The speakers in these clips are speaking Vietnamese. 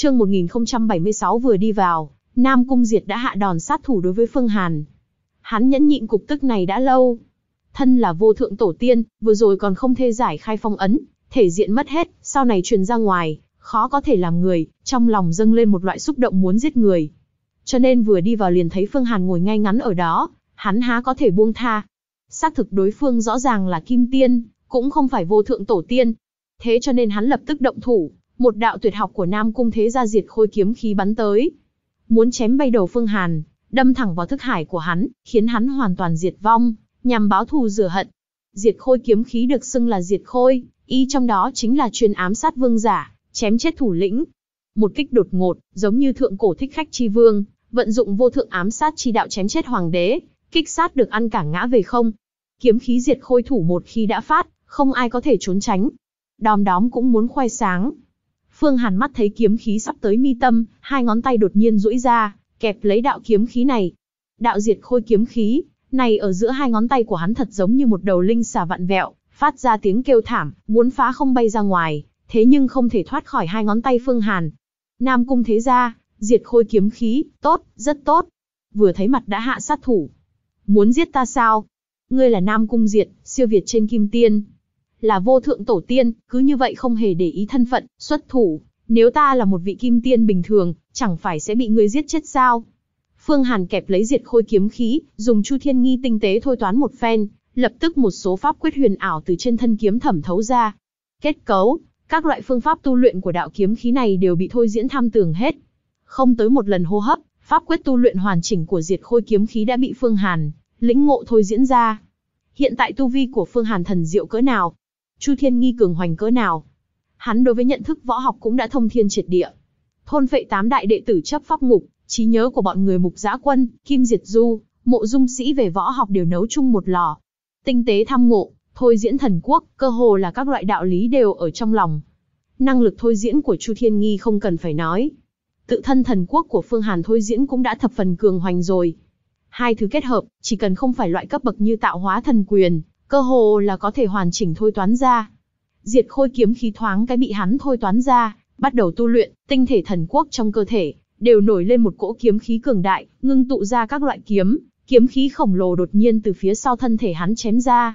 Chương 1076 vừa đi vào, Nam Cung Diệt đã hạ đòn sát thủ đối với Phương Hàn. Hắn nhẫn nhịn cục tức này đã lâu. Thân là vô thượng tổ tiên, vừa rồi còn không thê giải khai phong ấn, thể diện mất hết, sau này truyền ra ngoài, khó có thể làm người, trong lòng dâng lên một loại xúc động muốn giết người. Cho nên vừa đi vào liền thấy Phương Hàn ngồi ngay ngắn ở đó, hắn há có thể buông tha. Xác thực đối phương rõ ràng là kim tiên, cũng không phải vô thượng tổ tiên. Thế cho nên hắn lập tức động thủ, một đạo tuyệt học của Nam Cung Thế Gia diệt khôi kiếm khí bắn tới. Muốn chém bay đầu Phương Hàn, đâm thẳng vào thức hải của hắn, khiến hắn hoàn toàn diệt vong, nhằm báo thù rửa hận. Diệt khôi kiếm khí được xưng là diệt khôi, y trong đó chính là chuyên ám sát vương giả, chém chết thủ lĩnh. Một kích đột ngột, giống như thượng cổ thích khách chi vương, vận dụng vô thượng ám sát chi đạo chém chết hoàng đế, kích sát được ăn cả ngã về không. Kiếm khí diệt khôi thủ một khi đã phát, không ai có thể trốn tránh. Đom đóm cũng muốn khoe sáng, Phương Hàn mắt thấy kiếm khí sắp tới mi tâm, hai ngón tay đột nhiên duỗi ra, kẹp lấy đạo kiếm khí này. Đạo diệt khôi kiếm khí, này ở giữa hai ngón tay của hắn thật giống như một đầu linh xà vặn vẹo, phát ra tiếng kêu thảm, muốn phá không bay ra ngoài, thế nhưng không thể thoát khỏi hai ngón tay Phương Hàn. Nam cung thế ra, diệt khôi kiếm khí, tốt, rất tốt. Vừa thấy mặt đã hạ sát thủ. Muốn giết ta sao? Ngươi là Nam cung diệt, siêu việt trên kim tiên, là vô thượng tổ tiên, cứ như vậy không hề để ý thân phận, xuất thủ, nếu ta là một vị kim tiên bình thường, chẳng phải sẽ bị ngươi giết chết sao? Phương Hàn kẹp lấy diệt khôi kiếm khí, dùng Chu Thiên Nghi tinh tế thôi toán một phen, lập tức một số pháp quyết huyền ảo từ trên thân kiếm thẩm thấu ra. Kết cấu, các loại phương pháp tu luyện của đạo kiếm khí này đều bị thôi diễn tham tưởng hết. Không tới một lần hô hấp, pháp quyết tu luyện hoàn chỉnh của diệt khôi kiếm khí đã bị Phương Hàn lĩnh ngộ thôi diễn ra. Hiện tại tu vi của Phương Hàn thần diệu cỡ nào, Chu Thiên Nghi cường hoành cỡ nào. Hắn đối với nhận thức võ học cũng đã thông thiên triệt địa. Thôn phệ tám đại đệ tử chấp pháp ngục, trí nhớ của bọn người mục giã quân, Kim Diệt Du, mộ dung sĩ về võ học đều nấu chung một lò. Tinh tế tham ngộ, thôi diễn thần quốc, cơ hồ là các loại đạo lý đều ở trong lòng. Năng lực thôi diễn của Chu Thiên Nghi không cần phải nói. Tự thân thần quốc của Phương Hàn thôi diễn cũng đã thập phần cường hoành rồi. Hai thứ kết hợp, chỉ cần không phải loại cấp bậc như tạo hóa thần quyền, cơ hồ là có thể hoàn chỉnh thôi toán ra. Diệt khôi kiếm khí thoáng cái bị hắn thôi toán ra, bắt đầu tu luyện, tinh thể thần quốc trong cơ thể, đều nổi lên một cỗ kiếm khí cường đại, ngưng tụ ra các loại kiếm, kiếm khí khổng lồ đột nhiên từ phía sau thân thể hắn chém ra.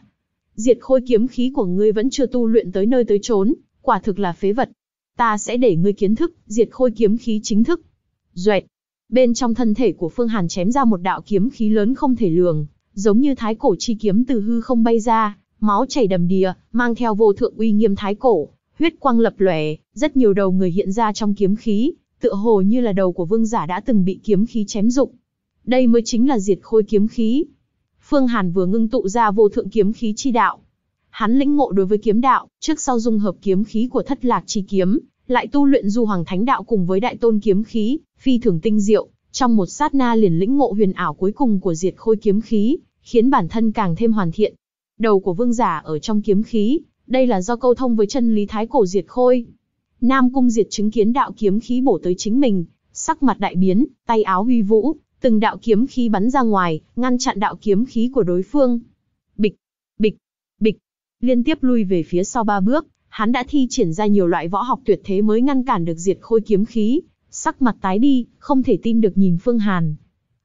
Diệt khôi kiếm khí của ngươi vẫn chưa tu luyện tới nơi tới chốn, quả thực là phế vật. Ta sẽ để ngươi kiến thức, diệt khôi kiếm khí chính thức. Duệt. Bên trong thân thể của Phương Hàn chém ra một đạo kiếm khí lớn không thể lường, giống như thái cổ chi kiếm từ hư không bay ra, máu chảy đầm đìa, mang theo vô thượng uy nghiêm thái cổ, huyết quang lập lòe, rất nhiều đầu người hiện ra trong kiếm khí, tựa hồ như là đầu của vương giả đã từng bị kiếm khí chém dụng. Đây mới chính là diệt khôi kiếm khí. Phương Hàn vừa ngưng tụ ra vô thượng kiếm khí chi đạo. Hắn lĩnh ngộ đối với kiếm đạo, trước sau dung hợp kiếm khí của thất lạc chi kiếm, lại tu luyện du hoàng thánh đạo cùng với đại tôn kiếm khí, phi thường tinh diệu. Trong một sát na liền lĩnh ngộ huyền ảo cuối cùng của diệt khôi kiếm khí, khiến bản thân càng thêm hoàn thiện. Đầu của vương giả ở trong kiếm khí, đây là do câu thông với chân lý thái cổ diệt khôi. Nam Cung Diệt chứng kiến đạo kiếm khí bổ tới chính mình, sắc mặt đại biến, tay áo huy vũ, từng đạo kiếm khí bắn ra ngoài, ngăn chặn đạo kiếm khí của đối phương. Bịch, bịch, bịch, liên tiếp lui về phía sau ba bước, hắn đã thi triển ra nhiều loại võ học tuyệt thế mới ngăn cản được diệt khôi kiếm khí, sắc mặt tái đi, không thể tin được nhìn Phương Hàn.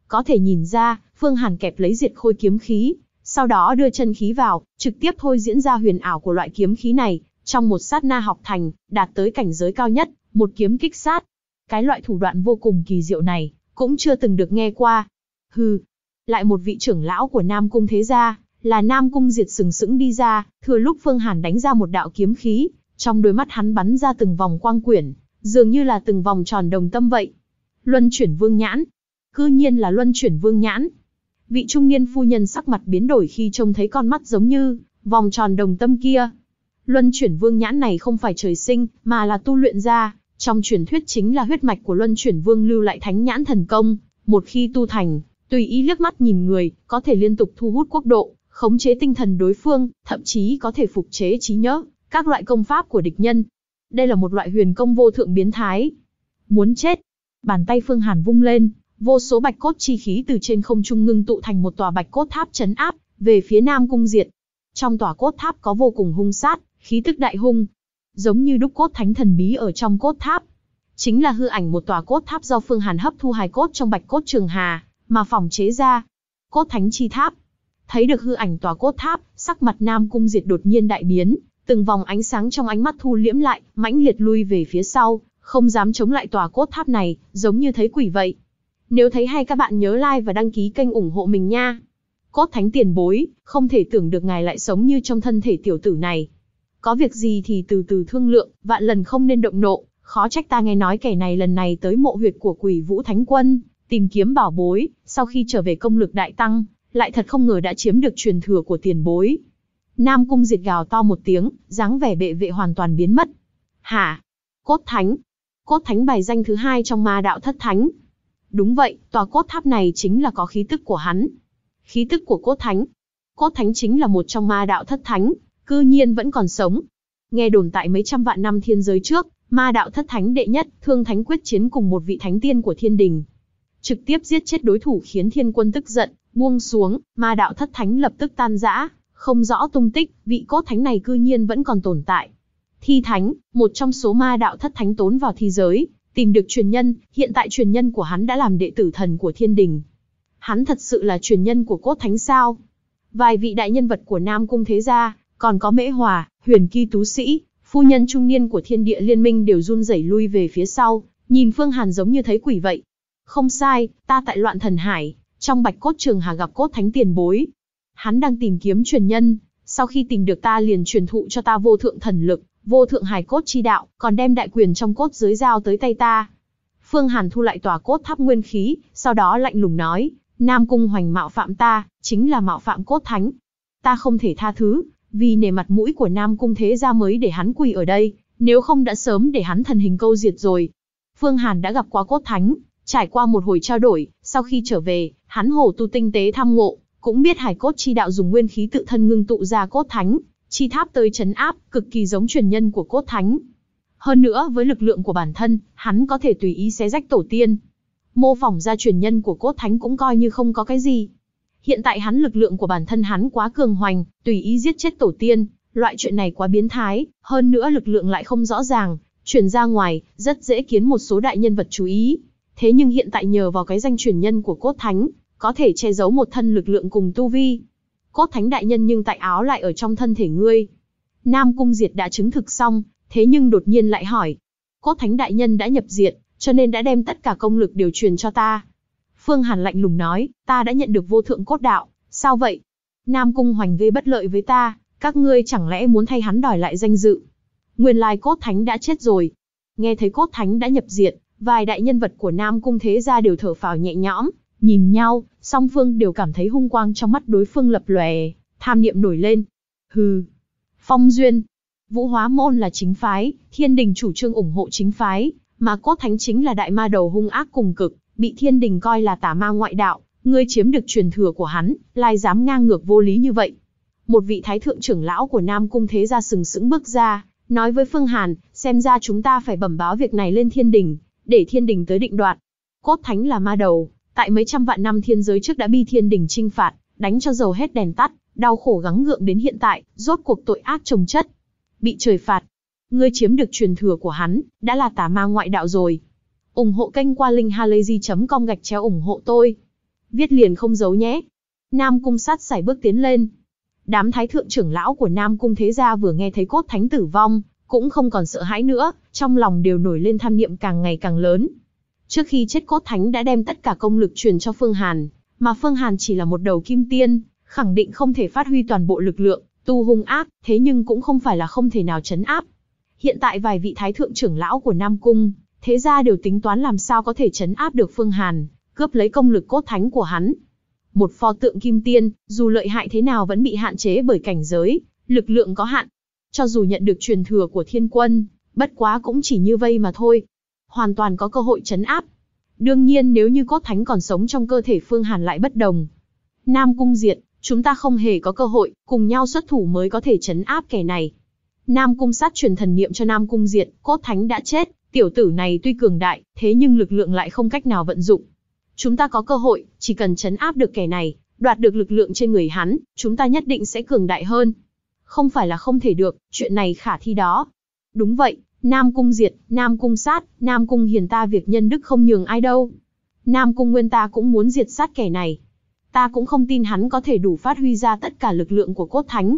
Có thể nhìn ra, Phương Hàn kẹp lấy diệt khôi kiếm khí, sau đó đưa chân khí vào, trực tiếp thôi diễn ra huyền ảo của loại kiếm khí này, trong một sát na học thành, đạt tới cảnh giới cao nhất, một kiếm kích sát. Cái loại thủ đoạn vô cùng kỳ diệu này, cũng chưa từng được nghe qua. Hừ, lại một vị trưởng lão của Nam Cung Thế Gia, là Nam Cung Diệt sừng sững đi ra, thừa lúc Phương Hàn đánh ra một đạo kiếm khí, trong đôi mắt hắn bắn ra từng vòng quang quyển, dường như là từng vòng tròn đồng tâm vậy. Luân chuyển vương nhãn. Cư nhiên là luân chuyển vương nhãn. Vị trung niên phu nhân sắc mặt biến đổi khi trông thấy con mắt giống như vòng tròn đồng tâm kia. Luân chuyển vương nhãn này không phải trời sinh, mà là tu luyện ra, trong truyền thuyết chính là huyết mạch của luân chuyển vương lưu lại thánh nhãn thần công, một khi tu thành, tùy ý liếc mắt nhìn người, có thể liên tục thu hút quốc độ, khống chế tinh thần đối phương, thậm chí có thể phục chế trí nhớ, các loại công pháp của địch nhân, đây là một loại huyền công vô thượng biến thái. Muốn chết. Bàn tay Phương Hàn vung lên, vô số bạch cốt chi khí từ trên không trung ngưng tụ thành một tòa bạch cốt tháp chấn áp, về phía Nam cung Diệt. Trong tòa cốt tháp có vô cùng hung sát, khí tức đại hung, giống như đúc cốt thánh thần bí ở trong cốt tháp. Chính là hư ảnh một tòa cốt tháp do Phương Hàn hấp thu hài cốt trong bạch cốt trường hà, mà phòng chế ra. Cốt thánh chi tháp. Thấy được hư ảnh tòa cốt tháp, sắc mặt Nam Cung Diệt đột nhiên đại biến, từng vòng ánh sáng trong ánh mắt thu liễm lại, mãnh liệt lui về phía sau, không dám chống lại tòa cốt tháp này, giống như thấy quỷ vậy. Nếu thấy hay các bạn nhớ like và đăng ký kênh ủng hộ mình nha. Cốt thánh tiền bối, không thể tưởng được ngài lại sống như trong thân thể tiểu tử này. Có việc gì thì từ từ thương lượng, vạn lần không nên động nộ, khó trách ta nghe nói kẻ này lần này tới mộ huyệt của quỷ vũ thánh quân, tìm kiếm bảo bối, sau khi trở về công lực đại tăng, lại thật không ngờ đã chiếm được truyền thừa của tiền bối, Nam Cung Diệt gào to một tiếng, dáng vẻ bệ vệ hoàn toàn biến mất. Hả? Cốt Thánh? Cốt Thánh bài danh thứ hai trong ma đạo thất thánh. Đúng vậy, tòa cốt tháp này chính là có khí tức của hắn. Khí tức của Cốt Thánh. Cốt Thánh chính là một trong ma đạo thất thánh, cư nhiên vẫn còn sống. Nghe đồn tại mấy trăm vạn năm thiên giới trước, ma đạo thất thánh đệ nhất, thương thánh quyết chiến cùng một vị thánh tiên của thiên đình. Trực tiếp giết chết đối thủ khiến thiên quân tức giận, buông xuống, ma đạo thất thánh lập tức tan rã, không rõ tung tích, vị cốt thánh này cư nhiên vẫn còn tồn tại. Thi thánh, một trong số ma đạo thất thánh tốn vào thi giới, tìm được truyền nhân, hiện tại truyền nhân của hắn đã làm đệ tử thần của thiên đình. Hắn thật sự là truyền nhân của cốt thánh sao? Vài vị đại nhân vật của Nam Cung Thế Gia, còn có Mễ Hòa, Huyền Kỳ Tú Sĩ, phu nhân trung niên của thiên địa liên minh đều run rẩy lui về phía sau, nhìn Phương Hàn giống như thấy quỷ vậy. Không sai, ta tại loạn thần hải, trong bạch cốt trường hà gặp cốt thánh tiền bối, hắn đang tìm kiếm truyền nhân, sau khi tìm được ta liền truyền thụ cho ta vô thượng thần lực, vô thượng hài cốt chi đạo, còn đem đại quyền trong cốt giới giao tới tay ta. Phương Hàn thu lại tòa cốt tháp nguyên khí, sau đó lạnh lùng nói, Nam Cung Hoành mạo phạm ta, chính là mạo phạm cốt thánh. Ta không thể tha thứ, vì nề mặt mũi của Nam Cung thế ra mới để hắn quỳ ở đây, nếu không đã sớm để hắn thần hình câu diệt rồi. Phương Hàn đã gặp qua cốt thánh, trải qua một hồi trao đổi, sau khi trở về, hắn hổ tu tinh tế tham ngộ, cũng biết hải cốt chi đạo dùng nguyên khí tự thân ngưng tụ ra cốt thánh, chi tháp tới chấn áp, cực kỳ giống truyền nhân của cốt thánh. Hơn nữa với lực lượng của bản thân, hắn có thể tùy ý xé rách tổ tiên. Mô phỏng ra truyền nhân của cốt thánh cũng coi như không có cái gì. Hiện tại hắn lực lượng của bản thân hắn quá cường hoành, tùy ý giết chết tổ tiên, loại chuyện này quá biến thái, hơn nữa lực lượng lại không rõ ràng, truyền ra ngoài, rất dễ khiến một số đại nhân vật chú ý. Thế nhưng hiện tại nhờ vào cái danh truyền nhân của cốt thánh, có thể che giấu một thân lực lượng cùng tu vi. Cốt thánh đại nhân nhưng tại áo lại ở trong thân thể ngươi. Nam Cung Diệt đã chứng thực xong, thế nhưng đột nhiên lại hỏi. Cốt thánh đại nhân đã nhập diệt, cho nên đã đem tất cả công lực điều truyền cho ta. Phương Hàn lạnh lùng nói, ta đã nhận được vô thượng cốt đạo, sao vậy? Nam Cung Hoành gây bất lợi với ta, các ngươi chẳng lẽ muốn thay hắn đòi lại danh dự? Nguyên lai cốt thánh đã chết rồi. Nghe thấy cốt thánh đã nhập diệt, vài đại nhân vật của Nam Cung thế gia đều thở phào nhẹ nhõm, Nhìn nhau, song phương đều cảm thấy hung quang trong mắt đối phương lập lòe, tham niệm nổi lên. Hừ. Phong duyên. Vũ hóa môn là chính phái, thiên đình chủ trương ủng hộ chính phái, mà cốt thánh chính là đại ma đầu hung ác cùng cực, bị thiên đình coi là tà ma ngoại đạo, ngươi chiếm được truyền thừa của hắn, lại dám ngang ngược vô lý như vậy. Một vị thái thượng trưởng lão của Nam Cung Thế Gia sừng sững bước ra, nói với Phương Hàn, xem ra chúng ta phải bẩm báo việc này lên thiên đình, để thiên đình tới định đoạt. Cốt thánh là ma đầu, Tại mấy trăm vạn năm thiên giới trước đã bi thiên đỉnh trinh phạt, đánh cho dầu hết đèn tắt, đau khổ gắng gượng đến hiện tại, rốt cuộc tội ác trồng chất. Bị trời phạt. Ngươi chiếm được truyền thừa của hắn, đã là tà ma ngoại đạo rồi. ủng hộ kênh qua linkhalazy.com gạch chéo ủng hộ tôi. Viết liền không giấu nhé. Nam cung sát sải bước tiến lên. Đám thái thượng trưởng lão của Nam cung thế gia vừa nghe thấy cốt thánh tử vong, cũng không còn sợ hãi nữa, trong lòng đều nổi lên tham niệm càng ngày càng lớn. Trước khi chết cốt thánh đã đem tất cả công lực truyền cho Phương Hàn, mà Phương Hàn chỉ là một đầu kim tiên, khẳng định không thể phát huy toàn bộ lực lượng, tu hung ác, thế nhưng cũng không phải là không thể nào chấn áp. Hiện tại vài vị thái thượng trưởng lão của Nam Cung, thế ra đều tính toán làm sao có thể chấn áp được Phương Hàn, cướp lấy công lực cốt thánh của hắn. Một pho tượng kim tiên, dù lợi hại thế nào vẫn bị hạn chế bởi cảnh giới, lực lượng có hạn. Cho dù nhận được truyền thừa của thiên quân, bất quá cũng chỉ như vây mà thôi, hoàn toàn có cơ hội chấn áp. Đương nhiên nếu như cốt thánh còn sống trong cơ thể Phương Hàn lại bất đồng. Nam Cung Diệt, chúng ta không hề có cơ hội, cùng nhau xuất thủ mới có thể chấn áp kẻ này. Nam Cung sát truyền thần niệm cho Nam Cung Diệt, cốt thánh đã chết, tiểu tử này tuy cường đại, thế nhưng lực lượng lại không cách nào vận dụng. Chúng ta có cơ hội, chỉ cần chấn áp được kẻ này, đoạt được lực lượng trên người hắn, chúng ta nhất định sẽ cường đại hơn. Không phải là không thể được, chuyện này khả thi đó. Đúng vậy, Nam cung diệt, Nam cung sát, Nam cung hiền ta việc nhân đức không nhường ai đâu. Nam cung nguyên ta cũng muốn diệt sát kẻ này. Ta cũng không tin hắn có thể đủ phát huy ra tất cả lực lượng của cốt thánh.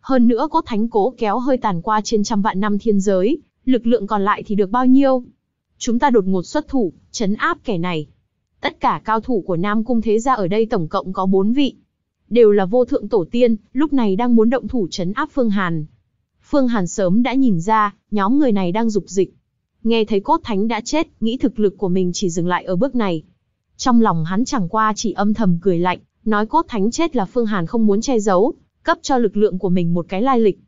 Hơn nữa cốt thánh cố kéo hơi tàn qua trên trăm vạn năm thiên giới, lực lượng còn lại thì được bao nhiêu? Chúng ta đột ngột xuất thủ, chấn áp kẻ này. Tất cả cao thủ của Nam cung thế gia ở đây tổng cộng có bốn vị. Đều là vô thượng tổ tiên, lúc này đang muốn động thủ chấn áp Phương Hàn Phương Hàn sớm đã nhìn ra, nhóm người này đang dục dịch. Nghe thấy cốt thánh đã chết, nghĩ thực lực của mình chỉ dừng lại ở bước này. Trong lòng hắn chẳng qua chỉ âm thầm cười lạnh, nói cốt thánh chết là Phương Hàn không muốn che giấu, cấp cho lực lượng của mình một cái lai lịch.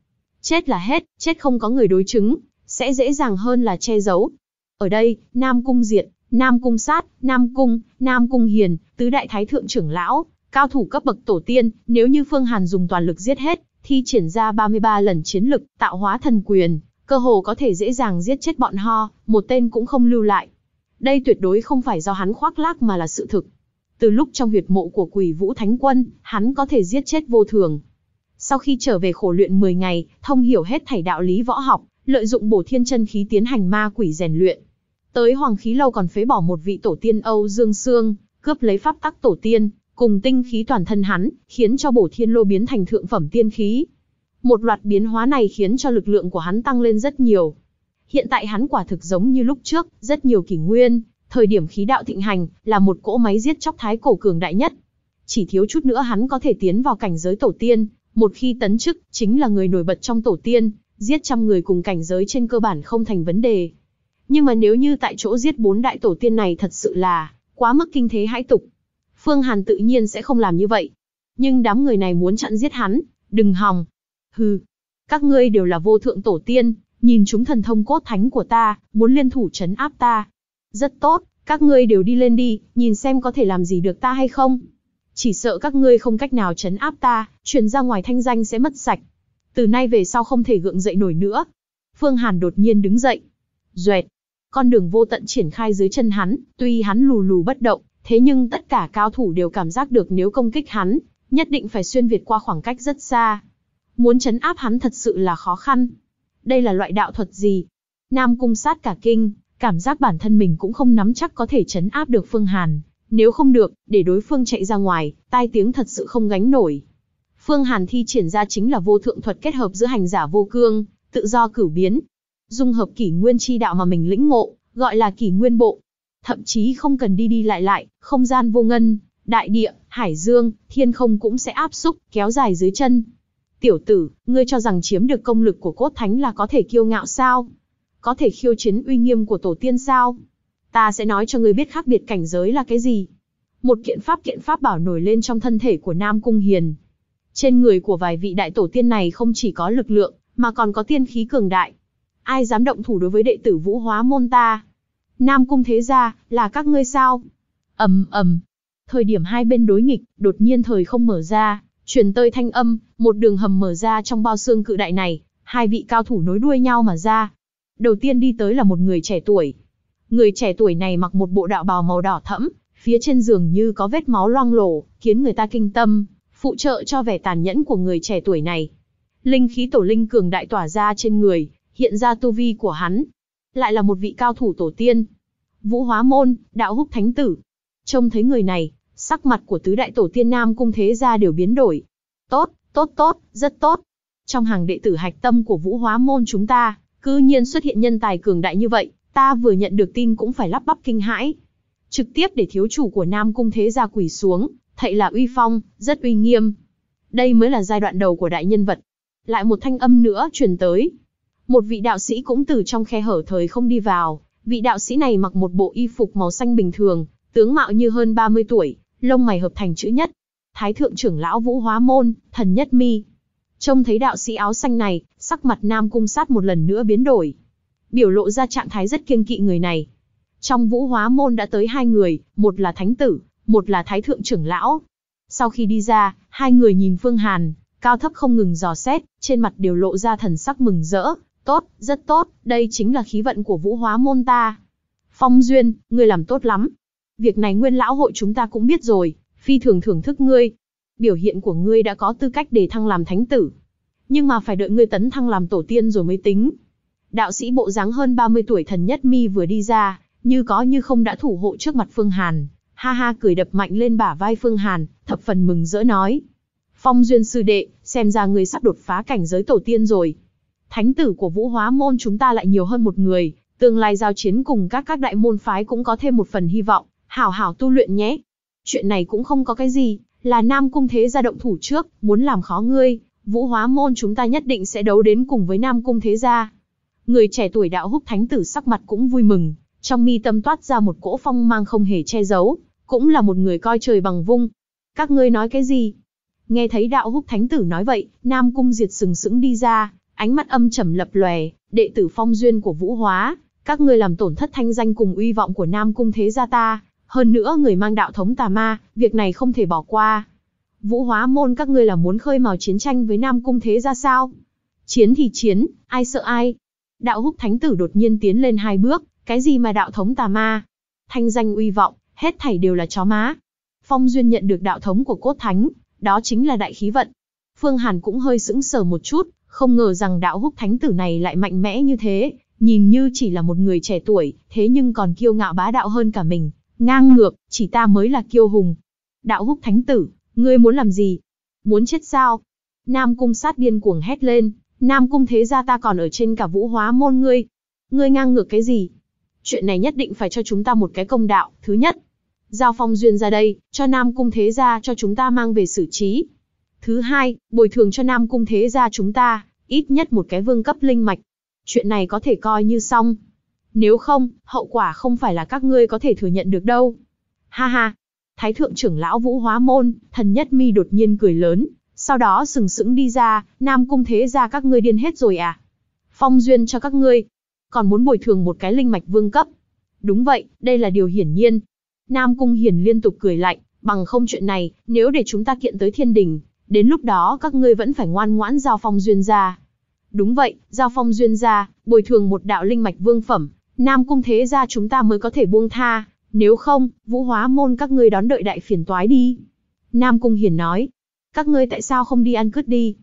Chết là hết, chết không có người đối chứng, sẽ dễ dàng hơn là che giấu. Ở đây, Nam Cung Diệt, Nam Cung Sát, Nam Cung, Nam Cung Hiền, tứ đại thái thượng trưởng lão, cao thủ cấp bậc tổ tiên, nếu như Phương Hàn dùng toàn lực giết hết, thi triển ra 33 lần chiến lực, tạo hóa thần quyền, cơ hồ có thể dễ dàng giết chết bọn ho, một tên cũng không lưu lại. Đây tuyệt đối không phải do hắn khoác lác mà là sự thực. Từ lúc trong huyệt mộ của quỷ vũ thánh quân, hắn có thể giết chết vô thường. Sau khi trở về khổ luyện 10 ngày, thông hiểu hết thảy đạo lý võ học, lợi dụng bổ thiên chân khí tiến hành ma quỷ rèn luyện. Tới hoàng khí lâu còn phế bỏ một vị tổ tiên Âu Dương Sương, cướp lấy pháp tắc tổ tiên, cùng tinh khí toàn thân hắn, khiến cho bổ thiên lô biến thành thượng phẩm tiên khí. Một loạt biến hóa này khiến cho lực lượng của hắn tăng lên rất nhiều. Hiện tại hắn quả thực giống như lúc trước, rất nhiều kỷ nguyên, thời điểm khí đạo thịnh hành, là một cỗ máy giết chóc thái cổ cường đại nhất. Chỉ thiếu chút nữa hắn có thể tiến vào cảnh giới tổ tiên, một khi tấn chức, chính là người nổi bật trong tổ tiên, giết trăm người cùng cảnh giới trên cơ bản không thành vấn đề. Nhưng mà nếu như tại chỗ giết bốn đại tổ tiên này thật sự là quá mức kinh thế hãi tục, Phương Hàn tự nhiên sẽ không làm như vậy. Nhưng đám người này muốn chặn giết hắn, đừng hòng. Hừ, các ngươi đều là vô thượng tổ tiên, nhìn chúng thần thông cốt thánh của ta, muốn liên thủ chấn áp ta. Rất tốt, các ngươi đều đi lên đi, nhìn xem có thể làm gì được ta hay không. Chỉ sợ các ngươi không cách nào chấn áp ta, truyền ra ngoài thanh danh sẽ mất sạch. Từ nay về sau không thể gượng dậy nổi nữa. Phương Hàn đột nhiên đứng dậy. Duệt. Con đường vô tận triển khai dưới chân hắn, tuy hắn lù lù bất động, Thế nhưng tất cả cao thủ đều cảm giác được nếu công kích hắn, nhất định phải xuyên việt qua khoảng cách rất xa. Muốn chấn áp hắn thật sự là khó khăn. Đây là loại đạo thuật gì? Nam cung sát cả kinh, cảm giác bản thân mình cũng không nắm chắc có thể chấn áp được Phương Hàn. Nếu không được, để đối phương chạy ra ngoài, tai tiếng thật sự không gánh nổi. Phương Hàn thi triển ra chính là vô thượng thuật kết hợp giữa hành giả vô cương, tự do cử biến. Dung hợp kỷ nguyên chi đạo mà mình lĩnh ngộ, gọi là kỷ nguyên bộ thậm chí không cần đi đi lại lại, không gian vô ngân, đại địa, hải dương, thiên không cũng sẽ áp xúc, kéo dài dưới chân. Tiểu tử, ngươi cho rằng chiếm được công lực của cốt thánh là có thể kiêu ngạo sao? Có thể khiêu chiến uy nghiêm của tổ tiên sao? Ta sẽ nói cho ngươi biết khác biệt cảnh giới là cái gì. Một kiện pháp kiện pháp bảo nổi lên trong thân thể của Nam Cung Hiền. Trên người của vài vị đại tổ tiên này không chỉ có lực lượng, mà còn có tiên khí cường đại. Ai dám động thủ đối với đệ tử vũ hóa môn ta? Nam Cung Thế Gia, là các ngươi sao? ầm ầm. Thời điểm hai bên đối nghịch, đột nhiên thời không mở ra, truyền tới thanh âm, một đường hầm mở ra trong bao xương cự đại này, hai vị cao thủ nối đuôi nhau mà ra. Đầu tiên đi tới là một người trẻ tuổi. Người trẻ tuổi này mặc một bộ đạo bào màu đỏ thẫm, phía trên giường như có vết máu loang lổ, khiến người ta kinh tâm, phụ trợ cho vẻ tàn nhẫn của người trẻ tuổi này. Linh khí tổ linh cường đại tỏa ra trên người, hiện ra tu vi của hắn, lại là một vị cao thủ tổ tiên. Vũ Hóa Môn, Đạo Húc Thánh Tử. Trông thấy người này, sắc mặt của tứ đại tổ tiên Nam Cung Thế Gia đều biến đổi. Tốt, tốt tốt, rất tốt. Trong hàng đệ tử hạch tâm của Vũ Hóa Môn chúng ta, cư nhiên xuất hiện nhân tài cường đại như vậy, ta vừa nhận được tin cũng phải lắp bắp kinh hãi. Trực tiếp để thiếu chủ của Nam Cung Thế Gia quỷ xuống, thậy là uy phong, rất uy nghiêm. Đây mới là giai đoạn đầu của đại nhân vật. Lại một thanh âm nữa truyền tới, một vị đạo sĩ cũng từ trong khe hở thời không đi vào, vị đạo sĩ này mặc một bộ y phục màu xanh bình thường, tướng mạo như hơn 30 tuổi, lông mày hợp thành chữ nhất. Thái thượng trưởng lão Vũ Hóa Môn, thần nhất mi. Trông thấy đạo sĩ áo xanh này, sắc mặt Nam Cung Sát một lần nữa biến đổi. Biểu lộ ra trạng thái rất kiên kỵ người này. Trong Vũ Hóa Môn đã tới hai người, một là thánh tử, một là thái thượng trưởng lão. Sau khi đi ra, hai người nhìn Phương Hàn, cao thấp không ngừng dò xét, trên mặt đều lộ ra thần sắc mừng rỡ, Tốt, rất tốt, đây chính là khí vận của vũ hóa môn ta. Phong Duyên, ngươi làm tốt lắm. Việc này nguyên lão hội chúng ta cũng biết rồi, phi thường thưởng thức ngươi. Biểu hiện của ngươi đã có tư cách để thăng làm thánh tử. Nhưng mà phải đợi ngươi tấn thăng làm tổ tiên rồi mới tính. Đạo sĩ bộ dáng hơn 30 tuổi thần nhất mi vừa đi ra, như có như không đã thủ hộ trước mặt Phương Hàn. Ha ha cười đập mạnh lên bả vai Phương Hàn, thập phần mừng rỡ nói. Phong Duyên sư đệ, xem ra ngươi sắp đột phá cảnh giới tổ tiên rồi thánh tử của vũ hóa môn chúng ta lại nhiều hơn một người, tương lai giao chiến cùng các các đại môn phái cũng có thêm một phần hy vọng, hảo hảo tu luyện nhé. Chuyện này cũng không có cái gì, là Nam Cung Thế gia động thủ trước, muốn làm khó ngươi, vũ hóa môn chúng ta nhất định sẽ đấu đến cùng với Nam Cung Thế gia. Người trẻ tuổi đạo húc thánh tử sắc mặt cũng vui mừng, trong mi tâm toát ra một cỗ phong mang không hề che giấu, cũng là một người coi trời bằng vung. Các ngươi nói cái gì? Nghe thấy đạo húc thánh tử nói vậy, Nam Cung Diệt sừng sững đi ra, ánh mắt âm trầm lập lòe, đệ tử phong duyên của Vũ Hóa, các ngươi làm tổn thất thanh danh cùng uy vọng của Nam Cung Thế gia ta, hơn nữa người mang đạo thống tà ma, việc này không thể bỏ qua. Vũ Hóa môn các ngươi là muốn khơi mào chiến tranh với Nam Cung Thế gia sao? Chiến thì chiến, ai sợ ai? Đạo húc thánh tử đột nhiên tiến lên hai bước, cái gì mà đạo thống tà ma? Thanh danh uy vọng, hết thảy đều là chó má. Phong Duyên nhận được đạo thống của cốt thánh, đó chính là đại khí vận. Phương Hàn cũng hơi sững sờ một chút, không ngờ rằng đạo húc thánh tử này lại mạnh mẽ như thế, nhìn như chỉ là một người trẻ tuổi, thế nhưng còn kiêu ngạo bá đạo hơn cả mình. Ngang ngược, chỉ ta mới là kiêu hùng. Đạo húc thánh tử, ngươi muốn làm gì? Muốn chết sao? Nam cung sát điên cuồng hét lên, Nam cung thế gia ta còn ở trên cả vũ hóa môn ngươi. Ngươi ngang ngược cái gì? Chuyện này nhất định phải cho chúng ta một cái công đạo, thứ nhất. Giao phong duyên ra đây, cho Nam cung thế gia cho chúng ta mang về xử trí. Thứ hai, bồi thường cho Nam Cung thế gia chúng ta, ít nhất một cái vương cấp linh mạch. Chuyện này có thể coi như xong. Nếu không, hậu quả không phải là các ngươi có thể thừa nhận được đâu. Ha ha. Thái thượng trưởng lão Vũ Hóa Môn, thần nhất mi đột nhiên cười lớn, sau đó sừng sững đi ra, Nam Cung thế gia các ngươi điên hết rồi à? Phong duyên cho các ngươi, còn muốn bồi thường một cái linh mạch vương cấp. Đúng vậy, đây là điều hiển nhiên. Nam Cung Hiền liên tục cười lạnh, bằng không chuyện này, nếu để chúng ta kiện tới thiên đình, Đến lúc đó các ngươi vẫn phải ngoan ngoãn giao phong duyên gia. Đúng vậy, giao phong duyên gia, bồi thường một đạo linh mạch vương phẩm, Nam cung thế gia chúng ta mới có thể buông tha, nếu không, vũ hóa môn các ngươi đón đợi đại phiền toái đi. Nam cung hiền nói, các ngươi tại sao không đi ăn cướp đi?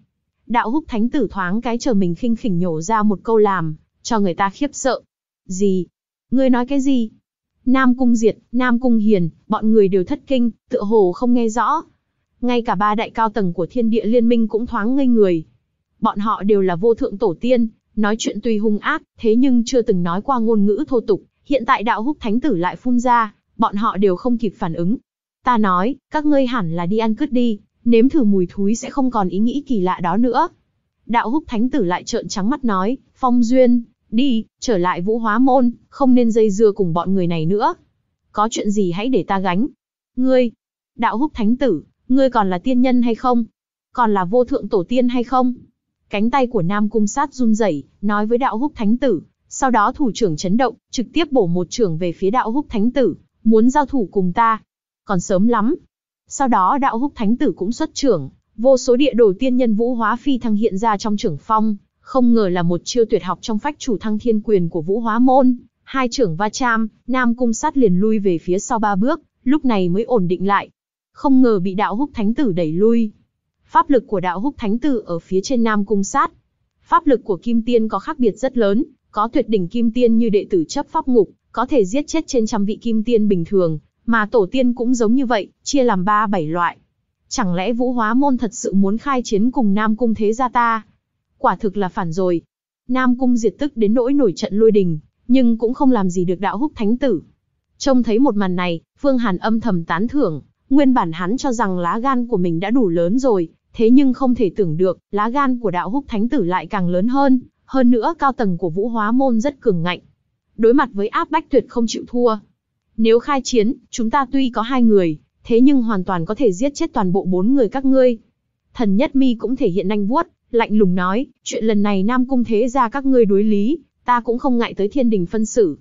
Đạo húc thánh tử thoáng cái chờ mình khinh khỉnh nhổ ra một câu làm, cho người ta khiếp sợ. Gì? Ngươi nói cái gì? Nam cung diệt, Nam cung hiền, bọn người đều thất kinh, tựa hồ không nghe rõ, ngay cả ba đại cao tầng của thiên địa liên minh cũng thoáng ngây người. Bọn họ đều là vô thượng tổ tiên, nói chuyện tuy hung ác, thế nhưng chưa từng nói qua ngôn ngữ thô tục, hiện tại đạo húc thánh tử lại phun ra, bọn họ đều không kịp phản ứng. Ta nói, các ngươi hẳn là đi ăn cướp đi, nếm thử mùi thúi sẽ không còn ý nghĩ kỳ lạ đó nữa. Đạo húc thánh tử lại trợn trắng mắt nói, phong duyên, đi, trở lại vũ hóa môn, không nên dây dưa cùng bọn người này nữa. Có chuyện gì hãy để ta gánh. Ngươi, đạo húc thánh tử, Ngươi còn là tiên nhân hay không? Còn là vô thượng tổ tiên hay không? Cánh tay của Nam Cung Sát run rẩy, nói với đạo húc thánh tử, sau đó thủ trưởng chấn động, trực tiếp bổ một trưởng về phía đạo húc thánh tử, muốn giao thủ cùng ta. Còn sớm lắm. Sau đó đạo húc thánh tử cũng xuất trưởng, vô số địa đồ tiên nhân vũ hóa phi thăng hiện ra trong trưởng phong, không ngờ là một chiêu tuyệt học trong phách chủ thăng thiên quyền của vũ hóa môn. Hai trưởng va chạm, Nam Cung Sát liền lui về phía sau ba bước, lúc này mới ổn định lại, không ngờ bị đạo húc thánh tử đẩy lui. Pháp lực của đạo húc thánh tử ở phía trên Nam Cung sát. Pháp lực của Kim Tiên có khác biệt rất lớn, có tuyệt đỉnh Kim Tiên như đệ tử chấp pháp ngục, có thể giết chết trên trăm vị Kim Tiên bình thường, mà tổ tiên cũng giống như vậy, chia làm ba bảy loại. Chẳng lẽ vũ hóa môn thật sự muốn khai chiến cùng Nam Cung thế gia ta? Quả thực là phản rồi. Nam Cung diệt tức đến nỗi nổi trận lôi đình, nhưng cũng không làm gì được đạo húc thánh tử. Trông thấy một màn này, Phương Hàn âm thầm tán thưởng, Nguyên bản hắn cho rằng lá gan của mình đã đủ lớn rồi, thế nhưng không thể tưởng được, lá gan của đạo húc thánh tử lại càng lớn hơn, hơn nữa cao tầng của vũ hóa môn rất cường ngạnh. Đối mặt với áp bách tuyệt không chịu thua. Nếu khai chiến, chúng ta tuy có hai người, thế nhưng hoàn toàn có thể giết chết toàn bộ bốn người các ngươi. Thần Nhất Mi cũng thể hiện nanh vuốt, lạnh lùng nói, chuyện lần này Nam Cung thế ra các ngươi đối lý, ta cũng không ngại tới thiên đình phân xử.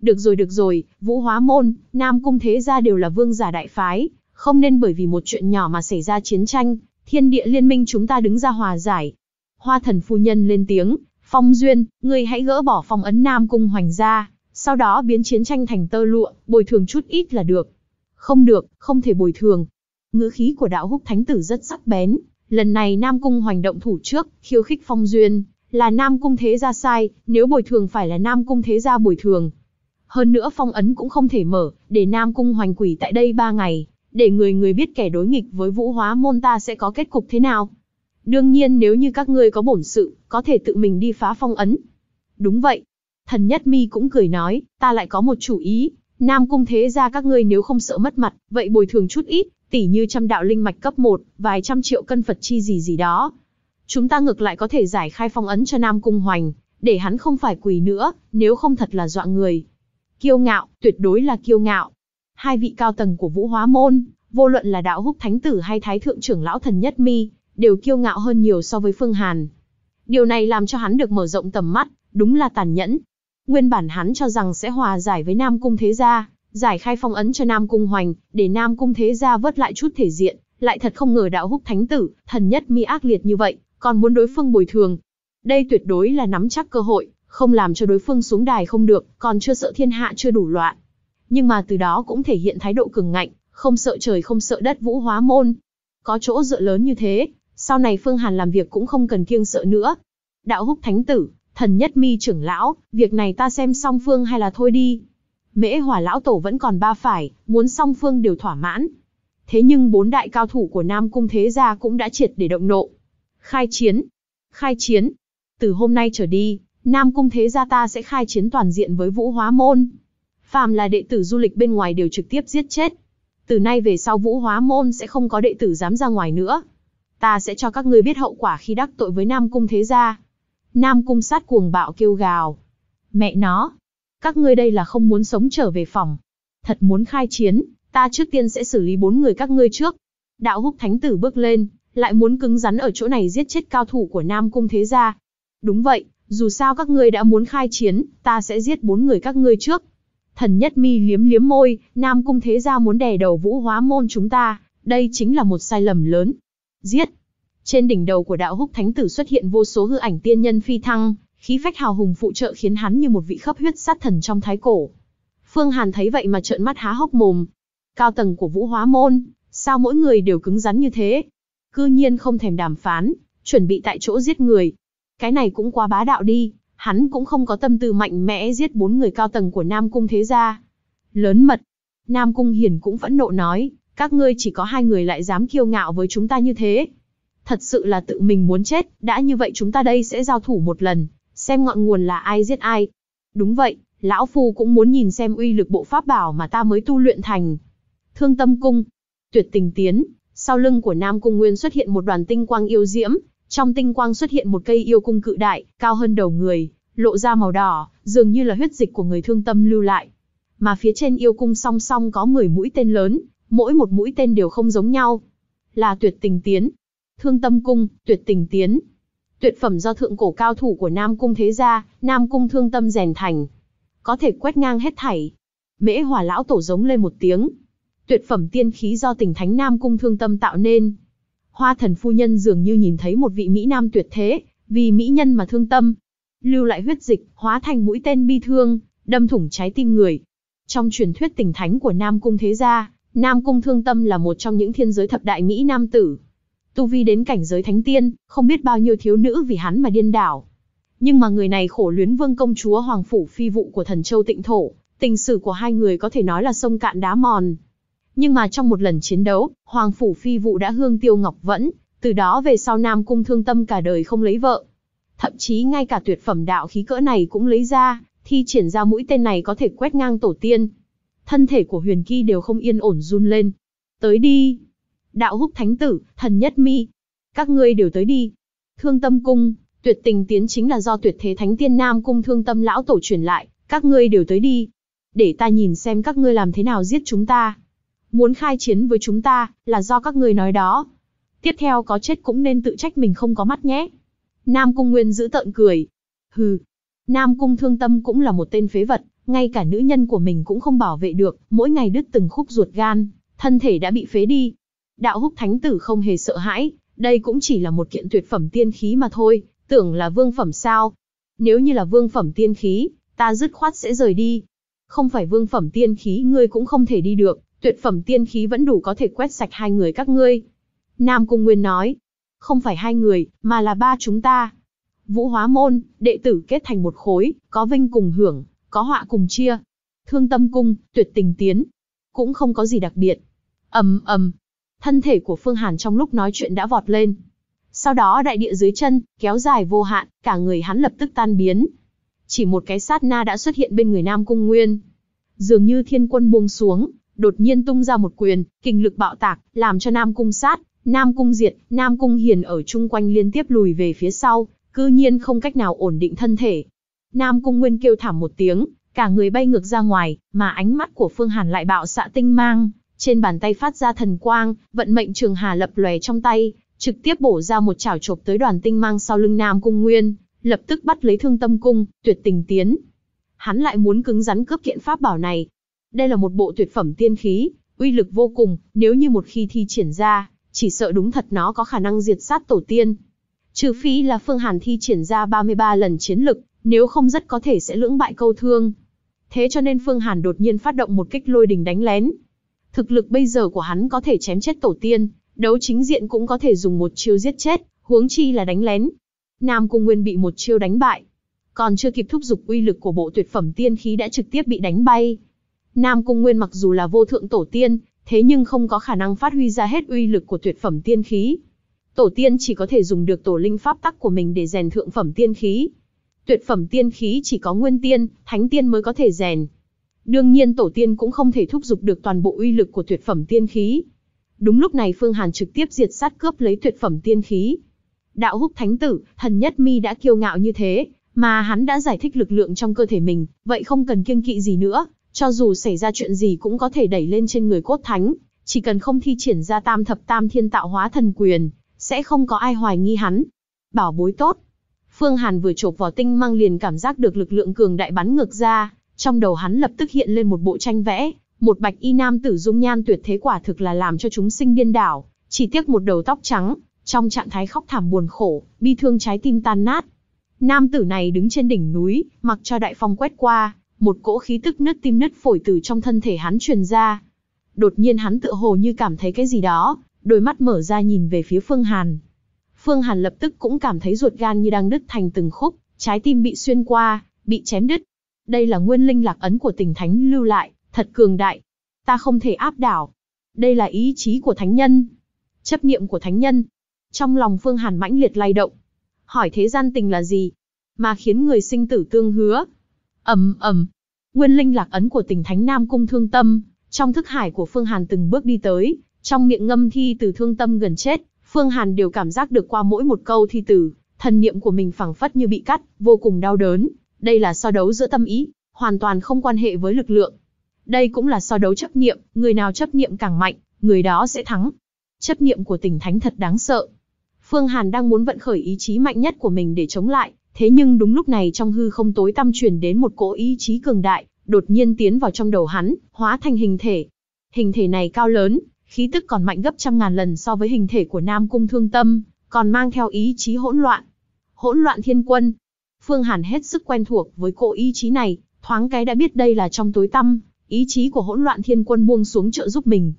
Được rồi được rồi, vũ hóa môn, Nam Cung thế ra đều là vương giả đại phái, không nên bởi vì một chuyện nhỏ mà xảy ra chiến tranh, thiên địa liên minh chúng ta đứng ra hòa giải. Hoa thần phu nhân lên tiếng, Phong Duyên, ngươi hãy gỡ bỏ phong ấn Nam Cung Hoành ra, sau đó biến chiến tranh thành tơ lụa, bồi thường chút ít là được. Không được, không thể bồi thường. Ngữ khí của đạo húc thánh tử rất sắc bén, lần này Nam Cung Hoành động thủ trước, khiêu khích Phong Duyên, là Nam Cung Thế Gia sai, nếu bồi thường phải là Nam Cung Thế Gia bồi thường. Hơn nữa phong ấn cũng không thể mở, để Nam Cung Hoành quỷ tại đây ba ngày, để người người biết kẻ đối nghịch với vũ hóa môn ta sẽ có kết cục thế nào. Đương nhiên nếu như các ngươi có bổn sự, có thể tự mình đi phá phong ấn. Đúng vậy. Thần Nhất Mi cũng cười nói, ta lại có một chủ ý, Nam Cung thế ra các ngươi nếu không sợ mất mặt, vậy bồi thường chút ít, tỉ như trăm đạo linh mạch cấp 1, vài trăm triệu cân Phật chi gì gì đó. Chúng ta ngược lại có thể giải khai phong ấn cho Nam Cung Hoành, để hắn không phải quỳ nữa, nếu không thật là dọa người. Kiêu ngạo, tuyệt đối là kiêu ngạo hai vị cao tầng của Vũ Hóa Môn, vô luận là đạo húc thánh tử hay thái thượng trưởng lão thần nhất mi, đều kiêu ngạo hơn nhiều so với Phương Hàn. Điều này làm cho hắn được mở rộng tầm mắt, đúng là tàn nhẫn. Nguyên bản hắn cho rằng sẽ hòa giải với Nam Cung Thế Gia, giải khai phong ấn cho Nam Cung Hoành, để Nam Cung Thế Gia vớt lại chút thể diện, lại thật không ngờ đạo húc thánh tử, thần nhất mi ác liệt như vậy, còn muốn đối phương bồi thường. Đây tuyệt đối là nắm chắc cơ hội, không làm cho đối phương xuống đài không được, còn chưa sợ thiên hạ chưa đủ loạn nhưng mà từ đó cũng thể hiện thái độ cường ngạnh, không sợ trời không sợ đất vũ hóa môn. Có chỗ dựa lớn như thế, sau này Phương Hàn làm việc cũng không cần kiêng sợ nữa. Đạo húc thánh tử, thần nhất mi trưởng lão, việc này ta xem song phương hay là thôi đi. Mễ hỏa lão tổ vẫn còn ba phải, muốn song phương đều thỏa mãn. Thế nhưng bốn đại cao thủ của Nam Cung Thế Gia cũng đã triệt để động nộ. Khai chiến. Khai chiến. Từ hôm nay trở đi, Nam Cung Thế Gia ta sẽ khai chiến toàn diện với Vũ Hóa Môn phàm là đệ tử du lịch bên ngoài đều trực tiếp giết chết. Từ nay về sau Vũ Hóa Môn sẽ không có đệ tử dám ra ngoài nữa. Ta sẽ cho các ngươi biết hậu quả khi đắc tội với Nam Cung Thế Gia. Nam Cung sát cuồng bạo kêu gào. Mẹ nó! Các ngươi đây là không muốn sống trở về phòng. Thật muốn khai chiến, ta trước tiên sẽ xử lý bốn người các ngươi trước. Đạo húc thánh tử bước lên, lại muốn cứng rắn ở chỗ này giết chết cao thủ của Nam Cung Thế Gia. Đúng vậy, dù sao các ngươi đã muốn khai chiến, ta sẽ giết bốn người các ngươi trước. Thần nhất mi liếm liếm môi, Nam Cung Thế Gia muốn đè đầu vũ hóa môn chúng ta, đây chính là một sai lầm lớn. Giết! Trên đỉnh đầu của đạo húc thánh tử xuất hiện vô số hư ảnh tiên nhân phi thăng, khí phách hào hùng phụ trợ khiến hắn như một vị khắp huyết sát thần trong thái cổ. Phương Hàn thấy vậy mà trợn mắt há hốc mồm. Cao tầng của vũ hóa môn, sao mỗi người đều cứng rắn như thế? Cư nhiên không thèm đàm phán, chuẩn bị tại chỗ giết người. Cái này cũng quá bá đạo đi, hắn cũng không có tâm tư mạnh mẽ giết bốn người cao tầng của Nam Cung thế gia. Lớn mật, Nam Cung Hiền cũng phẫn nộ nói, các ngươi chỉ có hai người lại dám kiêu ngạo với chúng ta như thế. Thật sự là tự mình muốn chết, đã như vậy chúng ta đây sẽ giao thủ một lần, xem ngọn nguồn là ai giết ai. Đúng vậy, Lão Phu cũng muốn nhìn xem uy lực bộ pháp bảo mà ta mới tu luyện thành. Thương tâm cung, tuyệt tình tiến, sau lưng của Nam Cung Nguyên xuất hiện một đoàn tinh quang yêu diễm, trong tinh quang xuất hiện một cây yêu cung cự đại, cao hơn đầu người, lộ ra màu đỏ, dường như là huyết dịch của người thương tâm lưu lại. Mà phía trên yêu cung song song có 10 mũi tên lớn, mỗi một mũi tên đều không giống nhau. Là tuyệt tình tiến, thương tâm cung, tuyệt tình tiến. Tuyệt phẩm do thượng cổ cao thủ của Nam Cung Thế Gia, Nam Cung Thương Tâm rèn thành. Có thể quét ngang hết thảy. Mễ hỏa lão tổ giống lên một tiếng. Tuyệt phẩm tiên khí do tỉnh thánh Nam Cung Thương Tâm tạo nên, hoa thần phu nhân dường như nhìn thấy một vị mỹ nam tuyệt thế, vì mỹ nhân mà thương tâm. Lưu lại huyết dịch, hóa thành mũi tên bi thương, đâm thủng trái tim người. Trong truyền thuyết tình thánh của Nam Cung Thế Gia, Nam Cung Thương Tâm là một trong những thiên giới thập đại Mỹ Nam tử. Tu vi đến cảnh giới thánh tiên, không biết bao nhiêu thiếu nữ vì hắn mà điên đảo. Nhưng mà người này khổ luyến vương công chúa Hoàng Phủ Phi Vụ của thần châu tịnh thổ, tình sử của hai người có thể nói là sông cạn đá mòn, nhưng mà trong một lần chiến đấu, Hoàng Phủ Phi Vụ đã hương tiêu ngọc vẫn, từ đó về sau Nam Cung thương tâm cả đời không lấy vợ. Thậm chí ngay cả tuyệt phẩm đạo khí cỡ này cũng lấy ra, thi triển ra mũi tên này có thể quét ngang tổ tiên. Thân thể của huyền kỳ đều không yên ổn run lên. Tới đi! Đạo húc thánh tử, thần nhất mi! Các ngươi đều tới đi! Thương tâm cung, tuyệt tình tiến chính là do tuyệt thế thánh tiên Nam Cung thương tâm lão tổ truyền lại, các ngươi đều tới đi! Để ta nhìn xem các ngươi làm thế nào giết chúng ta! muốn khai chiến với chúng ta, là do các người nói đó. Tiếp theo có chết cũng nên tự trách mình không có mắt nhé. Nam Cung Nguyên giữ tợn cười. Hừ. Nam Cung Thương Tâm cũng là một tên phế vật, ngay cả nữ nhân của mình cũng không bảo vệ được, mỗi ngày đứt từng khúc ruột gan, thân thể đã bị phế đi. Đạo húc thánh tử không hề sợ hãi, đây cũng chỉ là một kiện tuyệt phẩm tiên khí mà thôi, tưởng là vương phẩm sao. Nếu như là vương phẩm tiên khí, ta dứt khoát sẽ rời đi. Không phải vương phẩm tiên khí ngươi cũng không thể đi được, tuyệt phẩm tiên khí vẫn đủ có thể quét sạch hai người các ngươi. Nam Cung Nguyên nói, không phải hai người, mà là ba chúng ta. Vũ hóa môn, đệ tử kết thành một khối, có vinh cùng hưởng, có họa cùng chia. Thương tâm cung, tuyệt tình tiến. Cũng không có gì đặc biệt. ầm ầm Thân thể của Phương Hàn trong lúc nói chuyện đã vọt lên. Sau đó đại địa dưới chân, kéo dài vô hạn, cả người hắn lập tức tan biến. Chỉ một cái sát na đã xuất hiện bên người Nam Cung Nguyên. Dường như thiên quân buông xuống, đột nhiên tung ra một quyền, kinh lực bạo tạc, làm cho Nam Cung sát, Nam Cung diệt, Nam Cung hiền ở chung quanh liên tiếp lùi về phía sau, cư nhiên không cách nào ổn định thân thể. Nam Cung Nguyên kêu thảm một tiếng, cả người bay ngược ra ngoài, mà ánh mắt của Phương Hàn lại bạo xạ tinh mang, trên bàn tay phát ra thần quang, vận mệnh Trường Hà lập lòe trong tay, trực tiếp bổ ra một chảo chộp tới đoàn tinh mang sau lưng Nam Cung Nguyên, lập tức bắt lấy Thương Tâm Cung, tuyệt tình tiến. Hắn lại muốn cứng rắn cướp kiện pháp bảo này, đây là một bộ tuyệt phẩm tiên khí, uy lực vô cùng, nếu như một khi thi triển ra, chỉ sợ đúng thật nó có khả năng diệt sát tổ tiên. Trừ phi là Phương Hàn thi triển ra 33 lần chiến lực, nếu không rất có thể sẽ lưỡng bại câu thương. Thế cho nên Phương Hàn đột nhiên phát động một kích lôi đình đánh lén. Thực lực bây giờ của hắn có thể chém chết tổ tiên, đấu chính diện cũng có thể dùng một chiêu giết chết, huống chi là đánh lén. Nam Cung Nguyên bị một chiêu đánh bại. Còn chưa kịp thúc giục uy lực của bộ tuyệt phẩm tiên khí đã trực tiếp bị đánh bay. Nam Cung Nguyên mặc dù là vô thượng tổ tiên, thế nhưng không có khả năng phát huy ra hết uy lực của tuyệt phẩm tiên khí. Tổ tiên chỉ có thể dùng được tổ linh pháp tắc của mình để rèn thượng phẩm tiên khí. Tuyệt phẩm tiên khí chỉ có nguyên tiên, thánh tiên mới có thể rèn. Đương nhiên tổ tiên cũng không thể thúc giục được toàn bộ uy lực của tuyệt phẩm tiên khí. Đúng lúc này Phương Hàn trực tiếp diệt sát cướp lấy tuyệt phẩm tiên khí. Đạo húc thánh tử, thần nhất mi đã kiêu ngạo như thế, mà hắn đã giải thích lực lượng trong cơ thể mình, vậy không cần kiêng kỵ gì nữa, cho dù xảy ra chuyện gì cũng có thể đẩy lên trên người cốt thánh, chỉ cần không thi triển ra tam thập tam thiên tạo hóa thần quyền, sẽ không có ai hoài nghi hắn. Bảo bối tốt. Phương Hàn vừa chộp vào tinh mang liền cảm giác được lực lượng cường đại bắn ngược ra, trong đầu hắn lập tức hiện lên một bộ tranh vẽ, một bạch y nam tử dung nhan tuyệt thế quả thực là làm cho chúng sinh điên đảo, chỉ tiếc một đầu tóc trắng, trong trạng thái khóc thảm buồn khổ, bi thương trái tim tan nát. Nam tử này đứng trên đỉnh núi, mặc cho đại phong quét qua, một cỗ khí tức nứt tim nứt phổi từ trong thân thể hắn truyền ra. Đột nhiên hắn tựa hồ như cảm thấy cái gì đó, đôi mắt mở ra nhìn về phía Phương Hàn. Phương Hàn lập tức cũng cảm thấy ruột gan như đang đứt thành từng khúc, trái tim bị xuyên qua, bị chém đứt. Đây là nguyên linh lạc ấn của tình thánh lưu lại, thật cường đại. Ta không thể áp đảo. Đây là ý chí của thánh nhân. Chấp niệm của thánh nhân. Trong lòng Phương Hàn mãnh liệt lay động. Hỏi thế gian tình là gì? Mà khiến người sinh tử tương hứa, ầm ầm, nguyên linh lạc ấn của tỉnh Thánh Nam cung Thương Tâm, trong thức hải của Phương Hàn từng bước đi tới, trong miệng ngâm thi từ Thương Tâm gần chết, Phương Hàn đều cảm giác được qua mỗi một câu thi từ, thần niệm của mình phảng phất như bị cắt, vô cùng đau đớn. Đây là so đấu giữa tâm ý, hoàn toàn không quan hệ với lực lượng. Đây cũng là so đấu chấp niệm, người nào chấp niệm càng mạnh, người đó sẽ thắng. Chấp niệm của Tỉnh Thánh thật đáng sợ. Phương Hàn đang muốn vận khởi ý chí mạnh nhất của mình để chống lại, Thế nhưng đúng lúc này trong hư không tối tăm chuyển đến một cỗ ý chí cường đại, đột nhiên tiến vào trong đầu hắn, hóa thành hình thể. Hình thể này cao lớn, khí tức còn mạnh gấp trăm ngàn lần so với hình thể của Nam Cung Thương Tâm, còn mang theo ý chí hỗn loạn. Hỗn loạn thiên quân. Phương Hàn hết sức quen thuộc với cỗ ý chí này, thoáng cái đã biết đây là trong tối tăm, ý chí của hỗn loạn thiên quân buông xuống trợ giúp mình.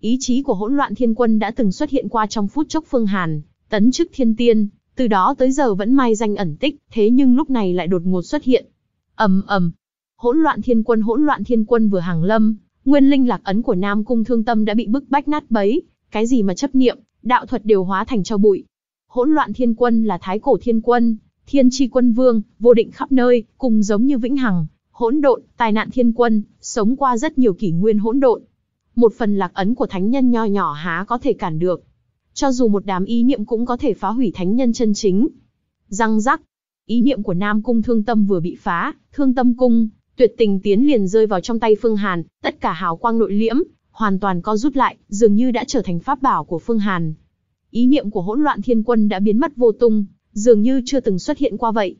Ý chí của hỗn loạn thiên quân đã từng xuất hiện qua trong phút chốc Phương Hàn, tấn chức thiên tiên, từ đó tới giờ vẫn mai danh ẩn tích, thế nhưng lúc này lại đột ngột xuất hiện. Ầm ầm. Hỗn loạn thiên quân hỗn loạn thiên quân vừa hàng lâm, nguyên linh lạc ấn của Nam Cung Thương Tâm đã bị bức bách nát bấy, cái gì mà chấp niệm, đạo thuật đều hóa thành cho bụi. Hỗn loạn thiên quân là thái cổ thiên quân, thiên chi quân vương, vô định khắp nơi, cùng giống như vĩnh hằng, hỗn độn, tai nạn thiên quân, sống qua rất nhiều kỷ nguyên hỗn độn. Một phần lạc ấn của thánh nhân nho nhỏ há có thể cản được. Cho dù một đám ý niệm cũng có thể phá hủy thánh nhân chân chính. Răng rắc, ý niệm của Nam Cung Thương Tâm vừa bị phá, Thương Tâm Cung, tuyệt tình tiến liền rơi vào trong tay Phương Hàn, tất cả hào quang nội liễm, hoàn toàn co rút lại, dường như đã trở thành pháp bảo của Phương Hàn. Ý niệm của hỗn loạn thiên quân đã biến mất vô tung, dường như chưa từng xuất hiện qua vậy.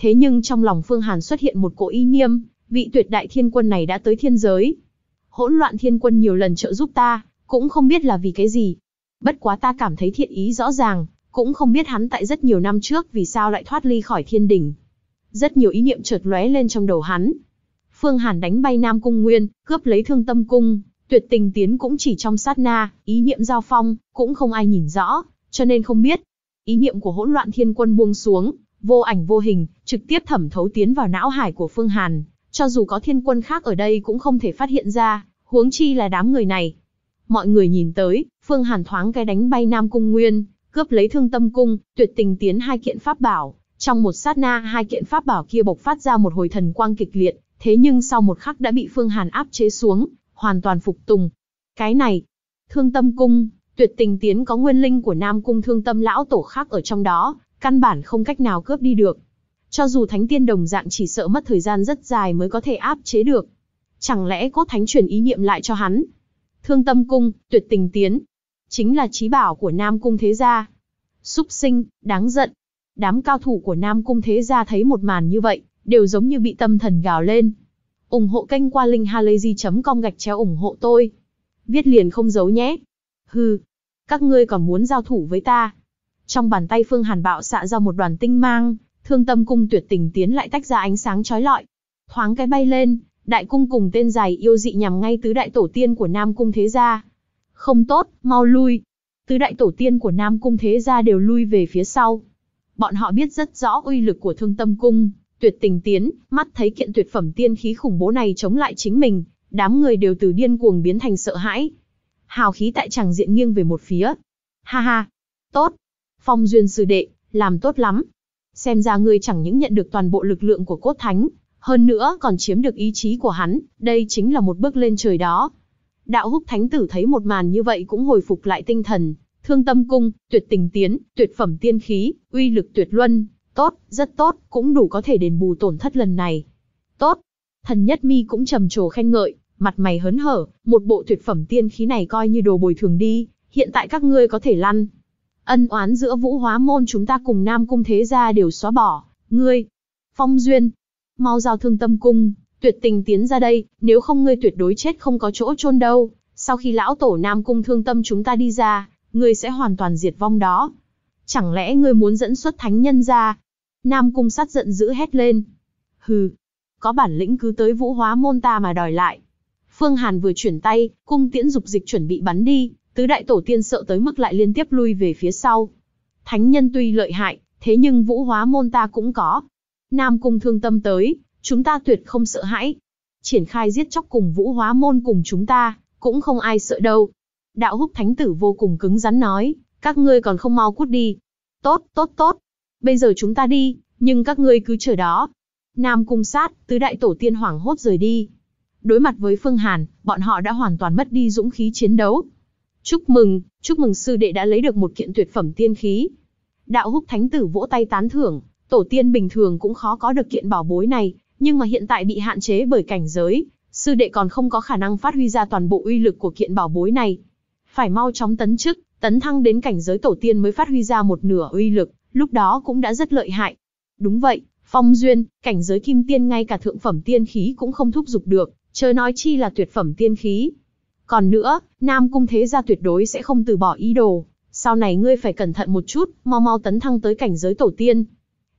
Thế nhưng trong lòng Phương Hàn xuất hiện một cỗ ý niệm, vị tuyệt đại thiên quân này đã tới thiên giới. Hỗn loạn thiên quân nhiều lần trợ giúp ta, cũng không biết là vì cái gì, Bất quá ta cảm thấy thiện ý rõ ràng, cũng không biết hắn tại rất nhiều năm trước vì sao lại thoát ly khỏi thiên đỉnh. Rất nhiều ý niệm chợt lóe lên trong đầu hắn. Phương Hàn đánh bay Nam Cung Nguyên, cướp lấy thương tâm cung, tuyệt tình tiến cũng chỉ trong sát na, ý niệm giao phong, cũng không ai nhìn rõ, cho nên không biết. Ý niệm của hỗn loạn thiên quân buông xuống, vô ảnh vô hình, trực tiếp thẩm thấu tiến vào não hải của Phương Hàn, cho dù có thiên quân khác ở đây cũng không thể phát hiện ra, huống chi là đám người này. Mọi người nhìn tới, Phương Hàn thoáng cái đánh bay Nam Cung Nguyên, cướp lấy thương tâm cung, tuyệt tình tiến hai kiện pháp bảo. Trong một sát na hai kiện pháp bảo kia bộc phát ra một hồi thần quang kịch liệt, thế nhưng sau một khắc đã bị Phương Hàn áp chế xuống, hoàn toàn phục tùng. Cái này, thương tâm cung, tuyệt tình tiến có nguyên linh của Nam Cung thương tâm lão tổ khác ở trong đó, căn bản không cách nào cướp đi được. Cho dù thánh tiên đồng dạng chỉ sợ mất thời gian rất dài mới có thể áp chế được. Chẳng lẽ có thánh truyền ý niệm lại cho hắn? Thương tâm cung, tuyệt tình tiến, chính là trí bảo của Nam Cung Thế Gia. Súc sinh, đáng giận. Đám cao thủ của Nam Cung Thế Gia thấy một màn như vậy, đều giống như bị tâm thần gào lên. ủng hộ kênh qua linkhalazy.com gạch chéo ủng hộ tôi. Viết liền không giấu nhé. Hừ, các ngươi còn muốn giao thủ với ta. Trong bàn tay Phương Hàn bạo xạ ra một đoàn tinh mang, thương tâm cung tuyệt tình tiến lại tách ra ánh sáng chói lọi. Thoáng cái bay lên, đại cung cùng tên dài yêu dị nhằm ngay tứ đại tổ tiên của Nam Cung Thế Gia. Không tốt, mau lui. Tứ đại tổ tiên của Nam Cung thế gia đều lui về phía sau. Bọn họ biết rất rõ uy lực của thương tâm cung, tuyệt tình tiến, mắt thấy kiện tuyệt phẩm tiên khí khủng bố này chống lại chính mình, đám người đều từ điên cuồng biến thành sợ hãi. Hào khí tại chẳng diện nghiêng về một phía. Ha ha, tốt. Phong duyên sư đệ, làm tốt lắm. Xem ra ngươi chẳng những nhận được toàn bộ lực lượng của cốt thánh, hơn nữa còn chiếm được ý chí của hắn, đây chính là một bước lên trời đó. Đạo húc thánh tử thấy một màn như vậy cũng hồi phục lại tinh thần, thương tâm cung, tuyệt tình tiến, tuyệt phẩm tiên khí, uy lực tuyệt luân, tốt, rất tốt, cũng đủ có thể đền bù tổn thất lần này. Tốt, thần nhất mi cũng trầm trồ khen ngợi, mặt mày hớn hở, một bộ tuyệt phẩm tiên khí này coi như đồ bồi thường đi, hiện tại các ngươi có thể lăn. Ân oán giữa vũ hóa môn chúng ta cùng nam cung thế gia đều xóa bỏ, ngươi, phong duyên, mau giao thương tâm cung, tuyệt tình tiến ra đây, nếu không ngươi tuyệt đối chết không có chỗ chôn đâu. Sau khi lão tổ Nam Cung thương tâm chúng ta đi ra, ngươi sẽ hoàn toàn diệt vong đó. Chẳng lẽ ngươi muốn dẫn xuất thánh nhân ra? Nam Cung sát giận dữ hét lên. Hừ, có bản lĩnh cứ tới vũ hóa môn ta mà đòi lại. Phương Hàn vừa chuyển tay, cung tiễn dục dịch chuẩn bị bắn đi, tứ đại tổ tiên sợ tới mức lại liên tiếp lui về phía sau. Thánh nhân tuy lợi hại, thế nhưng vũ hóa môn ta cũng có. Nam cung thương tâm tới, chúng ta tuyệt không sợ hãi. Triển khai giết chóc cùng vũ hóa môn cùng chúng ta, cũng không ai sợ đâu. Đạo húc thánh tử vô cùng cứng rắn nói, các ngươi còn không mau cút đi. Tốt, tốt, tốt. Bây giờ chúng ta đi, nhưng các ngươi cứ chờ đó. Nam cung sát, tứ đại tổ tiên hoảng hốt rời đi. Đối mặt với Phương Hàn, bọn họ đã hoàn toàn mất đi dũng khí chiến đấu. Chúc mừng, chúc mừng sư đệ đã lấy được một kiện tuyệt phẩm tiên khí. Đạo húc thánh tử vỗ tay tán thưởng, tổ tiên bình thường cũng khó có được kiện bảo bối này, nhưng mà hiện tại bị hạn chế bởi cảnh giới, sư đệ còn không có khả năng phát huy ra toàn bộ uy lực của kiện bảo bối này. Phải mau chóng tấn chức, tấn thăng đến cảnh giới tổ tiên mới phát huy ra một nửa uy lực, lúc đó cũng đã rất lợi hại. Đúng vậy, phong duyên, cảnh giới kim tiên ngay cả thượng phẩm tiên khí cũng không thúc giục được, chớ nói chi là tuyệt phẩm tiên khí. Còn nữa, Nam Cung Thế Gia tuyệt đối sẽ không từ bỏ ý đồ, sau này ngươi phải cẩn thận một chút, mau mau tấn thăng tới cảnh giới tổ tiên.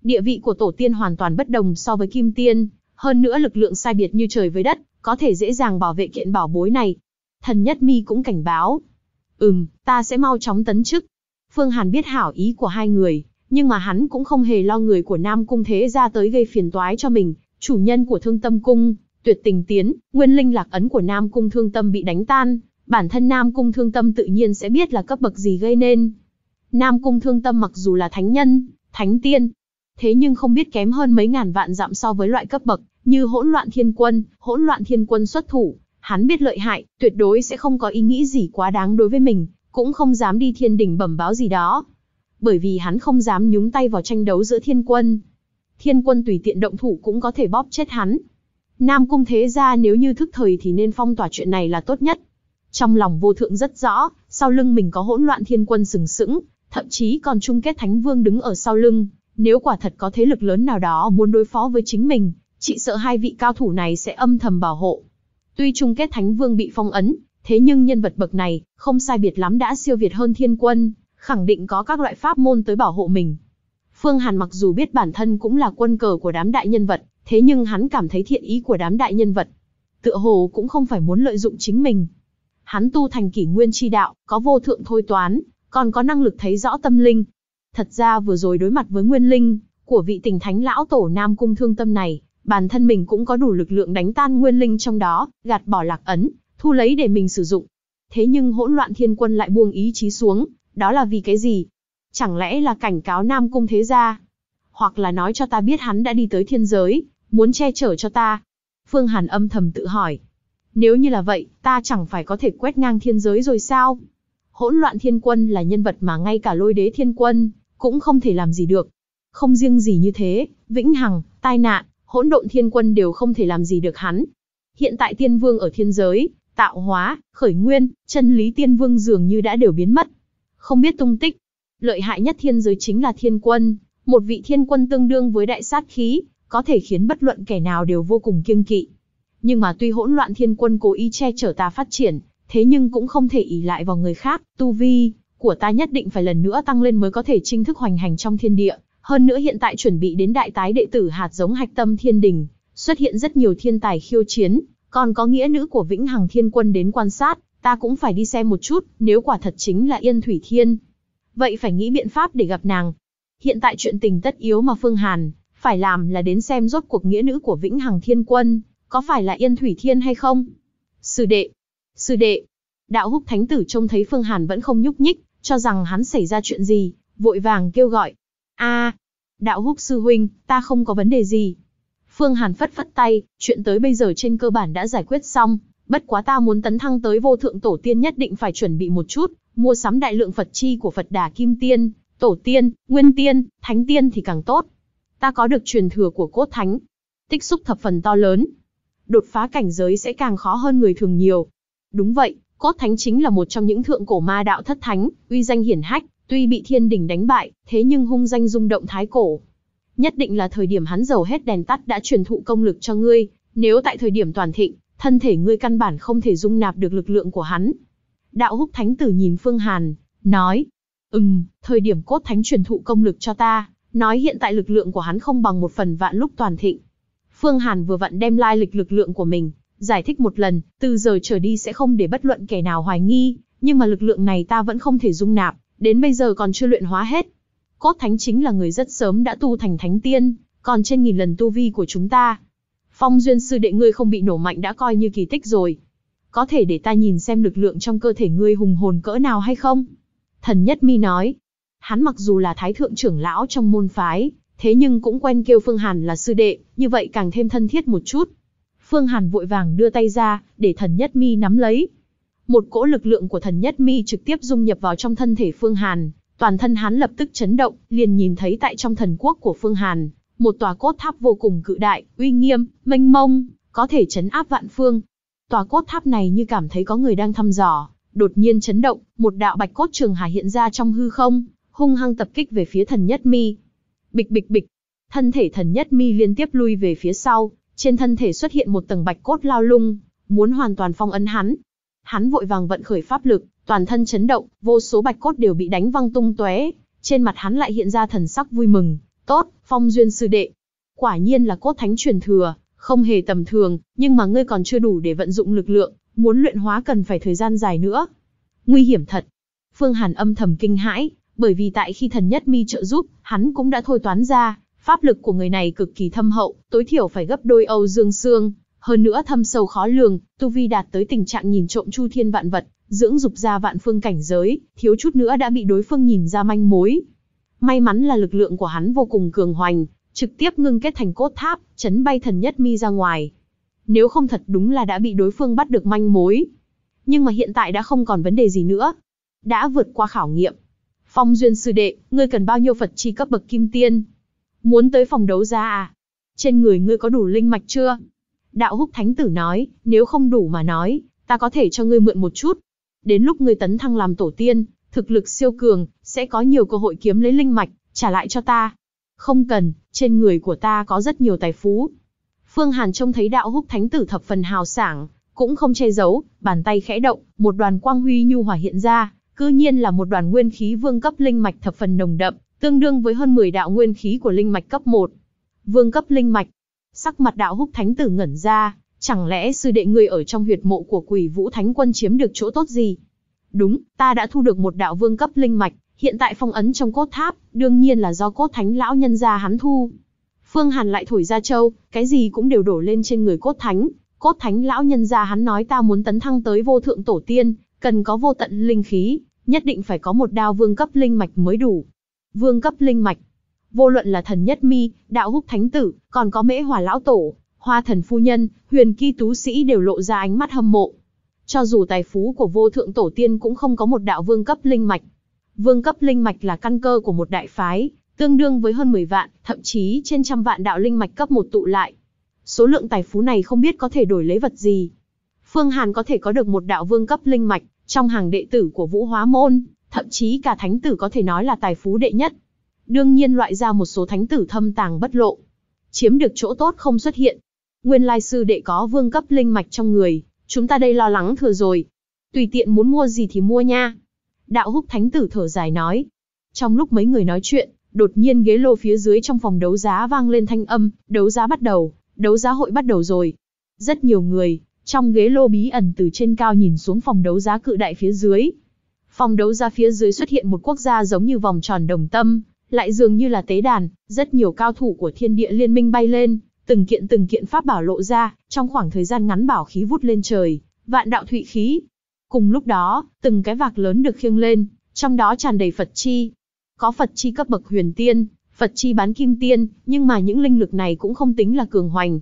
Địa vị của tổ tiên hoàn toàn bất đồng so với kim tiên, hơn nữa lực lượng sai biệt như trời với đất, có thể dễ dàng bảo vệ kiện bảo bối này. Thần Nhất Mi cũng cảnh báo. Ừm, ta sẽ mau chóng tấn chức. Phương Hàn biết hảo ý của hai người, nhưng mà hắn cũng không hề lo người của Nam Cung Thế ra tới gây phiền toái cho mình, chủ nhân của Thương Tâm Cung, tuyệt tình tiến, nguyên linh lạc ấn của Nam Cung Thương Tâm bị đánh tan, bản thân Nam Cung Thương Tâm tự nhiên sẽ biết là cấp bậc gì gây nên. Nam Cung Thương Tâm mặc dù là thánh nhân, thánh tiên, thế nhưng không biết kém hơn mấy ngàn vạn dặm so với loại cấp bậc như hỗn loạn thiên quân, hỗn loạn thiên quân xuất thủ, hắn biết lợi hại, tuyệt đối sẽ không có ý nghĩ gì quá đáng đối với mình, cũng không dám đi thiên đỉnh bẩm báo gì đó. Bởi vì hắn không dám nhúng tay vào tranh đấu giữa thiên quân. Thiên quân tùy tiện động thủ cũng có thể bóp chết hắn. Nam cung thế gia nếu như thức thời thì nên phong tỏa chuyện này là tốt nhất. Trong lòng vô thượng rất rõ, sau lưng mình có hỗn loạn thiên quân sừng sững, thậm chí còn chung kết thánh vương đứng ở sau lưng, nếu quả thật có thế lực lớn nào đó muốn đối phó với chính mình, chị sợ hai vị cao thủ này sẽ âm thầm bảo hộ. Tuy chung kết Thánh Vương bị phong ấn, thế nhưng nhân vật bậc này, không sai biệt lắm đã siêu việt hơn thiên quân, khẳng định có các loại pháp môn tới bảo hộ mình. Phương Hàn mặc dù biết bản thân cũng là quân cờ của đám đại nhân vật, thế nhưng hắn cảm thấy thiện ý của đám đại nhân vật. Tựa hồ cũng không phải muốn lợi dụng chính mình. Hắn tu thành kỷ nguyên chi đạo, có vô thượng thôi toán, còn có năng lực thấy rõ tâm linh, Thật ra vừa rồi đối mặt với nguyên linh của vị tình thánh lão tổ Nam Cung thương tâm này, bản thân mình cũng có đủ lực lượng đánh tan nguyên linh trong đó, gạt bỏ lạc ấn, thu lấy để mình sử dụng. Thế nhưng hỗn loạn thiên quân lại buông ý chí xuống, đó là vì cái gì? Chẳng lẽ là cảnh cáo Nam Cung thế gia? Hoặc là nói cho ta biết hắn đã đi tới thiên giới, muốn che chở cho ta? Phương Hàn âm thầm tự hỏi. Nếu như là vậy, ta chẳng phải có thể quét ngang thiên giới rồi sao? Hỗn loạn thiên quân là nhân vật mà ngay cả lôi đế thiên quân cũng không thể làm gì được. Không riêng gì như thế, Vĩnh Hằng, tai nạn, hỗn độn thiên quân đều không thể làm gì được hắn. Hiện tại tiên vương ở thiên giới, tạo hóa, khởi nguyên, chân lý tiên vương dường như đã đều biến mất. Không biết tung tích. Lợi hại nhất thiên giới chính là thiên quân, một vị thiên quân tương đương với đại sát khí, có thể khiến bất luận kẻ nào đều vô cùng kiêng kỵ. Nhưng mà tuy hỗn loạn thiên quân cố ý che chở ta phát triển, thế nhưng cũng không thể ỷ lại vào người khác, tu vi, của ta nhất định phải lần nữa tăng lên mới có thể chính thức hoành hành trong thiên địa. Hơn nữa hiện tại chuẩn bị đến đại tái đệ tử hạt giống hạch tâm thiên đình, xuất hiện rất nhiều thiên tài khiêu chiến, còn có nghĩa nữ của Vĩnh Hằng Thiên Quân đến quan sát, ta cũng phải đi xem một chút, nếu quả thật chính là Yên Thủy Thiên. Vậy phải nghĩ biện pháp để gặp nàng. Hiện tại chuyện tình tất yếu mà Phương Hàn phải làm là đến xem rốt cuộc nghĩa nữ của Vĩnh Hằng Thiên Quân, có phải là Yên Thủy Thiên hay không? Sư đệ, sư đệ, đạo húc thánh tử trông thấy Phương Hàn vẫn không nhúc nhích, cho rằng hắn xảy ra chuyện gì, vội vàng kêu gọi. a đạo húc sư huynh, ta không có vấn đề gì. Phương Hàn phất phất tay, chuyện tới bây giờ trên cơ bản đã giải quyết xong, bất quá ta muốn tấn thăng tới vô thượng tổ tiên nhất định phải chuẩn bị một chút, mua sắm đại lượng Phật chi của Phật Đà Kim Tiên, Tổ Tiên, Nguyên Tiên, Thánh Tiên thì càng tốt. Ta có được truyền thừa của cốt thánh, tích xúc thập phần to lớn. Đột phá cảnh giới sẽ càng khó hơn người thường nhiều. Đúng vậy, Cốt Thánh chính là một trong những thượng cổ ma đạo thất thánh, uy danh hiển hách, tuy bị thiên đình đánh bại, thế nhưng hung danh rung động thái cổ. Nhất định là thời điểm hắn giàu hết đèn tắt đã truyền thụ công lực cho ngươi, nếu tại thời điểm toàn thịnh, thân thể ngươi căn bản không thể dung nạp được lực lượng của hắn. Đạo húc thánh tử nhìn Phương Hàn, nói, Ừm, thời điểm cốt thánh truyền thụ công lực cho ta, nói hiện tại lực lượng của hắn không bằng một phần vạn lúc toàn thịnh. Phương Hàn vừa vặn đem lai lịch lực lượng của mình, Giải thích một lần, từ giờ trở đi sẽ không để bất luận kẻ nào hoài nghi, nhưng mà lực lượng này ta vẫn không thể dung nạp, đến bây giờ còn chưa luyện hóa hết. Cốt thánh chính là người rất sớm đã tu thành thánh tiên, còn trên nghìn lần tu vi của chúng ta. Phong duyên sư đệ ngươi không bị nổ mạnh đã coi như kỳ tích rồi. Có thể để ta nhìn xem lực lượng trong cơ thể ngươi hùng hồn cỡ nào hay không? Thần Nhất Mi nói. Hắn mặc dù là thái thượng trưởng lão trong môn phái, thế nhưng cũng quen kêu Phương Hàn là sư đệ, như vậy càng thêm thân thiết một chút. Phương Hàn vội vàng đưa tay ra, để thần nhất mi nắm lấy. Một cỗ lực lượng của thần nhất mi trực tiếp dung nhập vào trong thân thể Phương Hàn, toàn thân hắn lập tức chấn động, liền nhìn thấy tại trong thần quốc của Phương Hàn, một tòa cốt tháp vô cùng cự đại, uy nghiêm, mênh mông, có thể chấn áp vạn phương. Tòa cốt tháp này như cảm thấy có người đang thăm dò, đột nhiên chấn động, một đạo bạch cốt trường hà hiện ra trong hư không, hung hăng tập kích về phía thần nhất mi. Bịch bịch bịch, thân thể thần nhất mi liên tiếp lui về phía sau, trên thân thể xuất hiện một tầng bạch cốt lao lung, muốn hoàn toàn phong ấn hắn. Hắn vội vàng vận khởi pháp lực, toàn thân chấn động, vô số bạch cốt đều bị đánh văng tung tóe. Trên mặt hắn lại hiện ra thần sắc vui mừng, tốt, phong duyên sư đệ. Quả nhiên là cốt thánh truyền thừa, không hề tầm thường, nhưng mà ngươi còn chưa đủ để vận dụng lực lượng, muốn luyện hóa cần phải thời gian dài nữa. Nguy hiểm thật. Phương Hàn âm thầm kinh hãi, bởi vì tại khi thần nhất mi trợ giúp, hắn cũng đã thôi toán ra, Pháp lực của người này cực kỳ thâm hậu, tối thiểu phải gấp đôi Âu Dương Sương, hơn nữa thâm sâu khó lường, tu vi đạt tới tình trạng nhìn trộm chu thiên vạn vật, dưỡng dục ra vạn phương cảnh giới, thiếu chút nữa đã bị đối phương nhìn ra manh mối. May mắn là lực lượng của hắn vô cùng cường hoành, trực tiếp ngưng kết thành cốt tháp, chấn bay thần nhất mi ra ngoài. Nếu không thật đúng là đã bị đối phương bắt được manh mối. Nhưng mà hiện tại đã không còn vấn đề gì nữa. Đã vượt qua khảo nghiệm. Phong duyên sư đệ, ngươi cần bao nhiêu Phật chi cấp bậc kim tiên, Muốn tới phòng đấu giá à? Trên người ngươi có đủ linh mạch chưa? Đạo húc thánh tử nói, nếu không đủ mà nói, ta có thể cho ngươi mượn một chút. Đến lúc ngươi tấn thăng làm tổ tiên, thực lực siêu cường, sẽ có nhiều cơ hội kiếm lấy linh mạch, trả lại cho ta. Không cần, trên người của ta có rất nhiều tài phú. Phương Hàn trông thấy đạo húc thánh tử thập phần hào sảng, cũng không che giấu, bàn tay khẽ động, một đoàn quang huy nhu hòa hiện ra, cư nhiên là một đoàn nguyên khí vương cấp linh mạch thập phần nồng đậm, tương đương với hơn 10 đạo nguyên khí của linh mạch cấp 1. Vương cấp linh mạch. Sắc mặt đạo húc thánh tử ngẩn ra, chẳng lẽ sư đệ ngươi ở trong huyệt mộ của quỷ vũ thánh quân chiếm được chỗ tốt gì? Đúng, ta đã thu được một đạo vương cấp linh mạch, hiện tại phong ấn trong cốt tháp, đương nhiên là do cốt thánh lão nhân gia hắn thu. Phương Hàn lại thổi ra châu, cái gì cũng đều đổ lên trên người cốt thánh, cốt thánh lão nhân gia hắn nói ta muốn tấn thăng tới vô thượng tổ tiên, cần có vô tận linh khí, nhất định phải có một đao vương cấp linh mạch mới đủ vương cấp linh mạch. Vô luận là thần nhất mi, đạo húc thánh tử, còn có mễ hỏa lão tổ, hoa thần phu nhân, huyền kỳ tú sĩ đều lộ ra ánh mắt hâm mộ. Cho dù tài phú của vô thượng tổ tiên cũng không có một đạo vương cấp linh mạch. Vương cấp linh mạch là căn cơ của một đại phái, tương đương với hơn 10 vạn, thậm chí trên trăm vạn đạo linh mạch cấp một tụ lại. Số lượng tài phú này không biết có thể đổi lấy vật gì. Phương Hàn có thể có được một đạo vương cấp linh mạch, trong hàng đệ tử của Vũ Hóa Môn, thậm chí cả thánh tử có thể nói là tài phú đệ nhất. Đương nhiên loại ra một số thánh tử thâm tàng bất lộ, chiếm được chỗ tốt không xuất hiện. Nguyên lai sư đệ có vương cấp linh mạch trong người, chúng ta đây lo lắng thừa rồi. Tùy tiện muốn mua gì thì mua nha. Đạo húc thánh tử thở dài nói. Trong lúc mấy người nói chuyện, đột nhiên ghế lô phía dưới trong phòng đấu giá vang lên thanh âm, đấu giá bắt đầu, đấu giá hội bắt đầu rồi. Rất nhiều người, trong ghế lô bí ẩn từ trên cao nhìn xuống phòng đấu giá cự đại phía dưới, Phòng đấu ra phía dưới xuất hiện một quốc gia giống như vòng tròn đồng tâm, lại dường như là tế đàn, rất nhiều cao thủ của thiên địa liên minh bay lên, từng kiện từng kiện pháp bảo lộ ra, trong khoảng thời gian ngắn bảo khí vút lên trời, vạn đạo thụy khí. Cùng lúc đó, từng cái vạc lớn được khiêng lên, trong đó tràn đầy Phật chi. Có Phật chi cấp bậc huyền tiên, Phật chi bán kim tiên, nhưng mà những linh lực này cũng không tính là cường hoành.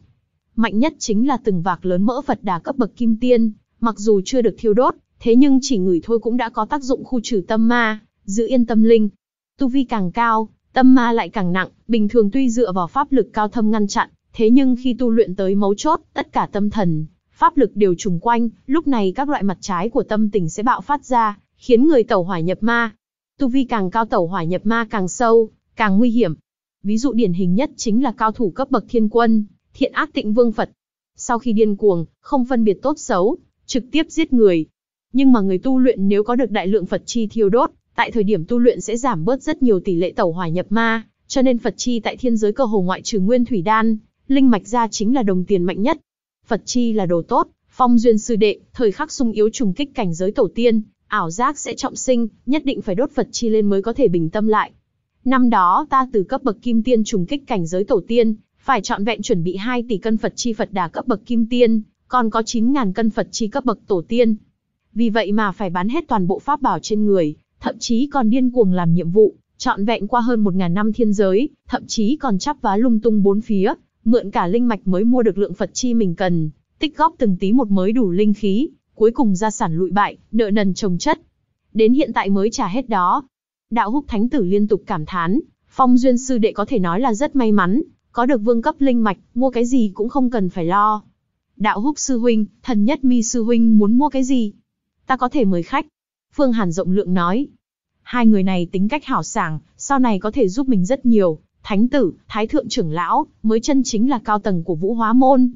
Mạnh nhất chính là từng vạc lớn mỡ Phật đà cấp bậc kim tiên, mặc dù chưa được thiêu đốt, thế nhưng chỉ ngửi thôi cũng đã có tác dụng khu trừ tâm ma, giữ yên tâm linh. Tu vi càng cao, tâm ma lại càng nặng, bình thường tuy dựa vào pháp lực cao thâm ngăn chặn, thế nhưng khi tu luyện tới mấu chốt, tất cả tâm thần, pháp lực đều trùng quanh, lúc này các loại mặt trái của tâm tình sẽ bạo phát ra, khiến người tẩu hỏa nhập ma. Tu vi càng cao tẩu hỏa nhập ma càng sâu, càng nguy hiểm. Ví dụ điển hình nhất chính là cao thủ cấp bậc thiên quân, thiện ác tịnh vương Phật. Sau khi điên cuồng, không phân biệt tốt xấu, trực tiếp giết người, nhưng mà người tu luyện nếu có được đại lượng Phật chi thiêu đốt, tại thời điểm tu luyện sẽ giảm bớt rất nhiều tỷ lệ tẩu hỏa nhập ma, cho nên Phật chi tại thiên giới cơ hồ ngoại trừ nguyên thủy đan, linh mạch ra chính là đồng tiền mạnh nhất. Phật chi là đồ tốt, phong duyên sư đệ, thời khắc sung yếu trùng kích cảnh giới tổ tiên, ảo giác sẽ trọng sinh, nhất định phải đốt Phật chi lên mới có thể bình tâm lại. Năm đó ta từ cấp bậc kim tiên trùng kích cảnh giới tổ tiên, phải chọn vẹn chuẩn bị 2 tỷ cân Phật chi Phật đà cấp bậc kim tiên, còn có 9.000 cân Phật chi cấp bậc tổ tiên vì vậy mà phải bán hết toàn bộ pháp bảo trên người, thậm chí còn điên cuồng làm nhiệm vụ, trọn vẹn qua hơn 1.000 năm thiên giới, thậm chí còn chắp vá lung tung bốn phía, mượn cả linh mạch mới mua được lượng Phật chi mình cần, tích góp từng tí một mới đủ linh khí, cuối cùng gia sản lụi bại, nợ nần chồng chất. Đến hiện tại mới trả hết đó. Đạo húc thánh tử liên tục cảm thán, phong duyên sư đệ có thể nói là rất may mắn, có được vương cấp linh mạch, mua cái gì cũng không cần phải lo. Đạo húc sư huynh, thần nhất mi sư huynh muốn mua cái gì, ta có thể mời khách. Phương Hàn rộng lượng nói. Hai người này tính cách hảo sảng, sau này có thể giúp mình rất nhiều. Thánh tử, thái thượng trưởng lão, mới chân chính là cao tầng của vũ hóa môn.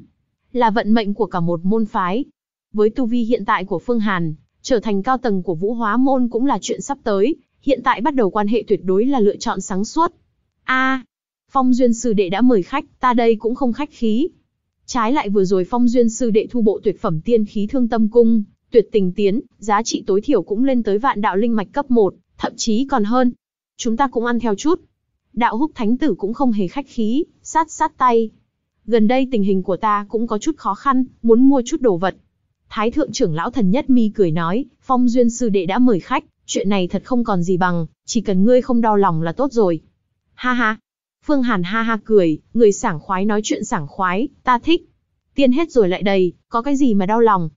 Là vận mệnh của cả một môn phái. Với tu vi hiện tại của Phương Hàn, trở thành cao tầng của vũ hóa môn cũng là chuyện sắp tới. Hiện tại bắt đầu quan hệ tuyệt đối là lựa chọn sáng suốt. a Phong Duyên Sư Đệ đã mời khách, ta đây cũng không khách khí. Trái lại vừa rồi Phong Duyên Sư Đệ thu bộ tuyệt phẩm tiên khí thương tâm cung, tuyệt tình tiến, giá trị tối thiểu cũng lên tới vạn đạo linh mạch cấp 1, thậm chí còn hơn. Chúng ta cũng ăn theo chút. Đạo húc thánh tử cũng không hề khách khí, sát sát tay. Gần đây tình hình của ta cũng có chút khó khăn, muốn mua chút đồ vật. Thái thượng trưởng lão thần nhất mi cười nói, phong duyên sư đệ đã mời khách, chuyện này thật không còn gì bằng, chỉ cần ngươi không đau lòng là tốt rồi. Ha ha. Phương Hàn ha ha cười, người sảng khoái nói chuyện sảng khoái, ta thích. Tiên hết rồi lại đầy, có cái gì mà đau lòng,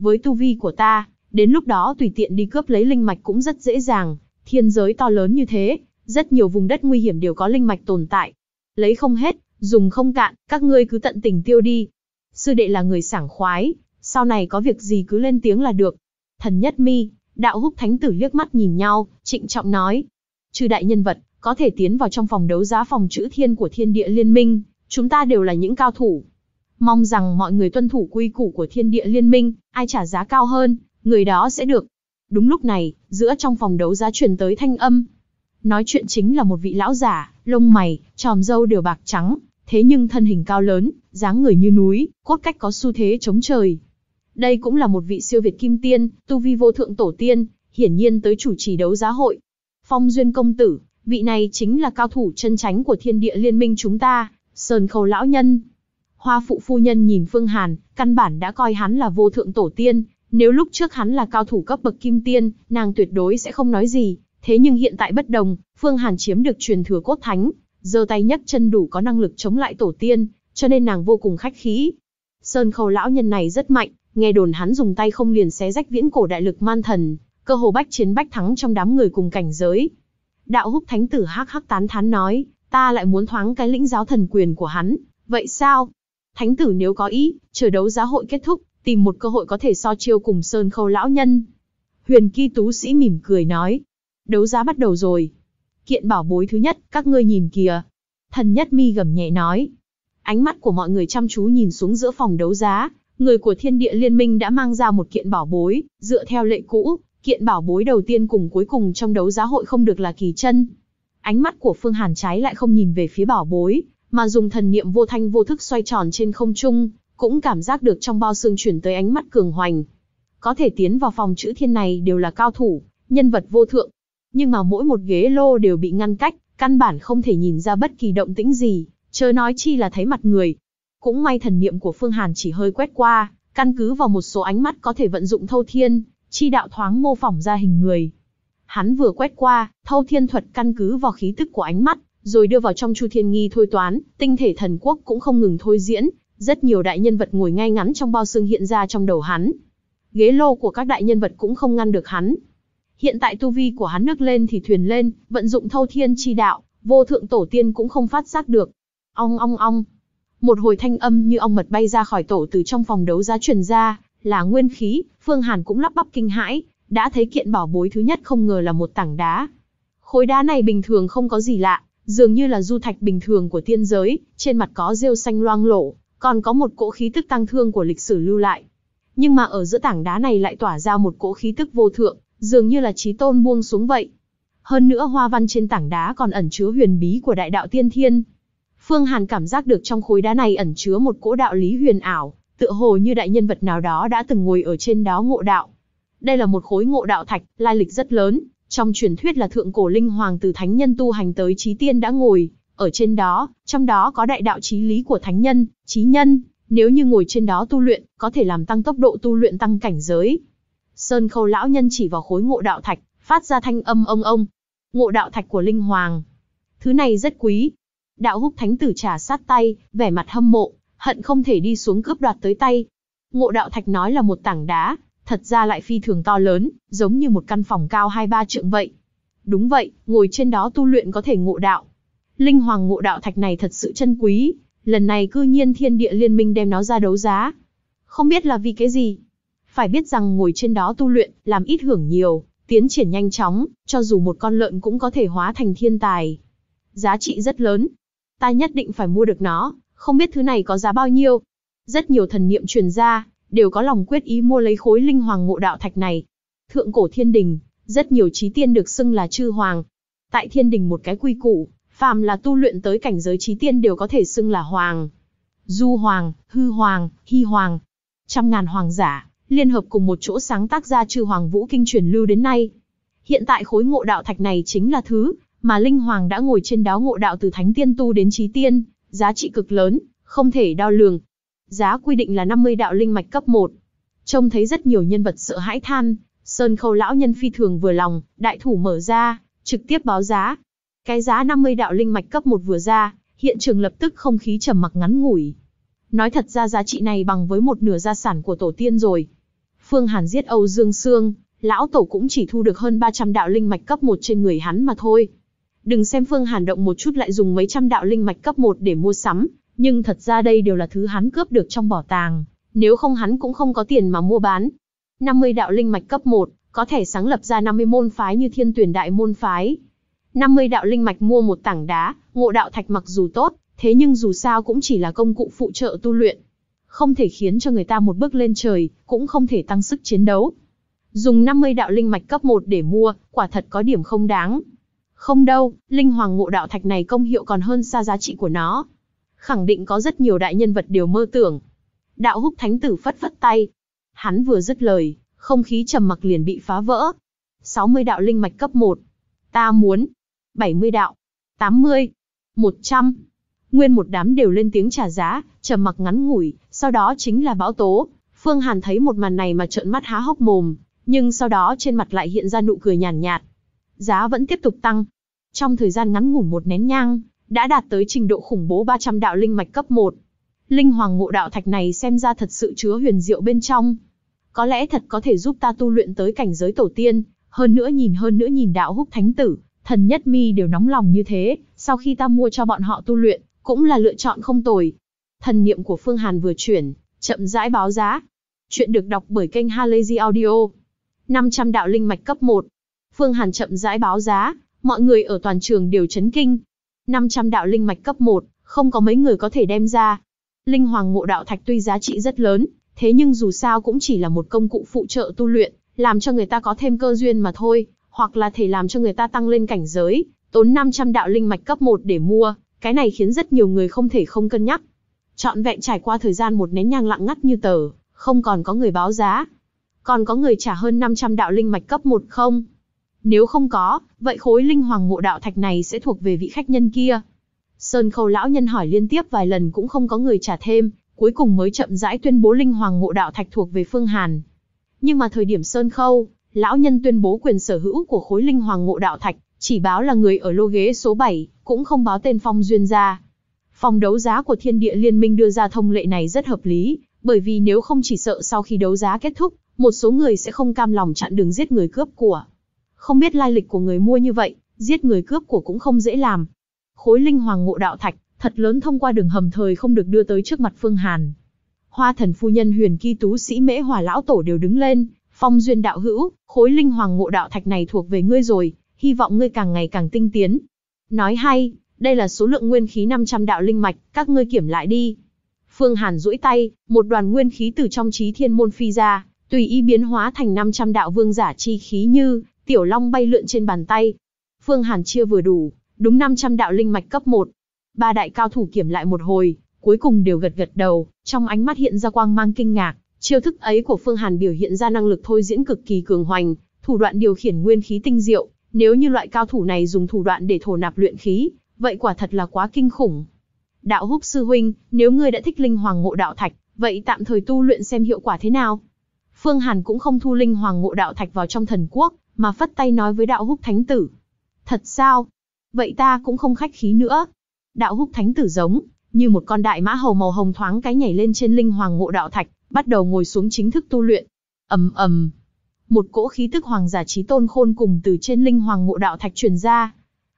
với tu vi của ta, đến lúc đó tùy tiện đi cướp lấy linh mạch cũng rất dễ dàng, thiên giới to lớn như thế, rất nhiều vùng đất nguy hiểm đều có linh mạch tồn tại. Lấy không hết, dùng không cạn, các ngươi cứ tận tình tiêu đi. Sư đệ là người sảng khoái, sau này có việc gì cứ lên tiếng là được. Thần nhất mi, đạo húc thánh tử liếc mắt nhìn nhau, trịnh trọng nói. Trừ đại nhân vật, có thể tiến vào trong phòng đấu giá phòng chữ thiên của thiên địa liên minh, chúng ta đều là những cao thủ, Mong rằng mọi người tuân thủ quy củ của thiên địa liên minh, ai trả giá cao hơn, người đó sẽ được. Đúng lúc này, giữa trong phòng đấu giá truyền tới thanh âm. Nói chuyện chính là một vị lão giả, lông mày, tròm râu đều bạc trắng, thế nhưng thân hình cao lớn, dáng người như núi, cốt cách có xu thế chống trời. Đây cũng là một vị siêu việt kim tiên, tu vi vô thượng tổ tiên, hiển nhiên tới chủ trì đấu giá hội. Phong duyên công tử, vị này chính là cao thủ chân tránh của thiên địa liên minh chúng ta, Sơn Khâu lão nhân. Hoa phụ phu nhân nhìn Phương Hàn, căn bản đã coi hắn là vô thượng tổ tiên, nếu lúc trước hắn là cao thủ cấp bậc kim tiên, nàng tuyệt đối sẽ không nói gì, thế nhưng hiện tại bất đồng, Phương Hàn chiếm được truyền thừa cốt thánh, giơ tay nhấc chân đủ có năng lực chống lại tổ tiên, cho nên nàng vô cùng khách khí. Sơn Khâu lão nhân này rất mạnh, nghe đồn hắn dùng tay không liền xé rách viễn cổ đại lực man thần, cơ hồ bách chiến bách thắng trong đám người cùng cảnh giới. Đạo Húc Thánh tử hắc hắc tán thán nói, ta lại muốn thoáng cái lĩnh giáo thần quyền của hắn, vậy sao? Thánh tử nếu có ý, chờ đấu giá hội kết thúc, tìm một cơ hội có thể so chiêu cùng Sơn Khâu lão nhân. Huyền Ki tú sĩ mỉm cười nói, đấu giá bắt đầu rồi. Kiện bảo bối thứ nhất, các ngươi nhìn kìa. Thần nhất mi gầm nhẹ nói. Ánh mắt của mọi người chăm chú nhìn xuống giữa phòng đấu giá, người của thiên địa liên minh đã mang ra một kiện bảo bối, dựa theo lệ cũ, kiện bảo bối đầu tiên cùng cuối cùng trong đấu giá hội không được là kỳ chân. Ánh mắt của Phương Hàn trái lại không nhìn về phía bảo bối, mà dùng thần niệm vô thanh vô thức xoay tròn trên không trung, cũng cảm giác được trong bao xương chuyển tới ánh mắt cường hoành. Có thể tiến vào phòng chữ thiên này đều là cao thủ, nhân vật vô thượng. Nhưng mà mỗi một ghế lô đều bị ngăn cách, căn bản không thể nhìn ra bất kỳ động tĩnh gì, chớ nói chi là thấy mặt người. Cũng may thần niệm của Phương Hàn chỉ hơi quét qua, căn cứ vào một số ánh mắt có thể vận dụng thâu thiên, chi đạo thoáng mô phỏng ra hình người. Hắn vừa quét qua, thâu thiên thuật căn cứ vào khí tức của ánh mắt, rồi đưa vào trong Chu Thiên Nghi thôi toán, tinh thể thần quốc cũng không ngừng thôi diễn, rất nhiều đại nhân vật ngồi ngay ngắn trong bao xương hiện ra trong đầu hắn. Ghế lô của các đại nhân vật cũng không ngăn được hắn. Hiện tại tu vi của hắn nước lên thì thuyền lên, vận dụng thâu thiên chi đạo, vô thượng tổ tiên cũng không phát giác được. Ong ong ong. Một hồi thanh âm như ong mật bay ra khỏi tổ từ trong phòng đấu giá truyền ra, là nguyên khí, Phương Hàn cũng lắp bắp kinh hãi, đã thấy kiện bảo bối thứ nhất không ngờ là một tảng đá. Khối đá này bình thường không có gì lạ, dường như là du thạch bình thường của tiên giới, trên mặt có rêu xanh loang lổ, còn có một cỗ khí tức tăng thương của lịch sử lưu lại. Nhưng mà ở giữa tảng đá này lại tỏa ra một cỗ khí tức vô thượng, dường như là trí tôn buông xuống vậy. Hơn nữa hoa văn trên tảng đá còn ẩn chứa huyền bí của đại đạo tiên thiên. Phương Hàn cảm giác được trong khối đá này ẩn chứa một cỗ đạo lý huyền ảo, tựa hồ như đại nhân vật nào đó đã từng ngồi ở trên đó ngộ đạo. Đây là một khối ngộ đạo thạch, lai lịch rất lớn, trong truyền thuyết là thượng cổ linh hoàng từ thánh nhân tu hành tới trí tiên đã ngồi, ở trên đó, trong đó có đại đạo trí lý của thánh nhân, trí nhân, nếu như ngồi trên đó tu luyện, có thể làm tăng tốc độ tu luyện tăng cảnh giới. Sơn khâu lão nhân chỉ vào khối ngộ đạo thạch, phát ra thanh âm ông ông. Ngộ đạo thạch của linh hoàng. Thứ này rất quý. Đạo húc thánh tử trả sát tay, vẻ mặt hâm mộ, hận không thể đi xuống cướp đoạt tới tay. Ngộ đạo thạch nói là một tảng đá, thật ra lại phi thường to lớn, giống như một căn phòng cao hai ba trượng vậy. Đúng vậy, ngồi trên đó tu luyện có thể ngộ đạo. Linh hoàng ngộ đạo thạch này thật sự chân quý, lần này cư nhiên thiên địa liên minh đem nó ra đấu giá. Không biết là vì cái gì? Phải biết rằng ngồi trên đó tu luyện, làm ít hưởng nhiều, tiến triển nhanh chóng, cho dù một con lợn cũng có thể hóa thành thiên tài. Giá trị rất lớn. Ta nhất định phải mua được nó, không biết thứ này có giá bao nhiêu. Rất nhiều thần niệm truyền ra, đều có lòng quyết ý mua lấy khối linh hoàng ngộ đạo thạch này. Thượng cổ thiên đình, rất nhiều trí tiên được xưng là chư hoàng. Tại thiên đình một cái quy củ, phàm là tu luyện tới cảnh giới trí tiên đều có thể xưng là hoàng. Du hoàng, hư hoàng, hy hoàng, trăm ngàn hoàng giả, liên hợp cùng một chỗ sáng tác ra chư hoàng vũ kinh truyền lưu đến nay. Hiện tại khối ngộ đạo thạch này chính là thứ mà linh hoàng đã ngồi trên đáo ngộ đạo từ thánh tiên tu đến trí tiên, giá trị cực lớn, không thể đo lường giá quy định là 50 đạo linh mạch cấp 1. Trông thấy rất nhiều nhân vật sợ hãi than, Sơn Khâu lão nhân phi thường vừa lòng, đại thủ mở ra, trực tiếp báo giá. Cái giá 50 đạo linh mạch cấp 1 vừa ra, hiện trường lập tức không khí trầm mặc ngắn ngủi. Nói thật ra giá trị này bằng với một nửa gia sản của tổ tiên rồi. Phương Hàn giết Âu Dương Sương, lão tổ cũng chỉ thu được hơn 300 đạo linh mạch cấp 1 trên người hắn mà thôi. Đừng xem Phương Hàn động một chút lại dùng mấy trăm đạo linh mạch cấp 1 để mua sắm, nhưng thật ra đây đều là thứ hắn cướp được trong bảo tàng, nếu không hắn cũng không có tiền mà mua bán. 50 đạo linh mạch cấp 1, có thể sáng lập ra 50 môn phái như thiên tuyển đại môn phái. 50 đạo linh mạch mua một tảng đá, ngộ đạo thạch mặc dù tốt, thế nhưng dù sao cũng chỉ là công cụ phụ trợ tu luyện. Không thể khiến cho người ta một bước lên trời, cũng không thể tăng sức chiến đấu. Dùng 50 đạo linh mạch cấp 1 để mua, quả thật có điểm không đáng. Không đâu, linh hoàng ngộ đạo thạch này công hiệu còn hơn xa giá trị của nó. Khẳng định có rất nhiều đại nhân vật đều mơ tưởng. Đạo húc thánh tử phất phất tay. Hắn vừa dứt lời, không khí trầm mặc liền bị phá vỡ. 60 đạo linh mạch cấp 1. Ta muốn. 70 đạo. 80. 100. Nguyên một đám đều lên tiếng trả giá, trầm mặc ngắn ngủi, sau đó chính là bão tố. Phương Hàn thấy một màn này mà trợn mắt há hốc mồm, nhưng sau đó trên mặt lại hiện ra nụ cười nhàn nhạt, nhạt. Giá vẫn tiếp tục tăng. Trong thời gian ngắn ngủn một nén nhang, đã đạt tới trình độ khủng bố 300 đạo linh mạch cấp 1. Linh hoàng ngộ đạo thạch này xem ra thật sự chứa huyền diệu bên trong. Có lẽ thật có thể giúp ta tu luyện tới cảnh giới tổ tiên, hơn nữa nhìn hơn nữa nhìn đạo húc thánh tử, thần nhất mi đều nóng lòng như thế, sau khi ta mua cho bọn họ tu luyện, cũng là lựa chọn không tồi. Thần niệm của Phương Hàn vừa chuyển, chậm rãi báo giá. Chuyện được đọc bởi kênh Halazy Audio. 500 đạo linh mạch cấp 1. Phương Hàn chậm rãi báo giá, mọi người ở toàn trường đều chấn kinh, 500 đạo linh mạch cấp 1, không có mấy người có thể đem ra. Linh hoàng ngộ đạo thạch tuy giá trị rất lớn, thế nhưng dù sao cũng chỉ là một công cụ phụ trợ tu luyện, làm cho người ta có thêm cơ duyên mà thôi, hoặc là thể làm cho người ta tăng lên cảnh giới, tốn 500 đạo linh mạch cấp 1 để mua, cái này khiến rất nhiều người không thể không cân nhắc. Trọn vẹn trải qua thời gian một nén nhang lặng ngắt như tờ, không còn có người báo giá. Còn có người trả hơn 500 đạo linh mạch cấp 1 không? Nếu không có, vậy khối linh hoàng ngộ đạo thạch này sẽ thuộc về vị khách nhân kia. Sơn Khâu lão nhân hỏi liên tiếp vài lần cũng không có người trả thêm, cuối cùng mới chậm rãi tuyên bố linh hoàng ngộ đạo thạch thuộc về Phương Hàn. Nhưng mà thời điểm Sơn Khâu, lão nhân tuyên bố quyền sở hữu của khối linh hoàng ngộ đạo thạch, chỉ báo là người ở lô ghế số 7, cũng không báo tên Phong Duyên gia. Phòng đấu giá của Thiên Địa Liên minh đưa ra thông lệ này rất hợp lý, bởi vì nếu không chỉ sợ sau khi đấu giá kết thúc, một số người sẽ không cam lòng chặn đường giết người cướp của. Không biết lai lịch của người mua như vậy, giết người cướp của cũng không dễ làm. Khối linh hoàng ngộ đạo thạch, thật lớn thông qua đường hầm thời không được đưa tới trước mặt Phương Hàn. Hoa thần phu nhân huyền kỳ tú sĩ mễ hòa lão tổ đều đứng lên, phong duyên đạo hữu, khối linh hoàng ngộ đạo thạch này thuộc về ngươi rồi, hy vọng ngươi càng ngày càng tinh tiến. Nói hay, đây là số lượng nguyên khí 500 đạo linh mạch, các ngươi kiểm lại đi. Phương Hàn duỗi tay, một đoàn nguyên khí từ trong trí thiên môn phi ra, tùy ý biến hóa thành 500 đạo vương giả chi khí như Tiểu Long bay lượn trên bàn tay. Phương Hàn chia vừa đủ, đúng 500 đạo linh mạch cấp 1. Ba đại cao thủ kiểm lại một hồi, cuối cùng đều gật gật đầu, trong ánh mắt hiện ra quang mang kinh ngạc. Chiêu thức ấy của Phương Hàn biểu hiện ra năng lực thôi diễn cực kỳ cường hoành, thủ đoạn điều khiển nguyên khí tinh diệu. Nếu như loại cao thủ này dùng thủ đoạn để thổ nạp luyện khí, vậy quả thật là quá kinh khủng. Đạo húc sư huynh, nếu ngươi đã thích linh hoàng ngộ đạo thạch, vậy tạm thời tu luyện xem hiệu quả thế nào. Phương Hàn cũng không thu linh hoàng ngộ đạo thạch vào trong thần quốc, mà phất tay nói với đạo húc thánh tử. Thật sao? Vậy ta cũng không khách khí nữa. Đạo húc thánh tử giống, như một con đại mã hầu màu hồng thoáng cái nhảy lên trên linh hoàng ngộ đạo thạch, bắt đầu ngồi xuống chính thức tu luyện. ầm ầm, một cỗ khí tức hoàng giả trí tôn khôn cùng từ trên linh hoàng ngộ đạo thạch truyền ra.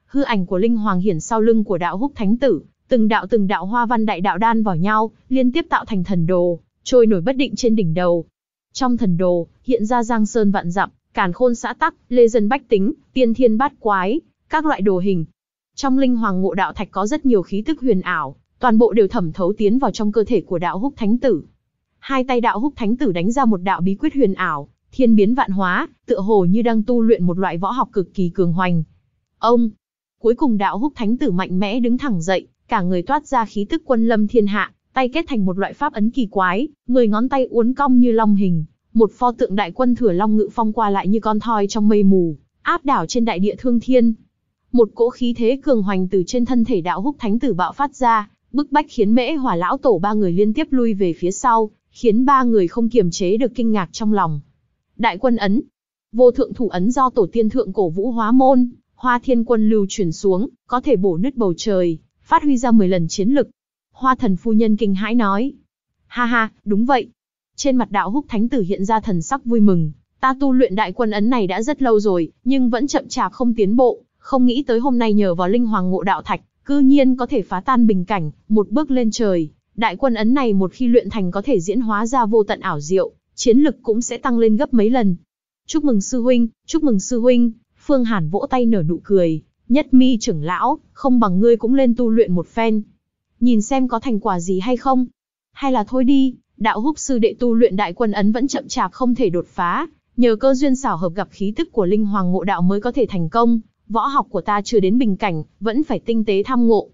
Hư ảnh của linh hoàng hiển sau lưng của đạo húc thánh tử, từng đạo từng đạo hoa văn đại đạo đan vào nhau, liên tiếp tạo thành thần đồ, trôi nổi bất định trên đỉnh đầu. Trong thần đồ, hiện ra giang sơn vạn dặm, càn khôn xã tắc, lê dân bách tính, tiên thiên bát quái, các loại đồ hình. Trong linh hoàng ngộ đạo thạch có rất nhiều khí tức huyền ảo, toàn bộ đều thẩm thấu tiến vào trong cơ thể của đạo húc thánh tử. Hai tay đạo húc thánh tử đánh ra một đạo bí quyết huyền ảo, thiên biến vạn hóa, tựa hồ như đang tu luyện một loại võ học cực kỳ cường hoành. Ông, cuối cùng đạo húc thánh tử mạnh mẽ đứng thẳng dậy, cả người toát ra khí tức quân lâm thiên hạ, tay kết thành một loại pháp ấn kỳ quái, người ngón tay uốn cong như long hình, một pho tượng đại quân thừa long ngự phong qua lại như con thoi trong mây mù, áp đảo trên đại địa thương thiên. Một cỗ khí thế cường hoành từ trên thân thể đạo húc thánh tử bạo phát ra, bức bách khiến mễ hỏa lão tổ ba người liên tiếp lui về phía sau, khiến ba người không kiềm chế được kinh ngạc trong lòng. Đại quân ấn, vô thượng thủ ấn do tổ tiên thượng cổ vũ hóa môn, hoa thiên quân lưu chuyển xuống, có thể bổ nứt bầu trời, phát huy ra 10 lần chiến lực. Hoa thần phu nhân kinh hãi nói. Ha ha, đúng vậy, trên mặt đạo húc thánh tử hiện ra thần sắc vui mừng, ta tu luyện đại quân ấn này đã rất lâu rồi, nhưng vẫn chậm chạp không tiến bộ, không nghĩ tới hôm nay nhờ vào linh hoàng ngộ đạo thạch, cư nhiên có thể phá tan bình cảnh, một bước lên trời. Đại quân ấn này một khi luyện thành có thể diễn hóa ra vô tận ảo diệu, chiến lực cũng sẽ tăng lên gấp mấy lần. Chúc mừng sư huynh, chúc mừng sư huynh, Phương Hàn vỗ tay nở nụ cười, nhất mi trưởng lão, không bằng ngươi cũng lên tu luyện một phen. Nhìn xem có thành quả gì hay không? Hay là thôi đi, đạo húc sư đệ tu luyện đại quân ấn vẫn chậm chạp không thể đột phá, nhờ cơ duyên xảo hợp gặp khí tức của linh hoàng ngộ đạo mới có thể thành công, võ học của ta chưa đến bình cảnh, vẫn phải tinh tế tham ngộ.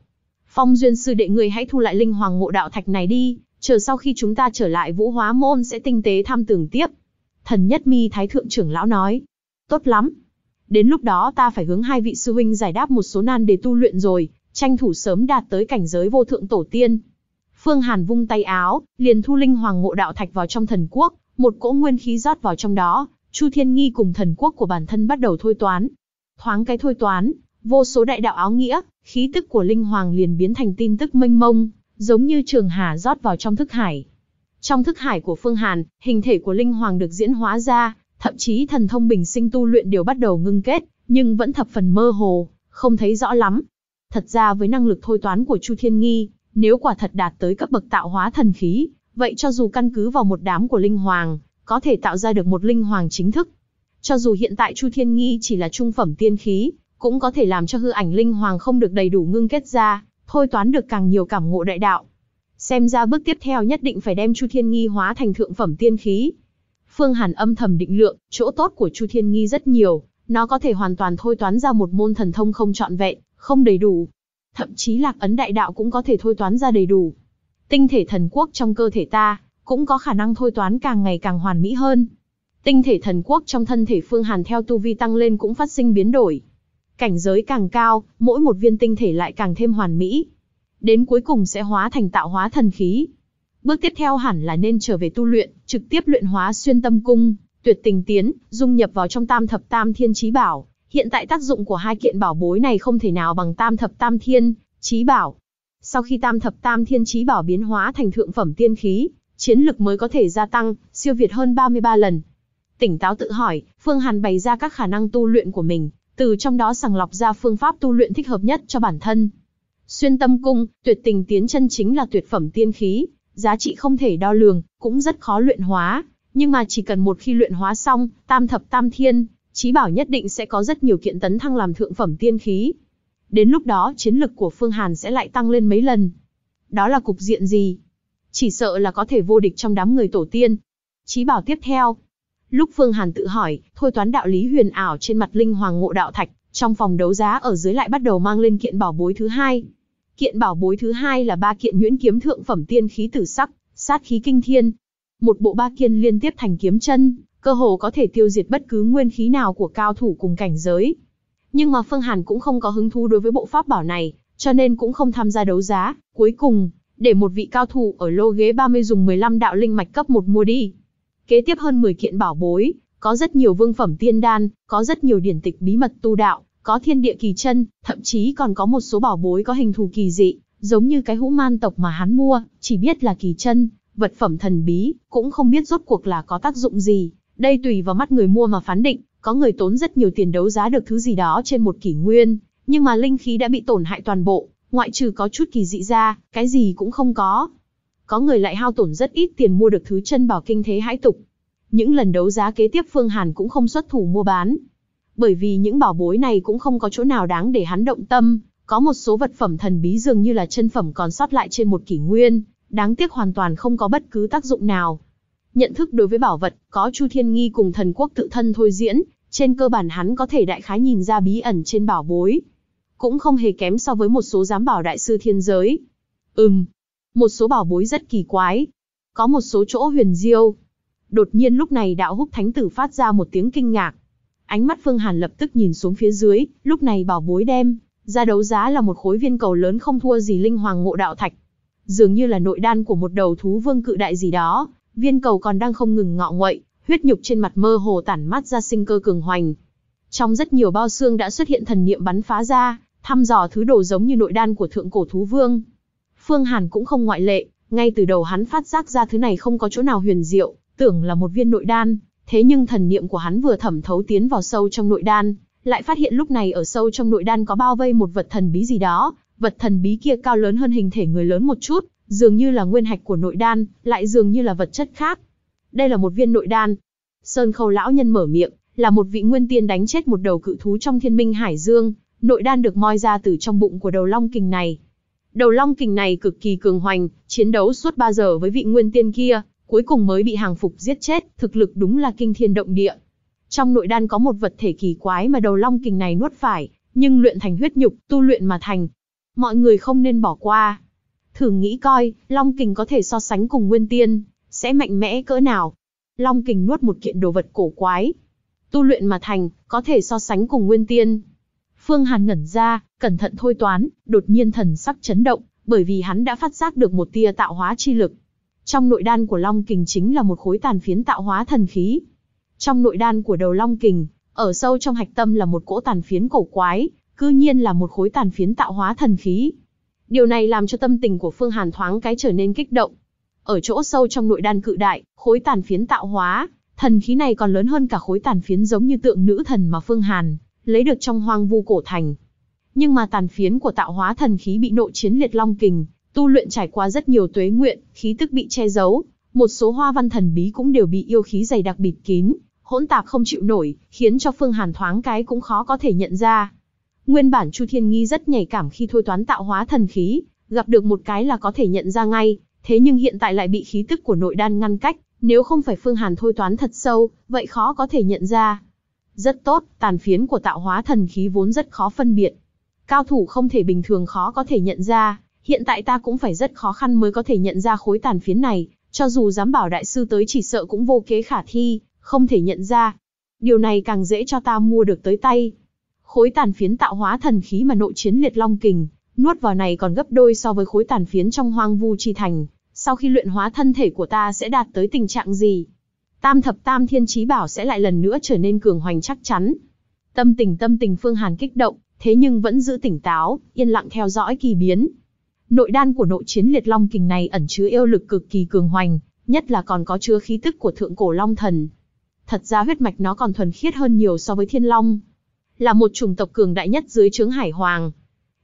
Phong duyên sư đệ người hãy thu lại linh hoàng ngộ đạo thạch này đi, chờ sau khi chúng ta trở lại vũ hóa môn sẽ tinh tế tham tưởng tiếp. Thần nhất mi thái thượng trưởng lão nói, tốt lắm. Đến lúc đó ta phải hướng hai vị sư huynh giải đáp một số nan để tu luyện rồi, tranh thủ sớm đạt tới cảnh giới vô thượng tổ tiên. Phương Hàn vung tay áo, liền thu linh hoàng ngộ đạo thạch vào trong thần quốc, một cỗ nguyên khí rót vào trong đó, Chu Thiên Nghi cùng thần quốc của bản thân bắt đầu thôi toán. Thoáng cái thôi toán, vô số đại đạo áo nghĩa, khí tức của linh hoàng liền biến thành tin tức mênh mông, giống như trường hà rót vào trong thức hải. Trong thức hải của Phương Hàn, hình thể của linh hoàng được diễn hóa ra, thậm chí thần thông bình sinh tu luyện đều bắt đầu ngưng kết, nhưng vẫn thập phần mơ hồ, không thấy rõ lắm. Thật ra với năng lực thôi toán của Chu Thiên Nghi, nếu quả thật đạt tới cấp bậc tạo hóa thần khí, vậy cho dù căn cứ vào một đám của linh hoàng, có thể tạo ra được một linh hoàng chính thức. Cho dù hiện tại Chu Thiên Nghi chỉ là trung phẩm tiên khí, cũng có thể làm cho hư ảnh linh hoàng không được đầy đủ ngưng kết ra, thôi toán được càng nhiều cảm ngộ đại đạo. Xem ra bước tiếp theo nhất định phải đem Chu Thiên Nghi hóa thành thượng phẩm tiên khí. Phương Hàn âm thầm định lượng, chỗ tốt của Chu Thiên Nghi rất nhiều, nó có thể hoàn toàn thôi toán ra một môn thần thông không trọn vẹn, không đầy đủ, thậm chí lạc ấn đại đạo cũng có thể thôi toán ra đầy đủ. Tinh thể thần quốc trong cơ thể ta, cũng có khả năng thôi toán càng ngày càng hoàn mỹ hơn. Tinh thể thần quốc trong thân thể Phương Hàn theo tu vi tăng lên cũng phát sinh biến đổi. Cảnh giới càng cao, mỗi một viên tinh thể lại càng thêm hoàn mỹ. Đến cuối cùng sẽ hóa thành tạo hóa thần khí. Bước tiếp theo hẳn là nên trở về tu luyện, trực tiếp luyện hóa xuyên tâm cung, tuyệt tình tiến, dung nhập vào trong tam thập tam thiên trí bảo, Hiện tại tác dụng của hai kiện bảo bối này không thể nào bằng tam thập tam thiên, trí bảo. Sau khi tam thập tam thiên trí bảo biến hóa thành thượng phẩm tiên khí, chiến lực mới có thể gia tăng, siêu việt hơn 33 lần. Tỉnh táo tự hỏi, Phương Hàn bày ra các khả năng tu luyện của mình, từ trong đó sàng lọc ra phương pháp tu luyện thích hợp nhất cho bản thân. Xuyên tâm cung, tuyệt tình tiến chân chính là tuyệt phẩm tiên khí, giá trị không thể đo lường, cũng rất khó luyện hóa, nhưng mà chỉ cần một khi luyện hóa xong, tam thập tam thiên, Chí Bảo nhất định sẽ có rất nhiều kiện tấn thăng làm thượng phẩm tiên khí. Đến lúc đó chiến lực của Phương Hàn sẽ lại tăng lên mấy lần. Đó là cục diện gì? Chỉ sợ là có thể vô địch trong đám người tổ tiên. Chí Bảo tiếp theo. Lúc Phương Hàn tự hỏi, thôi toán đạo lý huyền ảo trên mặt linh hoàng ngộ đạo thạch, trong phòng đấu giá ở dưới lại bắt đầu mang lên kiện bảo bối thứ hai. Kiện bảo bối thứ hai là ba kiện nhuyễn kiếm thượng phẩm tiên khí tử sắc, sát khí kinh thiên. Một bộ ba kiên liên tiếp thành kiếm chân, cơ hồ có thể tiêu diệt bất cứ nguyên khí nào của cao thủ cùng cảnh giới. Nhưng mà Phương Hàn cũng không có hứng thú đối với bộ pháp bảo này, cho nên cũng không tham gia đấu giá, cuối cùng, để một vị cao thủ ở lô ghế 30 dùng 15 đạo linh mạch cấp 1 mua đi. Kế tiếp hơn 10 kiện bảo bối, có rất nhiều vương phẩm tiên đan, có rất nhiều điển tịch bí mật tu đạo, có thiên địa kỳ chân, thậm chí còn có một số bảo bối có hình thù kỳ dị, giống như cái hũ man tộc mà hắn mua, chỉ biết là kỳ chân, vật phẩm thần bí, cũng không biết rốt cuộc là có tác dụng gì, đây tùy vào mắt người mua mà phán định, có người tốn rất nhiều tiền đấu giá được thứ gì đó trên một kỷ nguyên, nhưng mà linh khí đã bị tổn hại toàn bộ, ngoại trừ có chút kỳ dị ra, cái gì cũng không có. Có người lại hao tổn rất ít tiền mua được thứ chân bảo kinh thế hãi tục. Những lần đấu giá kế tiếp Phương Hàn cũng không xuất thủ mua bán, bởi vì những bảo bối này cũng không có chỗ nào đáng để hắn động tâm, có một số vật phẩm thần bí dường như là chân phẩm còn sót lại trên một kỷ nguyên, đáng tiếc hoàn toàn không có bất cứ tác dụng nào, Nhận thức đối với bảo vật, có Chu Thiên Nghi cùng thần quốc tự thân thôi diễn, trên cơ bản hắn có thể đại khái nhìn ra bí ẩn trên bảo bối. Cũng không hề kém so với một số giám bảo đại sư thiên giới. Ừm, một số bảo bối rất kỳ quái. Có một số chỗ huyền diêu. Đột nhiên lúc này đạo húc thánh tử phát ra một tiếng kinh ngạc. Ánh mắt Phương Hàn lập tức nhìn xuống phía dưới, lúc này bảo bối đem, ra đấu giá là một khối viên cầu lớn không thua gì linh hoàng ngộ đạo thạch. Dường như là nội đan của một đầu thú vương cự đại gì đó, Viên cầu còn đang không ngừng ngọ nguậy, huyết nhục trên mặt mơ hồ tản mát ra sinh cơ cường hoành. Trong rất nhiều bao xương đã xuất hiện thần niệm bắn phá ra, thăm dò thứ đồ giống như nội đan của thượng cổ thú vương. Phương Hàn cũng không ngoại lệ, ngay từ đầu hắn phát giác ra thứ này không có chỗ nào huyền diệu, tưởng là một viên nội đan, thế nhưng thần niệm của hắn vừa thẩm thấu tiến vào sâu trong nội đan, lại phát hiện lúc này ở sâu trong nội đan có bao vây một vật thần bí gì đó, vật thần bí kia cao lớn hơn hình thể người lớn một chút, dường như là nguyên hạch của nội đan, lại dường như là vật chất khác. Đây là một viên nội đan. Sơn Khâu lão nhân mở miệng, là một vị nguyên tiên đánh chết một đầu cự thú trong Thiên Minh Hải Dương, nội đan được moi ra từ trong bụng của đầu long kình này. Đầu long kình này cực kỳ cường hoành, chiến đấu suốt 3 giờ với vị nguyên tiên kia, cuối cùng mới bị hàng phục giết chết, thực lực đúng là kinh thiên động địa. Trong nội đan có một vật thể kỳ quái mà đầu long kình này nuốt phải, nhưng luyện thành huyết nhục, tu luyện mà thành. Mọi người không nên bỏ qua. Thử nghĩ coi, Long Kình có thể so sánh cùng Nguyên Tiên, sẽ mạnh mẽ cỡ nào. Long Kình nuốt một kiện đồ vật cổ quái, tu luyện mà thành, có thể so sánh cùng Nguyên Tiên. Phương Hàn ngẩn ra, cẩn thận thôi toán, đột nhiên thần sắc chấn động, bởi vì hắn đã phát giác được một tia tạo hóa chi lực. Trong nội đan của Long Kình chính là một khối tàn phiến tạo hóa thần khí. Trong nội đan của đầu Long Kình, ở sâu trong hạch tâm là một cỗ tàn phiến cổ quái, cư nhiên là một khối tàn phiến tạo hóa thần khí. Điều này làm cho tâm tình của Phương Hàn thoáng cái trở nên kích động. Ở chỗ sâu trong nội đan cự đại, khối tàn phiến tạo hóa, thần khí này còn lớn hơn cả khối tàn phiến giống như tượng nữ thần mà Phương Hàn lấy được trong hoang vu cổ thành. Nhưng mà tàn phiến của tạo hóa thần khí bị nội chiến liệt long kình, tu luyện trải qua rất nhiều tuế nguyện, khí tức bị che giấu, một số hoa văn thần bí cũng đều bị yêu khí dày đặc bịt kín, hỗn tạp không chịu nổi, khiến cho Phương Hàn thoáng cái cũng khó có thể nhận ra. Nguyên bản Chu Thiên Nghi rất nhạy cảm khi thôi toán tạo hóa thần khí, gặp được một cái là có thể nhận ra ngay, thế nhưng hiện tại lại bị khí tức của nội đan ngăn cách, nếu không phải Phương Hàn thôi toán thật sâu, vậy khó có thể nhận ra. Rất tốt, tàn phiến của tạo hóa thần khí vốn rất khó phân biệt. Cao thủ không thể bình thường khó có thể nhận ra, hiện tại ta cũng phải rất khó khăn mới có thể nhận ra khối tàn phiến này, cho dù dám bảo đại sư tới chỉ sợ cũng vô kế khả thi, không thể nhận ra. Điều này càng dễ cho ta mua được tới tay. Khối tàn phiến tạo hóa thần khí mà nội chiến liệt long kình, nuốt vào này còn gấp đôi so với khối tàn phiến trong hoang vu chi thành. Sau khi luyện hóa thân thể của ta sẽ đạt tới tình trạng gì? Tam thập tam thiên trí bảo sẽ lại lần nữa trở nên cường hoành chắc chắn. Tâm tình tâm tình Phương Hàn kích động, thế nhưng vẫn giữ tỉnh táo, yên lặng theo dõi kỳ biến. Nội đan của nội chiến liệt long kình này ẩn chứa yêu lực cực kỳ cường hoành, nhất là còn có chứa khí tức của thượng cổ long thần. Thật ra huyết mạch nó còn thuần khiết hơn nhiều so với thiên long, là một chủng tộc cường đại nhất dưới trướng Hải Hoàng.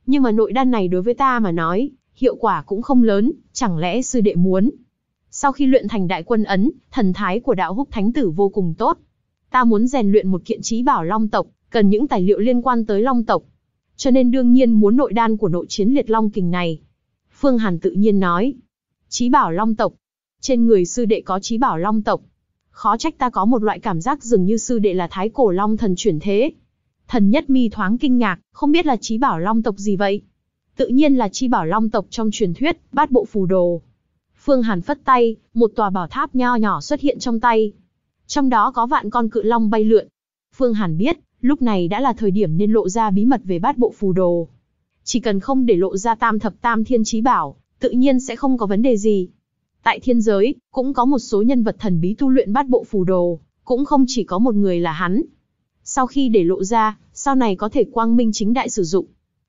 Nhưng mà nội đan này đối với ta mà nói, hiệu quả cũng không lớn, chẳng lẽ sư đệ muốn? Sau khi luyện thành đại quân ấn, thần thái của đạo húc thánh tử vô cùng tốt. Ta muốn rèn luyện một kiện trí bảo long tộc, cần những tài liệu liên quan tới long tộc. Cho nên đương nhiên muốn nội đan của nội chiến liệt long kình này. Phương Hàn tự nhiên nói, trí bảo long tộc. Trên người sư đệ có trí bảo long tộc. Khó trách ta có một loại cảm giác dường như sư đệ là thái cổ long thần chuyển thế, Thần Nhất Mi thoáng kinh ngạc, không biết là trí bảo long tộc gì vậy? Tự nhiên là chi bảo long tộc trong truyền thuyết, bát bộ phù đồ. Phương Hàn phất tay, một tòa bảo tháp nho nhỏ xuất hiện trong tay. Trong đó có vạn con cự long bay lượn. Phương Hàn biết, lúc này đã là thời điểm nên lộ ra bí mật về bát bộ phù đồ. Chỉ cần không để lộ ra tam thập tam thiên trí bảo, tự nhiên sẽ không có vấn đề gì. Tại thiên giới, cũng có một số nhân vật thần bí tu luyện bát bộ phù đồ, cũng không chỉ có một người là hắn. Sau khi để lộ ra, sau này có thể quang minh chính đại sử dụng.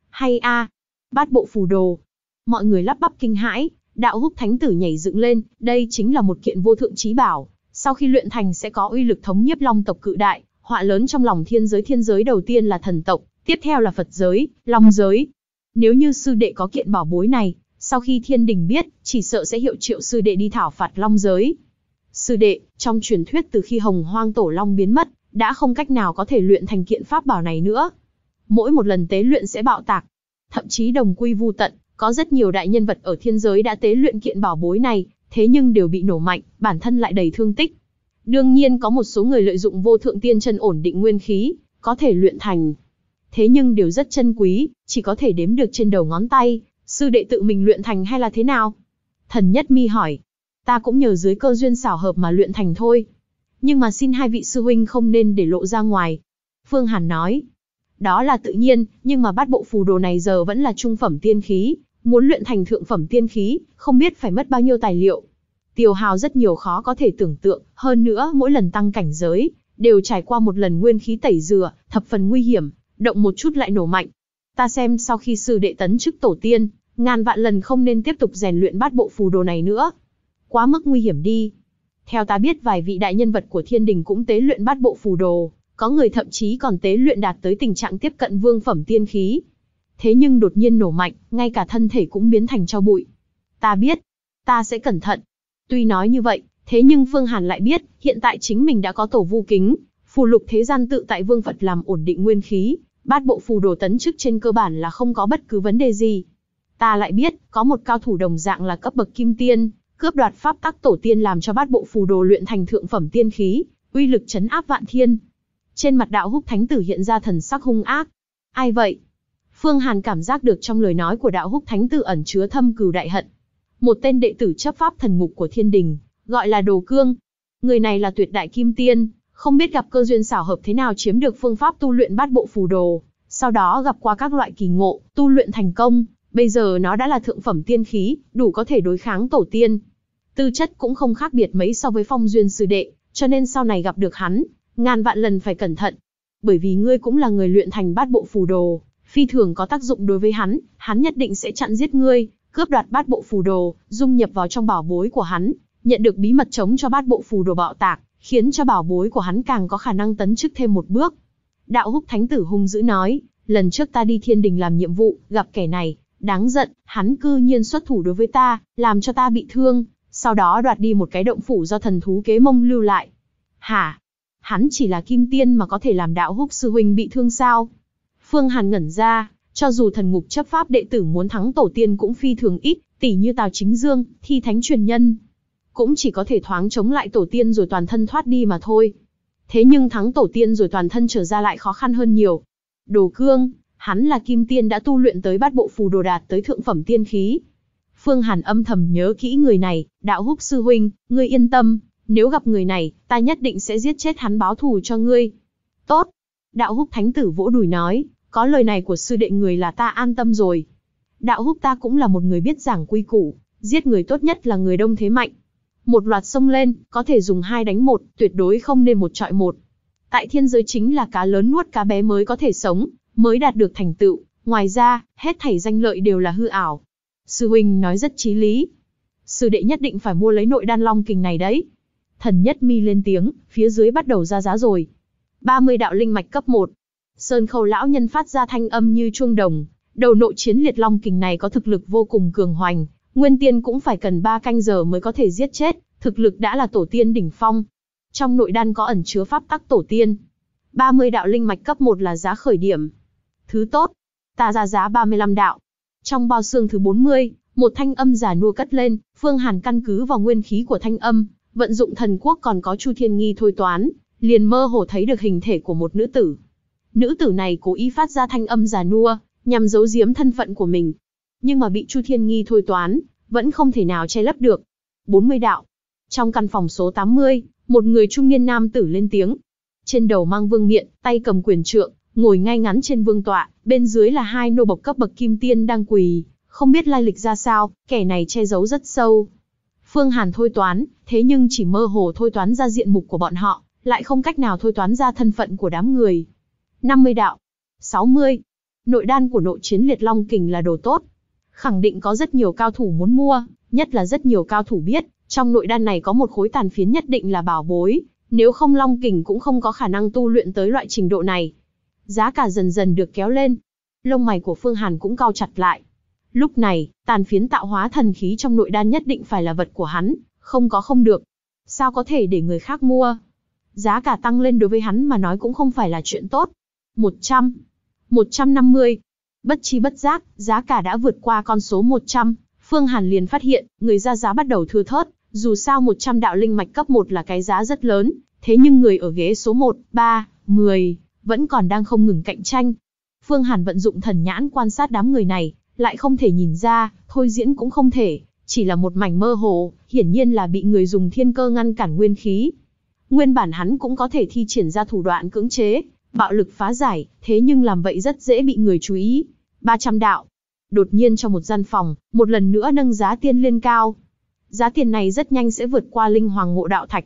Hay a, bát bộ phù đồ. Mọi người lắp bắp kinh hãi, đạo húc thánh tử nhảy dựng lên, đây chính là một kiện vô thượng trí bảo, sau khi luyện thành sẽ có uy lực thống nhiếp long tộc cự đại, họa lớn trong lòng thiên giới thiên giới đầu tiên là thần tộc, tiếp theo là Phật giới, long giới. Nếu như sư đệ có kiện bảo bối này, sau khi thiên đình biết, chỉ sợ sẽ hiệu triệu sư đệ đi thảo phạt long giới. Sư đệ, trong truyền thuyết từ khi hồng hoang tổ long biến mất, đã không cách nào có thể luyện thành kiện pháp bảo này nữa. Mỗi một lần tế luyện sẽ bạo tạc, thậm chí đồng quy vu tận, có rất nhiều đại nhân vật ở thiên giới đã tế luyện kiện bảo bối này, thế nhưng đều bị nổ mạnh, bản thân lại đầy thương tích. Đương nhiên có một số người lợi dụng vô thượng tiên chân ổn định nguyên khí, có thể luyện thành. Thế nhưng đều rất chân quý, chỉ có thể đếm được trên đầu ngón tay, sư đệ tự mình luyện thành hay là thế nào? Thần nhất mi hỏi. Ta cũng nhờ dưới cơ duyên xảo hợp mà luyện thành thôi nhưng mà xin hai vị sư huynh không nên để lộ ra ngoài. Phương Hàn nói, đó là tự nhiên, nhưng mà bát bộ phù đồ này giờ vẫn là trung phẩm tiên khí, muốn luyện thành thượng phẩm tiên khí, không biết phải mất bao nhiêu tài liệu. Tiêu hào rất nhiều khó có thể tưởng tượng, hơn nữa mỗi lần tăng cảnh giới, đều trải qua một lần nguyên khí tẩy dừa, thập phần nguy hiểm, động một chút lại nổ mạnh. Ta xem sau khi sư đệ tấn chức tổ tiên, ngàn vạn lần không nên tiếp tục rèn luyện bát bộ phù đồ này nữa. Quá mức nguy hiểm đi, theo ta biết vài vị đại nhân vật của thiên đình cũng tế luyện bát bộ phù đồ, có người thậm chí còn tế luyện đạt tới tình trạng tiếp cận vương phẩm tiên khí. Thế nhưng đột nhiên nổ mạnh, ngay cả thân thể cũng biến thành cho bụi. Ta biết, ta sẽ cẩn thận. Tuy nói như vậy, thế nhưng Phương Hàn lại biết, hiện tại chính mình đã có tổ vu kính, phù lục thế gian tự tại vương Phật làm ổn định nguyên khí, bát bộ phù đồ tấn chức trên cơ bản là không có bất cứ vấn đề gì. Ta lại biết, có một cao thủ đồng dạng là cấp bậc kim tiên, cướp đoạt pháp tắc tổ tiên làm cho bát bộ phù đồ luyện thành thượng phẩm tiên khí, uy lực chấn áp vạn thiên. Trên mặt đạo húc thánh tử hiện ra thần sắc hung ác. Ai vậy? Phương Hàn cảm giác được trong lời nói của đạo húc thánh tử ẩn chứa thâm cừu đại hận. Một tên đệ tử chấp pháp thần ngục của thiên đình, gọi là Đồ Cương. Người này là tuyệt đại kim tiên, không biết gặp cơ duyên xảo hợp thế nào chiếm được phương pháp tu luyện bát bộ phù đồ, sau đó gặp qua các loại kỳ ngộ, tu luyện thành công, bây giờ nó đã là thượng phẩm tiên khí, đủ có thể đối kháng tổ tiên, tư chất cũng không khác biệt mấy so với phong duyên sư đệ, cho nên sau này gặp được hắn, ngàn vạn lần phải cẩn thận. Bởi vì ngươi cũng là người luyện thành bát bộ phù đồ, phi thường có tác dụng đối với hắn, hắn nhất định sẽ chặn giết ngươi, cướp đoạt bát bộ phù đồ, dung nhập vào trong bảo bối của hắn, nhận được bí mật chống cho bát bộ phù đồ bạo tạc, khiến cho bảo bối của hắn càng có khả năng tấn chức thêm một bước. Đạo húc thánh tử hung dữ nói, lần trước ta đi thiên đình làm nhiệm vụ, gặp kẻ này, đáng giận, hắn cư nhiên xuất thủ đối với ta, làm cho ta bị thương, sau đó đoạt đi một cái động phủ do thần thú kế mông lưu lại. Hả? Hắn chỉ là kim tiên mà có thể làm đạo húc sư huynh bị thương sao? Phương Hàn ngẩn ra, cho dù thần ngục chấp pháp đệ tử muốn thắng tổ tiên cũng phi thường ít, tỷ như Tào Chính Dương, thi thánh truyền nhân. Cũng chỉ có thể thoáng chống lại tổ tiên rồi toàn thân thoát đi mà thôi. Thế nhưng thắng tổ tiên rồi toàn thân trở ra lại khó khăn hơn nhiều. Đồ cương, hắn là kim tiên đã tu luyện tới bát bộ phù đồ đạt tới thượng phẩm tiên khí, Phương Hàn âm thầm nhớ kỹ người này, đạo húc sư huynh, ngươi yên tâm, nếu gặp người này, ta nhất định sẽ giết chết hắn báo thù cho ngươi. Tốt. Đạo húc thánh tử vỗ đùi nói, có lời này của sư đệ người là ta an tâm rồi. Đạo húc ta cũng là một người biết giảng quy củ, giết người tốt nhất là người đông thế mạnh. Một loạt sông lên, có thể dùng hai đánh một, tuyệt đối không nên một trọi một. Tại thiên giới chính là cá lớn nuốt cá bé mới có thể sống, mới đạt được thành tựu. Ngoài ra, hết thảy danh lợi đều là hư ảo, Sư huynh nói rất chí lý. Sư đệ nhất định phải mua lấy nội đan long kình này đấy. Thần nhất mi lên tiếng, phía dưới bắt đầu ra giá rồi. 30 đạo linh mạch cấp 1. Sơn khâu lão nhân phát ra thanh âm như chuông đồng. Đầu nội chiến liệt long kình này có thực lực vô cùng cường hoành. Nguyên tiên cũng phải cần 3 canh giờ mới có thể giết chết. Thực lực đã là tổ tiên đỉnh phong. Trong nội đan có ẩn chứa pháp tắc tổ tiên. 30 đạo linh mạch cấp 1 là giá khởi điểm. Thứ tốt. Ta ra giá 35 đạo. Trong bao xương thứ 40, một thanh âm giả nua cất lên, Phương Hàn căn cứ vào nguyên khí của thanh âm, vận dụng thần quốc còn có Chu Thiên Nghi thôi toán, liền mơ hồ thấy được hình thể của một nữ tử. Nữ tử này cố ý phát ra thanh âm giả nua, nhằm giấu giếm thân phận của mình. Nhưng mà bị Chu Thiên Nghi thôi toán, vẫn không thể nào che lấp được. 40 đạo. Trong căn phòng số 80, một người trung niên nam tử lên tiếng. Trên đầu mang vương miện, tay cầm quyền trượng, ngồi ngay ngắn trên vương tọa, bên dưới là hai nô bộc cấp bậc kim tiên đang quỳ, không biết lai lịch ra sao, kẻ này che giấu rất sâu. Phương Hàn thôi toán, thế nhưng chỉ mơ hồ thôi toán ra diện mục của bọn họ, lại không cách nào thôi toán ra thân phận của đám người. 50 đạo, 60. Nội đan của nội chiến liệt long kình là đồ tốt. Khẳng định có rất nhiều cao thủ muốn mua, nhất là rất nhiều cao thủ biết, trong nội đan này có một khối tàn phiến nhất định là bảo bối, nếu không long kình cũng không có khả năng tu luyện tới loại trình độ này, giá cả dần dần được kéo lên. Lông mày của Phương Hàn cũng cao chặt lại. Lúc này, tàn phiến tạo hóa thần khí trong nội đan nhất định phải là vật của hắn, không có không được. Sao có thể để người khác mua? Giá cả tăng lên đối với hắn mà nói cũng không phải là chuyện tốt. 100, 150. Bất chi bất giác, giá cả đã vượt qua con số 100. Phương Hàn liền phát hiện, người ra giá bắt đầu thưa thớt, dù sao 100 đạo linh mạch cấp 1 là cái giá rất lớn, thế nhưng người ở ghế số 1, 3, 10, vẫn còn đang không ngừng cạnh tranh. Phương Hàn vận dụng thần nhãn quan sát đám người này, lại không thể nhìn ra, thôi diễn cũng không thể, chỉ là một mảnh mơ hồ, hiển nhiên là bị người dùng thiên cơ ngăn cản nguyên khí. Nguyên bản hắn cũng có thể thi triển ra thủ đoạn cưỡng chế, bạo lực phá giải, thế nhưng làm vậy rất dễ bị người chú ý. 300 đạo. Đột nhiên trong một gian phòng, một lần nữa nâng giá tiên lên cao. Giá tiền này rất nhanh sẽ vượt qua linh hoàng ngộ đạo thạch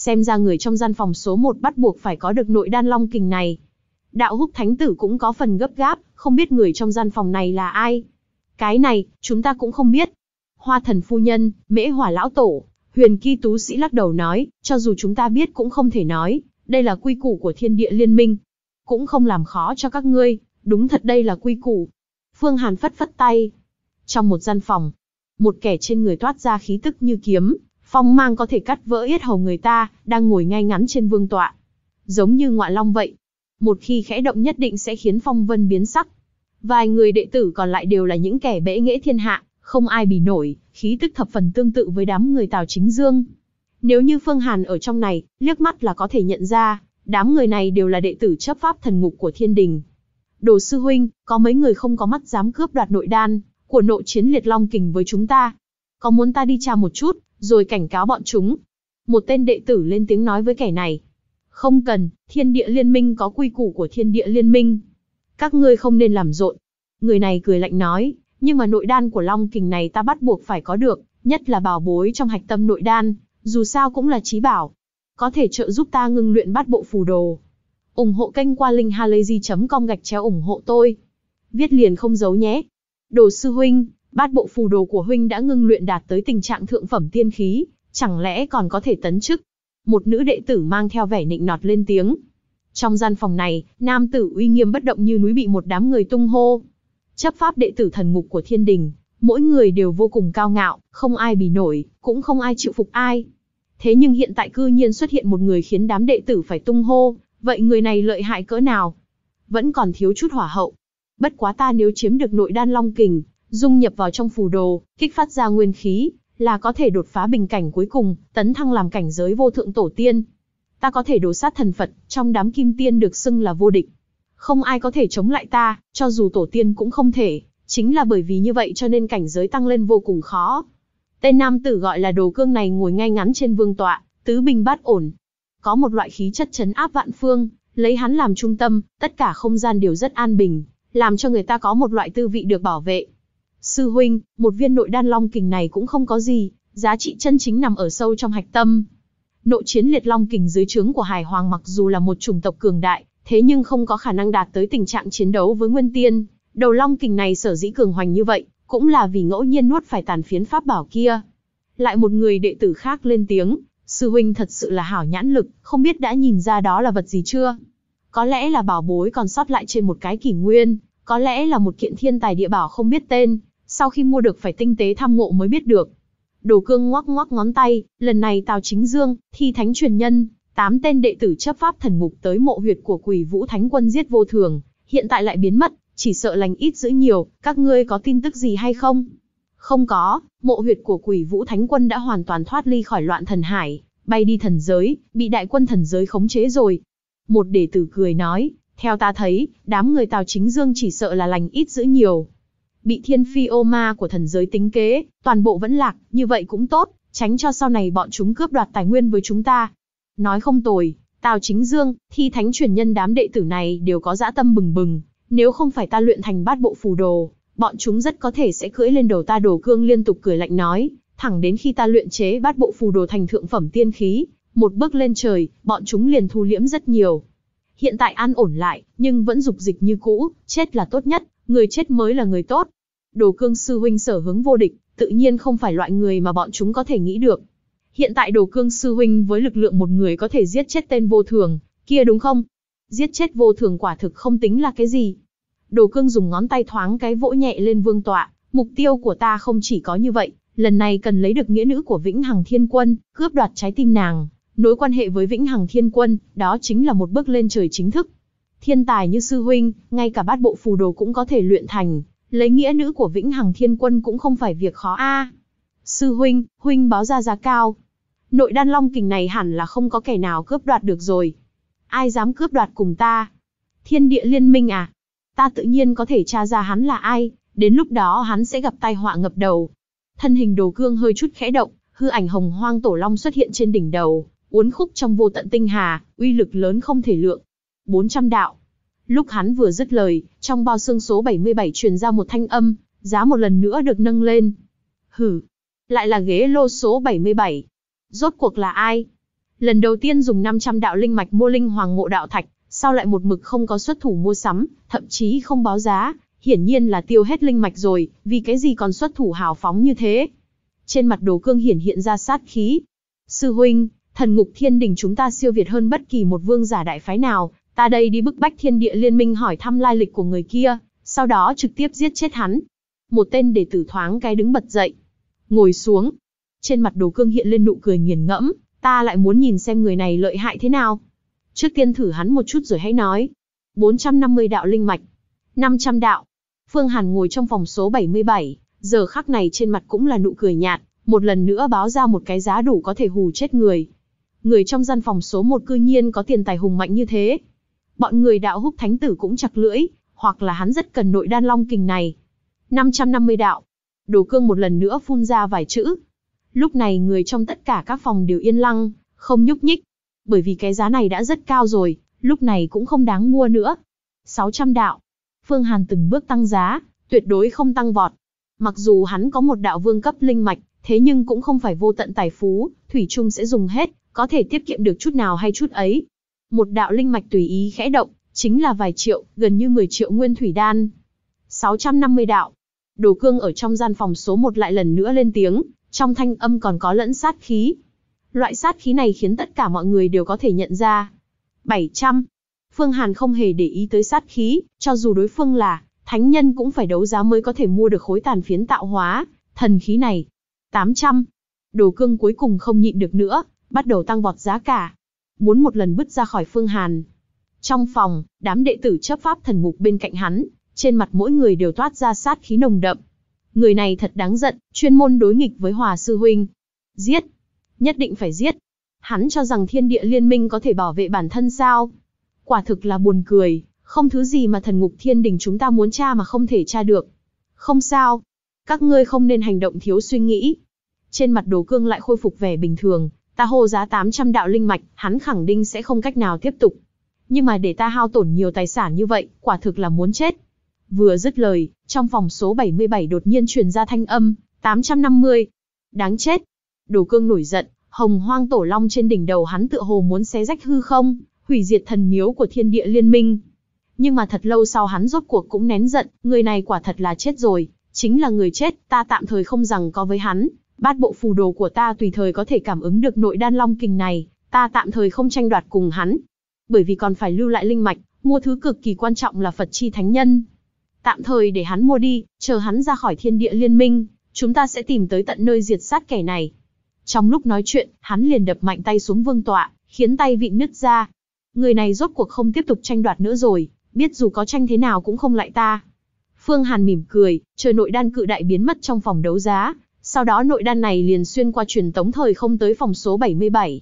xem ra người trong gian phòng số 1 bắt buộc phải có được nội đan long kình này. Đạo húc thánh tử cũng có phần gấp gáp, không biết người trong gian phòng này là ai. Cái này, chúng ta cũng không biết. Hoa thần phu nhân, mễ hỏa lão tổ, huyền kỳ tú sĩ lắc đầu nói, cho dù chúng ta biết cũng không thể nói, đây là quy củ của thiên địa liên minh. Cũng không làm khó cho các ngươi, đúng thật đây là quy củ. Phương Hàn phất phất tay. Trong một gian phòng, một kẻ trên người toát ra khí tức như kiếm, phong mang có thể cắt vỡ yết hầu người ta, đang ngồi ngay ngắn trên vương tọa. Giống như ngoại long vậy. Một khi khẽ động nhất định sẽ khiến phong vân biến sắc. Vài người đệ tử còn lại đều là những kẻ bẽ nghễ thiên hạ, không ai bì nổi, khí tức thập phần tương tự với đám người Tào Chính Dương. Nếu như Phương Hàn ở trong này, liếc mắt là có thể nhận ra, đám người này đều là đệ tử chấp pháp thần ngục của thiên đình. Đồ sư huynh, có mấy người không có mắt dám cướp đoạt nội đan của nội chiến liệt long kình với chúng ta. Có muốn ta đi tra một chút, rồi cảnh cáo bọn chúng. Một tên đệ tử lên tiếng nói với kẻ này. Không cần, thiên địa liên minh có quy củ của thiên địa liên minh. Các ngươi không nên làm rộn. Người này cười lạnh nói, nhưng mà nội đan của Long Kình này ta bắt buộc phải có được, nhất là bảo bối trong hạch tâm nội đan, dù sao cũng là trí bảo. Có thể trợ giúp ta ngưng luyện bắt bộ phù đồ. ủng hộ kênh qua linkhalazy.com gạch chéo ủng hộ tôi. Viết liền không giấu nhé. Đồ sư huynh, bát bộ phù đồ của huynh đã ngưng luyện đạt tới tình trạng thượng phẩm tiên khí, chẳng lẽ còn có thể tấn chức? Một nữ đệ tử mang theo vẻ nịnh nọt lên tiếng. Trong gian phòng này, nam tử uy nghiêm bất động như núi bị một đám người tung hô. Chấp pháp đệ tử thần ngục của thiên đình, mỗi người đều vô cùng cao ngạo, không ai bì nổi, cũng không ai chịu phục ai. Thế nhưng hiện tại cư nhiên xuất hiện một người khiến đám đệ tử phải tung hô, vậy người này lợi hại cỡ nào? Vẫn còn thiếu chút hỏa hậu. Bất quá ta nếu chiếm được nội đan long kình, dung nhập vào trong phù đồ, kích phát ra nguyên khí, là có thể đột phá bình cảnh cuối cùng, tấn thăng làm cảnh giới vô thượng tổ tiên. Ta có thể đổ sát thần Phật, trong đám kim tiên được xưng là vô địch. Không ai có thể chống lại ta, cho dù tổ tiên cũng không thể, chính là bởi vì như vậy cho nên cảnh giới tăng lên vô cùng khó. Tên nam tử gọi là đồ cương này ngồi ngay ngắn trên vương tọa, tứ bình bát ổn. Có một loại khí chất chấn áp vạn phương, lấy hắn làm trung tâm, tất cả không gian đều rất an bình, làm cho người ta có một loại tư vị được bảo vệ, Sư huynh, một viên nội đan long kình này cũng không có gì, giá trị chân chính nằm ở sâu trong hạch tâm. Nội chiến liệt long kình dưới trướng của Hải Hoàng mặc dù là một chủng tộc cường đại, thế nhưng không có khả năng đạt tới tình trạng chiến đấu với Nguyên Tiên. Đầu long kình này sở dĩ cường hoành như vậy, cũng là vì ngẫu nhiên nuốt phải tàn phiến pháp bảo kia. Lại một người đệ tử khác lên tiếng, sư huynh thật sự là hảo nhãn lực, không biết đã nhìn ra đó là vật gì chưa? Có lẽ là bảo bối còn sót lại trên một cái kỷ nguyên, có lẽ là một kiện thiên tài địa bảo không biết tên, sau khi mua được phải tinh tế tham ngộ mới biết được. Đồ cương ngoắc ngoắc ngón tay, lần này Tào Chính Dương, thi thánh truyền nhân, tám tên đệ tử chấp pháp thần ngục tới mộ huyệt của quỷ vũ thánh quân giết vô thường, hiện tại lại biến mất, chỉ sợ lành ít giữ nhiều, các ngươi có tin tức gì hay không? Không có, mộ huyệt của quỷ vũ thánh quân đã hoàn toàn thoát ly khỏi loạn thần hải, bay đi thần giới, bị đại quân thần giới khống chế rồi. Một đệ tử cười nói, theo ta thấy, đám người Tào Chính Dương chỉ sợ là lành ít giữ nhiều, bị thiên phi ô ma của thần giới tính kế, toàn bộ vẫn lạc, như vậy cũng tốt, tránh cho sau này bọn chúng cướp đoạt tài nguyên với chúng ta. Nói không tồi, Tào Chính Dương, thi thánh truyền nhân đám đệ tử này đều có dã tâm bừng bừng, nếu không phải ta luyện thành bát bộ phù đồ, bọn chúng rất có thể sẽ cưỡi lên đầu ta đồ cương liên tục cười lạnh nói, thẳng đến khi ta luyện chế bát bộ phù đồ thành thượng phẩm tiên khí, một bước lên trời, bọn chúng liền thu liễm rất nhiều. Hiện tại an ổn lại, nhưng vẫn dục dịch như cũ, chết là tốt nhất, người chết mới là người tốt, đồ cương sư huynh sở hướng vô địch, tự nhiên không phải loại người mà bọn chúng có thể nghĩ được. Hiện tại đồ cương sư huynh với lực lượng một người có thể giết chết tên vô thường, kia đúng không? Giết chết vô thường quả thực không tính là cái gì. Đồ cương dùng ngón tay thoáng cái vỗ nhẹ lên vương tọa, mục tiêu của ta không chỉ có như vậy, lần này cần lấy được nghĩa nữ của Vĩnh Hằng Thiên Quân, cướp đoạt trái tim nàng, nối quan hệ với Vĩnh Hằng Thiên Quân, đó chính là một bước lên trời chính thức. Thiên tài như sư huynh, ngay cả bát bộ phù đồ cũng có thể luyện thành, lấy nghĩa nữ của Vĩnh Hằng Thiên Quân cũng không phải việc khó a. Sư huynh, huynh báo ra giá cao. Nội đan long kình này hẳn là không có kẻ nào cướp đoạt được rồi. Ai dám cướp đoạt cùng ta? Thiên địa liên minh à? Ta tự nhiên có thể tra ra hắn là ai, đến lúc đó hắn sẽ gặp tai họa ngập đầu. Thân hình đồ cương hơi chút khẽ động, hư ảnh hồng hoang tổ long xuất hiện trên đỉnh đầu, uốn khúc trong vô tận tinh hà, uy lực lớn không thể lượng. 400 đạo. Lúc hắn vừa dứt lời, trong bao xương số 77 truyền ra một thanh âm, giá một lần nữa được nâng lên. Hử, lại là ghế lô số 77. Rốt cuộc là ai? Lần đầu tiên dùng 500 đạo linh mạch mua linh hoàng ngộ đạo thạch, sau lại một mực không có xuất thủ mua sắm, thậm chí không báo giá, hiển nhiên là tiêu hết linh mạch rồi, vì cái gì còn xuất thủ hào phóng như thế. Trên mặt đồ cương hiển hiện ra sát khí. Sư huynh, thần ngục thiên đình chúng ta siêu việt hơn bất kỳ một vương giả đại phái nào, Ta đây đi bức bách thiên địa liên minh hỏi thăm lai lịch của người kia, sau đó trực tiếp giết chết hắn. Một tên đệ tử thoáng cái đứng bật dậy, ngồi xuống. Trên mặt đồ cương hiện lên nụ cười nghiền ngẫm, ta lại muốn nhìn xem người này lợi hại thế nào. Trước tiên thử hắn một chút rồi hãy nói. 450 đạo linh mạch, 500 đạo. Phương Hàn ngồi trong phòng số 77, giờ khắc này trên mặt cũng là nụ cười nhạt, một lần nữa báo ra một cái giá đủ có thể hù chết người. Người trong gian phòng số 1 cư nhiên có tiền tài hùng mạnh như thế bọn người đạo húc thánh tử cũng chặt lưỡi, hoặc là hắn rất cần nội đan long kình này. 550 đạo. Đồ cương một lần nữa phun ra vài chữ. Lúc này người trong tất cả các phòng đều yên lặng, không nhúc nhích. Bởi vì cái giá này đã rất cao rồi, lúc này cũng không đáng mua nữa. 600 đạo. Phương Hàn từng bước tăng giá, tuyệt đối không tăng vọt. Mặc dù hắn có một đạo vương cấp linh mạch, thế nhưng cũng không phải vô tận tài phú, Thủy Trung sẽ dùng hết, có thể tiết kiệm được chút nào hay chút ấy, một đạo linh mạch tùy ý khẽ động, chính là vài triệu, gần như 10 triệu nguyên thủy đan. 650 đạo. Đồ cương ở trong gian phòng số 1 lại lần nữa lên tiếng, trong thanh âm còn có lẫn sát khí. Loại sát khí này khiến tất cả mọi người đều có thể nhận ra. 700. Phương Hàn không hề để ý tới sát khí, cho dù đối phương là thánh nhân cũng phải đấu giá mới có thể mua được khối tàn phiến tạo hóa, thần khí này. 800. Đồ cương cuối cùng không nhịn được nữa, bắt đầu tăng vọt giá cả muốn một lần bứt ra khỏi Phương Hàn. Trong phòng, đám đệ tử chấp pháp thần ngục bên cạnh hắn, trên mặt mỗi người đều toát ra sát khí nồng đậm. Người này thật đáng giận, chuyên môn đối nghịch với Hòa Sư Huynh. Giết! Nhất định phải giết! Hắn cho rằng thiên địa liên minh có thể bảo vệ bản thân sao? Quả thực là buồn cười, không thứ gì mà thần ngục thiên đình chúng ta muốn tra mà không thể tra được. Không sao, các ngươi không nên hành động thiếu suy nghĩ. Trên mặt đồ cương lại khôi phục vẻ bình thường, Ta hô giá 800 đạo linh mạch, hắn khẳng định sẽ không cách nào tiếp tục. Nhưng mà để ta hao tổn nhiều tài sản như vậy, quả thực là muốn chết. Vừa dứt lời, trong phòng số 77 đột nhiên truyền ra thanh âm, 850. Đáng chết. Đồ cương nổi giận, hồng hoang tổ long trên đỉnh đầu hắn tự hồ muốn xé rách hư không, hủy diệt thần miếu của thiên địa liên minh. Nhưng mà thật lâu sau hắn rốt cuộc cũng nén giận, người này quả thật là chết rồi, chính là người chết, ta tạm thời không rằng có với hắn, bát bộ phù đồ của ta tùy thời có thể cảm ứng được nội đan long kình này, ta tạm thời không tranh đoạt cùng hắn. Bởi vì còn phải lưu lại linh mạch, mua thứ cực kỳ quan trọng là Phật chi thánh nhân. Tạm thời để hắn mua đi, chờ hắn ra khỏi thiên địa liên minh, chúng ta sẽ tìm tới tận nơi diệt sát kẻ này. Trong lúc nói chuyện, hắn liền đập mạnh tay xuống vương tọa, khiến tay vịn nứt ra. Người này rốt cuộc không tiếp tục tranh đoạt nữa rồi, biết dù có tranh thế nào cũng không lại ta. Phương Hàn mỉm cười, chờ nội đan cự đại biến mất trong phòng đấu giá, sau đó nội đan này liền xuyên qua truyền tống thời không tới phòng số 77.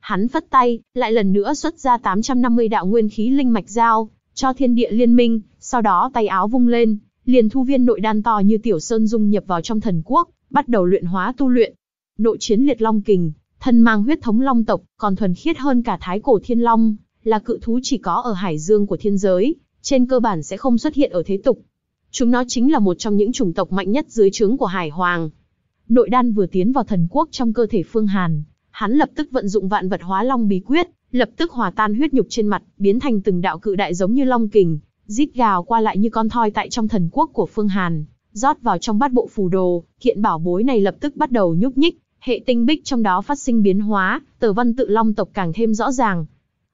Hắn phất tay, lại lần nữa xuất ra 850 đạo nguyên khí linh mạch giao, cho thiên địa liên minh, sau đó tay áo vung lên, liền thu viên nội đan to như tiểu sơn dung nhập vào trong thần quốc, bắt đầu luyện hóa tu luyện. Nội chiến liệt long kình, thân mang huyết thống long tộc, còn thuần khiết hơn cả thái cổ thiên long, là cự thú chỉ có ở hải dương của thiên giới, trên cơ bản sẽ không xuất hiện ở thế tục. Chúng nó chính là một trong những chủng tộc mạnh nhất dưới trướng của hải hoàng, Nội đan vừa tiến vào thần quốc trong cơ thể Phương Hàn, hắn lập tức vận dụng vạn vật hóa long bí quyết, lập tức hòa tan huyết nhục trên mặt, biến thành từng đạo cự đại giống như long kình, rít gào qua lại như con thoi tại trong thần quốc của Phương Hàn, rót vào trong bát bộ phù đồ, kiện bảo bối này lập tức bắt đầu nhúc nhích, hệ tinh bích trong đó phát sinh biến hóa, tờ văn tự long tộc càng thêm rõ ràng.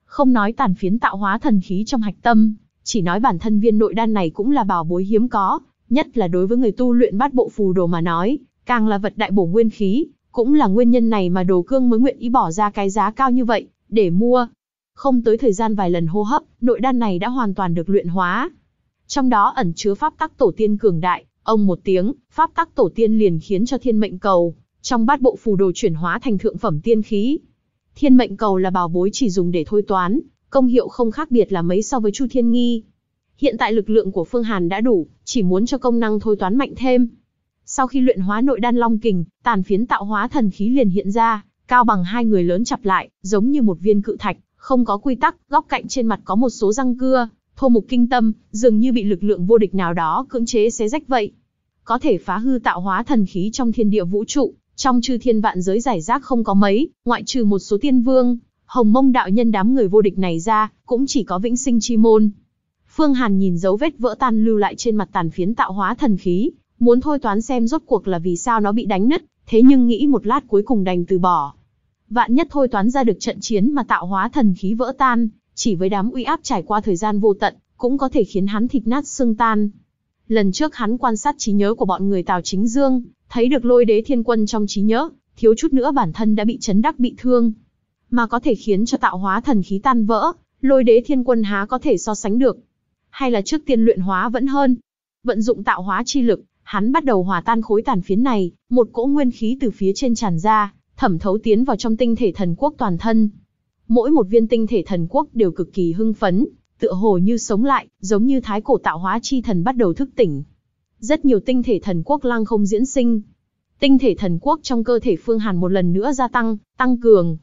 Không nói tàn phiến tạo hóa thần khí trong hạch tâm, chỉ nói bản thân viên nội đan này cũng là bảo bối hiếm có, nhất là đối với người tu luyện bát bộ phù đồ mà nói, Càng là vật đại bổ nguyên khí, cũng là nguyên nhân này mà đồ cương mới nguyện ý bỏ ra cái giá cao như vậy, để mua. Không tới thời gian vài lần hô hấp, nội đan này đã hoàn toàn được luyện hóa. Trong đó ẩn chứa pháp tắc tổ tiên cường đại, ông một tiếng, pháp tắc tổ tiên liền khiến cho thiên mệnh cầu, trong bát bộ phù đồ chuyển hóa thành thượng phẩm tiên khí. Thiên mệnh cầu là bảo bối chỉ dùng để thôi toán, công hiệu không khác biệt là mấy so với Chu Thiên Nghi. Hiện tại lực lượng của Phương Hàn đã đủ, chỉ muốn cho công năng thôi toán mạnh thêm, sau khi luyện hóa nội đan long kình, tàn phiến tạo hóa thần khí liền hiện ra, cao bằng hai người lớn chập lại, giống như một viên cự thạch, không có quy tắc, góc cạnh trên mặt có một số răng cưa, thô mục kinh tâm, dường như bị lực lượng vô địch nào đó cưỡng chế xé rách vậy. Có thể phá hư tạo hóa thần khí trong thiên địa vũ trụ, trong chư thiên vạn giới giải rác không có mấy, ngoại trừ một số tiên vương, hồng mông đạo nhân đám người vô địch này ra, cũng chỉ có vĩnh sinh chi môn. Phương Hàn nhìn dấu vết vỡ tan lưu lại trên mặt tàn phiến tạo hóa thần khí, muốn thôi toán xem rốt cuộc là vì sao nó bị đánh nứt, thế nhưng nghĩ một lát cuối cùng đành từ bỏ. Vạn nhất thôi toán ra được trận chiến mà tạo hóa thần khí vỡ tan, chỉ với đám uy áp trải qua thời gian vô tận, cũng có thể khiến hắn thịt nát xương tan. Lần trước hắn quan sát trí nhớ của bọn người Tào Chính Dương, thấy được lôi đế thiên quân trong trí nhớ, thiếu chút nữa bản thân đã bị chấn đắc bị thương. Mà có thể khiến cho tạo hóa thần khí tan vỡ, lôi đế thiên quân há có thể so sánh được. Hay là trước tiên luyện hóa vẫn hơn. Vận dụng tạo hóa chi lực, hắn bắt đầu hòa tan khối tàn phiến này, một cỗ nguyên khí từ phía trên tràn ra, thẩm thấu tiến vào trong tinh thể thần quốc toàn thân. Mỗi một viên tinh thể thần quốc đều cực kỳ hưng phấn, tựa hồ như sống lại, giống như thái cổ tạo hóa chi thần bắt đầu thức tỉnh. Rất nhiều tinh thể thần quốc lăng không diễn sinh. Tinh thể thần quốc trong cơ thể Phương Hàn một lần nữa gia tăng, tăng cường.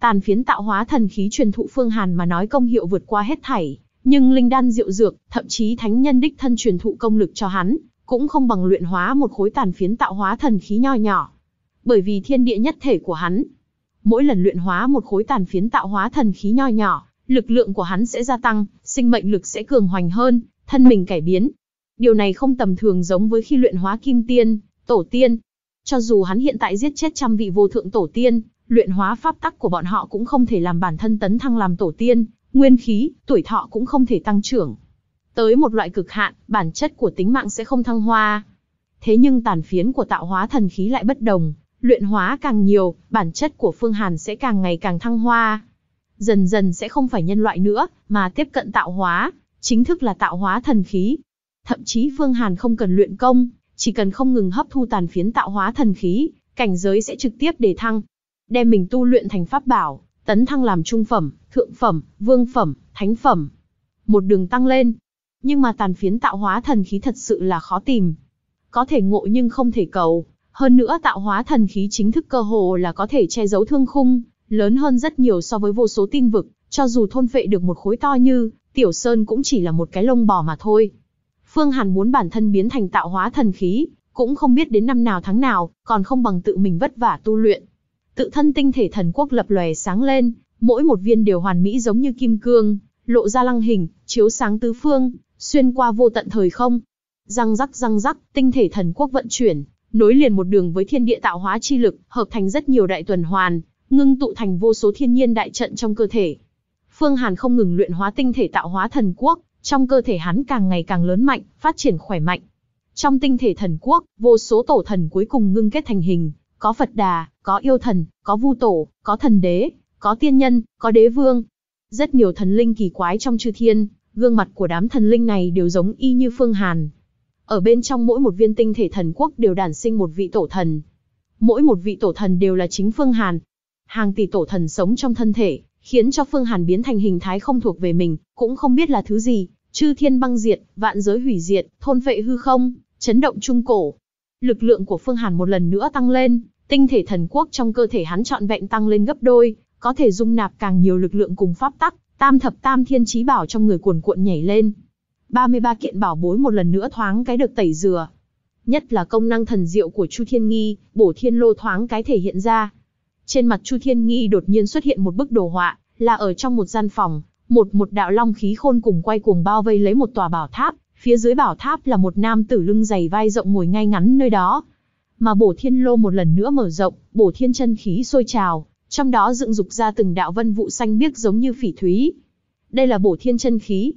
Tàn phiến tạo hóa thần khí truyền thụ Phương Hàn mà nói công hiệu vượt qua hết thảy, nhưng linh đan diệu dược, thậm chí thánh nhân đích thân truyền thụ công lực cho hắn, cũng không bằng luyện hóa một khối tàn phiến tạo hóa thần khí nho nhỏ. Bởi vì thiên địa nhất thể của hắn, mỗi lần luyện hóa một khối tàn phiến tạo hóa thần khí nho nhỏ, lực lượng của hắn sẽ gia tăng, sinh mệnh lực sẽ cường hoành hơn, thân mình cải biến. Điều này không tầm thường giống với khi luyện hóa kim tiên, tổ tiên. Cho dù hắn hiện tại giết chết trăm vị vô thượng tổ tiên, luyện hóa pháp tắc của bọn họ cũng không thể làm bản thân tấn thăng làm tổ tiên, nguyên khí, tuổi thọ cũng không thể tăng trưởng. Tới một loại cực hạn, bản chất của tính mạng sẽ không thăng hoa. Thế nhưng tàn phiến của tạo hóa thần khí lại bất đồng, luyện hóa càng nhiều, bản chất của Phương Hàn sẽ càng ngày càng thăng hoa. Dần dần sẽ không phải nhân loại nữa, mà tiếp cận tạo hóa, chính thức là tạo hóa thần khí. Thậm chí Phương Hàn không cần luyện công, chỉ cần không ngừng hấp thu tàn phiến tạo hóa thần khí, cảnh giới sẽ trực tiếp để thăng. Đem mình tu luyện thành pháp bảo, tấn thăng làm trung phẩm, thượng phẩm, vương phẩm, thánh phẩm. Một đường tăng lên, nhưng mà tàn phiến tạo hóa thần khí thật sự là khó tìm. Có thể ngộ nhưng không thể cầu. Hơn nữa tạo hóa thần khí chính thức cơ hồ là có thể che giấu thương khung, lớn hơn rất nhiều so với vô số tinh vực, cho dù thôn phệ được một khối to như, tiểu sơn cũng chỉ là một cái lông bò mà thôi. Phương Hàn muốn bản thân biến thành tạo hóa thần khí, cũng không biết đến năm nào tháng nào, còn không bằng tự mình vất vả tu luyện. Tự thân tinh thể thần quốc lập lòe sáng lên, mỗi một viên đều hoàn mỹ giống như kim cương, lộ ra lăng hình, chiếu sáng tứ phương, xuyên qua vô tận thời không. Răng rắc răng rắc, tinh thể thần quốc vận chuyển, nối liền một đường với thiên địa tạo hóa chi lực, hợp thành rất nhiều đại tuần hoàn, ngưng tụ thành vô số thiên nhiên đại trận trong cơ thể. Phương Hàn không ngừng luyện hóa tinh thể tạo hóa thần quốc, trong cơ thể hắn càng ngày càng lớn mạnh, phát triển khỏe mạnh. Trong tinh thể thần quốc, vô số tổ thần cuối cùng ngưng kết thành hình, có Phật Đà, có yêu thần, có Vu Tổ, có thần đế, có tiên nhân, có đế vương. Rất nhiều thần linh kỳ quái trong chư thiên, Gương mặt của đám thần linh này đều giống y như Phương Hàn. Ở bên trong mỗi một viên tinh thể thần quốc đều đản sinh một vị tổ thần. Mỗi một vị tổ thần đều là chính Phương Hàn. Hàng tỷ tổ thần sống trong thân thể, khiến cho Phương Hàn biến thành hình thái không thuộc về mình, cũng không biết là thứ gì, chư thiên băng diệt, vạn giới hủy diệt, thôn vệ hư không, chấn động trung cổ. Lực lượng của Phương Hàn một lần nữa tăng lên, tinh thể thần quốc trong cơ thể hắn trọn vẹn tăng lên gấp đôi, có thể dung nạp càng nhiều lực lượng cùng pháp tắc, Tam thập tam thiên trí bảo trong người cuồn cuộn nhảy lên. 33 kiện bảo bối một lần nữa thoáng cái được tẩy rửa. Nhất là công năng thần diệu của Chu Thiên Nghi, bổ thiên lô thoáng cái thể hiện ra. Trên mặt Chu Thiên Nghi đột nhiên xuất hiện một bức đồ họa, là ở trong một gian phòng, một một đạo long khí khôn cùng quay cuồng bao vây lấy một tòa bảo tháp, phía dưới bảo tháp là một nam tử lưng dày vai rộng ngồi ngay ngắn nơi đó. Mà bổ thiên lô một lần nữa mở rộng, bổ thiên chân khí sôi trào, trong đó dựng dục ra từng đạo vân vụ xanh biếc giống như phỉ thúy. Đây là bổ thiên chân khí.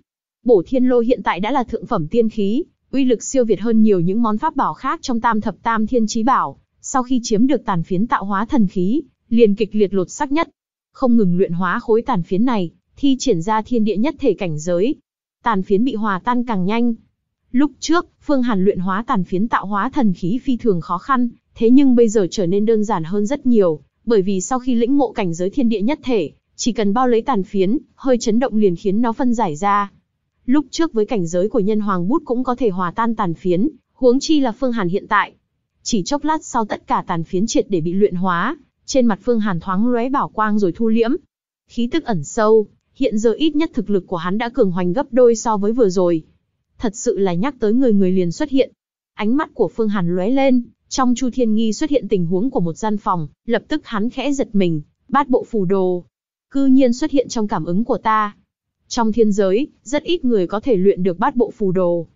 Bổ thiên lôi hiện tại đã là thượng phẩm tiên khí, uy lực siêu việt hơn nhiều những món pháp bảo khác trong tam thập tam thiên trí bảo. Sau khi chiếm được tàn phiến tạo hóa thần khí, liền kịch liệt lột sắc nhất. Không ngừng luyện hóa khối tàn phiến này, thi triển ra thiên địa nhất thể cảnh giới. Tàn phiến bị hòa tan càng nhanh. Lúc trước, Phương Hàn luyện hóa tàn phiến tạo hóa thần khí phi thường khó khăn, thế nhưng bây giờ trở nên đơn giản hơn rất nhiều, bởi vì sau khi lĩnh ngộ cảnh giới thiên địa nhất thể, chỉ cần bao lấy tàn phiến, hơi chấn động liền khiến nó phân giải ra. Lúc trước với cảnh giới của nhân hoàng bút cũng có thể hòa tan tàn phiến, huống chi là Phương Hàn hiện tại. Chỉ chốc lát sau tất cả tàn phiến triệt để bị luyện hóa, trên mặt Phương Hàn thoáng lóe bảo quang rồi thu liễm. Khí tức ẩn sâu, hiện giờ ít nhất thực lực của hắn đã cường hoành gấp đôi so với vừa rồi. Thật sự là nhắc tới người người liền xuất hiện. Ánh mắt của Phương Hàn lóe lên, trong Chu Thiên Nghi xuất hiện tình huống của một gian phòng, lập tức hắn khẽ giật mình, bát bộ phù đồ. Cư nhiên xuất hiện trong cảm ứng của ta. Trong thiên giới, rất ít người có thể luyện được bát bộ phù đồ.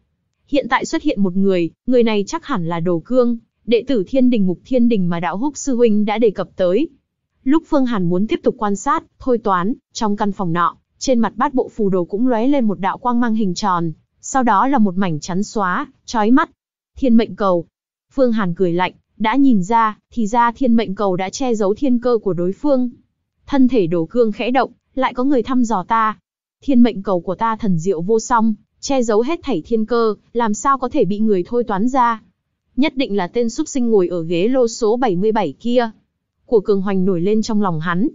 Hiện tại xuất hiện một người, người này chắc hẳn là Đồ Cương, đệ tử Thiên Đình Mục Thiên Đình mà Đạo Húc Sư Huynh đã đề cập tới. Lúc Phương Hàn muốn tiếp tục quan sát, thôi toán, trong căn phòng nọ, trên mặt bát bộ phù đồ cũng lóe lên một đạo quang mang hình tròn, sau đó là một mảnh chắn xóa, trói mắt. Thiên mệnh cầu, Phương Hàn cười lạnh, đã nhìn ra, thì ra thiên mệnh cầu đã che giấu thiên cơ của đối phương. Thân thể đổ cương khẽ động, lại có người thăm dò ta. Thiên mệnh cầu của ta thần diệu vô song, che giấu hết thảy thiên cơ, làm sao có thể bị người thôi toán ra. Nhất định là tên súc sinh ngồi ở ghế lô số 77 kia. Của cường hoành nổi lên trong lòng hắn.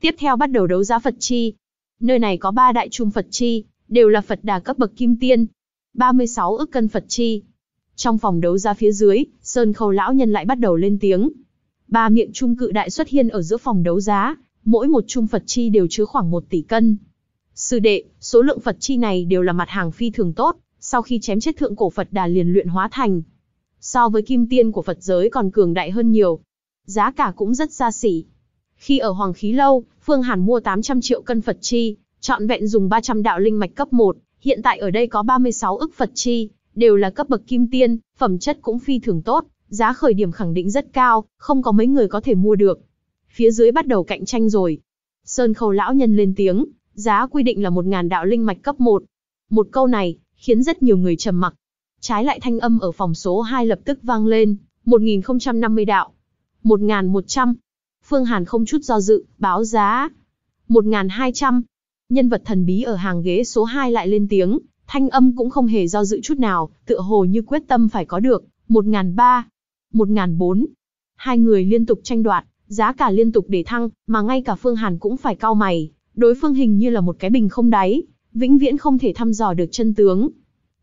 Tiếp theo bắt đầu đấu giá Phật Chi. Nơi này có ba đại trung Phật Chi, đều là Phật đà cấp bậc kim tiên. 36 ức cân Phật Chi, trong phòng đấu giá phía dưới, Sơn Khâu lão nhân lại bắt đầu lên tiếng. Ba miệng trung cự đại xuất hiện ở giữa phòng đấu giá, mỗi một trung Phật chi đều chứa khoảng 1 tỷ cân. Sư đệ, số lượng Phật chi này đều là mặt hàng phi thường tốt, sau khi chém chết thượng cổ Phật đà liền luyện hóa thành. So với kim tiên của Phật giới còn cường đại hơn nhiều. Giá cả cũng rất xa xỉ. Khi ở Hoàng Khí Lâu, Phương Hàn mua 800 triệu cân Phật chi, chọn vẹn dùng 300 đạo linh mạch cấp 1, hiện tại ở đây có 36 ức Phật chi, đều là cấp bậc kim tiên, phẩm chất cũng phi thường tốt, giá khởi điểm khẳng định rất cao, không có mấy người có thể mua được. Phía dưới bắt đầu cạnh tranh rồi. Sơn Khâu lão nhân lên tiếng, giá quy định là 1000 đạo linh mạch cấp 1. Một câu này khiến rất nhiều người trầm mặc. Trái lại thanh âm ở phòng số 2 lập tức vang lên, 1050 đạo, 1100. Phương Hàn không chút do dự, báo giá 1200. Nhân vật thần bí ở hàng ghế số 2 lại lên tiếng, Thanh âm cũng không hề do dự chút nào, tựa hồ như quyết tâm phải có được, Một ngàn ba, một ngàn bốn, Hai người liên tục tranh đoạt, giá cả liên tục để thăng, mà ngay cả Phương Hàn cũng phải cao mày, đối phương hình như là một cái bình không đáy, vĩnh viễn không thể thăm dò được chân tướng.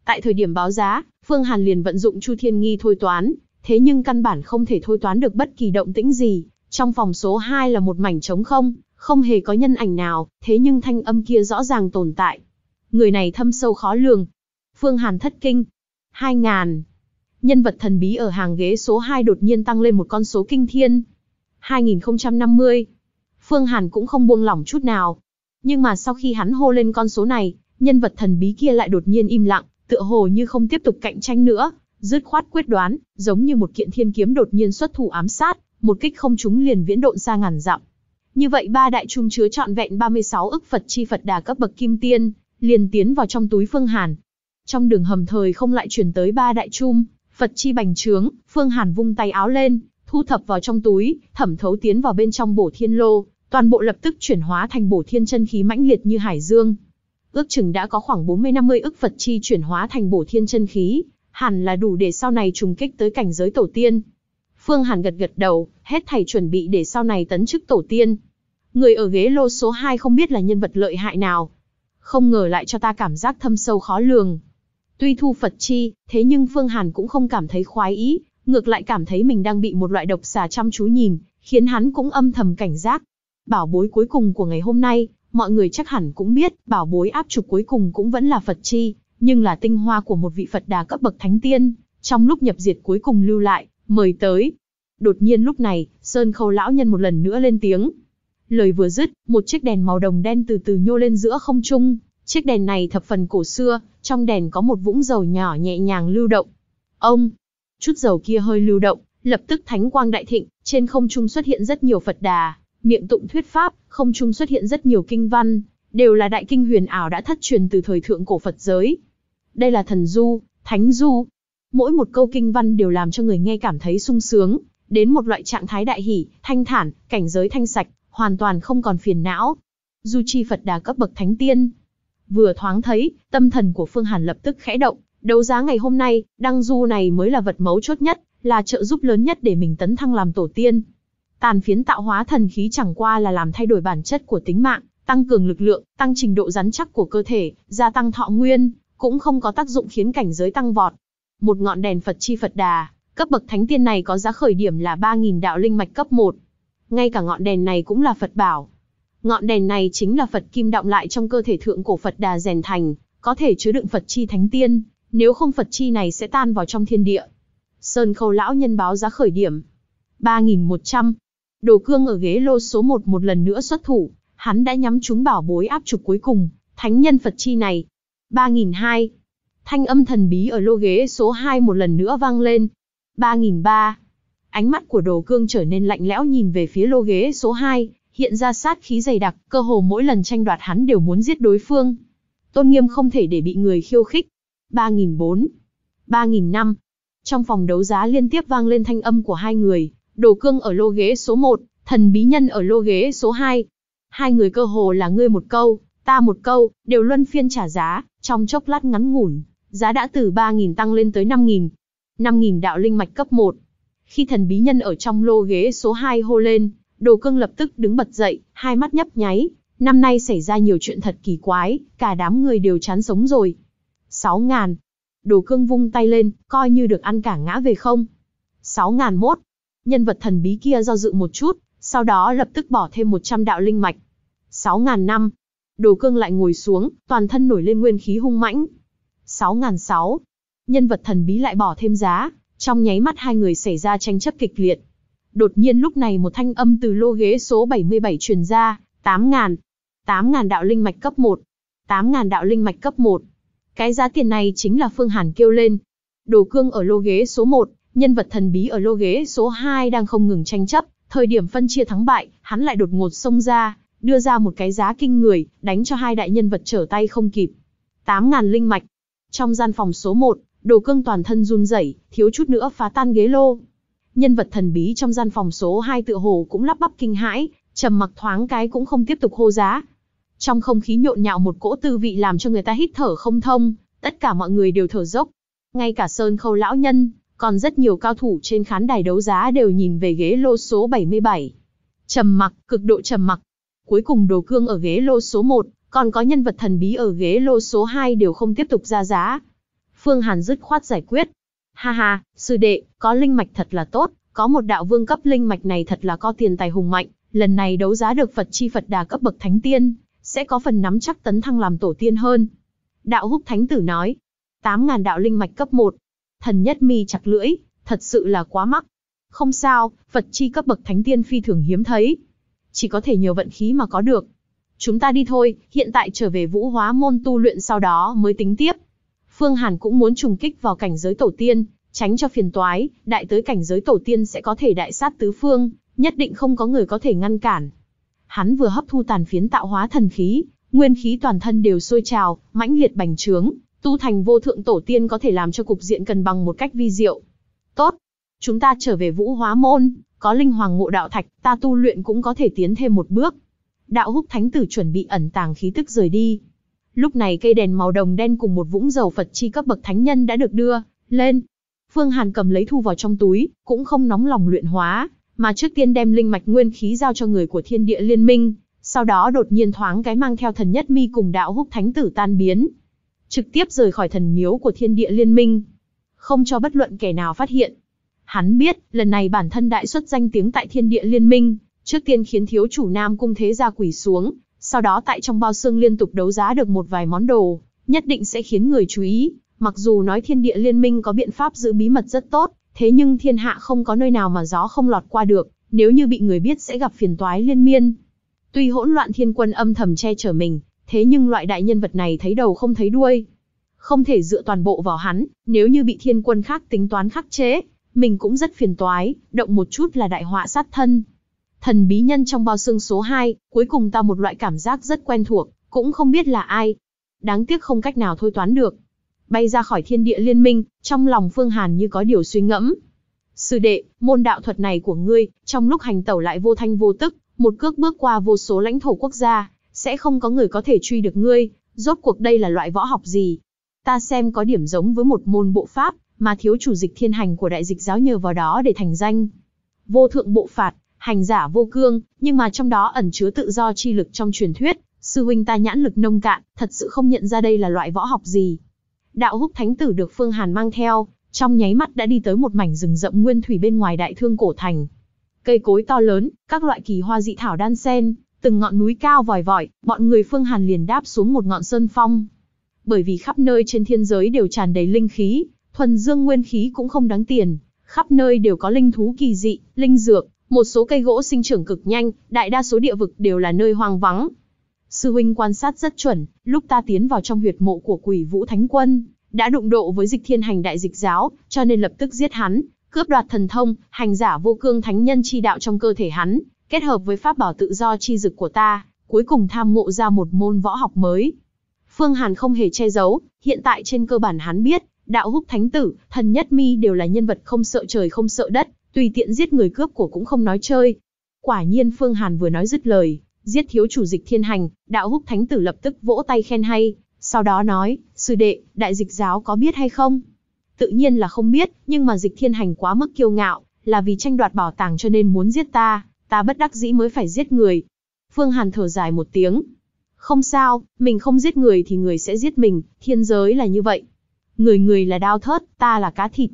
Tại thời điểm báo giá, Phương Hàn liền vận dụng Chu Thiên Nghi thôi toán, thế nhưng căn bản không thể thôi toán được bất kỳ động tĩnh gì, trong phòng số 2 là một mảnh trống không, không hề có nhân ảnh nào, thế nhưng thanh âm kia rõ ràng tồn tại, Người này thâm sâu khó lường. Phương Hàn thất kinh. Hai ngàn. Nhân vật thần bí ở hàng ghế số 2 đột nhiên tăng lên một con số kinh thiên. 2050. Phương Hàn cũng không buông lỏng chút nào. Nhưng mà sau khi hắn hô lên con số này, nhân vật thần bí kia lại đột nhiên im lặng, tựa hồ như không tiếp tục cạnh tranh nữa, dứt khoát quyết đoán, giống như một kiện thiên kiếm đột nhiên xuất thủ ám sát, một kích không trúng liền viễn độn xa ngàn dặm. Như vậy ba đại trung chứa trọn vẹn 36 ức Phật chi Phật đà cấp bậc kim tiên, liền tiến vào trong túi Phương Hàn. Trong đường hầm thời không lại chuyển tới ba đại chum, Phật chi bành trướng, Phương Hàn vung tay áo lên, thu thập vào trong túi, thẩm thấu tiến vào bên trong bổ thiên lô, toàn bộ lập tức chuyển hóa thành bổ thiên chân khí mãnh liệt như hải dương. Ước chừng đã có khoảng 40-50 ức Phật chi chuyển hóa thành bổ thiên chân khí, hẳn là đủ để sau này trùng kích tới cảnh giới tổ tiên. Phương Hàn gật gật đầu, hết thảy chuẩn bị để sau này tấn chức tổ tiên. Người ở ghế lô số 2 không biết là nhân vật lợi hại nào, không ngờ lại cho ta cảm giác thâm sâu khó lường. Tuy thu Phật chi, thế nhưng Phương Hàn cũng không cảm thấy khoái ý, ngược lại cảm thấy mình đang bị một loại độc xà chăm chú nhìn, khiến hắn cũng âm thầm cảnh giác. Bảo bối cuối cùng của ngày hôm nay, mọi người chắc hẳn cũng biết, bảo bối áp trục cuối cùng cũng vẫn là Phật chi, nhưng là tinh hoa của một vị Phật đà cấp bậc thánh tiên, trong lúc nhập diệt cuối cùng lưu lại, mời tới. Đột nhiên lúc này, Sơn Khâu lão nhân một lần nữa lên tiếng, Lời vừa dứt, một chiếc đèn màu đồng đen từ từ nhô lên giữa không trung. Chiếc đèn này thập phần cổ xưa, trong đèn có một vũng dầu nhỏ nhẹ nhàng lưu động. Ông, chút dầu kia hơi lưu động, lập tức thánh quang đại thịnh, trên không trung xuất hiện rất nhiều Phật đà, miệng tụng thuyết pháp, không trung xuất hiện rất nhiều kinh văn, đều là đại kinh huyền ảo đã thất truyền từ thời thượng cổ Phật giới. Đây là thần du, thánh du. Mỗi một câu kinh văn đều làm cho người nghe cảm thấy sung sướng, đến một loại trạng thái đại hỷ, thanh thản, cảnh giới thanh sạch, hoàn toàn không còn phiền não. Du Chi Phật Đà cấp bậc thánh tiên. Vừa thoáng thấy, tâm thần của Phương Hàn lập tức khẽ động, đấu giá ngày hôm nay, đăng du này mới là vật mấu chốt nhất, là trợ giúp lớn nhất để mình tấn thăng làm tổ tiên. Tàn phiến tạo hóa thần khí chẳng qua là làm thay đổi bản chất của tính mạng, tăng cường lực lượng, tăng trình độ rắn chắc của cơ thể, gia tăng thọ nguyên, cũng không có tác dụng khiến cảnh giới tăng vọt. Một ngọn đèn Phật chi Phật Đà, cấp bậc thánh tiên này có giá khởi điểm là 3000 đạo linh mạch cấp 1, ngay cả ngọn đèn này cũng là Phật bảo. Ngọn đèn này chính là Phật kim động lại trong cơ thể thượng cổ Phật đà rèn thành, có thể chứa đựng Phật chi thánh tiên, nếu không Phật chi này sẽ tan vào trong thiên địa. Sơn Khâu lão nhân báo giá khởi điểm 3100. Đồ Cương ở ghế lô số 1 một lần nữa xuất thủ, hắn đã nhắm chúng bảo bối áp trục cuối cùng, thánh nhân Phật chi này. 3002. Thanh âm thần bí ở lô ghế số 2 một lần nữa vang lên. 3003. Ánh mắt của đồ cương trở nên lạnh lẽo nhìn về phía lô ghế số 2, hiện ra sát khí dày đặc, cơ hồ mỗi lần tranh đoạt hắn đều muốn giết đối phương. Tôn nghiêm không thể để bị người khiêu khích. 3004, năm, Trong phòng đấu giá liên tiếp vang lên thanh âm của hai người, đồ cương ở lô ghế số 1, thần bí nhân ở lô ghế số 2. Hai người cơ hồ là ngươi một câu, ta một câu, đều luân phiên trả giá, trong chốc lát ngắn ngủn, giá đã từ 3.000 tăng lên tới 5.000. 5.000 đạo linh mạch cấp 1, khi thần bí nhân ở trong lô ghế số 2 hô lên, đồ cương lập tức đứng bật dậy, hai mắt nhấp nháy. Năm nay xảy ra nhiều chuyện thật kỳ quái, cả đám người đều chán sống rồi. Sáu ngàn. Đồ cương vung tay lên, coi như được ăn cả ngã về không. Sáu ngàn mốt. Nhân vật thần bí kia do dự một chút, sau đó lập tức bỏ thêm 100 đạo linh mạch. Sáu ngàn năm. Đồ cương lại ngồi xuống, toàn thân nổi lên nguyên khí hung mãnh. Sáu ngàn sáu. Nhân vật thần bí lại bỏ thêm giá, trong nháy mắt hai người xảy ra tranh chấp kịch liệt. Đột nhiên lúc này một thanh âm từ lô ghế số 77 truyền ra, 8.000. 8.000 đạo linh mạch cấp 1. 8.000 đạo linh mạch cấp 1. Cái giá tiền này chính là Phương Hàn kêu lên. Đồ cương ở lô ghế số 1, nhân vật thần bí ở lô ghế số 2 đang không ngừng tranh chấp. Thời điểm phân chia thắng bại, hắn lại đột ngột xông ra, đưa ra một cái giá kinh người, đánh cho hai đại nhân vật trở tay không kịp. 8.000 linh mạch. Trong gian phòng số 1, Đồ cương toàn thân run rẩy, thiếu chút nữa phá tan ghế lô. Nhân vật thần bí trong gian phòng số hai tựa hồ cũng lắp bắp kinh hãi, trầm mặc thoáng cái cũng không tiếp tục hô giá. Trong không khí nhộn nhạo một cỗ tư vị làm cho người ta hít thở không thông, tất cả mọi người đều thở dốc. Ngay cả Sơn Khâu lão nhân, còn rất nhiều cao thủ trên khán đài đấu giá đều nhìn về ghế lô số 77. Trầm mặc, cực độ trầm mặc. Cuối cùng Đồ Cương ở ghế lô số 1, còn có nhân vật thần bí ở ghế lô số 2 đều không tiếp tục ra giá, Phương Hàn dứt khoát giải quyết. Ha ha, sư đệ, có linh mạch thật là tốt, có một đạo vương cấp linh mạch này thật là có tiền tài hùng mạnh, lần này đấu giá được Phật chi Phật đà cấp bậc thánh tiên, sẽ có phần nắm chắc tấn thăng làm tổ tiên hơn. Đạo húc thánh tử nói, 8.000 đạo linh mạch cấp 1. Thần nhất mi chặt lưỡi, thật sự là quá mắc. Không sao, Phật chi cấp bậc thánh tiên phi thường hiếm thấy. Chỉ có thể nhiều vận khí mà có được. Chúng ta đi thôi, hiện tại trở về vũ hóa môn tu luyện sau đó mới tính tiếp. Phương Hàn cũng muốn trùng kích vào cảnh giới tổ tiên, tránh cho phiền toái, đại tới cảnh giới tổ tiên sẽ có thể đại sát tứ phương, nhất định không có người có thể ngăn cản. Hắn vừa hấp thu tàn phiến tạo hóa thần khí, nguyên khí toàn thân đều sôi trào, mãnh liệt bành trướng, tu thành vô thượng tổ tiên có thể làm cho cục diện cân bằng một cách vi diệu. Tốt, chúng ta trở về Vũ Hóa môn, có linh hoàng ngộ đạo thạch, ta tu luyện cũng có thể tiến thêm một bước. Đạo Húc Thánh tử chuẩn bị ẩn tàng khí tức rời đi, Lúc này cây đèn màu đồng đen cùng một vũng dầu Phật chi cấp bậc thánh nhân đã được đưa lên. Phương Hàn cầm lấy thu vào trong túi, cũng không nóng lòng luyện hóa, mà trước tiên đem linh mạch nguyên khí giao cho người của Thiên Địa Liên Minh, sau đó đột nhiên thoáng cái mang theo thần nhất mi cùng đạo húc thánh tử tan biến, trực tiếp rời khỏi thần miếu của Thiên Địa Liên Minh, không cho bất luận kẻ nào phát hiện. Hắn biết, lần này bản thân đại xuất danh tiếng tại Thiên Địa Liên Minh, trước tiên khiến thiếu chủ Nam cung thế gia quỷ xuống, sau đó tại trong bao xương liên tục đấu giá được một vài món đồ, nhất định sẽ khiến người chú ý. Mặc dù nói thiên địa liên minh có biện pháp giữ bí mật rất tốt, thế nhưng thiên hạ không có nơi nào mà gió không lọt qua được, nếu như bị người biết sẽ gặp phiền toái liên miên. Tuy hỗn loạn thiên quân âm thầm che chở mình, thế nhưng loại đại nhân vật này thấy đầu không thấy đuôi. Không thể dựa toàn bộ vào hắn, nếu như bị thiên quân khác tính toán khắc chế, mình cũng rất phiền toái, động một chút là đại họa sát thân thần bí nhân trong bao xương số 2, cuối cùng ta một loại cảm giác rất quen thuộc, cũng không biết là ai. Đáng tiếc không cách nào thôi toán được. Bay ra khỏi thiên địa liên minh, trong lòng Phương Hàn như có điều suy ngẫm. Sư đệ, môn đạo thuật này của ngươi, trong lúc hành tẩu lại vô thanh vô tức, một cước bước qua vô số lãnh thổ quốc gia, sẽ không có người có thể truy được ngươi, rốt cuộc đây là loại võ học gì? Ta xem có điểm giống với một môn bộ pháp, mà thiếu chủ dịch thiên hành của đại dịch giáo nhờ vào đó để thành danh. Vô thượng bộ phạt, hành giả vô cương, nhưng mà trong đó ẩn chứa tự do chi lực trong truyền thuyết, sư huynh ta nhãn lực nông cạn, thật sự không nhận ra đây là loại võ học gì. Đạo húc thánh tử được Phương Hàn mang theo, trong nháy mắt đã đi tới một mảnh rừng rậm nguyên thủy bên ngoài đại thương cổ thành. Cây cối to lớn, các loại kỳ hoa dị thảo đan sen, từng ngọn núi cao vòi vọi, bọn người Phương Hàn liền đáp xuống một ngọn sơn phong. Bởi vì khắp nơi trên thiên giới đều tràn đầy linh khí, thuần dương nguyên khí cũng không đáng tiền, khắp nơi đều có linh thú kỳ dị, linh dược, một số cây gỗ sinh trưởng cực nhanh, đại đa số địa vực đều là nơi hoang vắng. Sư huynh quan sát rất chuẩn, lúc ta tiến vào trong huyệt mộ của quỷ vũ thánh quân, đã đụng độ với dịch thiên hành đại dịch giáo, cho nên lập tức giết hắn, cướp đoạt thần thông, hành giả vô cương thánh nhân chi đạo trong cơ thể hắn, kết hợp với pháp bảo tự do chi dực của ta, cuối cùng tham ngộ ra một môn võ học mới. Phương Hàn không hề che giấu, hiện tại trên cơ bản hắn biết, đạo húc thánh tử, thần nhất mi đều là nhân vật không sợ trời không sợ đất, Tùy tiện giết người cướp của cũng không nói chơi. Quả nhiên Phương Hàn vừa nói dứt lời, giết thiếu chủ dịch thiên hành, đạo húc thánh tử lập tức vỗ tay khen hay, sau đó nói, sư đệ, đại dịch giáo có biết hay không? Tự nhiên là không biết, nhưng mà dịch thiên hành quá mức kiêu ngạo, là vì tranh đoạt bảo tàng cho nên muốn giết ta, ta bất đắc dĩ mới phải giết người. Phương Hàn thở dài một tiếng. Không sao, mình không giết người thì người sẽ giết mình, thiên giới là như vậy. Người người là đao thớt, ta là cá thịt.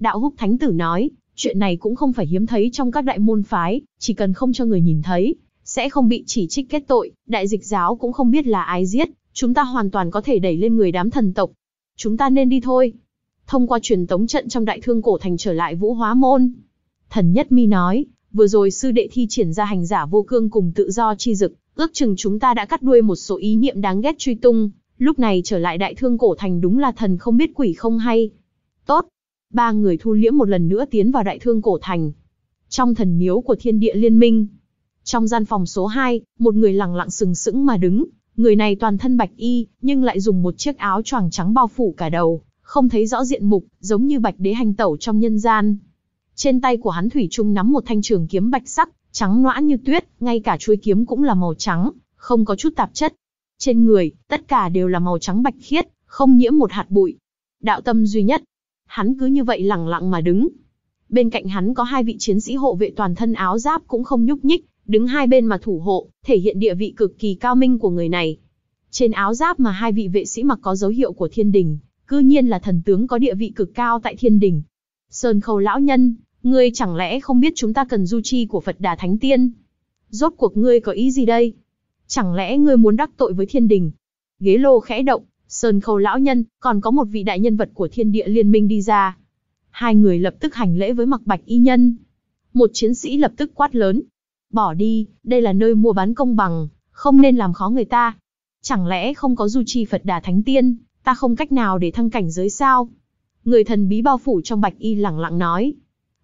Đạo húc thánh tử nói, Chuyện này cũng không phải hiếm thấy trong các đại môn phái, chỉ cần không cho người nhìn thấy, sẽ không bị chỉ trích kết tội, đại dịch giáo cũng không biết là ai giết, chúng ta hoàn toàn có thể đẩy lên người đám thần tộc. Chúng ta nên đi thôi. Thông qua truyền tống trận trong đại thương cổ thành trở lại vũ hóa môn. Thần Nhất Mi nói, vừa rồi sư đệ thi triển ra hành giả vô cương cùng tự do chi dực, ước chừng chúng ta đã cắt đuôi một số ý niệm đáng ghét truy tung, lúc này trở lại đại thương cổ thành đúng là thần không biết quỷ không hay. Tốt, ba người thu liễm một lần nữa tiến vào đại thương cổ thành. Trong thần miếu của thiên địa liên minh, trong gian phòng số 2, một người lặng lặng sừng sững mà đứng, người này toàn thân bạch y, nhưng lại dùng một chiếc áo choàng trắng bao phủ cả đầu, không thấy rõ diện mục, giống như bạch đế hành tẩu trong nhân gian. Trên tay của hắn thủy trung nắm một thanh trường kiếm bạch sắc, trắng noãn như tuyết, ngay cả chuôi kiếm cũng là màu trắng, không có chút tạp chất. Trên người, tất cả đều là màu trắng bạch khiết, không nhiễm một hạt bụi. Đạo tâm duy nhất, hắn cứ như vậy lẳng lặng mà đứng. Bên cạnh hắn có hai vị chiến sĩ hộ vệ toàn thân áo giáp cũng không nhúc nhích, đứng hai bên mà thủ hộ, thể hiện địa vị cực kỳ cao minh của người này. Trên áo giáp mà hai vị vệ sĩ mặc có dấu hiệu của thiên đình, cư nhiên là thần tướng có địa vị cực cao tại thiên đình. Sơn khâu lão nhân, ngươi chẳng lẽ không biết chúng ta cần du chi của Phật Đà Thánh Tiên? Rốt cuộc ngươi có ý gì đây? Chẳng lẽ ngươi muốn đắc tội với thiên đình? Ghế lô khẽ động, Sơn Khâu lão nhân, còn có một vị đại nhân vật của Thiên Địa Liên Minh đi ra. Hai người lập tức hành lễ với Mặc Bạch y nhân. Một chiến sĩ lập tức quát lớn, "Bỏ đi, đây là nơi mua bán công bằng, không nên làm khó người ta. Chẳng lẽ không có du Chi Phật Đà Thánh Tiên, ta không cách nào để thăng cảnh giới sao?" Người thần bí bao phủ trong Bạch y lẳng lặng nói,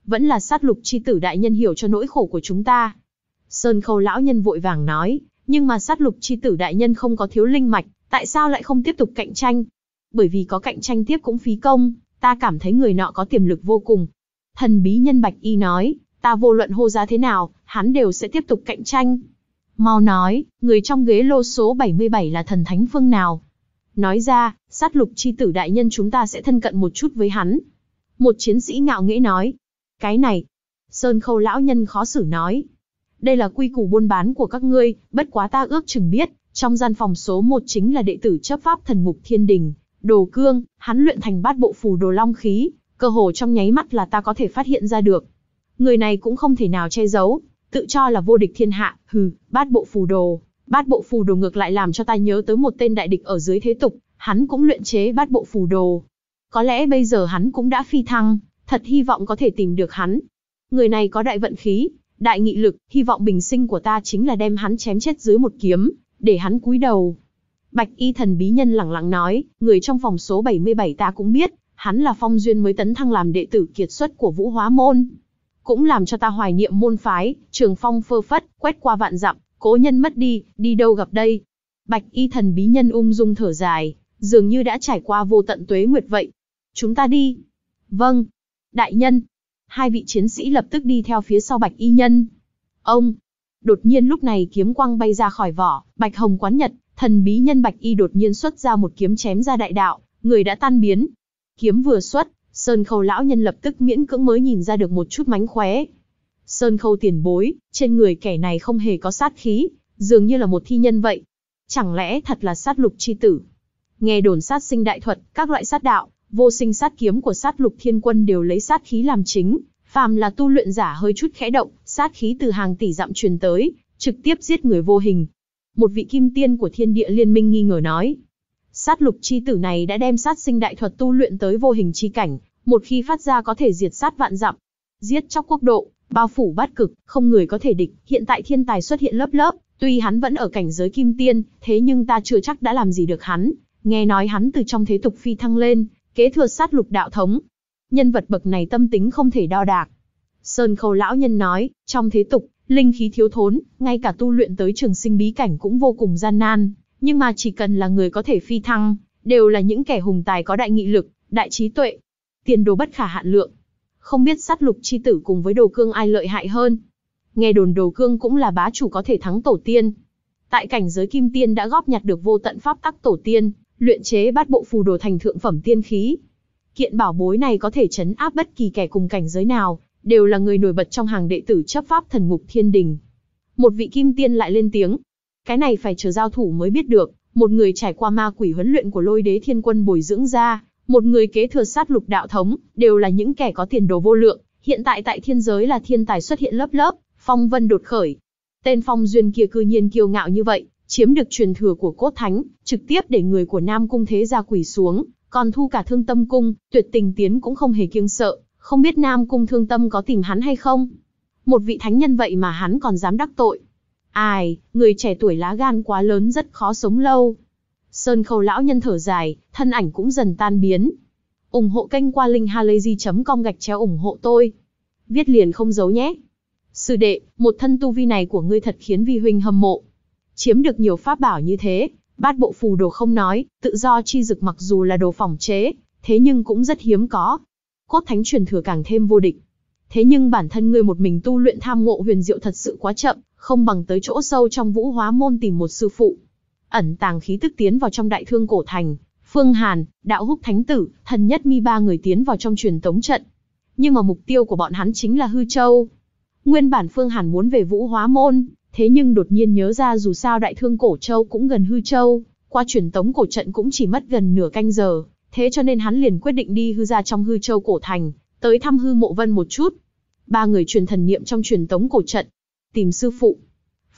"Vẫn là sát lục chi tử đại nhân hiểu cho nỗi khổ của chúng ta." Sơn Khâu lão nhân vội vàng nói, nhưng mà sát lục chi tử đại nhân không có thiếu linh mạch, Tại sao lại không tiếp tục cạnh tranh? Bởi vì có cạnh tranh tiếp cũng phí công, ta cảm thấy người nọ có tiềm lực vô cùng. Thần bí nhân bạch y nói, ta vô luận hô giá thế nào, hắn đều sẽ tiếp tục cạnh tranh. Mau nói, người trong ghế lô số 77 là thần thánh phương nào? Nói ra, sát lục chi tử đại nhân chúng ta sẽ thân cận một chút với hắn. Một chiến sĩ ngạo nghễ nói, cái này, Sơn Khâu lão nhân khó xử nói, đây là quy củ buôn bán của các ngươi, bất quá ta ước chừng biết, trong gian phòng số một chính là đệ tử chấp pháp thần ngục thiên đình, đồ cương, hắn luyện thành bát bộ phù đồ long khí, cơ hồ trong nháy mắt là ta có thể phát hiện ra được. Người này cũng không thể nào che giấu, tự cho là vô địch thiên hạ, hừ, bát bộ phù đồ. Bát bộ phù đồ ngược lại làm cho ta nhớ tới một tên đại địch ở dưới thế tục, hắn cũng luyện chế bát bộ phù đồ. Có lẽ bây giờ hắn cũng đã phi thăng, thật hy vọng có thể tìm được hắn. Người này có đại vận khí, đại nghị lực, hy vọng bình sinh của ta chính là đem hắn chém chết dưới một kiếm, để hắn cúi đầu. Bạch y thần bí nhân lẳng lặng nói, người trong phòng số 77 ta cũng biết, hắn là phong duyên mới tấn thăng làm đệ tử kiệt xuất của vũ hóa môn. Cũng làm cho ta hoài niệm môn phái, trường phong phơ phất, quét qua vạn dặm, cố nhân mất đi, đi đâu gặp đây. Bạch y thần bí nhân ung dung thở dài, dường như đã trải qua vô tận tuế nguyệt vậy. Chúng ta đi. Vâng. Đại nhân. Hai vị chiến sĩ lập tức đi theo phía sau bạch y nhân. Ông, Đột nhiên lúc này kiếm quang bay ra khỏi vỏ, Bạch Hồng quán nhật, thần bí nhân Bạch Y đột nhiên xuất ra một kiếm chém ra đại đạo, người đã tan biến. Kiếm vừa xuất, Sơn Khâu lão nhân lập tức miễn cưỡng mới nhìn ra được một chút mánh khóe. Sơn Khâu tiền bối, trên người kẻ này không hề có sát khí, dường như là một thi nhân vậy. Chẳng lẽ thật là sát lục chi tử? Nghe đồn sát sinh đại thuật, các loại sát đạo, vô sinh sát kiếm của sát lục thiên quân đều lấy sát khí làm chính, phàm là tu luyện giả hơi chút khẽ động, sát khí từ hàng tỷ dặm truyền tới, trực tiếp giết người vô hình. Một vị kim tiên của thiên địa liên minh nghi ngờ nói. Sát lục chi tử này đã đem sát sinh đại thuật tu luyện tới vô hình chi cảnh, một khi phát ra có thể diệt sát vạn dặm. Giết chóc quốc độ, bao phủ bát cực, không người có thể địch, hiện tại thiên tài xuất hiện lớp lớp, tuy hắn vẫn ở cảnh giới kim tiên, thế nhưng ta chưa chắc đã làm gì được hắn. Nghe nói hắn từ trong thế tục phi thăng lên, kế thừa sát lục đạo thống. Nhân vật bậc này tâm tính không thể đo đạc, Sơn Khâu lão nhân nói, trong thế tục, linh khí thiếu thốn, ngay cả tu luyện tới trường sinh bí cảnh cũng vô cùng gian nan, nhưng mà chỉ cần là người có thể phi thăng, đều là những kẻ hùng tài có đại nghị lực, đại trí tuệ, tiền đồ bất khả hạn lượng. Không biết sát lục chi tử cùng với đồ cương ai lợi hại hơn. Nghe đồn đồ cương cũng là bá chủ có thể thắng tổ tiên. Tại cảnh giới kim tiên đã góp nhặt được vô tận pháp tắc tổ tiên, luyện chế bát bộ phù đồ thành thượng phẩm tiên khí. Kiện bảo bối này có thể chấn áp bất kỳ kẻ cùng cảnh giới nào, đều là người nổi bật trong hàng đệ tử chấp pháp thần ngục thiên đình. Một vị kim tiên lại lên tiếng, cái này phải chờ giao thủ mới biết được, một người trải qua ma quỷ huấn luyện của lôi đế thiên quân bồi dưỡng ra, một người kế thừa sát lục đạo thống, đều là những kẻ có tiền đồ vô lượng, hiện tại tại thiên giới là thiên tài xuất hiện lớp lớp, phong vân đột khởi. Tên phong duyên kia cư nhiên kiêu ngạo như vậy, chiếm được truyền thừa của cốt thánh, trực tiếp để người của Nam Cung Thế gia quỷ xuống, còn thu cả thương tâm cung, tuyệt tình tiến cũng không hề kiêng sợ, không biết Nam Cung Thương Tâm có tìm hắn hay không. Một vị thánh nhân vậy mà hắn còn dám đắc tội. Ai, người trẻ tuổi lá gan quá lớn rất khó sống lâu. Sơn khâu lão nhân thở dài, thân ảnh cũng dần tan biến. ủng hộ kênh qua linkhalazy.com gạch chéo ủng hộ tôi. Viết liền không giấu nhé. Sư đệ, một thân tu vi này của ngươi thật khiến vi huynh hâm mộ. Chiếm được nhiều pháp bảo như thế, bát bộ phù đồ không nói, tự do chi dực mặc dù là đồ phòng chế, thế nhưng cũng rất hiếm có, cốt thánh truyền thừa càng thêm vô địch. Thế nhưng bản thân ngươi một mình tu luyện tham ngộ huyền diệu thật sự quá chậm, không bằng tới chỗ sâu trong vũ hóa môn tìm một sư phụ. Ẩn tàng khí tức tiến vào trong đại thương cổ thành, Phương Hàn, Đạo Húc Thánh Tử, thần nhất mi ba người tiến vào trong truyền tống trận. Nhưng mà mục tiêu của bọn hắn chính là Hư Châu. Nguyên bản Phương Hàn muốn về Vũ Hóa Môn, thế nhưng đột nhiên nhớ ra dù sao Đại Thương Cổ Châu cũng gần Hư Châu, qua truyền tống cổ trận cũng chỉ mất gần nửa canh giờ, Thế cho nên hắn liền quyết định đi hư ra trong hư châu cổ thành, tới thăm hư mộ vân một chút. Ba người truyền thần niệm trong truyền tống cổ trận, tìm sư phụ.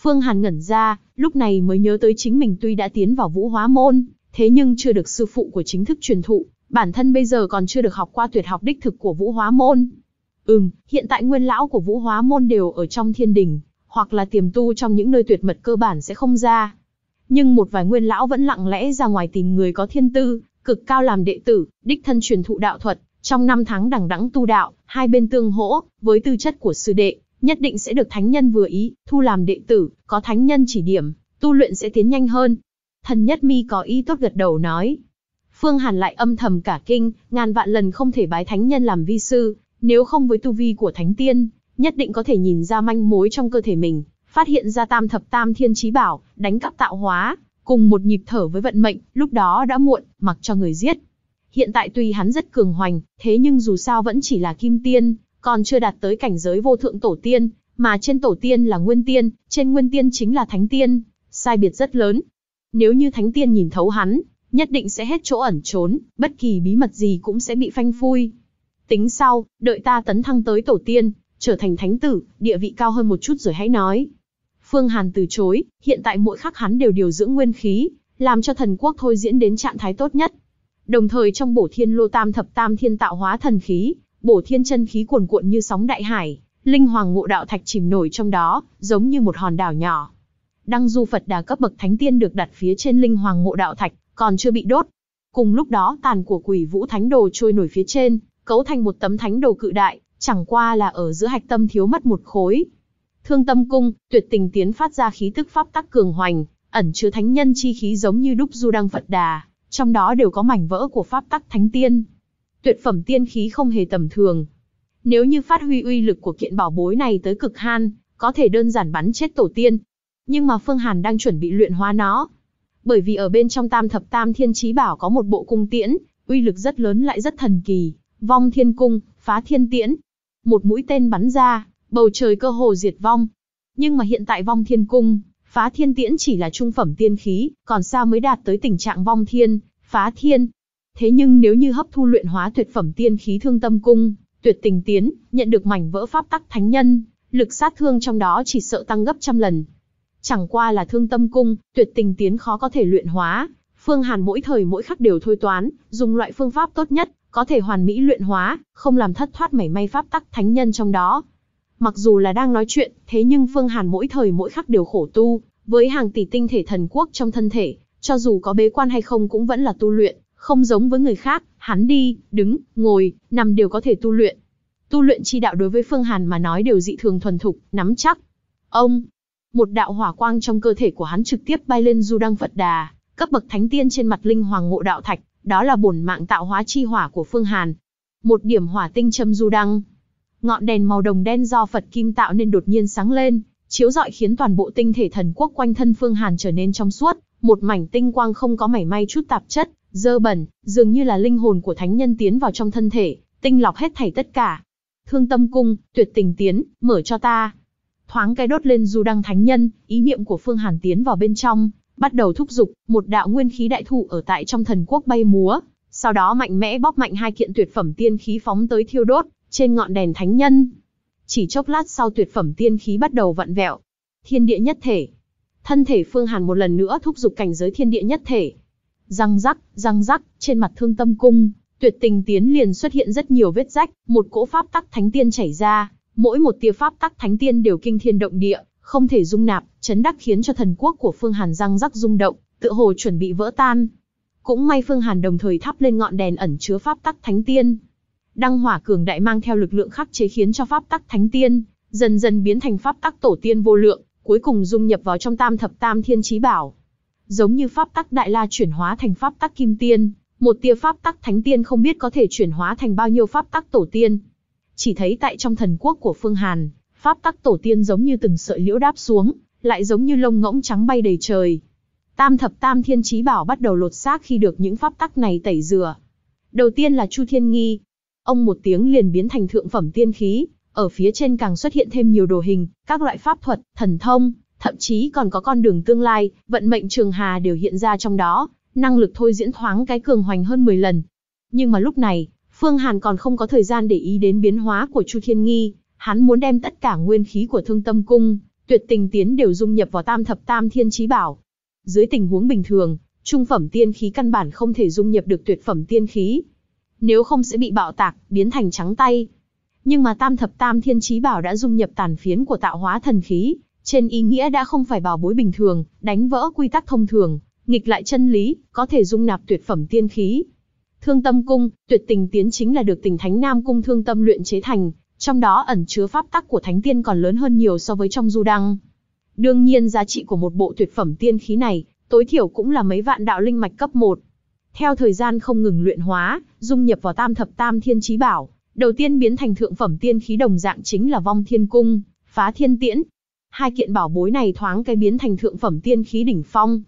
Phương Hàn ngẩn ra, lúc này mới nhớ tới chính mình tuy đã tiến vào vũ hóa môn, thế nhưng chưa được sư phụ của chính thức truyền thụ, bản thân bây giờ còn chưa được học qua tuyệt học đích thực của vũ hóa môn. Ừm, hiện tại nguyên lão của vũ hóa môn đều ở trong thiên đình, hoặc là tiềm tu trong những nơi tuyệt mật cơ bản sẽ không ra. Nhưng một vài nguyên lão vẫn lặng lẽ ra ngoài tìm người có thiên tư, cực cao làm đệ tử, đích thân truyền thụ đạo thuật, trong năm tháng đẳng đẵng tu đạo, hai bên tương hỗ, với tư chất của sư đệ, nhất định sẽ được thánh nhân vừa ý, thu làm đệ tử, có thánh nhân chỉ điểm, tu luyện sẽ tiến nhanh hơn. Thần nhất mi có ý tốt gật đầu nói. Phương Hàn lại âm thầm cả kinh, ngàn vạn lần không thể bái thánh nhân làm vi sư, nếu không với tu vi của thánh tiên, nhất định có thể nhìn ra manh mối trong cơ thể mình, phát hiện ra tam thập tam thiên trí bảo, đánh cắp tạo hóa, cùng một nhịp thở với vận mệnh, lúc đó đã muộn, mặc cho người giết. Hiện tại tuy hắn rất cường hoành, thế nhưng dù sao vẫn chỉ là kim tiên, còn chưa đạt tới cảnh giới vô thượng tổ tiên, mà trên tổ tiên là nguyên tiên, trên nguyên tiên chính là thánh tiên, sai biệt rất lớn. Nếu như thánh tiên nhìn thấu hắn, nhất định sẽ hết chỗ ẩn trốn, bất kỳ bí mật gì cũng sẽ bị phanh phui. Tính sau, đợi ta tấn thăng tới tổ tiên, trở thành thánh tử, địa vị cao hơn một chút rồi hãy nói. Phương Hàn từ chối, hiện tại mỗi khắc hắn đều điều dưỡng nguyên khí, làm cho thần quốc thôi diễn đến trạng thái tốt nhất. Đồng thời trong bổ thiên lô tam thập tam thiên tạo hóa thần khí, bổ thiên chân khí cuồn cuộn như sóng đại hải, linh hoàng ngộ đạo thạch chìm nổi trong đó, giống như một hòn đảo nhỏ. Đăng du Phật đà cấp bậc thánh tiên được đặt phía trên linh hoàng ngộ đạo thạch, còn chưa bị đốt. Cùng lúc đó tàn của quỷ vũ thánh đồ trôi nổi phía trên, cấu thành một tấm thánh đồ cự đại, chẳng qua là ở giữa hạch tâm thiếu mất một khối, Thương Tâm Cung, tuyệt tình tiến phát ra khí tức pháp tắc cường hoành, ẩn chứa thánh nhân chi khí giống như đúc du đăng Phật Đà, trong đó đều có mảnh vỡ của pháp tắc thánh tiên. Tuyệt phẩm tiên khí không hề tầm thường. Nếu như phát huy uy lực của kiện bảo bối này tới cực han, có thể đơn giản bắn chết tổ tiên. Nhưng mà Phương Hàn đang chuẩn bị luyện hóa nó. Bởi vì ở bên trong tam thập tam thiên trí bảo có một bộ cung tiễn, uy lực rất lớn lại rất thần kỳ, vong thiên cung, phá thiên tiễn. Một mũi tên bắn ra, bầu trời cơ hồ diệt vong. Nhưng mà hiện tại vong thiên cung, phá thiên tiễn chỉ là trung phẩm tiên khí, còn xa mới đạt tới tình trạng vong thiên, phá thiên. Thế nhưng nếu như hấp thu luyện hóa tuyệt phẩm tiên khí thương tâm cung, tuyệt tình tiến, nhận được mảnh vỡ pháp tắc thánh nhân, lực sát thương trong đó chỉ sợ tăng gấp trăm lần. Chẳng qua là thương tâm cung, tuyệt tình tiến khó có thể luyện hóa, Phương Hàn mỗi thời mỗi khắc đều thôi toán, dùng loại phương pháp tốt nhất, có thể hoàn mỹ luyện hóa, không làm thất thoát mảy may pháp tắc thánh nhân trong đó. Mặc dù là đang nói chuyện, thế nhưng Phương Hàn mỗi thời mỗi khắc đều khổ tu, với hàng tỷ tinh thể thần quốc trong thân thể, cho dù có bế quan hay không cũng vẫn là tu luyện, không giống với người khác, hắn đi, đứng, ngồi, nằm đều có thể tu luyện. Tu luyện chi đạo đối với Phương Hàn mà nói đều dị thường thuần thục, nắm chắc. Ông, một đạo hỏa quang trong cơ thể của hắn trực tiếp bay lên du đăng Phật Đà, cấp bậc thánh tiên trên mặt linh hoàng ngộ đạo thạch, đó là bổn mạng tạo hóa chi hỏa của Phương Hàn. Một điểm hỏa tinh châm du đăng, ngọn đèn màu đồng đen do Phật Kim tạo nên đột nhiên sáng lên, chiếu rọi khiến toàn bộ tinh thể thần quốc quanh thân Phương Hàn trở nên trong suốt, một mảnh tinh quang không có mảy may chút tạp chất, dơ bẩn, dường như là linh hồn của thánh nhân tiến vào trong thân thể, tinh lọc hết thảy tất cả. Thương tâm cung, tuyệt tình tiến, mở cho ta. Thoáng cái đốt lên dù đăng thánh nhân, ý niệm của Phương Hàn tiến vào bên trong, bắt đầu thúc dục, một đạo nguyên khí đại thụ ở tại trong thần quốc bay múa, sau đó mạnh mẽ bóp mạnh hai kiện tuyệt phẩm tiên khí phóng tới thiêu đốt, trên ngọn đèn thánh nhân. Chỉ chốc lát sau tuyệt phẩm tiên khí bắt đầu vặn vẹo. Thiên địa nhất thể. Thân thể Phương Hàn một lần nữa thúc giục cảnh giới thiên địa nhất thể. Răng rắc, răng rắc, trên mặt thương tâm cung, tuyệt tình tiến liền xuất hiện rất nhiều vết rách, một cỗ pháp tắc thánh tiên chảy ra, mỗi một tia pháp tắc thánh tiên đều kinh thiên động địa, không thể dung nạp, chấn đắc khiến cho thần quốc của Phương Hàn răng rắc rung động, tựa hồ chuẩn bị vỡ tan. Cũng may Phương Hàn đồng thời thắp lên ngọn đèn ẩn chứa pháp tắc thánh tiên, Đăng hỏa cường đại mang theo lực lượng khắc chế khiến cho pháp tắc thánh tiên dần dần biến thành pháp tắc tổ tiên vô lượng, cuối cùng dung nhập vào trong tam thập tam thiên chí bảo. Giống như pháp tắc đại la chuyển hóa thành pháp tắc kim tiên, một tia pháp tắc thánh tiên không biết có thể chuyển hóa thành bao nhiêu pháp tắc tổ tiên. Chỉ thấy tại trong thần quốc của Phương Hàn, pháp tắc tổ tiên giống như từng sợi liễu đáp xuống, lại giống như lông ngỗng trắng bay đầy trời. Tam thập tam thiên chí bảo bắt đầu lột xác khi được những pháp tắc này tẩy rửa. Đầu tiên là Chu Thiên Nghi, ông một tiếng liền biến thành thượng phẩm tiên khí, ở phía trên càng xuất hiện thêm nhiều đồ hình, các loại pháp thuật, thần thông, thậm chí còn có con đường tương lai, vận mệnh trường hà đều hiện ra trong đó, năng lực thôi diễn thoáng cái cường hoành hơn 10 lần. Nhưng mà lúc này, Phương Hàn còn không có thời gian để ý đến biến hóa của Chu Thiên Nghi, hắn muốn đem tất cả nguyên khí của Thương Tâm Cung, Tuyệt Tình Tiến đều dung nhập vào Tam Thập Tam Thiên Chí Bảo. Dưới tình huống bình thường, trung phẩm tiên khí căn bản không thể dung nhập được tuyệt phẩm tiên khí, nếu không sẽ bị bạo tạc, biến thành trắng tay. Nhưng mà tam thập tam thiên trí bảo đã dung nhập tàn phiến của tạo hóa thần khí, trên ý nghĩa đã không phải bảo bối bình thường, đánh vỡ quy tắc thông thường, nghịch lại chân lý, có thể dung nạp tuyệt phẩm tiên khí. Thương tâm cung, tuyệt tình tiến chính là được tình thánh nam cung thương tâm luyện chế thành, trong đó ẩn chứa pháp tắc của thánh tiên còn lớn hơn nhiều so với trong du đăng. Đương nhiên giá trị của một bộ tuyệt phẩm tiên khí này, tối thiểu cũng là mấy vạn đạo linh mạch cấp 1. Theo thời gian không ngừng luyện hóa, dung nhập vào tam thập tam thiên chí bảo, đầu tiên biến thành thượng phẩm tiên khí đồng dạng chính là vong thiên cung, phá thiên tiễn. Hai kiện bảo bối này thoáng cái biến thành thượng phẩm tiên khí đỉnh phong.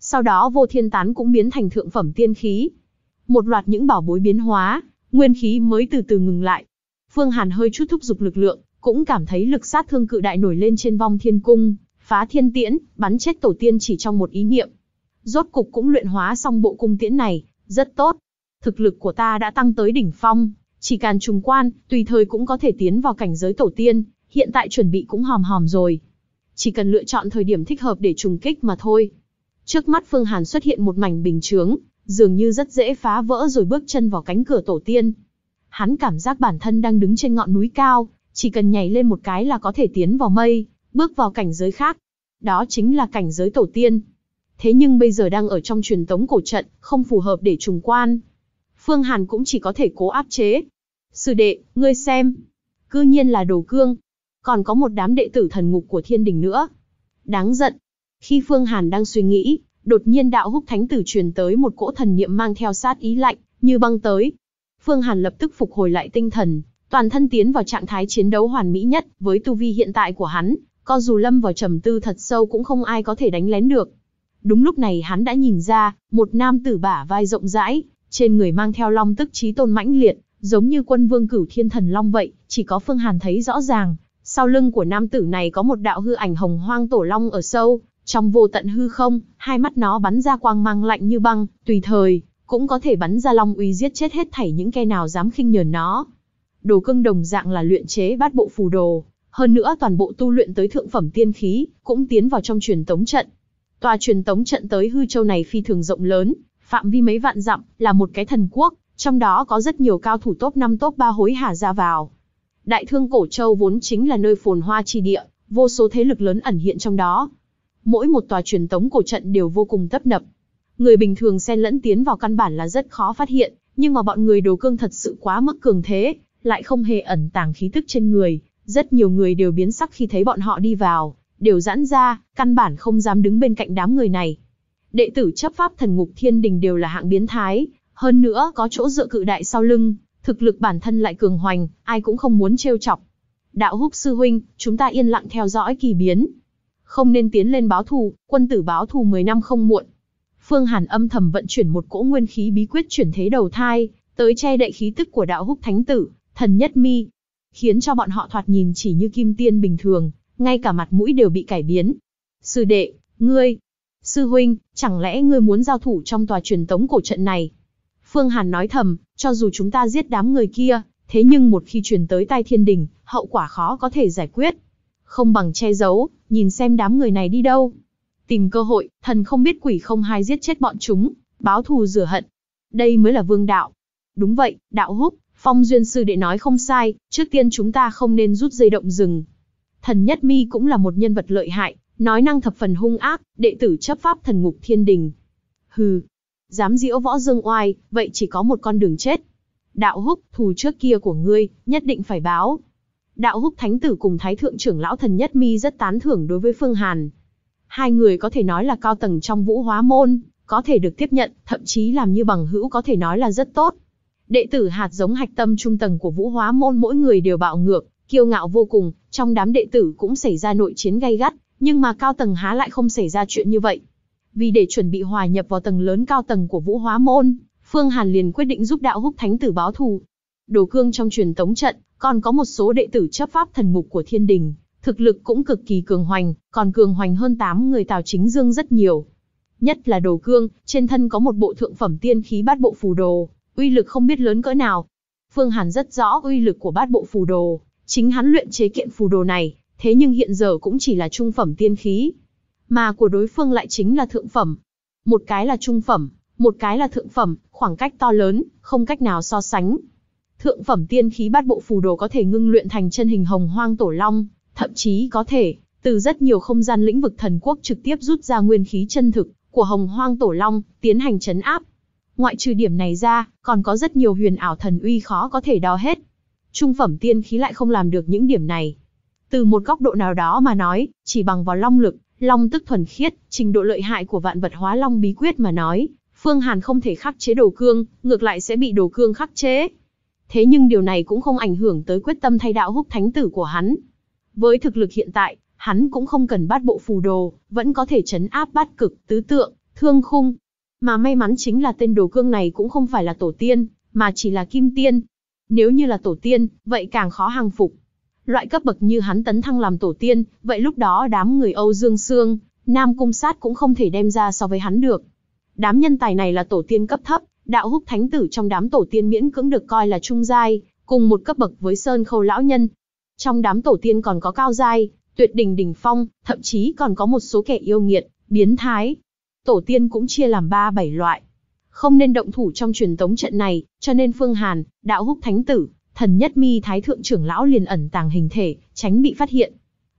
Sau đó vô thiên tán cũng biến thành thượng phẩm tiên khí. Một loạt những bảo bối biến hóa, nguyên khí mới từ từ ngừng lại. Phương Hàn hơi chút thúc giục lực lượng, cũng cảm thấy lực sát thương cự đại nổi lên trên vong thiên cung, phá thiên tiễn, bắn chết tổ tiên chỉ trong một ý niệm. Rốt cục cũng luyện hóa xong bộ cung tiễn này, rất tốt. Thực lực của ta đã tăng tới đỉnh phong, chỉ cần trùng quan, tùy thời cũng có thể tiến vào cảnh giới tổ tiên, hiện tại chuẩn bị cũng hòm hòm rồi. Chỉ cần lựa chọn thời điểm thích hợp để trùng kích mà thôi. Trước mắt Phương Hàn xuất hiện một mảnh bình chướng, dường như rất dễ phá vỡ rồi bước chân vào cánh cửa tổ tiên. Hắn cảm giác bản thân đang đứng trên ngọn núi cao, chỉ cần nhảy lên một cái là có thể tiến vào mây, bước vào cảnh giới khác. Đó chính là cảnh giới tổ tiên thế nhưng bây giờ đang ở trong truyền tống cổ trận, không phù hợp để trùng quan. Phương Hàn cũng chỉ có thể cố áp chế. Sư đệ, ngươi xem. Cư nhiên là đồ cương. Còn có một đám đệ tử thần ngục của thiên đình nữa. Đáng giận. Khi Phương Hàn đang suy nghĩ, đột nhiên đạo húc thánh tử truyền tới một cỗ thần niệm mang theo sát ý lạnh, như băng tới. Phương Hàn lập tức phục hồi lại tinh thần, toàn thân tiến vào trạng thái chiến đấu hoàn mỹ nhất với tu vi hiện tại của hắn, co dù lâm vào trầm tư thật sâu cũng không ai có thể đánh lén được. Đúng lúc này hắn đã nhìn ra, một nam tử bả vai rộng rãi, trên người mang theo long tức trí tôn mãnh liệt, giống như quân vương cửu thiên thần long vậy, chỉ có Phương Hàn thấy rõ ràng, sau lưng của nam tử này có một đạo hư ảnh hồng hoang tổ long ở sâu, trong vô tận hư không, hai mắt nó bắn ra quang mang lạnh như băng, tùy thời, cũng có thể bắn ra long uy giết chết hết thảy những kẻ nào dám khinh nhờn nó. Đồ cưng đồng dạng là luyện chế bát bộ phù đồ, hơn nữa toàn bộ tu luyện tới thượng phẩm tiên khí, cũng tiến vào trong truyền tống trận. Tòa truyền tống trận tới hư châu này phi thường rộng lớn, phạm vi mấy vạn dặm, là một cái thần quốc, trong đó có rất nhiều cao thủ top 5 top 3 hối hả ra vào. Đại thương cổ châu vốn chính là nơi phồn hoa chi địa, vô số thế lực lớn ẩn hiện trong đó. Mỗi một tòa truyền tống cổ trận đều vô cùng tấp nập. Người bình thường xen lẫn tiến vào căn bản là rất khó phát hiện, nhưng mà bọn người đồ cương thật sự quá mức cường thế, lại không hề ẩn tàng khí tức trên người, rất nhiều người đều biến sắc khi thấy bọn họ đi vào, đều giãn ra, căn bản không dám đứng bên cạnh đám người này. Đệ tử chấp pháp thần ngục thiên đình đều là hạng biến thái, hơn nữa có chỗ dựa cự đại sau lưng, thực lực bản thân lại cường hoành, ai cũng không muốn trêu chọc. Đạo húc sư huynh, chúng ta yên lặng theo dõi kỳ biến. Không nên tiến lên báo thù, quân tử báo thù 10 năm không muộn. Phương Hàn âm thầm vận chuyển một cỗ nguyên khí bí quyết chuyển thế đầu thai, tới che đậy khí tức của đạo húc thánh tử, thần nhất mi, khiến cho bọn họ thoạt nhìn chỉ như kim tiên bình thường, ngay cả mặt mũi đều bị cải biến. Sư đệ, ngươi, sư huynh, chẳng lẽ ngươi muốn giao thủ trong tòa truyền tống cổ trận này? Phương Hàn nói thầm, cho dù chúng ta giết đám người kia, thế nhưng một khi truyền tới tay thiên đình, hậu quả khó có thể giải quyết. Không bằng che giấu, nhìn xem đám người này đi đâu. Tìm cơ hội, thần không biết quỷ không hay giết chết bọn chúng, báo thù rửa hận. Đây mới là vương đạo. Đúng vậy, đạo húc, phong duyên sư đệ nói không sai, trước tiên chúng ta không nên rút dây động rừng, Thần Nhất Mi cũng là một nhân vật lợi hại, nói năng thập phần hung ác, đệ tử chấp pháp thần ngục thiên đình. Hừ, dám diễu võ dương oai, vậy chỉ có một con đường chết. Đạo húc, thù trước kia của ngươi, nhất định phải báo. Đạo húc thánh tử cùng thái thượng trưởng lão thần nhất mi rất tán thưởng đối với Phương Hàn. Hai người có thể nói là cao tầng trong vũ hóa môn, có thể được tiếp nhận, thậm chí làm như bằng hữu có thể nói là rất tốt. Đệ tử hạt giống hạch tâm trung tầng của vũ hóa môn mỗi người đều bạo ngược, Kiêu ngạo vô cùng, trong đám đệ tử cũng xảy ra nội chiến gay gắt, nhưng mà cao tầng há lại không xảy ra chuyện như vậy. Vì để chuẩn bị hòa nhập vào tầng lớn cao tầng của Vũ Hóa Môn, Phương Hàn liền quyết định giúp Đạo Húc Thánh tử báo thù. Đồ cương trong truyền tống trận, còn có một số đệ tử chấp pháp thần mục của Thiên Đình, thực lực cũng cực kỳ cường hoành, còn cường hoành hơn 8 người Tào Chính Dương rất nhiều. Nhất là Đồ Cương, trên thân có một bộ thượng phẩm tiên khí bát bộ phù đồ, uy lực không biết lớn cỡ nào. Phương Hàn rất rõ uy lực của bát bộ phù đồ, Chính hắn luyện chế kiện phù đồ này, thế nhưng hiện giờ cũng chỉ là trung phẩm tiên khí. Mà của đối phương lại chính là thượng phẩm. Một cái là trung phẩm, một cái là thượng phẩm, khoảng cách to lớn, không cách nào so sánh. Thượng phẩm tiên khí bát bộ phù đồ có thể ngưng luyện thành chân hình hồng hoang tổ long, thậm chí có thể, từ rất nhiều không gian lĩnh vực thần quốc trực tiếp rút ra nguyên khí chân thực của hồng hoang tổ long, tiến hành chấn áp. Ngoại trừ điểm này ra, còn có rất nhiều huyền ảo thần uy khó có thể đo hết trung phẩm tiên khí lại không làm được những điểm này. Từ một góc độ nào đó mà nói, chỉ bằng vào long lực, long tức thuần khiết, trình độ lợi hại của vạn vật hóa long bí quyết mà nói, Phương Hàn không thể khắc chế đồ cương, ngược lại sẽ bị đồ cương khắc chế. Thế nhưng điều này cũng không ảnh hưởng tới quyết tâm thay đạo húc thánh tử của hắn. Với thực lực hiện tại, hắn cũng không cần bát bộ phù đồ, vẫn có thể chấn áp bát cực, tứ tượng, thương khung. Mà may mắn chính là tên đồ cương này cũng không phải là tổ tiên, mà chỉ là kim tiên, nếu như là tổ tiên, vậy càng khó hàng phục. Loại cấp bậc như hắn tấn thăng làm tổ tiên, vậy lúc đó đám người Âu Dương Sương, Nam Cung Sát cũng không thể đem ra so với hắn được. Đám nhân tài này là tổ tiên cấp thấp, đạo húc thánh tử trong đám tổ tiên miễn cưỡng được coi là trung giai, cùng một cấp bậc với Sơn Khâu lão nhân. Trong đám tổ tiên còn có cao giai, tuyệt đỉnh đỉnh phong, thậm chí còn có một số kẻ yêu nghiệt, biến thái. Tổ tiên cũng chia làm ba bảy loại, không nên động thủ trong truyền tống trận này, cho nên Phương Hàn, đạo húc thánh tử, thần nhất mi thái thượng trưởng lão liền ẩn tàng hình thể, tránh bị phát hiện.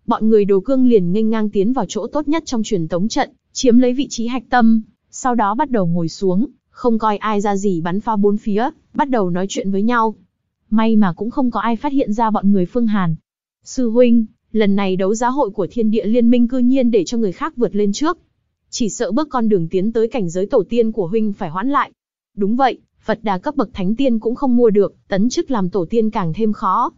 Bọn người đồ cương liền nghênh ngang tiến vào chỗ tốt nhất trong truyền tống trận, chiếm lấy vị trí hạch tâm, sau đó bắt đầu ngồi xuống, không coi ai ra gì bắn phá bốn phía, bắt đầu nói chuyện với nhau. May mà cũng không có ai phát hiện ra bọn người Phương Hàn. Sư huynh, lần này đấu giá hội của thiên địa liên minh cư nhiên để cho người khác vượt lên trước, chỉ sợ bước con đường tiến tới cảnh giới tổ tiên của huynh phải hoãn lại. Đúng vậy, Phật đà cấp bậc thánh tiên cũng không mua được, tấn chức làm tổ tiên càng thêm khó.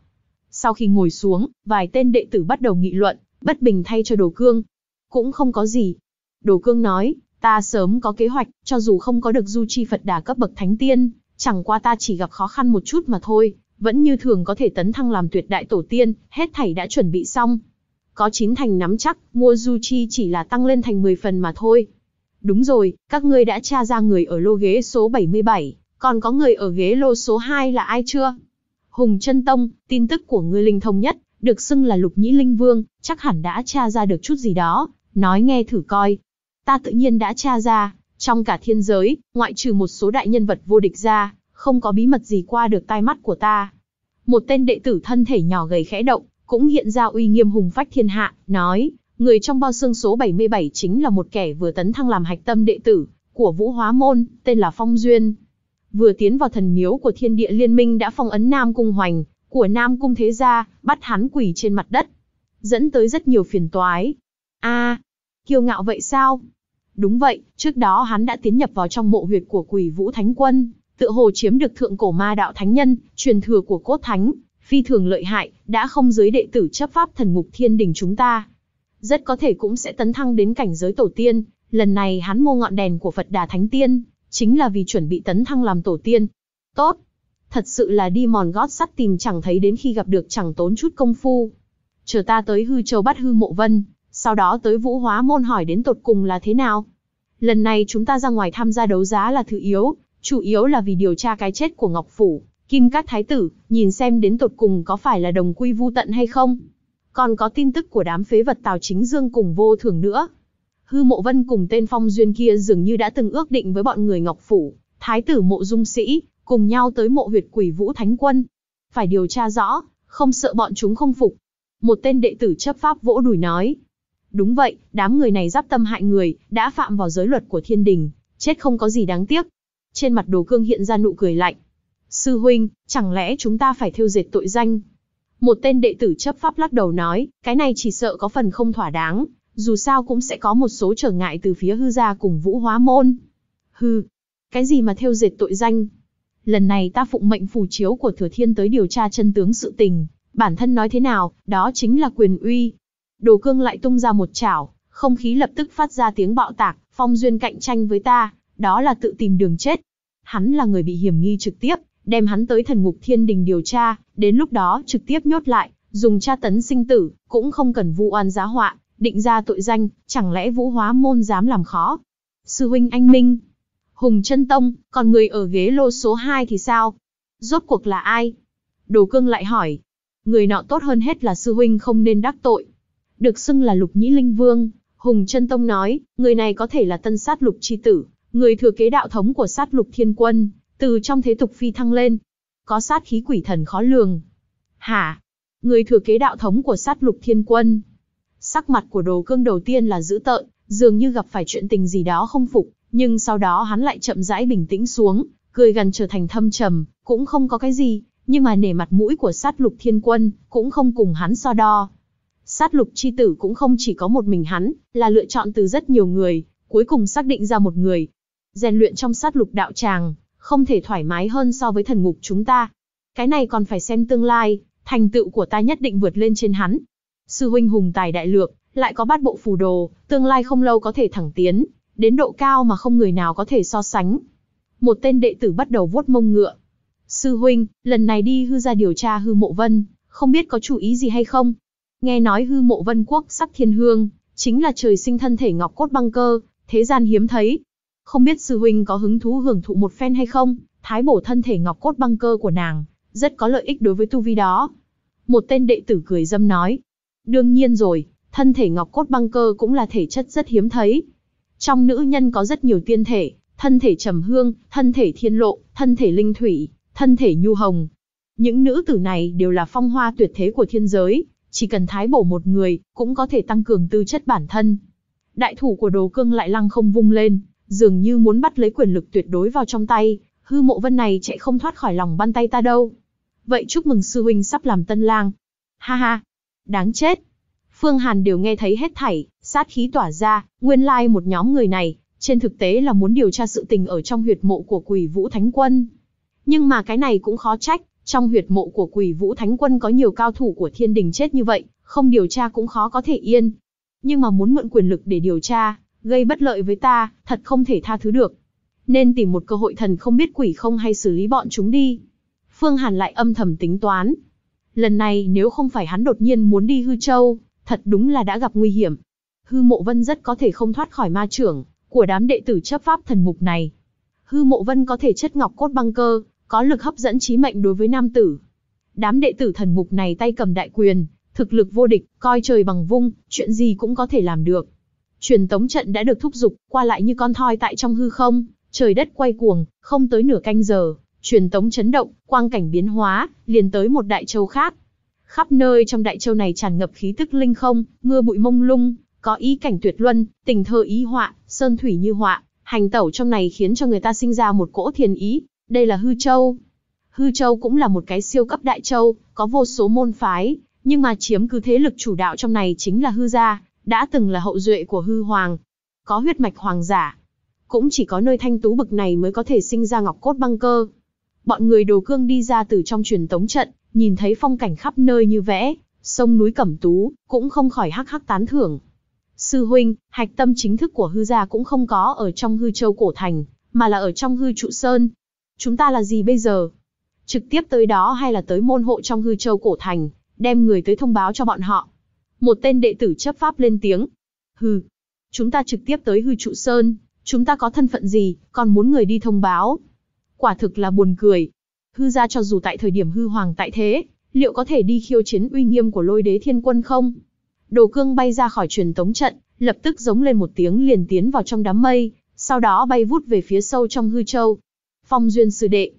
Sau khi ngồi xuống, vài tên đệ tử bắt đầu nghị luận, bất bình thay cho đồ cương. Cũng không có gì. Đồ cương nói, ta sớm có kế hoạch, cho dù không có được du chi Phật đà cấp bậc thánh tiên, chẳng qua ta chỉ gặp khó khăn một chút mà thôi, vẫn như thường có thể tấn thăng làm tuyệt đại tổ tiên, hết thảy đã chuẩn bị xong, có chín thành nắm chắc, mua Du Chi chỉ là tăng lên thành 10 phần mà thôi. Đúng rồi, các ngươi đã tra ra người ở lô ghế số 77, còn có người ở ghế lô số 2 là ai chưa? Hùng chân Tông, tin tức của ngươi linh thông nhất, được xưng là Lục Nhĩ Linh Vương, chắc hẳn đã tra ra được chút gì đó, nói nghe thử coi. Ta tự nhiên đã tra ra, trong cả thiên giới, ngoại trừ một số đại nhân vật vô địch ra, không có bí mật gì qua được tai mắt của ta. Một tên đệ tử thân thể nhỏ gầy khẽ động, cũng hiện ra uy nghiêm hùng phách thiên hạ, nói, người trong bao xương số 77 chính là một kẻ vừa tấn thăng làm hạch tâm đệ tử của Vũ Hóa Môn, tên là Phong Duyên. Vừa tiến vào thần miếu của thiên địa liên minh đã phong ấn Nam Cung Hoành, của Nam Cung Thế Gia, bắt hắn quỷ trên mặt đất. Dẫn tới rất nhiều phiền toái. a kiêu ngạo vậy sao? Đúng vậy, trước đó hắn đã tiến nhập vào trong mộ huyệt của quỷ vũ thánh quân, tự hồ chiếm được thượng cổ ma đạo thánh nhân, truyền thừa của cốt thánh, phi thường lợi hại, đã không giới đệ tử chấp pháp thần ngục thiên đình chúng ta. Rất có thể cũng sẽ tấn thăng đến cảnh giới tổ tiên, lần này hắn mua ngọn đèn của Phật Đà Thánh Tiên, chính là vì chuẩn bị tấn thăng làm tổ tiên. Tốt! Thật sự là đi mòn gót sắt tìm chẳng thấy đến khi gặp được chẳng tốn chút công phu. Chờ ta tới hư châu bắt hư mộ vân, sau đó tới vũ hóa môn hỏi đến tột cùng là thế nào. Lần này chúng ta ra ngoài tham gia đấu giá là thứ yếu, chủ yếu là vì điều tra cái chết của Ngọc Phủ, Kim Cát Thái Tử, nhìn xem đến tột cùng có phải là đồng quy vu tận hay không. Còn có tin tức của đám phế vật Tào Chính Dương cùng vô thường nữa. Hư Mộ Vân cùng tên phong duyên kia dường như đã từng ước định với bọn người Ngọc Phủ, Thái tử Mộ Dung Sĩ, cùng nhau tới mộ huyệt quỷ Vũ Thánh Quân. Phải điều tra rõ, không sợ bọn chúng không phục. Một tên đệ tử chấp pháp vỗ đùi nói. Đúng vậy, đám người này giáp tâm hại người, đã phạm vào giới luật của thiên đình, chết không có gì đáng tiếc. Trên mặt đồ cương hiện ra nụ cười lạnh, Sư huynh, chẳng lẽ chúng ta phải thiêu diệt tội danh? Một tên đệ tử chấp pháp lắc đầu nói, cái này chỉ sợ có phần không thỏa đáng, dù sao cũng sẽ có một số trở ngại từ phía hư gia cùng vũ hóa môn. Hư, cái gì mà thiêu diệt tội danh? Lần này ta phụng mệnh phù chiếu của thừa thiên tới điều tra chân tướng sự tình, bản thân nói thế nào, đó chính là quyền uy. Đồ cương lại tung ra một chảo, không khí lập tức phát ra tiếng bạo tạc, phong duyên cạnh tranh với ta, đó là tự tìm đường chết. Hắn là người bị hiểm nghi trực tiếp, đem hắn tới thần ngục thiên đình điều tra, đến lúc đó trực tiếp nhốt lại, dùng tra tấn sinh tử, cũng không cần vu oan giá họa, định ra tội danh, chẳng lẽ vũ hóa môn dám làm khó? Sư huynh anh Minh, Hùng chân Tông, còn người ở ghế lô số 2 thì sao? Rốt cuộc là ai? Đồ cương lại hỏi. Người nọ tốt hơn hết là sư huynh không nên đắc tội. Được xưng là lục nhĩ linh vương, Hùng chân Tông nói, người này có thể là tân sát lục chi tử, người thừa kế đạo thống của sát lục thiên quân, từ trong thế tục phi thăng lên. Có sát khí quỷ thần khó lường. Hả? Người thừa kế đạo thống của sát lục thiên quân. Sắc mặt của đồ cương đầu tiên là dữ tợn, dường như gặp phải chuyện tình gì đó không phục, nhưng sau đó hắn lại chậm rãi bình tĩnh xuống, cười gần trở thành thâm trầm, cũng không có cái gì, nhưng mà nể mặt mũi của sát lục thiên quân, cũng không cùng hắn so đo. Sát lục chi tử cũng không chỉ có một mình hắn, là lựa chọn từ rất nhiều người, cuối cùng xác định ra một người. Rèn luyện trong sát lục đạo tràng, không thể thoải mái hơn so với thần ngục chúng ta. Cái này còn phải xem tương lai, thành tựu của ta nhất định vượt lên trên hắn. Sư huynh hùng tài đại lược, lại có bát bộ phù đồ, tương lai không lâu có thể thẳng tiến, đến độ cao mà không người nào có thể so sánh. Một tên đệ tử bắt đầu vuốt mông ngựa. Sư huynh, lần này đi hư ra điều tra hư mộ vân, không biết có chú ý gì hay không? Nghe nói hư mộ vân quốc sắc thiên hương, chính là trời sinh thân thể ngọc cốt băng cơ, thế gian hiếm thấy, không biết sư huynh có hứng thú hưởng thụ một phen hay không, thái bổ thân thể ngọc cốt băng cơ của nàng, rất có lợi ích đối với tu vi đó. Một tên đệ tử cười dâm nói, đương nhiên rồi, thân thể ngọc cốt băng cơ cũng là thể chất rất hiếm thấy. Trong nữ nhân có rất nhiều tiên thể, thân thể trầm hương, thân thể thiên lộ, thân thể linh thủy, thân thể nhu hồng. Những nữ tử này đều là phong hoa tuyệt thế của thiên giới, chỉ cần thái bổ một người, cũng có thể tăng cường tư chất bản thân. Đại thủ của đồ cương lại lăng không vung lên, dường như muốn bắt lấy quyền lực tuyệt đối vào trong tay, hư mộ vân này chạy không thoát khỏi lòng bàn tay ta đâu. Vậy chúc mừng sư huynh sắp làm tân lang. Ha ha, đáng chết. Phương Hàn đều nghe thấy hết thảy, sát khí tỏa ra, nguyên lai like một nhóm người này, trên thực tế là muốn điều tra sự tình ở trong huyệt mộ của quỷ vũ thánh quân. Nhưng mà cái này cũng khó trách, trong huyệt mộ của quỷ vũ thánh quân có nhiều cao thủ của thiên đình chết như vậy, không điều tra cũng khó có thể yên. Nhưng mà muốn mượn quyền lực để điều tra, gây bất lợi với ta, thật không thể tha thứ được. Nên tìm một cơ hội thần không biết quỷ không hay xử lý bọn chúng đi. Phương Hàn lại âm thầm tính toán. Lần này nếu không phải hắn đột nhiên muốn đi hư châu, thật đúng là đã gặp nguy hiểm. Hư mộ vân rất có thể không thoát khỏi ma trưởng của đám đệ tử chấp pháp thần mục này. Hư mộ vân có thể chất ngọc cốt băng cơ, có lực hấp dẫn trí mệnh đối với nam tử. Đám đệ tử thần mục này tay cầm đại quyền, thực lực vô địch, coi trời bằng vung, chuyện gì cũng có thể làm được. Truyền tống trận đã được thúc giục, qua lại như con thoi tại trong hư không, trời đất quay cuồng, không tới nửa canh giờ, truyền tống chấn động, quang cảnh biến hóa, liền tới một đại châu khác. Khắp nơi trong đại châu này tràn ngập khí tức linh không, mưa bụi mông lung, có ý cảnh tuyệt luân, tình thơ ý họa, sơn thủy như họa, hành tẩu trong này khiến cho người ta sinh ra một cỗ thiền ý, đây là hư châu. Hư châu cũng là một cái siêu cấp đại châu, có vô số môn phái, nhưng mà chiếm cứ thế lực chủ đạo trong này chính là hư gia, đã từng là hậu duệ của hư hoàng, có huyết mạch hoàng giả. Cũng chỉ có nơi thanh tú bực này mới có thể sinh ra ngọc cốt băng cơ. Bọn người đồ cương đi ra từ trong truyền tống trận, nhìn thấy phong cảnh khắp nơi như vẽ, sông núi cẩm tú, cũng không khỏi hắc hắc tán thưởng. Sư huynh, hạch tâm chính thức của hư gia cũng không có ở trong hư châu cổ thành, mà là ở trong hư trụ sơn. Chúng ta là gì bây giờ? Trực tiếp tới đó hay là tới môn hộ trong hư châu cổ thành, đem người tới thông báo cho bọn họ? Một tên đệ tử chấp pháp lên tiếng. Hừ, chúng ta trực tiếp tới hư trụ sơn, chúng ta có thân phận gì, còn muốn người đi thông báo. Quả thực là buồn cười. Hư gia cho dù tại thời điểm hư hoàng tại thế, liệu có thể đi khiêu chiến uy nghiêm của lôi đế thiên quân không? Đồ cương bay ra khỏi truyền tống trận, lập tức giống lên một tiếng liền tiến vào trong đám mây, sau đó bay vút về phía sâu trong hư châu. Phong duyên sư đệ.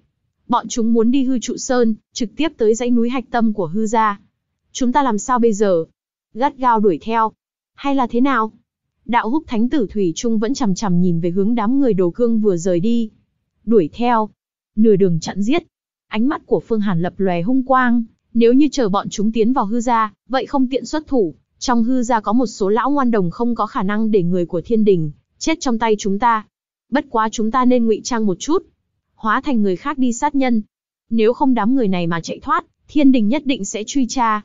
Bọn chúng muốn đi hư trụ sơn, trực tiếp tới dãy núi hạch tâm của hư gia. Chúng ta làm sao bây giờ? gắt gao đuổi theo. Hay là thế nào? Đạo húc thánh tử Thủy Trung vẫn chằm chằm nhìn về hướng đám người đồ cương vừa rời đi. Đuổi theo. Nửa đường chặn giết. Ánh mắt của Phương Hàn lập lòe hung quang. Nếu như chờ bọn chúng tiến vào hư gia, vậy không tiện xuất thủ. Trong hư gia có một số lão ngoan đồng không có khả năng để người của thiên đình, chết trong tay chúng ta. Bất quá chúng ta nên ngụy trang một chút. Hóa thành người khác đi sát nhân. Nếu không đám người này mà chạy thoát, thiên đình nhất định sẽ truy tra.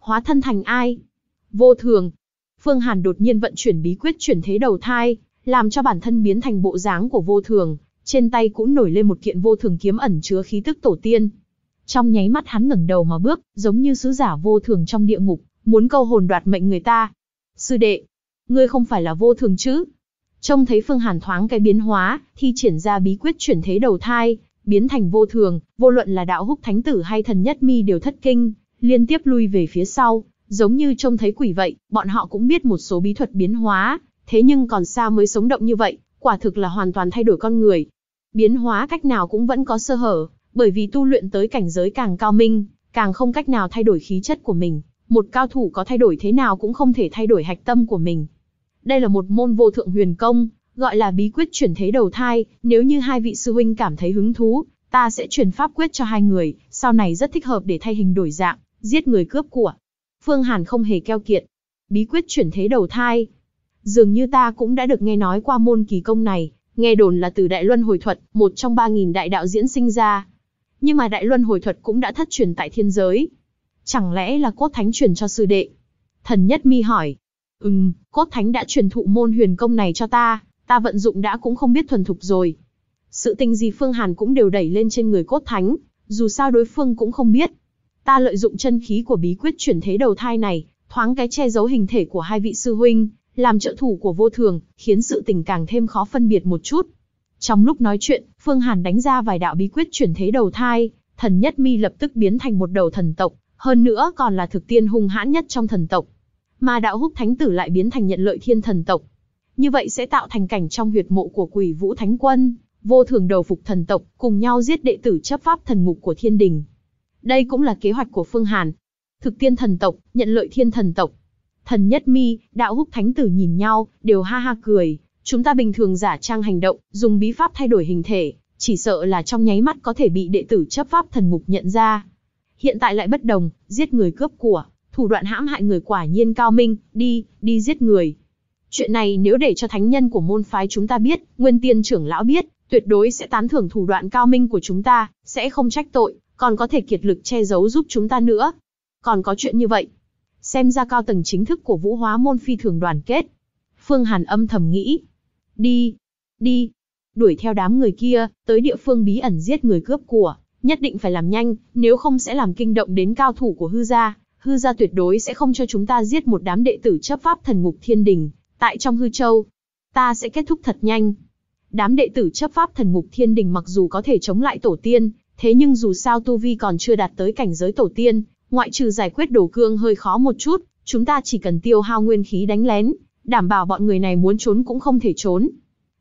Hóa thân thành ai? vô thường. Phương Hàn đột nhiên vận chuyển bí quyết chuyển thế đầu thai, làm cho bản thân biến thành bộ dáng của vô thường, trên tay cũng nổi lên một kiện vô thường kiếm ẩn chứa khí tức tổ tiên. Trong nháy mắt hắn ngẩng đầu mà bước, giống như sứ giả vô thường trong địa ngục, muốn câu hồn đoạt mệnh người ta. Sư đệ, ngươi không phải là vô thường chứ? Trông thấy Phương Hàn thoáng cái biến hóa, thi triển ra bí quyết chuyển thế đầu thai, biến thành vô thường, vô luận là đạo húc thánh tử hay thần nhất mi đều thất kinh, liên tiếp lui về phía sau, Giống như trông thấy quỷ vậy, bọn họ cũng biết một số bí thuật biến hóa, thế nhưng còn sao mới sống động như vậy, quả thực là hoàn toàn thay đổi con người. Biến hóa cách nào cũng vẫn có sơ hở, bởi vì tu luyện tới cảnh giới càng cao minh, càng không cách nào thay đổi khí chất của mình, một cao thủ có thay đổi thế nào cũng không thể thay đổi hạch tâm của mình. Đây là một môn vô thượng huyền công, gọi là bí quyết chuyển thế đầu thai, nếu như hai vị sư huynh cảm thấy hứng thú, ta sẽ truyền pháp quyết cho hai người, sau này rất thích hợp để thay hình đổi dạng, giết người cướp của. Phương Hàn không hề keo kiệt. Bí quyết chuyển thế đầu thai. Dường như ta cũng đã được nghe nói qua môn kỳ công này, nghe đồn là từ Đại Luân Hồi Thuật, một trong ba nghìn đại đạo diễn sinh ra. Nhưng mà Đại Luân Hồi Thuật cũng đã thất truyền tại thiên giới. Chẳng lẽ là cốt thánh truyền cho sư đệ? Thần Nhất Mi hỏi. Ừm, cốt thánh đã truyền thụ môn huyền công này cho ta, ta vận dụng đã cũng không biết thuần thục rồi. Sự tình gì Phương Hàn cũng đều đẩy lên trên người cốt thánh, dù sao đối phương cũng không biết, Ta lợi dụng chân khí của bí quyết chuyển thế đầu thai này, thoáng cái che giấu hình thể của hai vị sư huynh, làm trợ thủ của vô thường, khiến sự tình càng thêm khó phân biệt một chút. Trong lúc nói chuyện, Phương Hàn đánh ra vài đạo bí quyết chuyển thế đầu thai, thần nhất mi lập tức biến thành một đầu thần tộc, hơn nữa còn là thực tiên hung hãn nhất trong thần tộc. Mà đạo húc thánh tử lại biến thành nhận lợi thiên thần tộc. Như vậy sẽ tạo thành cảnh trong huyệt mộ của quỷ vũ thánh quân, vô thường đầu phục thần tộc, cùng nhau giết đệ tử chấp pháp thần ngục của thiên đình. Đây cũng là kế hoạch của Phương Hàn. Thực tiên thần tộc, nhận lợi thiên thần tộc. Thần Nhất Mi, Đạo Húc Thánh Tử nhìn nhau, đều ha ha cười. Chúng ta bình thường giả trang hành động, dùng bí pháp thay đổi hình thể, chỉ sợ là trong nháy mắt có thể bị đệ tử chấp pháp thần mục nhận ra. Hiện tại lại bất đồng, giết người cướp của, thủ đoạn hãm hại người quả nhiên cao minh, đi, đi giết người. Chuyện này nếu để cho thánh nhân của môn phái chúng ta biết, nguyên tiên trưởng lão biết, tuyệt đối sẽ tán thưởng thủ đoạn cao minh của chúng ta, sẽ không trách tội, còn có thể kiệt lực che giấu giúp chúng ta nữa. Còn có chuyện như vậy. Xem ra cao tầng chính thức của vũ hóa môn phi thường đoàn kết. Phương Hàn âm thầm nghĩ. Đi, đi, đuổi theo đám người kia, tới địa phương bí ẩn giết người cướp của, nhất định phải làm nhanh, nếu không sẽ làm kinh động đến cao thủ của hư gia. Hư gia tuyệt đối sẽ không cho chúng ta giết một đám đệ tử chấp pháp thần ngục thiên đình, tại trong hư châu. Ta sẽ kết thúc thật nhanh. Đám đệ tử chấp pháp thần ngục thiên đình mặc dù có thể chống lại tổ tiên, Thế nhưng dù sao tu vi còn chưa đạt tới cảnh giới tổ tiên, ngoại trừ giải quyết đổ cương hơi khó một chút, chúng ta chỉ cần tiêu hao nguyên khí đánh lén, đảm bảo bọn người này muốn trốn cũng không thể trốn.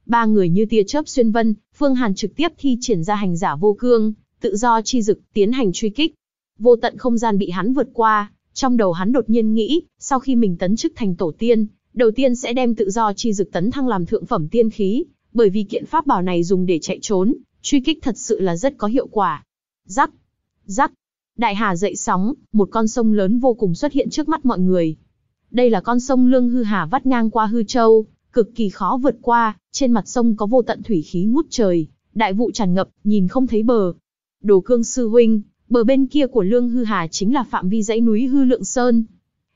Ba người như tia chớp xuyên vân, Phương Hàn trực tiếp thi triển ra hành giả vô cương, tự do chi dực, tiến hành truy kích. Vô tận không gian bị hắn vượt qua, trong đầu hắn đột nhiên nghĩ, sau khi mình tấn chức thành tổ tiên, đầu tiên sẽ đem tự do chi dực tấn thăng làm thượng phẩm tiên khí, bởi vì kiện pháp bảo này dùng để chạy trốn, Truy kích thật sự là rất có hiệu quả. Rắc, rắc, đại hà dậy sóng, một con sông lớn vô cùng xuất hiện trước mắt mọi người. Đây là con sông Lương Hư Hà vắt ngang qua Hư Châu, cực kỳ khó vượt qua, trên mặt sông có vô tận thủy khí ngút trời, đại vụ tràn ngập, nhìn không thấy bờ. Đồ cương sư huynh, bờ bên kia của Lương Hư Hà chính là phạm vi dãy núi Hư Lượng Sơn.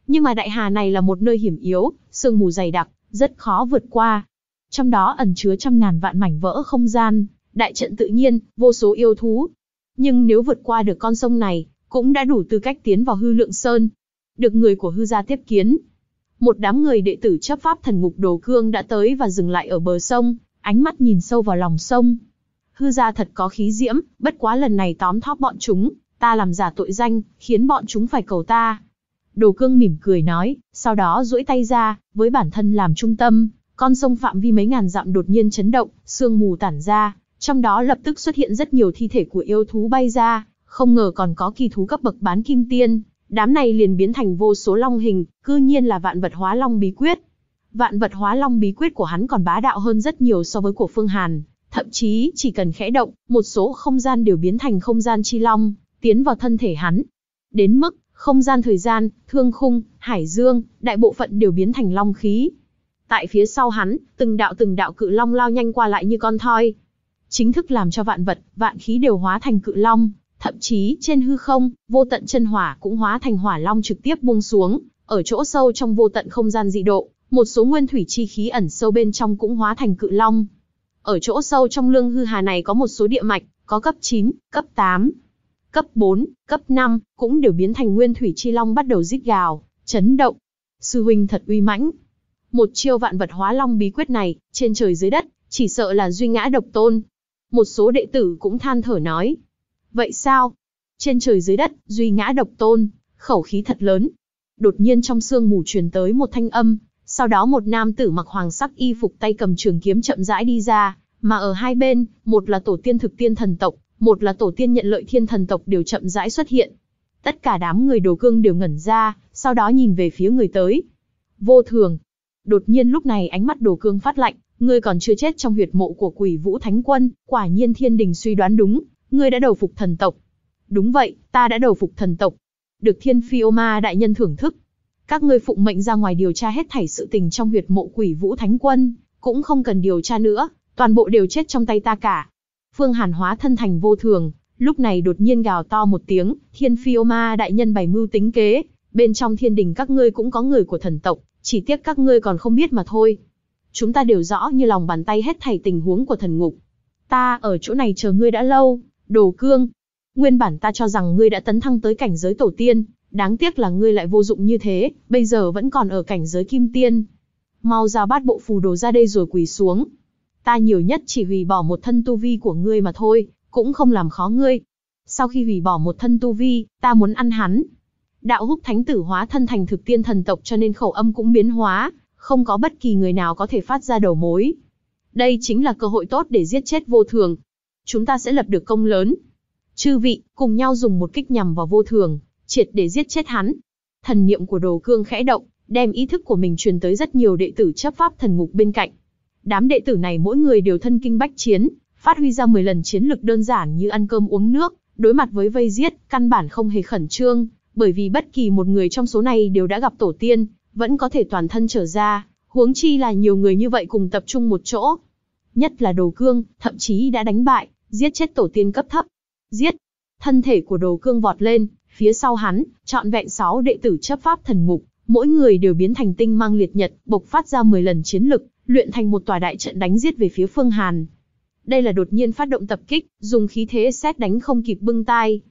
Nhưng mà đại hà này là một nơi hiểm yếu, sương mù dày đặc, rất khó vượt qua. Trong đó ẩn chứa trăm ngàn vạn mảnh vỡ không gian, đại trận tự nhiên, vô số yêu thú. Nhưng nếu vượt qua được con sông này, cũng đã đủ tư cách tiến vào hư lượng sơn. Được người của hư gia tiếp kiến. Một đám người đệ tử chấp pháp thần ngục đồ cương đã tới và dừng lại ở bờ sông, ánh mắt nhìn sâu vào lòng sông. Hư gia thật có khí diễm, bất quá lần này tóm thóp bọn chúng, ta làm giả tội danh, khiến bọn chúng phải cầu ta. Đồ cương mỉm cười nói, sau đó duỗi tay ra, với bản thân làm trung tâm, con sông phạm vi mấy ngàn dặm đột nhiên chấn động, sương mù tản ra, trong đó lập tức xuất hiện rất nhiều thi thể của yêu thú bay ra, không ngờ còn có kỳ thú cấp bậc bán kim tiên, đám này liền biến thành vô số long hình, cư nhiên là vạn vật hóa long bí quyết. Vạn vật hóa long bí quyết của hắn còn bá đạo hơn rất nhiều so với của Phương Hàn, thậm chí chỉ cần khẽ động, một số không gian đều biến thành không gian chi long, tiến vào thân thể hắn. Đến mức, không gian thời gian, thương khung, hải dương, đại bộ phận đều biến thành long khí. Tại phía sau hắn, từng đạo từng đạo cự long lao nhanh qua lại như con thoi, chính thức làm cho vạn vật, vạn khí đều hóa thành cự long, thậm chí trên hư không, vô tận chân hỏa cũng hóa thành hỏa long trực tiếp buông xuống, ở chỗ sâu trong vô tận không gian dị độ, một số nguyên thủy chi khí ẩn sâu bên trong cũng hóa thành cự long. Ở chỗ sâu trong lương hư hà này có một số địa mạch, có cấp 9, cấp 8, cấp 4, cấp 5, cũng đều biến thành nguyên thủy chi long bắt đầu rít gào, chấn động. Sư huynh thật uy mãnh. Một chiêu vạn vật hóa long bí quyết này, trên trời dưới đất, chỉ sợ là duy ngã độc tôn, một số đệ tử cũng than thở nói. Vậy sao? Trên trời dưới đất, duy ngã độc tôn, khẩu khí thật lớn. Đột nhiên trong sương mù truyền tới một thanh âm, sau đó một nam tử mặc hoàng sắc y phục tay cầm trường kiếm chậm rãi đi ra, mà ở hai bên, một là tổ tiên thực tiên thần tộc, một là tổ tiên nhận lợi thiên thần tộc đều chậm rãi xuất hiện. Tất cả đám người đồ cương đều ngẩn ra, sau đó nhìn về phía người tới. Vô thường. Đột nhiên lúc này ánh mắt đồ cương phát lạnh, ngươi còn chưa chết trong huyệt mộ của quỷ vũ thánh quân, quả nhiên thiên đình suy đoán đúng, ngươi đã đầu phục thần tộc. Đúng vậy, ta đã đầu phục thần tộc. Được thiên phi ô ma đại nhân thưởng thức. Các ngươi phụ mệnh ra ngoài điều tra hết thảy sự tình trong huyệt mộ quỷ vũ thánh quân, cũng không cần điều tra nữa, toàn bộ đều chết trong tay ta cả. Phương Hàn hóa thân thành vô thường, lúc này đột nhiên gào to một tiếng, thiên phi ô ma đại nhân bày mưu tính kế, bên trong thiên đình các ngươi cũng có người của thần tộc, chỉ tiếc các ngươi còn không biết mà thôi chúng ta đều rõ như lòng bàn tay hết thảy tình huống của thần ngục. Ta ở chỗ này chờ ngươi đã lâu, đồ cương. Nguyên bản ta cho rằng ngươi đã tấn thăng tới cảnh giới tổ tiên, đáng tiếc là ngươi lại vô dụng như thế, bây giờ vẫn còn ở cảnh giới kim tiên. Mau ra bát bộ phù đồ ra đây rồi quỳ xuống. Ta nhiều nhất chỉ hủy bỏ một thân tu vi của ngươi mà thôi, cũng không làm khó ngươi. Sau khi hủy bỏ một thân tu vi, ta muốn ăn hắn. Đạo húc thánh tử hóa thân thành thực tiên thần tộc cho nên khẩu âm cũng biến hóa, không có bất kỳ người nào có thể phát ra đầu mối. Đây chính là cơ hội tốt để giết chết vô thường. Chúng ta sẽ lập được công lớn. Chư vị, cùng nhau dùng một kích nhằm vào vô thường, triệt để giết chết hắn. Thần niệm của đồ cương khẽ động, đem ý thức của mình truyền tới rất nhiều đệ tử chấp pháp thần ngục bên cạnh. Đám đệ tử này mỗi người đều thân kinh bách chiến, phát huy ra 10 lần chiến lực đơn giản như ăn cơm uống nước, đối mặt với vây giết, căn bản không hề khẩn trương, bởi vì bất kỳ một người trong số này đều đã gặp tổ tiên, vẫn có thể toàn thân trở ra, huống chi là nhiều người như vậy cùng tập trung một chỗ. Nhất là đồ cương, thậm chí đã đánh bại, giết chết tổ tiên cấp thấp. Giết! Thân thể của đồ cương vọt lên, phía sau hắn, trọn vẹn 6 đệ tử chấp pháp thần ngục, mỗi người đều biến thành tinh mang liệt nhật, bộc phát ra 10 lần chiến lực, luyện thành một tòa đại trận đánh giết về phía Phương Hàn. Đây là đột nhiên phát động tập kích, dùng khí thế xét đánh không kịp bưng tai.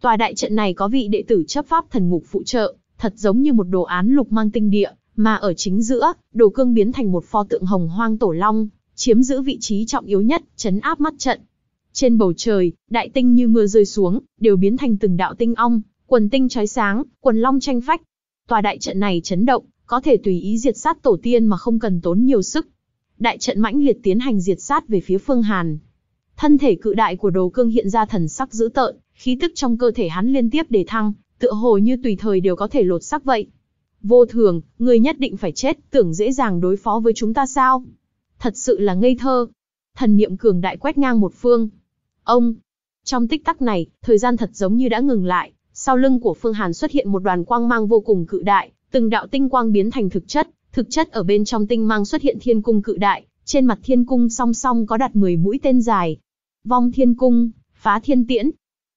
Tòa đại trận này có vị đệ tử chấp pháp thần ngục phụ trợ, thật giống như một đồ án lục mang tinh địa, mà ở chính giữa, đồ cương biến thành một pho tượng hồng hoang tổ long, chiếm giữ vị trí trọng yếu nhất, chấn áp mắt trận. Trên bầu trời, đại tinh như mưa rơi xuống, đều biến thành từng đạo tinh ong, quần tinh chói sáng, quần long tranh phách. Tòa đại trận này chấn động, có thể tùy ý diệt sát tổ tiên mà không cần tốn nhiều sức. Đại trận mãnh liệt tiến hành diệt sát về phía Phương Hàn. Thân thể cự đại của Đồ Cương hiện ra thần sắc dữ tợn, khí tức trong cơ thể hắn liên tiếp đề thăng, tựa hồ như tùy thời đều có thể lột xác vậy. Vô thường, người nhất định phải chết, tưởng dễ dàng đối phó với chúng ta sao? Thật sự là ngây thơ. Thần niệm cường đại quét ngang một phương. Ông! Trong tích tắc này, thời gian thật giống như đã ngừng lại, sau lưng của Phương Hàn xuất hiện một đoàn quang mang vô cùng cự đại, từng đạo tinh quang biến thành thực chất, thực chất ở bên trong tinh mang xuất hiện thiên cung cự đại, trên mặt thiên cung song song có đặt 10 mũi tên dài. Vong thiên cung, phá thiên tiễn,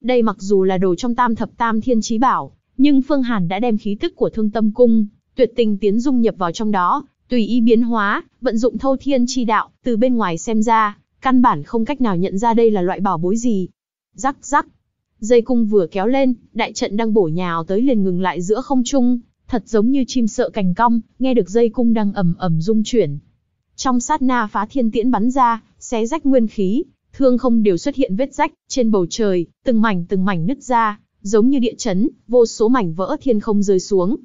đây mặc dù là đồ trong tam thập tam thiên trí bảo, nhưng Phương Hàn đã đem khí tức của thương tâm cung, tuyệt tình tiến dung nhập vào trong đó, tùy ý biến hóa, vận dụng thâu thiên chi đạo, từ bên ngoài xem ra, căn bản không cách nào nhận ra đây là loại bảo bối gì. Rắc rắc. Dây cung vừa kéo lên, đại trận đang bổ nhào tới liền ngừng lại giữa không trung, thật giống như chim sợ cành cong, nghe được dây cung đang ầm ầm rung chuyển. Trong sát na phá thiên tiễn bắn ra, xé rách nguyên khí, thương không đều xuất hiện vết rách, trên bầu trời, từng mảnh từng mảnh nứt ra, giống như địa chấn, vô số mảnh vỡ thiên không rơi xuống.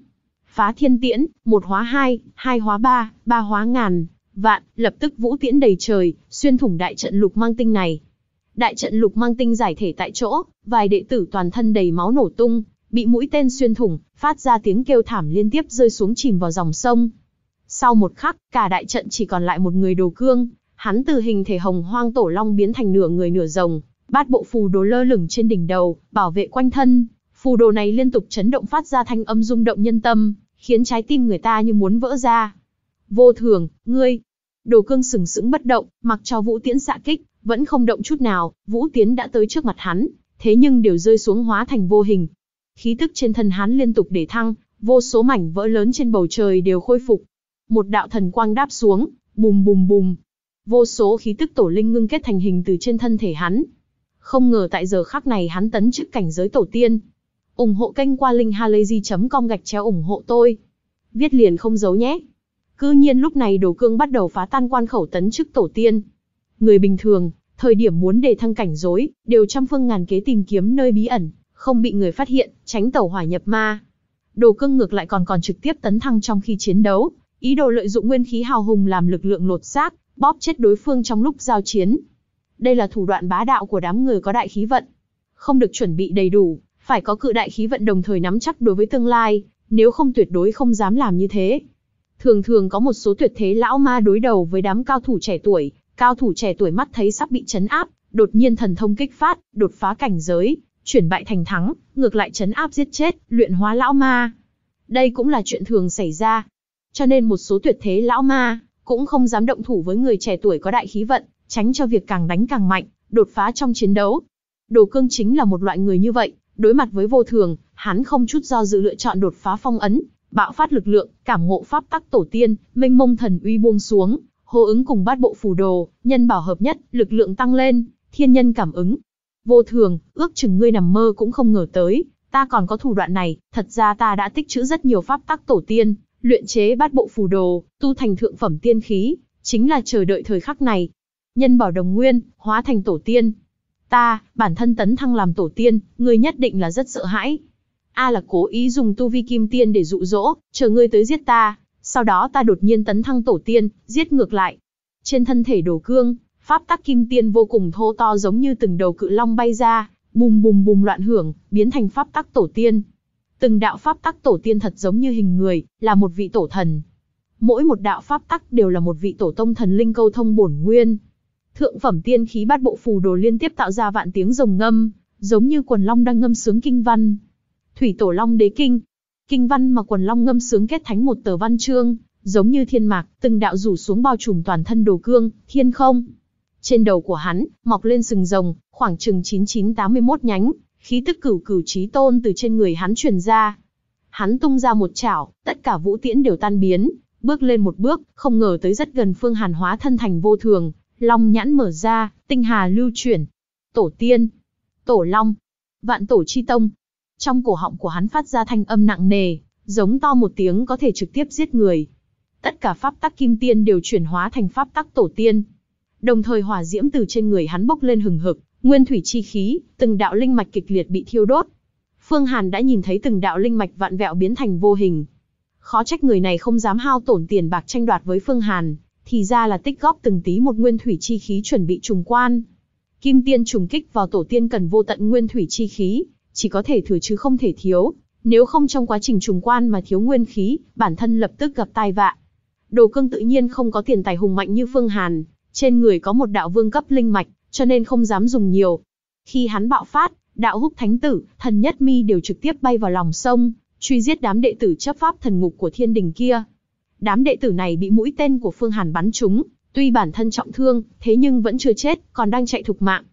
Phá thiên tiễn, một hóa hai, hai hóa ba, ba hóa ngàn, vạn, lập tức vũ tiễn đầy trời, xuyên thủng đại trận lục mang tinh này. Đại trận lục mang tinh giải thể tại chỗ, vài đệ tử toàn thân đầy máu nổ tung, bị mũi tên xuyên thủng, phát ra tiếng kêu thảm liên tiếp rơi xuống chìm vào dòng sông. Sau một khắc, cả đại trận chỉ còn lại một người đồ cương, Hắn từ hình thể hồng hoang tổ long biến thành nửa người nửa rồng, bát bộ phù đồ lơ lửng trên đỉnh đầu, bảo vệ quanh thân. Phù đồ này liên tục chấn động phát ra thanh âm rung động nhân tâm, khiến trái tim người ta như muốn vỡ ra. Vô thường, ngươi. Đồ cương sừng sững bất động, mặc cho vũ tiễn xạ kích, vẫn không động chút nào, vũ tiến đã tới trước mặt hắn, thế nhưng đều rơi xuống hóa thành vô hình. Khí tức trên thân hắn liên tục để thăng, vô số mảnh vỡ lớn trên bầu trời đều khôi phục. Một đạo thần quang đáp xuống, bùm bùm bùm, vô số khí tức tổ linh ngưng kết thành hình từ trên thân thể hắn. Không ngờ tại giờ khắc này hắn tấn chức cảnh giới tổ tiên. ủng hộ kênh qua linkhalazy.com gạch chéo ủng hộ tôi. Viết liền không giấu nhé. Cứ nhiên lúc này đồ cương bắt đầu phá tan quan khẩu tấn chức tổ tiên. Người bình thường, thời điểm muốn đề thăng cảnh giới, đều trăm phương ngàn kế tìm kiếm nơi bí ẩn, không bị người phát hiện, tránh tẩu hỏa nhập ma. Đồ cương ngược lại còn còn trực tiếp tấn thăng trong khi chiến đấu, ý đồ lợi dụng nguyên khí hào hùng làm lực lượng lột xác, bóp chết đối phương trong lúc giao chiến. Đây là thủ đoạn bá đạo của đám người có đại khí vận. Không được chuẩn bị đầy đủ, phải có cự đại khí vận đồng thời nắm chắc đối với tương lai, nếu không tuyệt đối không dám làm như thế. Thường thường có một số tuyệt thế lão ma đối đầu với đám cao thủ trẻ tuổi, cao thủ trẻ tuổi mắt thấy sắp bị chấn áp, đột nhiên thần thông kích phát, đột phá cảnh giới, chuyển bại thành thắng, ngược lại chấn áp giết chết, luyện hóa lão ma. Đây cũng là chuyện thường xảy ra. Cho nên một số tuyệt thế lão ma, cũng không dám động thủ với người trẻ tuổi có đại khí vận, tránh cho việc càng đánh càng mạnh, đột phá trong chiến đấu. Đồ cương chính là một loại người như vậy, đối mặt với vô thường, hắn không chút do dự lựa chọn đột phá phong ấn, bạo phát lực lượng, cảm ngộ pháp tắc tổ tiên, minh mông thần uy buông xuống, hô ứng cùng bát bộ phù đồ, nhân bảo hợp nhất, lực lượng tăng lên, thiên nhân cảm ứng. Vô thường, ước chừng ngươi nằm mơ cũng không ngờ tới, ta còn có thủ đoạn này, thật ra ta đã tích trữ rất nhiều pháp tắc tổ tiên, luyện chế bát bộ phù đồ, tu thành thượng phẩm tiên khí, chính là chờ đợi thời khắc này. Nhân bảo đồng nguyên, hóa thành tổ tiên. Ta, bản thân tấn thăng làm tổ tiên, ngươi nhất định là rất sợ hãi. A là cố ý dùng tu vi kim tiên để dụ dỗ, chờ ngươi tới giết ta, sau đó ta đột nhiên tấn thăng tổ tiên, giết ngược lại. Trên thân thể đồ cương, pháp tắc kim tiên vô cùng thô to giống như từng đầu cự long bay ra, bùm bùm bùm loạn hưởng, biến thành pháp tắc tổ tiên, Từng đạo pháp tắc tổ tiên thật giống như hình người, là một vị tổ thần. Mỗi một đạo pháp tắc đều là một vị tổ tông thần linh câu thông bổn nguyên. Thượng phẩm tiên khí bát bộ phù đồ liên tiếp tạo ra vạn tiếng rồng ngâm, giống như quần long đang ngâm sướng kinh văn. Thủy tổ long đế kinh, kinh văn mà quần long ngâm sướng kết thành một tờ văn chương, giống như thiên mạc, từng đạo rủ xuống bao trùm toàn thân đồ cương, thiên không. Trên đầu của hắn, mọc lên sừng rồng, khoảng chừng 9981 nhánh, khí tức cửu cửu chí tôn từ trên người hắn truyền ra. Hắn tung ra một chảo, tất cả vũ tiễn đều tan biến, bước lên một bước, không ngờ tới rất gần Phương Hàn hóa thân thành vô thường, long nhãn mở ra, tinh hà lưu chuyển. Tổ tiên, tổ long, vạn tổ chi tông. Trong cổ họng của hắn phát ra thanh âm nặng nề, giống to một tiếng có thể trực tiếp giết người. Tất cả pháp tắc kim tiên đều chuyển hóa thành pháp tắc tổ tiên. Đồng thời hỏa diễm từ trên người hắn bốc lên hừng hực, Nguyên thủy chi khí, từng đạo linh mạch kịch liệt bị thiêu đốt. Phương Hàn đã nhìn thấy từng đạo linh mạch vạn vẹo biến thành vô hình. Khó trách người này không dám hao tổn tiền bạc tranh đoạt với Phương Hàn, thì ra là tích góp từng tí một nguyên thủy chi khí chuẩn bị trùng quan. Kim tiên trùng kích vào tổ tiên cần vô tận nguyên thủy chi khí, chỉ có thể thừa chứ không thể thiếu, nếu không trong quá trình trùng quan mà thiếu nguyên khí, bản thân lập tức gặp tai vạ. Đồ cương tự nhiên không có tiền tài hùng mạnh như Phương Hàn, trên người có một đạo vương cấp linh mạch, cho nên không dám dùng nhiều. Khi hắn bạo phát, đạo húc thánh tử, thần nhất mi đều trực tiếp bay vào lòng sông, truy giết đám đệ tử chấp pháp thần ngục của thiên đình kia. Đám đệ tử này bị mũi tên của Phương Hàn bắn trúng, tuy bản thân trọng thương, thế nhưng vẫn chưa chết, còn đang chạy thục mạng.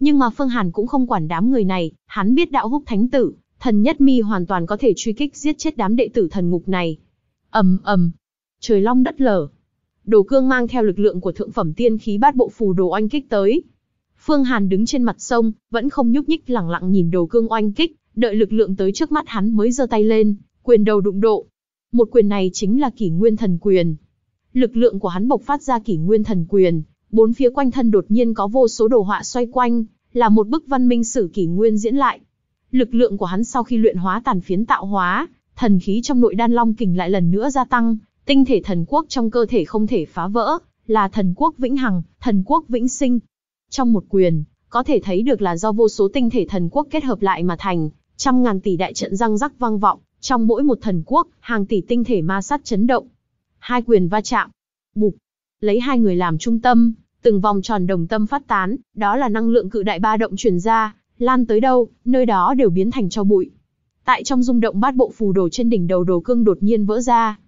Nhưng mà Phương Hàn cũng không quản đám người này, hắn biết đạo húc thánh tử, thần nhất mi hoàn toàn có thể truy kích giết chết đám đệ tử thần ngục này. ầm ầm, trời long đất lở. Đồ cương mang theo lực lượng của thượng phẩm tiên khí bát bộ phù đồ oanh kích tới, Phương Hàn đứng trên mặt sông, vẫn không nhúc nhích lẳng lặng nhìn đồ cương oanh kích, đợi lực lượng tới trước mắt hắn mới giơ tay lên, quyền đầu đụng độ. Một quyền này chính là kỷ nguyên thần quyền. Lực lượng của hắn bộc phát ra kỷ nguyên thần quyền, bốn phía quanh thân đột nhiên có vô số đồ họa xoay quanh, là một bức văn minh sử kỷ nguyên diễn lại. Lực lượng của hắn sau khi luyện hóa tàn phiến tạo hóa, thần khí trong nội đan long kình lại lần nữa gia tăng, tinh thể thần quốc trong cơ thể không thể phá vỡ, là thần quốc vĩnh hằng, thần quốc vĩnh sinh, trong một quyền, có thể thấy được là do vô số tinh thể thần quốc kết hợp lại mà thành, trăm ngàn tỷ đại trận răng rắc vang vọng, trong mỗi một thần quốc, hàng tỷ tinh thể ma sát chấn động. Hai quyền va chạm, bụp, lấy hai người làm trung tâm, từng vòng tròn đồng tâm phát tán, đó là năng lượng cự đại ba động truyền ra, lan tới đâu, nơi đó đều biến thành cho bụi. Tại trong rung động bát bộ phù đồ trên đỉnh đầu đồ cương đột nhiên vỡ ra.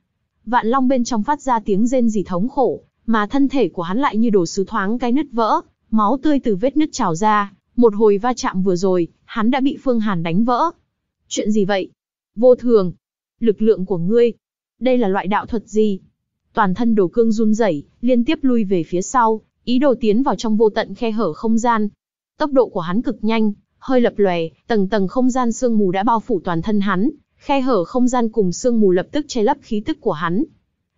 Vạn Long bên trong phát ra tiếng rên rỉ thống khổ, mà thân thể của hắn lại như đồ sứ thoáng cái nứt vỡ, Máu tươi từ vết nứt trào ra, một hồi va chạm vừa rồi, hắn đã bị Phương Hàn đánh vỡ. Chuyện gì vậy? Vô thường. Lực lượng của ngươi. Đây là loại đạo thuật gì? Toàn thân đồ cương run rẩy, liên tiếp lui về phía sau, ý đồ tiến vào trong vô tận khe hở không gian. Tốc độ của hắn cực nhanh, hơi lập lòe, tầng tầng không gian sương mù đã bao phủ toàn thân hắn, khe hở không gian cùng sương mù lập tức che lấp khí tức của hắn.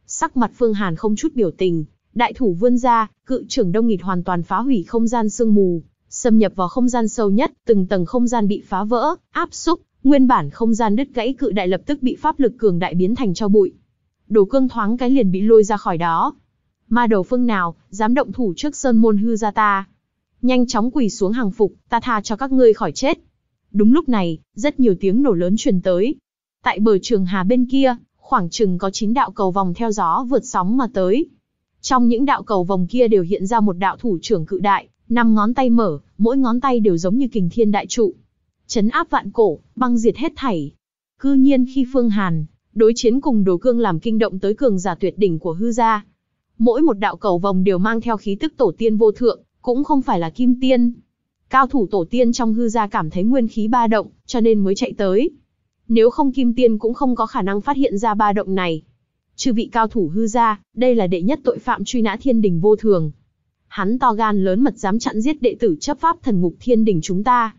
Sắc mặt Phương Hàn không chút biểu tình, Đại thủ vươn ra, cự trưởng đông nghịt hoàn toàn phá hủy không gian sương mù, xâm nhập vào không gian sâu nhất, từng tầng không gian bị phá vỡ, áp xúc, nguyên bản không gian đứt gãy cự đại lập tức bị pháp lực cường đại biến thành cho bụi. Đồ cương thoáng cái liền bị lôi ra khỏi đó. Ma đầu phương nào, dám động thủ trước sơn môn hư gia ta. Nhanh chóng quỳ xuống hàng phục, ta tha cho các ngươi khỏi chết. Đúng lúc này, rất nhiều tiếng nổ lớn truyền tới. Tại bờ trường hà bên kia, khoảng chừng có chín đạo cầu vòng theo gió vượt sóng mà tới. Trong những đạo cầu vòng kia đều hiện ra một đạo thủ trưởng cự đại, năm ngón tay mở, mỗi ngón tay đều giống như kình thiên đại trụ. Chấn áp vạn cổ, băng diệt hết thảy. Cư nhiên khi Phương Hàn, đối chiến cùng đồ cương làm kinh động tới cường giả tuyệt đỉnh của hư gia. Mỗi một đạo cầu vòng đều mang theo khí tức tổ tiên vô thượng, cũng không phải là kim tiên. Cao thủ tổ tiên trong hư gia cảm thấy nguyên khí ba động, cho nên mới chạy tới. Nếu không kim tiên cũng không có khả năng phát hiện ra ba động này chư vị cao thủ hư gia, đây là đệ nhất tội phạm truy nã thiên đình vô thường. Hắn to gan lớn mật dám chặn giết đệ tử chấp pháp thần ngục thiên đình chúng ta.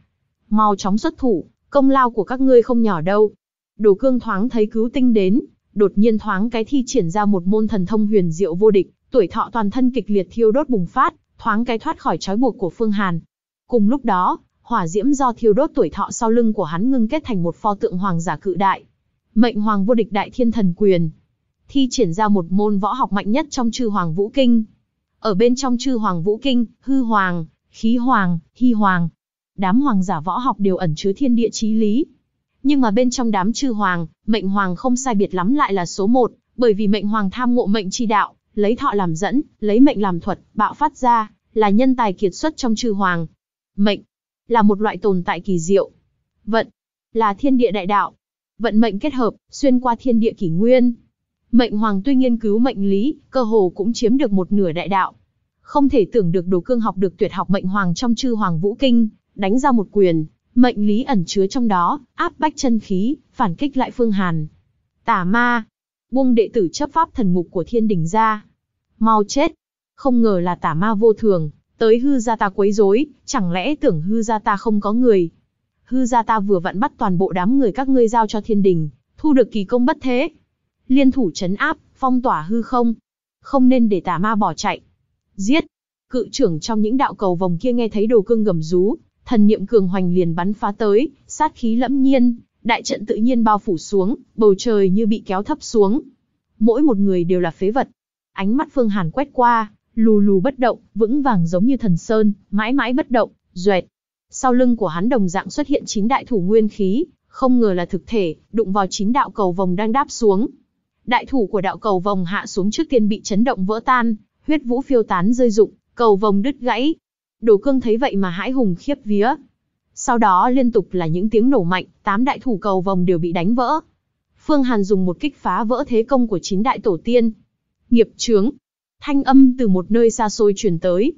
Mau chóng xuất thủ, công lao của các ngươi không nhỏ đâu. Đồ cương thoáng thấy cứu tinh đến, đột nhiên thoáng cái thi triển ra một môn thần thông huyền diệu vô địch, tuổi thọ toàn thân kịch liệt thiêu đốt bùng phát, thoáng cái thoát khỏi trói buộc của Phương Hàn. Cùng lúc đó, hỏa diễm do thiêu đốt tuổi thọ sau lưng của hắn ngưng kết thành một pho tượng hoàng giả cự đại. Mệnh hoàng vô địch đại thiên thần quyền, thi triển ra một môn võ học mạnh nhất trong chư hoàng vũ kinh. Ở bên trong chư hoàng vũ kinh, hư hoàng, khí hoàng, hy hoàng, đám hoàng giả võ học đều ẩn chứa thiên địa chí lý. Nhưng mà bên trong đám chư hoàng, mệnh hoàng không sai biệt lắm lại là số một, bởi vì mệnh hoàng tham ngộ mệnh chi đạo, lấy thọ làm dẫn, lấy mệnh làm thuật, bạo phát ra, là nhân tài kiệt xuất trong chư hoàng. Mệnh là một loại tồn tại kỳ diệu. Vận là thiên địa đại đạo. Vận mệnh kết hợp, xuyên qua thiên địa kỷ nguyên. Mệnh Hoàng tuy nghiên cứu mệnh lý, cơ hồ cũng chiếm được một nửa đại đạo. Không thể tưởng được Đồ Cương học được tuyệt học Mệnh Hoàng trong Chư Hoàng Vũ Kinh, đánh ra một quyền, mệnh lý ẩn chứa trong đó, áp bách chân khí, phản kích lại Phương Hàn. Tả ma, buông đệ tử chấp pháp thần ngục của Thiên Đình ra. Mau chết. Không ngờ là tả ma vô thường, tới hư gia ta quấy rối, chẳng lẽ tưởng hư gia ta không có người. Hư gia ta vừa vặn bắt toàn bộ đám người các ngươi giao cho Thiên Đình, thu được kỳ công bất thế, liên thủ chấn áp, phong tỏa hư không. Không nên để tà ma bỏ chạy. Giết! Cự trưởng trong những đạo cầu vòng kia nghe thấy đồ cương gầm rú, thần niệm cường hoành liền bắn phá tới, sát khí lẫm nhiên, đại trận tự nhiên bao phủ xuống, bầu trời như bị kéo thấp xuống. Mỗi một người đều là phế vật. Ánh mắt Phương Hàn quét qua, lù lù bất động, vững vàng giống như thần sơn, mãi mãi bất động, duệt. Sau lưng của hắn đồng dạng xuất hiện chín đại thủ nguyên khí, không ngờ là thực thể, đụng vào chín đạo cầu vòng đang đáp xuống, Đại thủ của đạo cầu vòng hạ xuống trước tiên bị chấn động vỡ tan, huyết vũ phiêu tán rơi rụng, cầu vòng đứt gãy. Đồ cương thấy vậy mà hãi hùng khiếp vía. Sau đó liên tục là những tiếng nổ mạnh, tám đại thủ cầu vòng đều bị đánh vỡ. Phương Hàn dùng một kích phá vỡ thế công của chín đại tổ tiên. Nghiệp chướng. Thanh âm từ một nơi xa xôi truyền tới.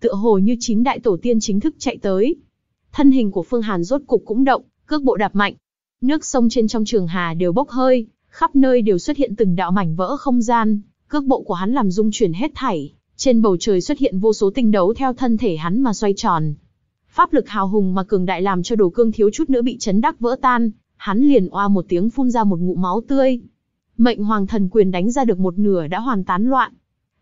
Tựa hồ như chín đại tổ tiên chính thức chạy tới. Thân hình của Phương Hàn rốt cục cũng động, cước bộ đạp mạnh. Nước sông trên trong trường hà đều bốc hơi, khắp nơi đều xuất hiện từng đạo mảnh vỡ không gian, cước bộ của hắn làm rung chuyển hết thảy, trên bầu trời xuất hiện vô số tinh đấu theo thân thể hắn mà xoay tròn. Pháp lực hào hùng mà cường đại làm cho đồ cương thiếu chút nữa bị chấn đắc vỡ tan, hắn liền oa một tiếng phun ra một ngụm máu tươi. Mệnh hoàng thần quyền đánh ra được một nửa đã hoàn tán loạn.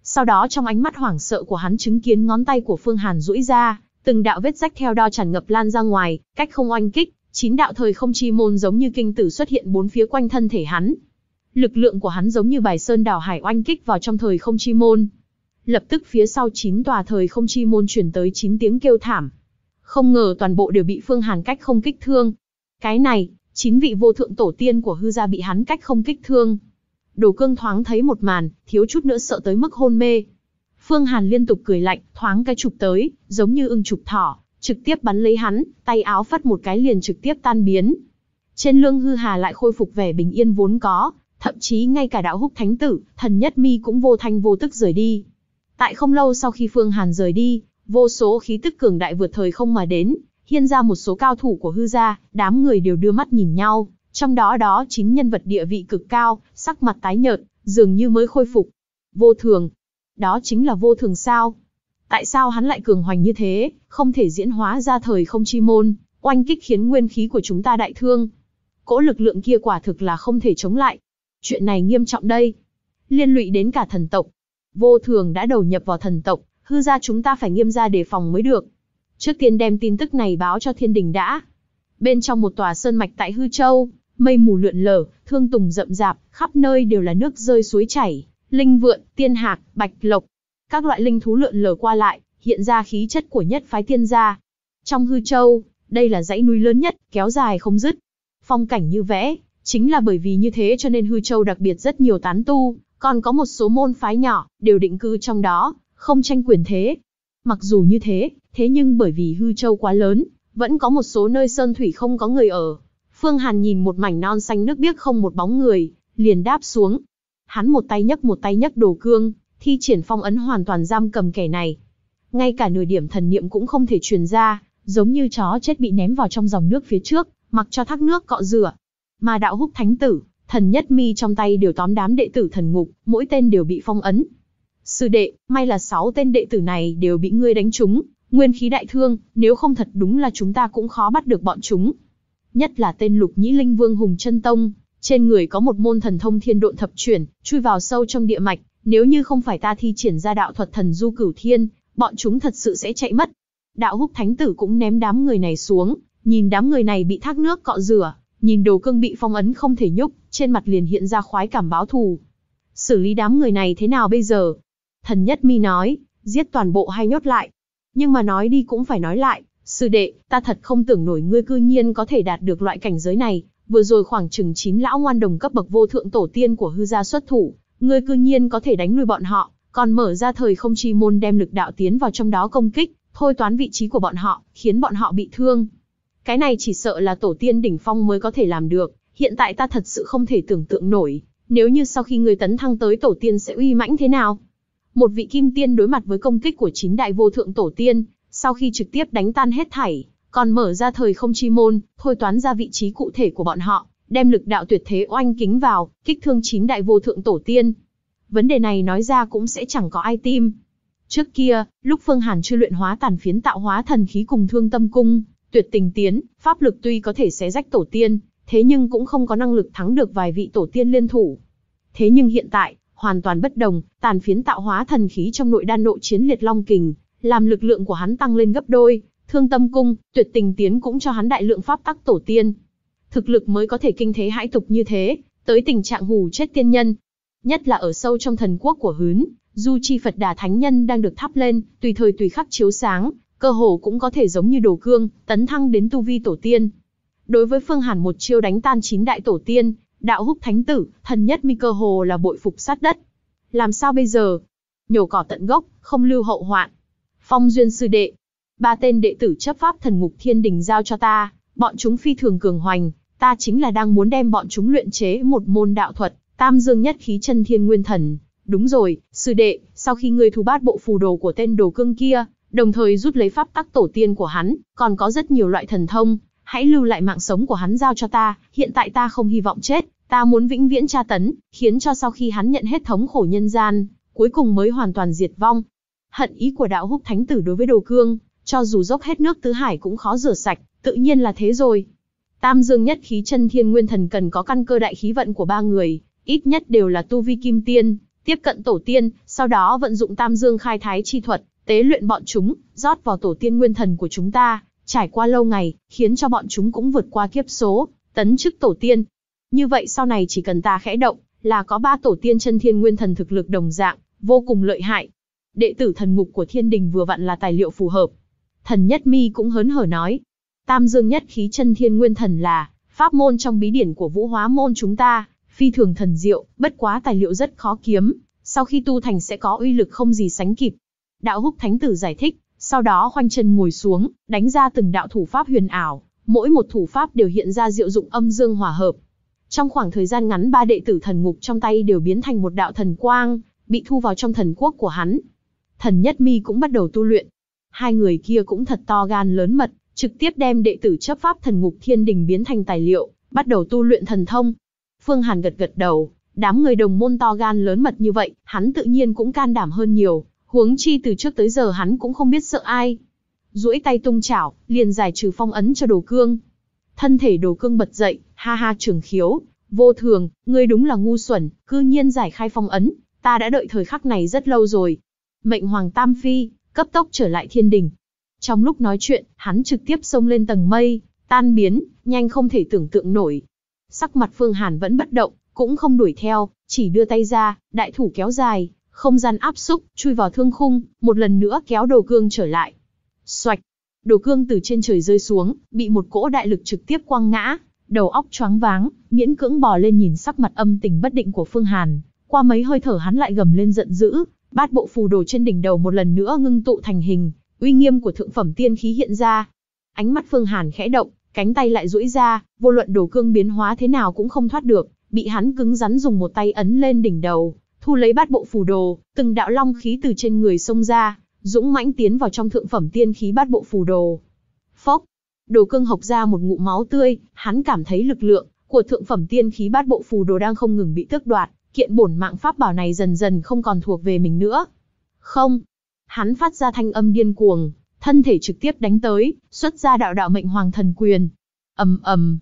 Sau đó trong ánh mắt hoảng sợ của hắn chứng kiến ngón tay của Phương Hàn duỗi ra, từng đạo vết rách theo đo tràn ngập lan ra ngoài, cách không oanh kích, Chín đạo thời không chi môn giống như kinh tử xuất hiện bốn phía quanh thân thể hắn. Lực lượng của hắn giống như bài sơn đảo hải oanh kích vào trong thời không chi môn. Lập tức phía sau chín tòa thời không chi môn chuyển tới chín tiếng kêu thảm. Không ngờ toàn bộ đều bị Phương Hàn cách không kích thương. Cái này, chín vị vô thượng tổ tiên của hư gia bị hắn cách không kích thương. Đồ cương thoáng thấy một màn, thiếu chút nữa sợ tới mức hôn mê. Phương Hàn liên tục cười lạnh, thoáng cái chụp tới, giống như ưng chụp thỏ, trực tiếp bắn lấy hắn, tay áo phất một cái liền trực tiếp tan biến. Trên lương hư hà lại khôi phục vẻ bình yên vốn có, thậm chí ngay cả đạo húc thánh tử, thần nhất mi cũng vô thanh vô tức rời đi. Tại không lâu sau khi Phương Hàn rời đi, vô số khí tức cường đại vượt thời không mà đến, hiên ra một số cao thủ của hư gia, đám người đều đưa mắt nhìn nhau, trong đó đó chính nhân vật địa vị cực cao, sắc mặt tái nhợt, dường như mới khôi phục. Vô thường. Đó chính là vô thường sao? Tại sao hắn lại cường hoành như thế, không thể diễn hóa ra thời không chi môn, oanh kích khiến nguyên khí của chúng ta đại thương. Cỗ lực lượng kia quả thực là không thể chống lại. Chuyện này nghiêm trọng đây. Liên lụy đến cả thần tộc. Vô thường đã đầu nhập vào thần tộc, hư ra chúng ta phải nghiêm ra đề phòng mới được. Trước tiên đem tin tức này báo cho thiên đình đã. Bên trong một tòa sơn mạch tại Hư Châu, mây mù lượn lờ, thương tùng rậm rạp, khắp nơi đều là nước rơi suối chảy, linh vượn, tiên hạc, bạch lộc, các loại linh thú lượn lờ qua lại, hiện ra khí chất của nhất phái tiên gia. Trong hư châu, đây là dãy núi lớn nhất, kéo dài không dứt. Phong cảnh như vẽ, chính là bởi vì như thế cho nên hư châu đặc biệt rất nhiều tán tu, còn có một số môn phái nhỏ, đều định cư trong đó, không tranh quyền thế. Mặc dù như thế, thế nhưng bởi vì hư châu quá lớn, vẫn có một số nơi sơn thủy không có người ở. Phương Hàn nhìn một mảnh non xanh nước biếc không một bóng người, liền đáp xuống. Hắn một tay nhấc một tay nhấc đồ cương, thi triển phong ấn hoàn toàn giam cầm kẻ này. Ngay cả nửa điểm thần niệm cũng không thể truyền ra, giống như chó chết bị ném vào trong dòng nước phía trước, mặc cho thác nước cọ rửa. Mà đạo húc thánh tử, thần nhất mi trong tay đều tóm đám đệ tử thần ngục, mỗi tên đều bị phong ấn. Sư đệ, may là sáu tên đệ tử này đều bị ngươi đánh trúng, nguyên khí đại thương, nếu không thật đúng là chúng ta cũng khó bắt được bọn chúng. Nhất là tên lục nhĩ linh vương hùng chân tông, trên người có một môn thần thông thiên độn thập chuyển, chui vào sâu trong địa mạch, nếu như không phải ta thi triển ra đạo thuật thần du cửu thiên, bọn chúng thật sự sẽ chạy mất. Đạo húc thánh tử cũng ném đám người này xuống, nhìn đám người này bị thác nước cọ rửa, nhìn đồ cương bị phong ấn không thể nhúc, trên mặt liền hiện ra khoái cảm báo thù. Xử lý đám người này thế nào bây giờ? Thần nhất mi nói, giết toàn bộ hay nhốt lại. Nhưng mà nói đi cũng phải nói lại, sư đệ, ta thật không tưởng nổi ngươi cư nhiên có thể đạt được loại cảnh giới này, vừa rồi khoảng chừng chín lão ngoan đồng cấp bậc vô thượng tổ tiên của hư gia xuất thủ, Ngươi cư nhiên có thể đánh lui bọn họ, còn mở ra thời không chi môn đem lực đạo tiến vào trong đó công kích, thôi toán vị trí của bọn họ, khiến bọn họ bị thương. Cái này chỉ sợ là tổ tiên đỉnh phong mới có thể làm được, hiện tại ta thật sự không thể tưởng tượng nổi, nếu như sau khi ngươi tấn thăng tới tổ tiên sẽ uy mãnh thế nào. Một vị kim tiên đối mặt với công kích của chín đại vô thượng tổ tiên, sau khi trực tiếp đánh tan hết thảy, còn mở ra thời không chi môn, thôi toán ra vị trí cụ thể của bọn họ, đem lực đạo tuyệt thế oanh kính vào, kích thương chín đại vô thượng tổ tiên. Vấn đề này nói ra cũng sẽ chẳng có ai tim. Trước kia, lúc Phương Hàn chưa luyện hóa tàn phiến tạo hóa thần khí cùng thương tâm cung, tuyệt tình tiến, pháp lực tuy có thể xé rách tổ tiên, thế nhưng cũng không có năng lực thắng được vài vị tổ tiên liên thủ. Thế nhưng hiện tại, hoàn toàn bất đồng, tàn phiến tạo hóa thần khí trong nội đan nội chiến liệt long kình, làm lực lượng của hắn tăng lên gấp đôi, thương tâm cung, tuyệt tình tiến cũng cho hắn đại lượng pháp tắc tổ tiên thực lực mới có thể kinh thế hãi tục như thế, tới tình trạng hù chết tiên nhân. Nhất là ở sâu trong thần quốc của Hűn, du chi Phật Đà Thánh Nhân đang được thắp lên, tùy thời tùy khắc chiếu sáng, cơ hồ cũng có thể giống như đồ cương, tấn thăng đến tu vi tổ tiên. Đối với Phương Hàn một chiêu đánh tan chín đại tổ tiên, đạo húc thánh tử, thần nhất mi cơ hồ là bội phục sát đất. Làm sao bây giờ? Nhổ cỏ tận gốc, không lưu hậu hoạn. Phong duyên sư đệ, ba tên đệ tử chấp pháp thần ngục thiên đình giao cho ta, bọn chúng phi thường cường hoành, ta chính là đang muốn đem bọn chúng luyện chế một môn đạo thuật, tam dương nhất khí chân thiên nguyên thần. Đúng rồi, sư đệ, sau khi ngươi thu bát bộ phù đồ của tên đồ cương kia, đồng thời rút lấy pháp tắc tổ tiên của hắn, còn có rất nhiều loại thần thông, hãy lưu lại mạng sống của hắn giao cho ta, hiện tại ta không hy vọng chết, ta muốn vĩnh viễn tra tấn, khiến cho sau khi hắn nhận hết thống khổ nhân gian, cuối cùng mới hoàn toàn diệt vong. Hận ý của đạo húc thánh tử đối với đồ cương, cho dù dốc hết nước tứ hải cũng khó rửa sạch, tự nhiên là thế rồi. Tam dương nhất khí chân thiên nguyên thần cần có căn cơ đại khí vận của ba người, ít nhất đều là tu vi kim tiên, tiếp cận tổ tiên, sau đó vận dụng tam dương khai thái chi thuật, tế luyện bọn chúng, rót vào tổ tiên nguyên thần của chúng ta, trải qua lâu ngày, khiến cho bọn chúng cũng vượt qua kiếp số, tấn chức tổ tiên. Như vậy sau này chỉ cần ta khẽ động, là có ba tổ tiên chân thiên nguyên thần thực lực đồng dạng, vô cùng lợi hại. Đệ tử thần ngục của thiên đình vừa vặn là tài liệu phù hợp. Thần Nhất Mi cũng hớn hở nói, Tam dương nhất khí chân thiên nguyên thần là pháp môn trong bí điển của vũ hóa môn chúng ta, phi thường thần diệu, bất quá tài liệu rất khó kiếm, sau khi tu thành sẽ có uy lực không gì sánh kịp. Đạo húc thánh tử giải thích, sau đó khoanh chân ngồi xuống, đánh ra từng đạo thủ pháp huyền ảo, mỗi một thủ pháp đều hiện ra diệu dụng âm dương hòa hợp. Trong khoảng thời gian ngắn ba đệ tử thần ngục trong tay đều biến thành một đạo thần quang, bị thu vào trong thần quốc của hắn. Thần Nhất Mi cũng bắt đầu tu luyện. Hai người kia cũng thật to gan lớn mật, trực tiếp đem đệ tử chấp pháp thần ngục thiên đình biến thành tài liệu, bắt đầu tu luyện thần thông. Phương Hàn gật gật đầu, đám người đồng môn to gan lớn mật như vậy, hắn tự nhiên cũng can đảm hơn nhiều, huống chi từ trước tới giờ hắn cũng không biết sợ ai. Duỗi tay tung chảo, liền giải trừ phong ấn cho đồ cương. Thân thể đồ cương bật dậy, ha ha trường khiếu, vô thường, ngươi đúng là ngu xuẩn, cư nhiên giải khai phong ấn, ta đã đợi thời khắc này rất lâu rồi. Mệnh Hoàng Tam Phi, cấp tốc trở lại thiên đình, trong lúc nói chuyện, hắn trực tiếp xông lên tầng mây, tan biến, nhanh không thể tưởng tượng nổi. Sắc mặt Phương Hàn vẫn bất động, cũng không đuổi theo, chỉ đưa tay ra, đại thủ kéo dài, không gian áp xúc, chui vào thương khung, một lần nữa kéo đồ cương trở lại. Xoạch, đồ cương từ trên trời rơi xuống, bị một cỗ đại lực trực tiếp quăng ngã, đầu óc choáng váng, miễn cưỡng bò lên nhìn sắc mặt âm tình bất định của Phương Hàn. Qua mấy hơi thở hắn lại gầm lên giận dữ, bát bộ phù đồ trên đỉnh đầu một lần nữa ngưng tụ thành hình, uy nghiêm của thượng phẩm tiên khí hiện ra. Ánh mắt Phương Hàn khẽ động, cánh tay lại duỗi ra, vô luận đồ cương biến hóa thế nào cũng không thoát được, bị hắn cứng rắn dùng một tay ấn lên đỉnh đầu, thu lấy bát bộ phù đồ, từng đạo long khí từ trên người xông ra, dũng mãnh tiến vào trong thượng phẩm tiên khí bát bộ phù đồ. Phốc, đồ cương hộc ra một ngụm máu tươi, hắn cảm thấy lực lượng của thượng phẩm tiên khí bát bộ phù đồ đang không ngừng bị tước đoạt, kiện bổn mạng pháp bảo này dần dần không còn thuộc về mình nữa. Không, Hắn phát ra thanh âm điên cuồng, thân thể trực tiếp đánh tới, xuất ra đạo đạo mệnh hoàng thần quyền. ầm ầm,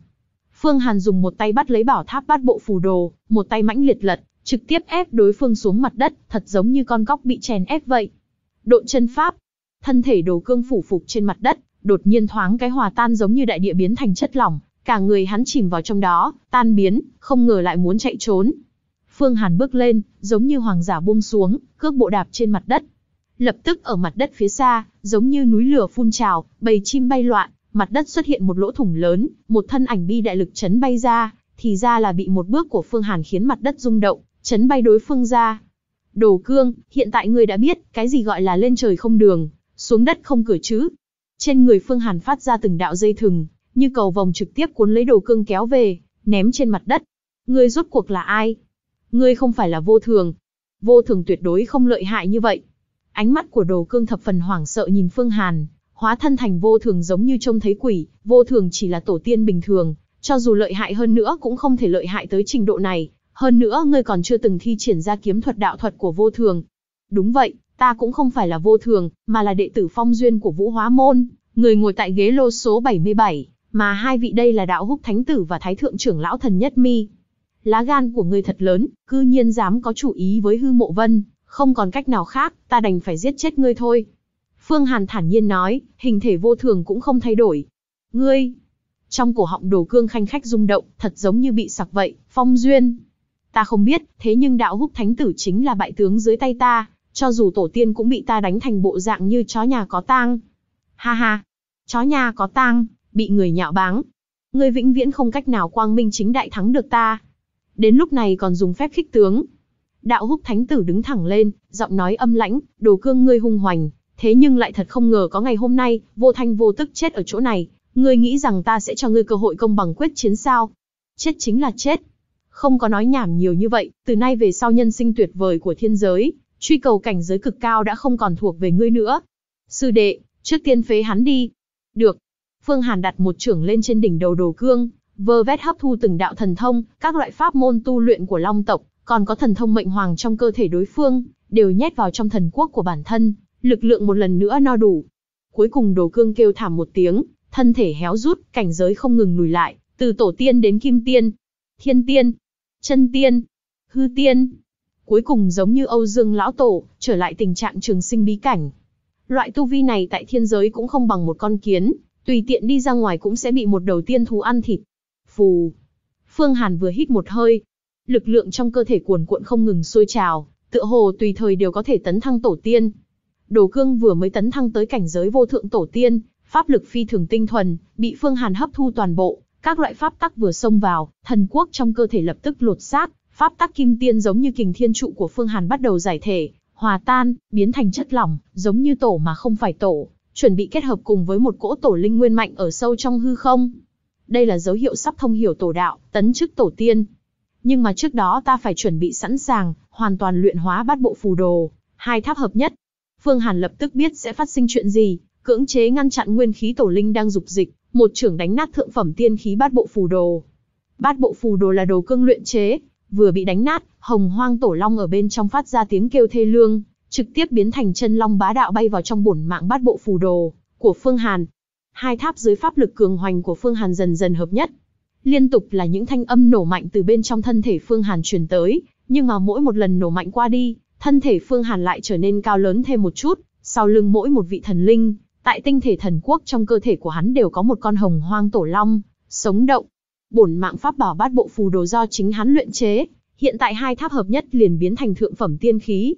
Phương Hàn dùng một tay bắt lấy bảo tháp bát bộ phù đồ, một tay mãnh liệt lật, trực tiếp ép đối phương xuống mặt đất, thật giống như con cóc bị chèn ép vậy. Độ chân pháp, thân thể đồ cương phủ phục trên mặt đất, đột nhiên thoáng cái hòa tan giống như đại địa biến thành chất lỏng, cả người hắn chìm vào trong đó, tan biến, không ngờ lại muốn chạy trốn. Phương Hàn bước lên, giống như hoàng giả buông xuống, cước bộ đạp trên mặt đất, Lập tức ở mặt đất phía xa, giống như núi lửa phun trào, bầy chim bay loạn, mặt đất xuất hiện một lỗ thủng lớn, một thân ảnh bi đại lực chấn bay ra, thì ra là bị một bước của Phương Hàn khiến mặt đất rung động, chấn bay đối phương ra. Đồ cương, hiện tại ngươi đã biết, cái gì gọi là lên trời không đường, xuống đất không cửa chứ. Trên người Phương Hàn phát ra từng đạo dây thừng, như cầu vòng trực tiếp cuốn lấy đồ cương kéo về, ném trên mặt đất. Ngươi rốt cuộc là ai? Ngươi không phải là vô thường. Vô thường tuyệt đối không lợi hại như vậy. Ánh mắt của đồ cương thập phần hoảng sợ nhìn Phương Hàn, hóa thân thành vô thường giống như trông thấy quỷ, vô thường chỉ là tổ tiên bình thường, cho dù lợi hại hơn nữa cũng không thể lợi hại tới trình độ này, hơn nữa ngươi còn chưa từng thi triển ra kiếm thuật đạo thuật của vô thường. Đúng vậy, ta cũng không phải là vô thường, mà là đệ tử phong duyên của Vũ Hóa Môn, người ngồi tại ghế lô số 77, mà hai vị đây là đạo húc thánh tử và thái thượng trưởng lão thần nhất mi. Lá gan của ngươi thật lớn, cư nhiên dám có chủ ý với hư mộ vân, không còn cách nào khác, ta đành phải giết chết ngươi thôi. Phương Hàn thản nhiên nói, hình thể vô thường cũng không thay đổi. Ngươi! Trong cổ họng đồ cương khanh khách rung động, thật giống như bị sặc vậy, phong duyên. Ta không biết, thế nhưng đạo húc thánh tử chính là bại tướng dưới tay ta, cho dù tổ tiên cũng bị ta đánh thành bộ dạng như chó nhà có tang. Ha ha! Chó nhà có tang, bị người nhạo báng. Ngươi vĩnh viễn không cách nào quang minh chính đại thắng được ta. Đến lúc này còn dùng phép khích tướng, Đạo húc thánh tử đứng thẳng lên, giọng nói âm lãnh, đồ cương ngươi hung hoành, thế nhưng lại thật không ngờ có ngày hôm nay, vô thanh vô tức chết ở chỗ này, ngươi nghĩ rằng ta sẽ cho ngươi cơ hội công bằng quyết chiến sao? Chết chính là chết. Không có nói nhảm nhiều như vậy, từ nay về sau nhân sinh tuyệt vời của thiên giới, truy cầu cảnh giới cực cao đã không còn thuộc về ngươi nữa. Sư đệ, trước tiên phế hắn đi. Được. Phương Hàn đặt một trưởng lên trên đỉnh đầu đồ cương, vơ vét hấp thu từng đạo thần thông, các loại pháp môn tu luyện của long tộc, còn có thần thông mệnh hoàng trong cơ thể đối phương, đều nhét vào trong thần quốc của bản thân, lực lượng một lần nữa no đủ. Cuối cùng đồ cương kêu thảm một tiếng, thân thể héo rút, cảnh giới không ngừng lùi lại, từ tổ tiên đến kim tiên, thiên tiên, chân tiên, hư tiên. Cuối cùng giống như Âu Dương Lão Tổ, trở lại tình trạng trường sinh bí cảnh. Loại tu vi này tại thiên giới cũng không bằng một con kiến, tùy tiện đi ra ngoài cũng sẽ bị một đầu tiên thú ăn thịt. Phù! Phương Hàn vừa hít một hơi, lực lượng trong cơ thể cuồn cuộn không ngừng sôi trào, tựa hồ tùy thời đều có thể tấn thăng tổ tiên. Đồ Cương vừa mới tấn thăng tới cảnh giới vô thượng tổ tiên, pháp lực phi thường tinh thuần, bị Phương Hàn hấp thu toàn bộ, các loại pháp tắc vừa xông vào, thần quốc trong cơ thể lập tức lột xác, pháp tắc kim tiên giống như kình thiên trụ của Phương Hàn bắt đầu giải thể, hòa tan, biến thành chất lỏng, giống như tổ mà không phải tổ, chuẩn bị kết hợp cùng với một cỗ tổ linh nguyên mạnh ở sâu trong hư không. Đây là dấu hiệu sắp thông hiểu tổ đạo, tấn chức tổ tiên, nhưng mà trước đó ta phải chuẩn bị sẵn sàng, hoàn toàn luyện hóa bát bộ phù đồ, hai tháp hợp nhất. Phương Hàn lập tức biết sẽ phát sinh chuyện gì, cưỡng chế ngăn chặn nguyên khí tổ linh đang dục dịch, một trưởng đánh nát thượng phẩm tiên khí bát bộ phù đồ. Bát bộ phù đồ là đồ cương luyện chế, vừa bị đánh nát, hồng hoang tổ long ở bên trong phát ra tiếng kêu thê lương, trực tiếp biến thành chân long bá đạo bay vào trong bổn mạng bát bộ phù đồ của Phương Hàn. Hai tháp dưới pháp lực cường hoành của Phương Hàn dần dần hợp nhất, Liên tục là những thanh âm nổ mạnh từ bên trong thân thể Phương Hàn truyền tới, nhưng mà mỗi một lần nổ mạnh qua đi, thân thể Phương Hàn lại trở nên cao lớn thêm một chút, sau lưng mỗi một vị thần linh, tại tinh thể thần quốc trong cơ thể của hắn đều có một con hồng hoang tổ long, sống động. Bổn mạng pháp bảo bát bộ phù đồ do chính hắn luyện chế, hiện tại hai tháp hợp nhất liền biến thành thượng phẩm tiên khí.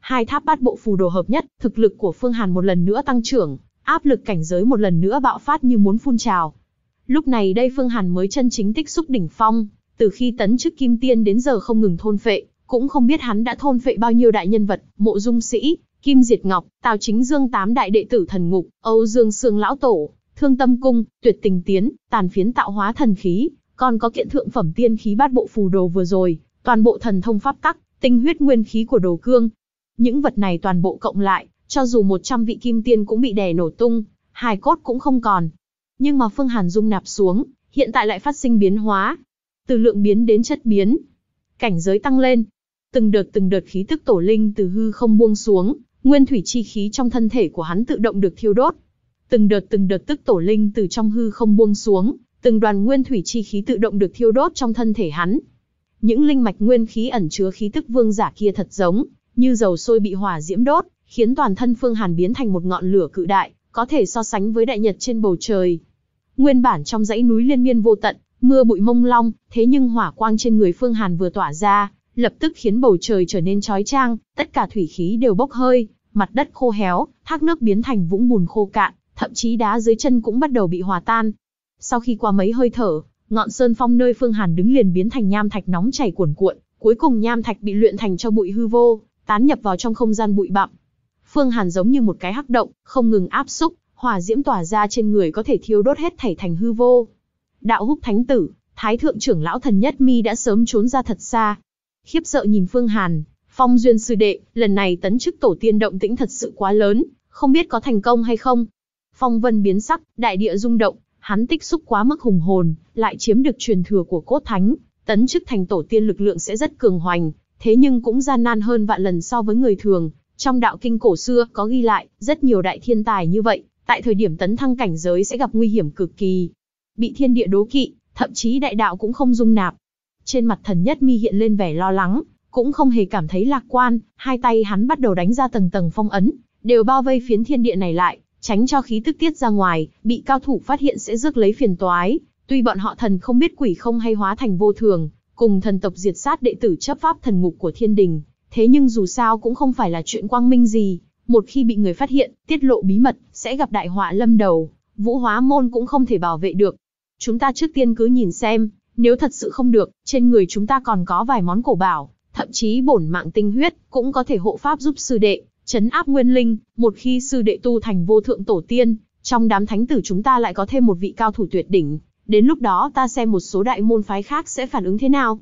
Hai tháp bát bộ phù đồ hợp nhất, thực lực của Phương Hàn một lần nữa tăng trưởng, áp lực cảnh giới một lần nữa bạo phát như muốn phun trào, Lúc này đây Phương Hàn mới chân chính tích xúc đỉnh phong, từ khi tấn chức kim tiên đến giờ không ngừng thôn phệ, cũng không biết hắn đã thôn phệ bao nhiêu đại nhân vật, mộ dung sĩ, kim diệt ngọc, tào chính dương tám đại đệ tử thần ngục, Âu Dương Sương Lão Tổ, Thương Tâm Cung, Tuyệt Tình Tiến, tàn phiến tạo hóa thần khí, còn có kiện thượng phẩm tiên khí bát bộ phù đồ vừa rồi, toàn bộ thần thông pháp tắc, tinh huyết nguyên khí của đồ cương. Những vật này toàn bộ cộng lại, cho dù 100 vị kim tiên cũng bị đè nổ tung, hài cốt cũng không còn, nhưng mà Phương Hàn dung nạp xuống, hiện tại lại phát sinh biến hóa. Từ lượng biến đến chất biến, cảnh giới tăng lên. Từng đợt từng đợt khí tức tổ linh từ hư không buông xuống, nguyên thủy chi khí trong thân thể của hắn tự động được thiêu đốt. Từng đợt từng đợt tức tổ linh từ trong hư không buông xuống, từng đoàn nguyên thủy chi khí tự động được thiêu đốt trong thân thể hắn. Những linh mạch nguyên khí ẩn chứa khí tức vương giả kia thật giống như dầu sôi bị hỏa diễm đốt, khiến toàn thân Phương Hàn biến thành một ngọn lửa cự đại, có thể so sánh với đại nhật trên bầu trời. Nguyên bản trong dãy núi liên miên vô tận, mưa bụi mông long, thế nhưng hỏa quang trên người Phương Hàn vừa tỏa ra, lập tức khiến bầu trời trở nên chói trang, tất cả thủy khí đều bốc hơi, mặt đất khô héo, thác nước biến thành vũng bùn khô cạn, thậm chí đá dưới chân cũng bắt đầu bị hòa tan. Sau khi qua mấy hơi thở, ngọn sơn phong nơi Phương Hàn đứng liền biến thành nham thạch nóng chảy cuồn cuộn, cuối cùng nham thạch bị luyện thành cho bụi hư vô, tán nhập vào trong không gian bụi bặm. Phương Hàn giống như một cái hắc động, không ngừng áp xúc, hỏa diễm tỏa ra trên người có thể thiêu đốt hết thảy thành hư vô. Đạo húc thánh tử, thái thượng trưởng lão thần nhất mi đã sớm trốn ra thật xa. Khiếp sợ nhìn Phương Hàn, phong duyên sư đệ, lần này tấn chức tổ tiên động tĩnh thật sự quá lớn, không biết có thành công hay không. Phong vân biến sắc, đại địa rung động, hắn tích xúc quá mức hùng hồn, lại chiếm được truyền thừa của cốt thánh, tấn chức thành tổ tiên lực lượng sẽ rất cường hoành, thế nhưng cũng gian nan hơn vạn lần so với người thường. Trong đạo kinh cổ xưa có ghi lại, rất nhiều đại thiên tài như vậy, tại thời điểm tấn thăng cảnh giới sẽ gặp nguy hiểm cực kỳ. Bị thiên địa đố kỵ, thậm chí đại đạo cũng không dung nạp. Trên mặt thần nhất mi hiện lên vẻ lo lắng, cũng không hề cảm thấy lạc quan, hai tay hắn bắt đầu đánh ra tầng tầng phong ấn, đều bao vây phiến thiên địa này lại, tránh cho khí tức tiết ra ngoài, bị cao thủ phát hiện sẽ rước lấy phiền toái. Tuy bọn họ thần không biết quỷ không hay hóa thành vô thường, cùng thần tộc diệt sát đệ tử chấp pháp thần ngục của thiên đình, thế nhưng dù sao cũng không phải là chuyện quang minh gì, một khi bị người phát hiện, tiết lộ bí mật, sẽ gặp đại họa lâm đầu, vũ hóa môn cũng không thể bảo vệ được. Chúng ta trước tiên cứ nhìn xem, nếu thật sự không được, trên người chúng ta còn có vài món cổ bảo, thậm chí bổn mạng tinh huyết, cũng có thể hộ pháp giúp sư đệ, chấn áp nguyên linh, một khi sư đệ tu thành vô thượng tổ tiên, trong đám thánh tử chúng ta lại có thêm một vị cao thủ tuyệt đỉnh, đến lúc đó ta xem một số đại môn phái khác sẽ phản ứng thế nào.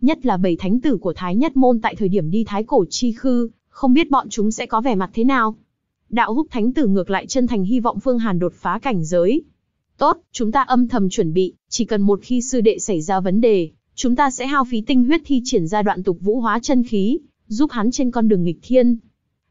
Nhất là bảy thánh tử của Thái Nhất Môn tại thời điểm đi Thái Cổ Chi Khư, không biết bọn chúng sẽ có vẻ mặt thế nào. Đạo húc thánh tử ngược lại chân thành hy vọng Phương Hàn đột phá cảnh giới. Tốt, chúng ta âm thầm chuẩn bị, chỉ cần một khi sư đệ xảy ra vấn đề, chúng ta sẽ hao phí tinh huyết thi triển ra đoạn tục vũ hóa chân khí, giúp hắn trên con đường nghịch thiên.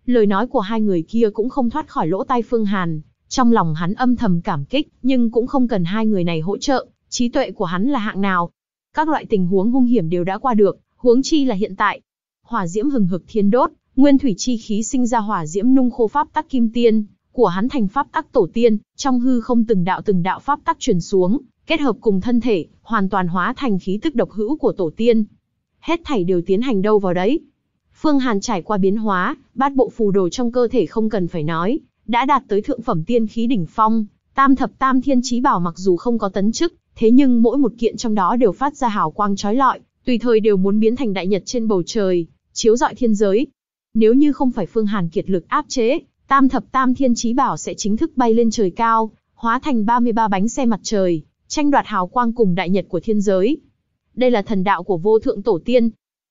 Lời nói của hai người kia cũng không thoát khỏi lỗ tai Phương Hàn, trong lòng hắn âm thầm cảm kích, nhưng cũng không cần hai người này hỗ trợ, trí tuệ của hắn là hạng nào. Các loại tình huống hung hiểm đều đã qua được, huống chi là hiện tại. Hỏa diễm hừng hực thiên đốt, Nguyên thủy chi khí sinh ra hỏa diễm nung khô pháp tắc kim tiên, của hắn thành pháp tắc tổ tiên, trong hư không từng đạo từng đạo pháp tắc truyền xuống, kết hợp cùng thân thể, hoàn toàn hóa thành khí tức độc hữu của tổ tiên. Hết thảy đều tiến hành đâu vào đấy. Phương Hàn trải qua biến hóa, bát bộ phù đồ trong cơ thể không cần phải nói, đã đạt tới thượng phẩm tiên khí đỉnh phong, tam thập tam thiên trí bảo mặc dù không có tấn chức, thế nhưng mỗi một kiện trong đó đều phát ra hào quang chói lọi, tùy thời đều muốn biến thành đại nhật trên bầu trời, chiếu rọi thiên giới, nếu như không phải Phương Hàn kiệt lực áp chế, tam thập tam thiên chí bảo sẽ chính thức bay lên trời cao, hóa thành ba mươi ba bánh xe mặt trời, tranh đoạt hào quang cùng đại nhật của thiên giới. Đây là thần đạo của vô thượng tổ tiên.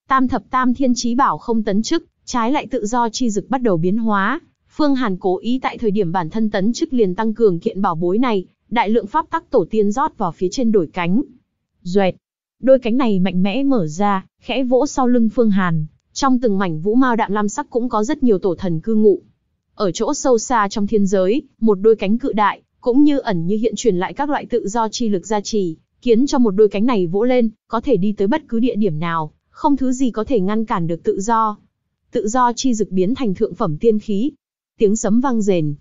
Tam thập tam thiên chí bảo không tấn chức, trái lại tự do chi dực bắt đầu biến hóa. Phương Hàn cố ý tại thời điểm bản thân tấn chức liền tăng cường kiện bảo bối này, đại lượng pháp tắc tổ tiên rót vào phía trên đổi cánh. Duệt, đôi cánh này mạnh mẽ mở ra, khẽ vỗ sau lưng Phương Hàn, trong từng mảnh vũ mao đạm lam sắc cũng có rất nhiều tổ thần cư ngụ. Ở chỗ sâu xa trong thiên giới, một đôi cánh cự đại, cũng như ẩn như hiện truyền lại các loại tự do chi lực gia trì, khiến cho một đôi cánh này vỗ lên, có thể đi tới bất cứ địa điểm nào, không thứ gì có thể ngăn cản được tự do. Tự do chi dực biến thành thượng phẩm tiên khí. Tiếng sấm vang rền.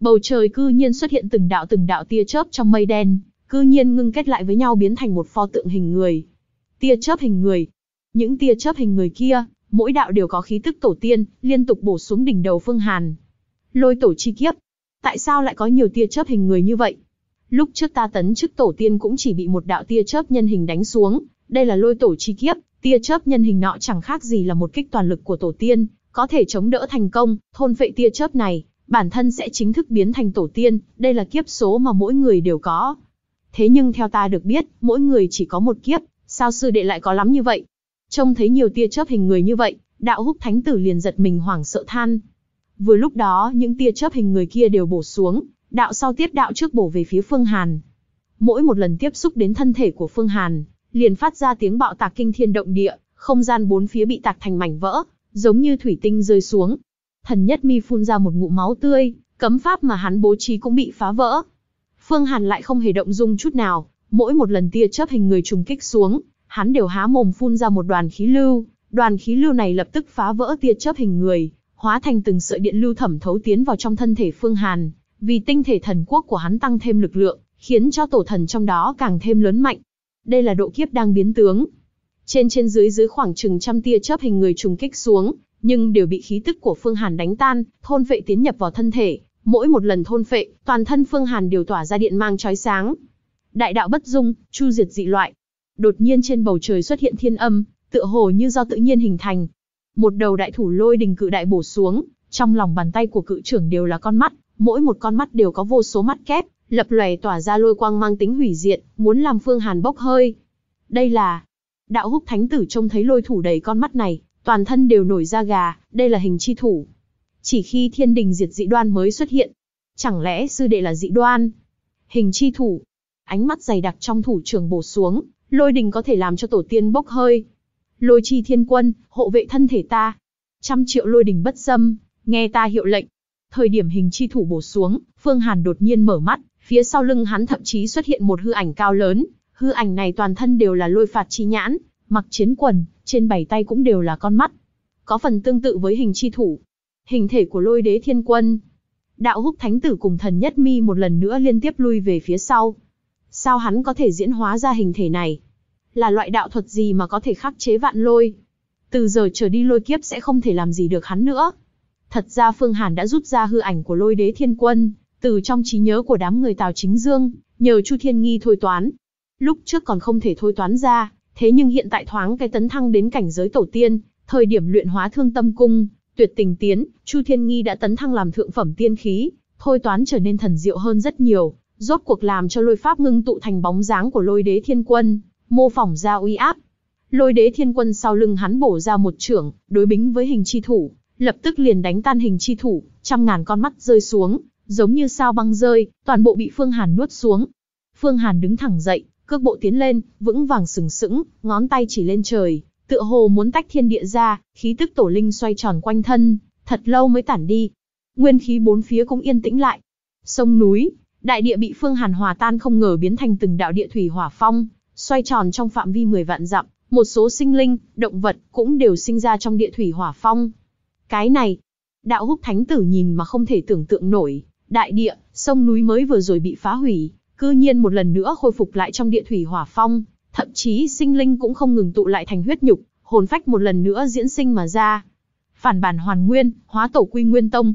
Bầu trời cư nhiên xuất hiện từng đạo từng đạo tia chớp trong mây đen, cư nhiên ngưng kết lại với nhau biến thành một pho tượng hình người. Tia chớp hình người. Những tia chớp hình người kia, mỗi đạo đều có khí tức tổ tiên, liên tục bổ xuống đỉnh đầu Phương Hàn. Lôi tổ chi kiếp, tại sao lại có nhiều tia chớp hình người như vậy? Lúc trước ta tấn chức tổ tiên cũng chỉ bị một đạo tia chớp nhân hình đánh xuống, đây là lôi tổ chi kiếp, tia chớp nhân hình nọ chẳng khác gì là một kích toàn lực của tổ tiên, có thể chống đỡ thành công, thôn phệ tia chớp này, bản thân sẽ chính thức biến thành tổ tiên, đây là kiếp số mà mỗi người đều có. Thế nhưng theo ta được biết, mỗi người chỉ có một kiếp, sao sư đệ lại có lắm như vậy? Trông thấy nhiều tia chớp hình người như vậy, đạo húc thánh tử liền giật mình hoảng sợ than. Vừa lúc đó những tia chớp hình người kia đều bổ xuống, đạo sau tiếp đạo trước bổ về phía Phương Hàn. Mỗi một lần tiếp xúc đến thân thể của Phương Hàn, liền phát ra tiếng bạo tạc kinh thiên động địa, không gian bốn phía bị tạc thành mảnh vỡ, giống như thủy tinh rơi xuống. Thần nhất mi phun ra một ngụm máu tươi, cấm pháp mà hắn bố trí cũng bị phá vỡ. Phương Hàn lại không hề động dung chút nào, mỗi một lần tia chớp hình người trùng kích xuống, Hắn đều há mồm phun ra một đoàn khí lưu, đoàn khí lưu này lập tức phá vỡ tia chớp hình người, hóa thành từng sợi điện lưu thẩm thấu tiến vào trong thân thể Phương Hàn, vì tinh thể thần quốc của hắn tăng thêm lực lượng, khiến cho tổ thần trong đó càng thêm lớn mạnh. Đây là độ kiếp đang biến tướng. Trên trên dưới dưới khoảng chừng trăm tia chớp hình người trùng kích xuống, nhưng đều bị khí tức của Phương Hàn đánh tan, thôn phệ tiến nhập vào thân thể, mỗi một lần thôn phệ, toàn thân Phương Hàn đều tỏa ra điện mang chói sáng. Đại đạo bất dung, chu diệt dị loại, đột nhiên trên bầu trời xuất hiện thiên âm, tựa hồ như do tự nhiên hình thành. Một đầu đại thủ lôi đình cự đại bổ xuống, trong lòng bàn tay của cự trưởng đều là con mắt, mỗi một con mắt đều có vô số mắt kép, lập lòe tỏa ra lôi quang mang tính hủy diệt, muốn làm Phương Hàn bốc hơi. Đây là Đạo Húc Thánh Tử trông thấy lôi thủ đầy con mắt này, toàn thân đều nổi ra gà, đây là hình chi thủ. Chỉ khi thiên đình diệt dị đoan mới xuất hiện. Chẳng lẽ sư đệ là dị đoan? Hình chi thủ. Ánh mắt dày đặc trong thủ trưởng bổ xuống, lôi đình có thể làm cho tổ tiên bốc hơi. Lôi chi thiên quân, hộ vệ thân thể ta. Trăm triệu lôi đình bất dâm, nghe ta hiệu lệnh. Thời điểm hình chi thủ bổ xuống, Phương Hàn đột nhiên mở mắt, phía sau lưng hắn thậm chí xuất hiện một hư ảnh cao lớn. Hư ảnh này toàn thân đều là lôi phạt chi nhãn, mặc chiến quần, trên bảy tay cũng đều là con mắt. Có phần tương tự với hình chi thủ. Hình thể của lôi đế thiên quân. Đạo húc thánh tử cùng thần nhất mi một lần nữa liên tiếp lui về phía sau, sao hắn có thể diễn hóa ra hình thể này? Là loại đạo thuật gì mà có thể khắc chế vạn lôi? Từ giờ trở đi lôi kiếp sẽ không thể làm gì được hắn nữa. Thật ra Phương Hàn đã rút ra hư ảnh của lôi đế thiên quân, từ trong trí nhớ của đám người Tào Chính Dương, nhờ Chu Thiên Nghi thôi toán. Lúc trước còn không thể thôi toán ra, thế nhưng hiện tại thoáng cái tấn thăng đến cảnh giới tổ tiên, thời điểm luyện hóa thương tâm cung, tuyệt tình tiến, Chu Thiên Nghi đã tấn thăng làm thượng phẩm tiên khí, thôi toán trở nên thần diệu hơn rất nhiều, rốt cuộc làm cho lôi pháp ngưng tụ thành bóng dáng của lôi đế thiên quân, mô phỏng ra uy áp. Lôi đế thiên quân sau lưng hắn bổ ra một trưởng, đối bính với hình chi thủ, lập tức liền đánh tan hình chi thủ, trăm ngàn con mắt rơi xuống, giống như sao băng rơi, toàn bộ bị Phương Hàn nuốt xuống. Phương Hàn đứng thẳng dậy, cước bộ tiến lên, vững vàng sừng sững, ngón tay chỉ lên trời, tựa hồ muốn tách thiên địa ra, khí tức tổ linh xoay tròn quanh thân, thật lâu mới tản đi. Nguyên khí bốn phía cũng yên tĩnh lại. Sông núi, Đại địa bị Phương Hàn hòa tan không ngờ biến thành từng đạo địa thủy hỏa phong, xoay tròn trong phạm vi 10 vạn dặm, một số sinh linh, động vật cũng đều sinh ra trong địa thủy hỏa phong. Cái này, đạo húc thánh tử nhìn mà không thể tưởng tượng nổi, đại địa, sông núi mới vừa rồi bị phá hủy, cư nhiên một lần nữa khôi phục lại trong địa thủy hỏa phong, thậm chí sinh linh cũng không ngừng tụ lại thành huyết nhục, hồn phách một lần nữa diễn sinh mà ra. Phản bản hoàn nguyên, hóa tổ quy nguyên tông.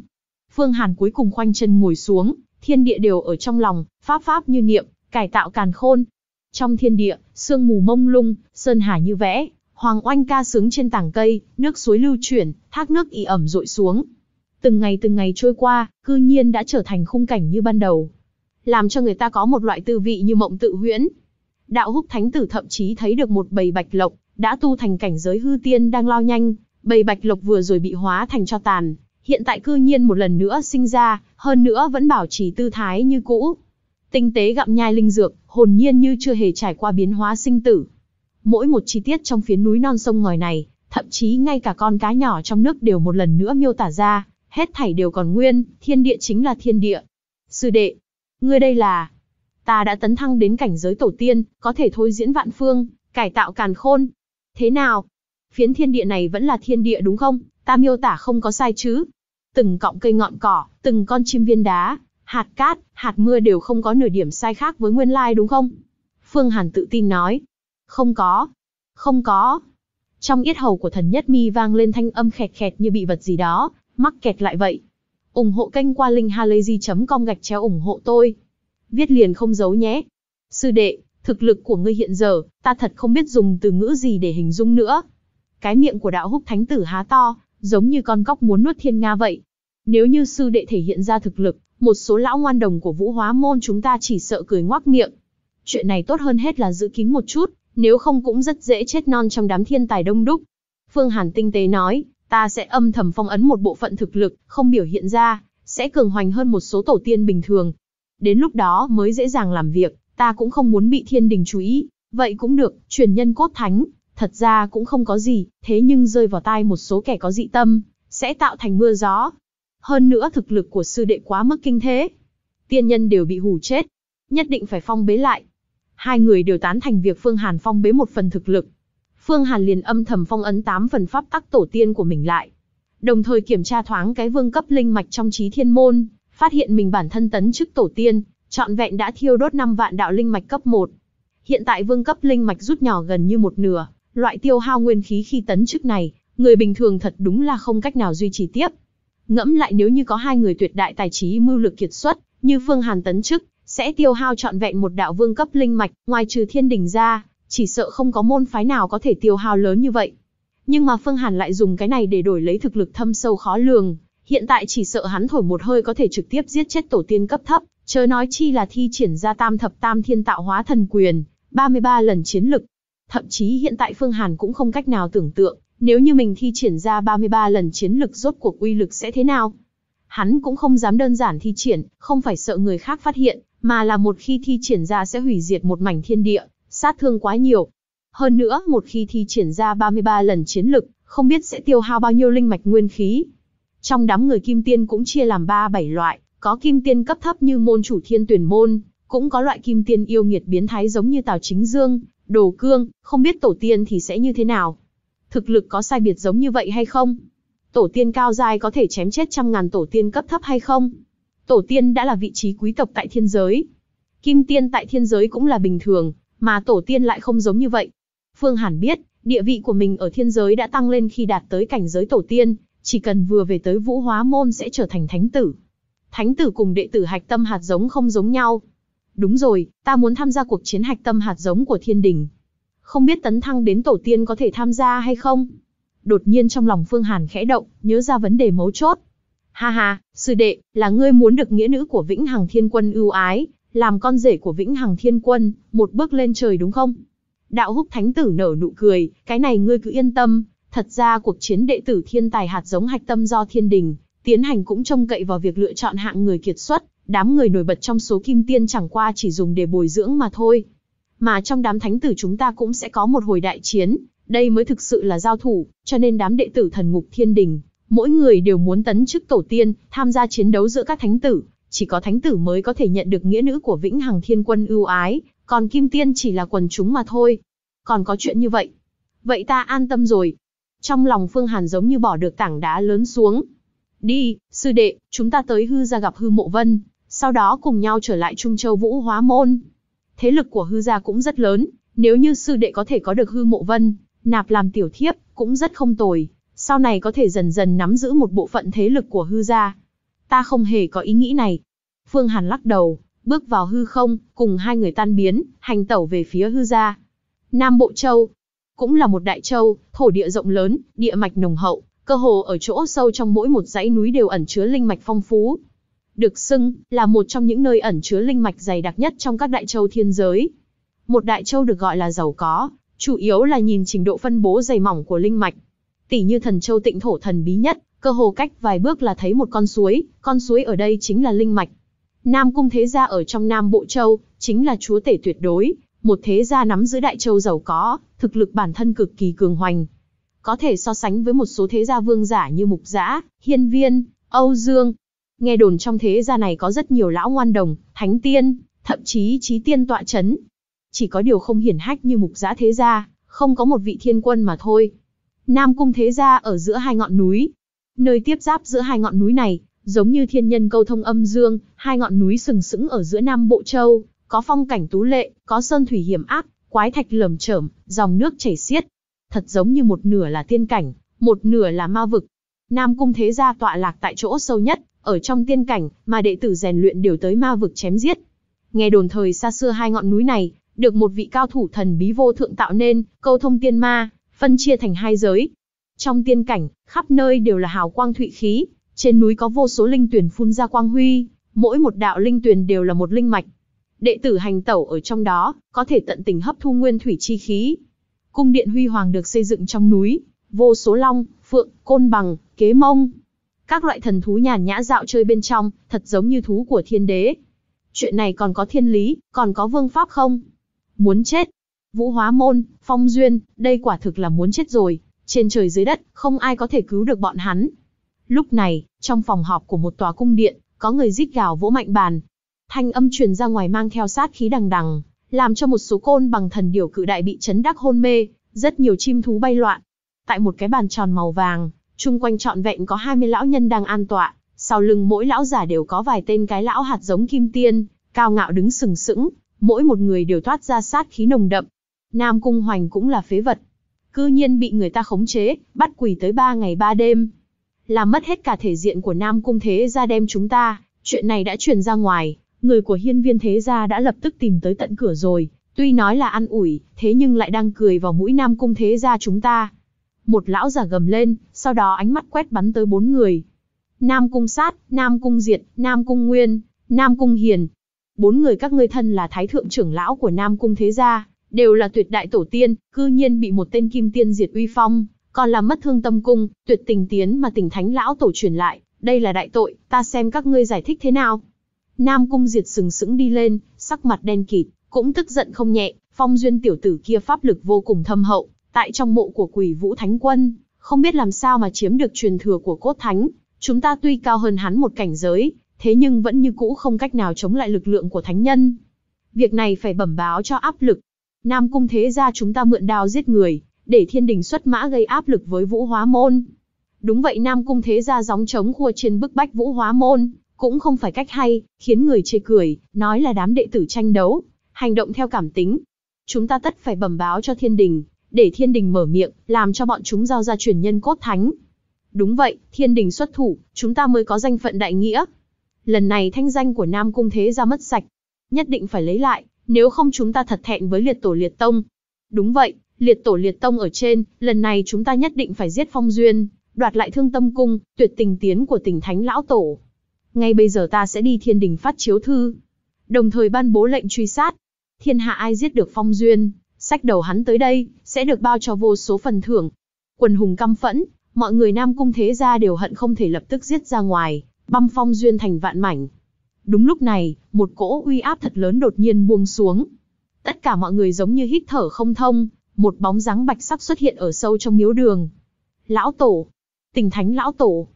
Phương Hàn cuối cùng khoanh chân ngồi xuống, thiên địa đều ở trong lòng, pháp pháp như niệm, cải tạo càn khôn. Trong thiên địa, sương mù mông lung, sơn hà như vẽ, hoàng oanh ca sướng trên tảng cây, nước suối lưu chuyển, thác nước y ẩm rội xuống. Từng ngày từng ngày trôi qua, cư nhiên đã trở thành khung cảnh như ban đầu. Làm cho người ta có một loại tư vị như mộng tự huyễn. Đạo húc thánh tử thậm chí thấy được một bầy bạch lộc, đã tu thành cảnh giới hư tiên đang lao nhanh, bầy bạch lộc vừa rồi bị hóa thành cho tàn, hiện tại cư nhiên một lần nữa sinh ra, hơn nữa vẫn bảo trì tư thái như cũ. Tinh tế gặm nhai linh dược, hồn nhiên như chưa hề trải qua biến hóa sinh tử. Mỗi một chi tiết trong phiến núi non sông ngòi này, thậm chí ngay cả con cá nhỏ trong nước đều một lần nữa miêu tả ra, hết thảy đều còn nguyên, thiên địa chính là thiên địa. Sư đệ, ngươi đây là... Ta đã tấn thăng đến cảnh giới tổ tiên, có thể thôi diễn vạn phương, cải tạo càn khôn. Thế nào? Phiến thiên địa này vẫn là thiên địa đúng không? ta miêu tả không có sai chứ. Từng cọng cây ngọn cỏ, từng con chim viên đá, hạt cát, hạt mưa đều không có nửa điểm sai khác với nguyên lai đúng không? Phương Hàn tự tin nói. Không có. Không có. Trong yết hầu của thần nhất mi vang lên thanh âm khẹt khẹt như bị vật gì đó, mắc kẹt lại vậy. ủng hộ kênh qua linkhalazy.com gạch chéo ủng hộ tôi. Viết liền không giấu nhé. Sư đệ, thực lực của ngươi hiện giờ, ta thật không biết dùng từ ngữ gì để hình dung nữa. Cái miệng của đạo húc thánh tử há to, giống như con cóc muốn nuốt thiên nga vậy. Nếu như sư đệ thể hiện ra thực lực, một số lão ngoan đồng của vũ hóa môn chúng ta chỉ sợ cười ngoác miệng. Chuyện này tốt hơn hết là giữ kín một chút, nếu không cũng rất dễ chết non trong đám thiên tài đông đúc. Phương Hàn tinh tế nói, ta sẽ âm thầm phong ấn một bộ phận thực lực, không biểu hiện ra, sẽ cường hoành hơn một số tổ tiên bình thường. Đến lúc đó mới dễ dàng làm việc, ta cũng không muốn bị thiên đình chú ý, vậy cũng được, truyền nhân cốt thánh, Thật ra cũng không có gì, thế nhưng rơi vào tai một số kẻ có dị tâm, sẽ tạo thành mưa gió. Hơn nữa thực lực của sư đệ quá mức kinh thế. Tiên nhân đều bị hù chết, nhất định phải phong bế lại. Hai người đều tán thành việc Phương Hàn phong bế một phần thực lực. Phương Hàn liền âm thầm phong ấn tám phần pháp tắc tổ tiên của mình lại. Đồng thời kiểm tra thoáng cái vương cấp linh mạch trong trí thiên môn, phát hiện mình bản thân tấn chức tổ tiên, trọn vẹn đã thiêu đốt 5 vạn đạo linh mạch cấp 1. Hiện tại vương cấp linh mạch rút nhỏ gần như một nửa, Loại tiêu hao nguyên khí khi tấn chức này, người bình thường thật đúng là không cách nào duy trì tiếp. Ngẫm lại nếu như có hai người tuyệt đại tài trí mưu lực kiệt xuất, như Phương Hàn tấn chức, sẽ tiêu hao trọn vẹn một đạo vương cấp linh mạch, ngoài trừ thiên đình ra, chỉ sợ không có môn phái nào có thể tiêu hao lớn như vậy. Nhưng mà Phương Hàn lại dùng cái này để đổi lấy thực lực thâm sâu khó lường, hiện tại chỉ sợ hắn thổi một hơi có thể trực tiếp giết chết tổ tiên cấp thấp, chớ nói chi là thi triển ra tam thập tam thiên tạo hóa thần quyền, 33 lần chiến lực, Thậm chí hiện tại Phương Hàn cũng không cách nào tưởng tượng, nếu như mình thi triển ra 33 lần chiến lực rốt cuộc uy lực sẽ thế nào. Hắn cũng không dám đơn giản thi triển, không phải sợ người khác phát hiện, mà là một khi thi triển ra sẽ hủy diệt một mảnh thiên địa, sát thương quá nhiều. Hơn nữa, một khi thi triển ra 33 lần chiến lực, không biết sẽ tiêu hao bao nhiêu linh mạch nguyên khí. Trong đám người kim tiên cũng chia làm 3-7 loại, có kim tiên cấp thấp như môn chủ thiên tuyển môn, cũng có loại kim tiên yêu nghiệt biến thái giống như Tào Chính Dương, đồ cương, không biết tổ tiên thì sẽ như thế nào. Thực lực có sai biệt giống như vậy hay không? Tổ tiên cao giai có thể chém chết trăm ngàn tổ tiên cấp thấp hay không? Tổ tiên đã là vị trí quý tộc tại thiên giới. Kim tiên tại thiên giới cũng là bình thường, mà tổ tiên lại không giống như vậy. Phương Hàn biết, địa vị của mình ở thiên giới đã tăng lên khi đạt tới cảnh giới tổ tiên, chỉ cần vừa về tới vũ hóa môn sẽ trở thành thánh tử. Thánh tử cùng đệ tử hạch tâm hạt giống không giống nhau, Đúng rồi, ta muốn tham gia cuộc chiến hạch tâm hạt giống của thiên đình. Không biết tấn thăng đến tổ tiên có thể tham gia hay không? Đột nhiên trong lòng Phương Hàn khẽ động, nhớ ra vấn đề mấu chốt. Ha ha, sư đệ, là ngươi muốn được nghĩa nữ của Vĩnh Hằng Thiên Quân ưu ái, làm con rể của Vĩnh Hằng Thiên Quân, một bước lên trời đúng không? Đạo húc thánh tử nở nụ cười, cái này ngươi cứ yên tâm, thật ra cuộc chiến đệ tử thiên tài hạt giống hạch tâm do thiên đình, tiến hành cũng trông cậy vào việc lựa chọn hạng người kiệt xuất đám người nổi bật trong số kim tiên chẳng qua chỉ dùng để bồi dưỡng mà thôi. Mà trong đám thánh tử chúng ta cũng sẽ có một hồi đại chiến, đây mới thực sự là giao thủ, cho nên đám đệ tử thần ngục thiên đình, mỗi người đều muốn tấn chức tổ tiên, tham gia chiến đấu giữa các thánh tử, chỉ có thánh tử mới có thể nhận được nghĩa nữ của vĩnh hằng thiên quân ưu ái, còn kim tiên chỉ là quần chúng mà thôi. Còn có chuyện như vậy. Vậy ta an tâm rồi. Trong lòng Phương Hàn giống như bỏ được tảng đá lớn xuống. Đi, sư đệ, chúng ta tới hư ra gặp hư mộ vân sau đó cùng nhau trở lại Trung Châu Vũ Hóa Môn. Thế lực của hư gia cũng rất lớn, nếu như sư đệ có thể có được hư mộ vân, nạp làm tiểu thiếp, cũng rất không tồi, sau này có thể dần dần nắm giữ một bộ phận thế lực của hư gia. Ta không hề có ý nghĩ này. Phương Hàn lắc đầu, bước vào hư không, cùng hai người tan biến, hành tẩu về phía hư gia. Nam Bộ Châu, cũng là một đại châu, thổ địa rộng lớn, địa mạch nồng hậu, cơ hồ ở chỗ sâu trong mỗi một dãy núi đều ẩn chứa linh mạch phong phú, được xưng là một trong những nơi ẩn chứa linh mạch dày đặc nhất trong các đại châu thiên giới. Một đại châu được gọi là giàu có, chủ yếu là nhìn trình độ phân bố dày mỏng của linh mạch. Tỷ như thần châu tịnh thổ thần bí nhất, cơ hồ cách vài bước là thấy một con suối, con suối ở đây chính là linh mạch. Nam cung thế gia ở trong Nam Bộ Châu, chính là chúa tể tuyệt đối, một thế gia nắm giữ đại châu giàu có, thực lực bản thân cực kỳ cường hoành. Có thể so sánh với một số thế gia vương giả như Mục Giã, Hiên Viên, Âu Dương, Nghe đồn trong thế gia này có rất nhiều lão ngoan đồng, thánh tiên, thậm chí trí tiên tọa chấn. Chỉ có điều không hiển hách như mục giã thế gia, không có một vị thiên quân mà thôi. Nam cung thế gia ở giữa hai ngọn núi. Nơi tiếp giáp giữa hai ngọn núi này, giống như thiên nhân câu thông âm dương, hai ngọn núi sừng sững ở giữa Nam Bộ Châu, có phong cảnh tú lệ, có sơn thủy hiểm ác, quái thạch lởm chởm, dòng nước chảy xiết. Thật giống như một nửa là tiên cảnh, một nửa là ma vực. Nam cung thế gia tọa lạc tại chỗ sâu nhất, ở trong tiên cảnh, mà đệ tử rèn luyện đều tới ma vực chém giết. Nghe đồn thời xa xưa hai ngọn núi này, được một vị cao thủ thần bí vô thượng tạo nên, câu thông tiên ma, phân chia thành hai giới. Trong tiên cảnh, khắp nơi đều là hào quang thụy khí, trên núi có vô số linh tuyển phun ra quang huy, mỗi một đạo linh tuyển đều là một linh mạch. Đệ tử hành tẩu ở trong đó, có thể tận tình hấp thu nguyên thủy chi khí. Cung điện huy hoàng được xây dựng trong núi, vô số long, phượng, côn bằng, kế mông, các loại thần thú nhàn nhã dạo chơi bên trong, thật giống như thú của thiên đế. Chuyện này còn có thiên lý, còn có vương pháp không? Muốn chết. Vũ hóa môn, phong duyên, đây quả thực là muốn chết rồi. Trên trời dưới đất, không ai có thể cứu được bọn hắn. Lúc này, trong phòng họp của một tòa cung điện, có người rít gào vỗ mạnh bàn. Thanh âm truyền ra ngoài mang theo sát khí đằng đằng, làm cho một số côn bằng thần điểu cự đại bị chấn đắc hôn mê, rất nhiều chim thú bay loạn. Tại một cái bàn tròn màu vàng, Chung quanh trọn vẹn có 20 lão nhân đang an tọa, sau lưng mỗi lão giả đều có vài tên cái lão hạt giống kim tiên, cao ngạo đứng sừng sững, mỗi một người đều thoát ra sát khí nồng đậm. Nam Cung Hoành cũng là phế vật. Cư nhiên bị người ta khống chế, bắt quỳ tới ba ngày ba đêm. Làm mất hết cả thể diện của Nam Cung Thế ra đem chúng ta, chuyện này đã truyền ra ngoài, người của hiên viên thế gia đã lập tức tìm tới tận cửa rồi, tuy nói là ăn ủi, thế nhưng lại đang cười vào mũi Nam Cung Thế gia chúng ta. Một lão giả gầm lên, sau đó ánh mắt quét bắn tới bốn người. Nam Cung Sát, Nam Cung Diệt, Nam Cung Nguyên, Nam Cung Hiền. Bốn người các ngươi thân là thái thượng trưởng lão của Nam Cung Thế Gia, đều là tuyệt đại tổ tiên, cư nhiên bị một tên kim tiên diệt uy phong, còn làm mất thương tâm cung, tuyệt tình tiến mà tỉnh thánh lão tổ truyền lại, đây là đại tội, ta xem các ngươi giải thích thế nào. Nam Cung Diệt sừng sững đi lên, sắc mặt đen kịt, cũng tức giận không nhẹ, phong duyên tiểu tử kia pháp lực vô cùng thâm hậu, tại trong mộ của quỷ vũ thánh quân, không biết làm sao mà chiếm được truyền thừa của cốt thánh, chúng ta tuy cao hơn hắn một cảnh giới, thế nhưng vẫn như cũ không cách nào chống lại lực lượng của thánh nhân. Việc này phải bẩm báo cho áp lực. Nam cung thế gia chúng ta mượn đao giết người, để thiên đình xuất mã gây áp lực với vũ hóa môn. Đúng vậy Nam cung thế gia gióng trống khua trên bức bách vũ hóa môn, cũng không phải cách hay, khiến người chê cười, nói là đám đệ tử tranh đấu, hành động theo cảm tính. Chúng ta tất phải bẩm báo cho thiên đình, để thiên đình mở miệng, làm cho bọn chúng giao ra truyền nhân cốt thánh. Đúng vậy, thiên đình xuất thủ, chúng ta mới có danh phận đại nghĩa. Lần này thanh danh của Nam Cung Thế ra mất sạch. Nhất định phải lấy lại, nếu không chúng ta thật thẹn với liệt tổ liệt tông. Đúng vậy, liệt tổ liệt tông ở trên, lần này chúng ta nhất định phải giết phong duyên, đoạt lại thương tâm cung, tuyệt tình tiến của tỉnh thánh lão tổ. Ngay bây giờ ta sẽ đi thiên đình phát chiếu thư, đồng thời ban bố lệnh truy sát. Thiên hạ ai giết được phong duyên, sách đầu hắn tới đây, sẽ được bao cho vô số phần thưởng. Quần hùng căm phẫn, mọi người Nam Cung Thế Gia đều hận không thể lập tức giết ra ngoài, băm phong duyên thành vạn mảnh. Đúng lúc này, một cỗ uy áp thật lớn đột nhiên buông xuống. Tất cả mọi người giống như hít thở không thông, một bóng dáng bạch sắc xuất hiện ở sâu trong miếu đường. Lão Tổ! Tình Thánh Lão Tổ!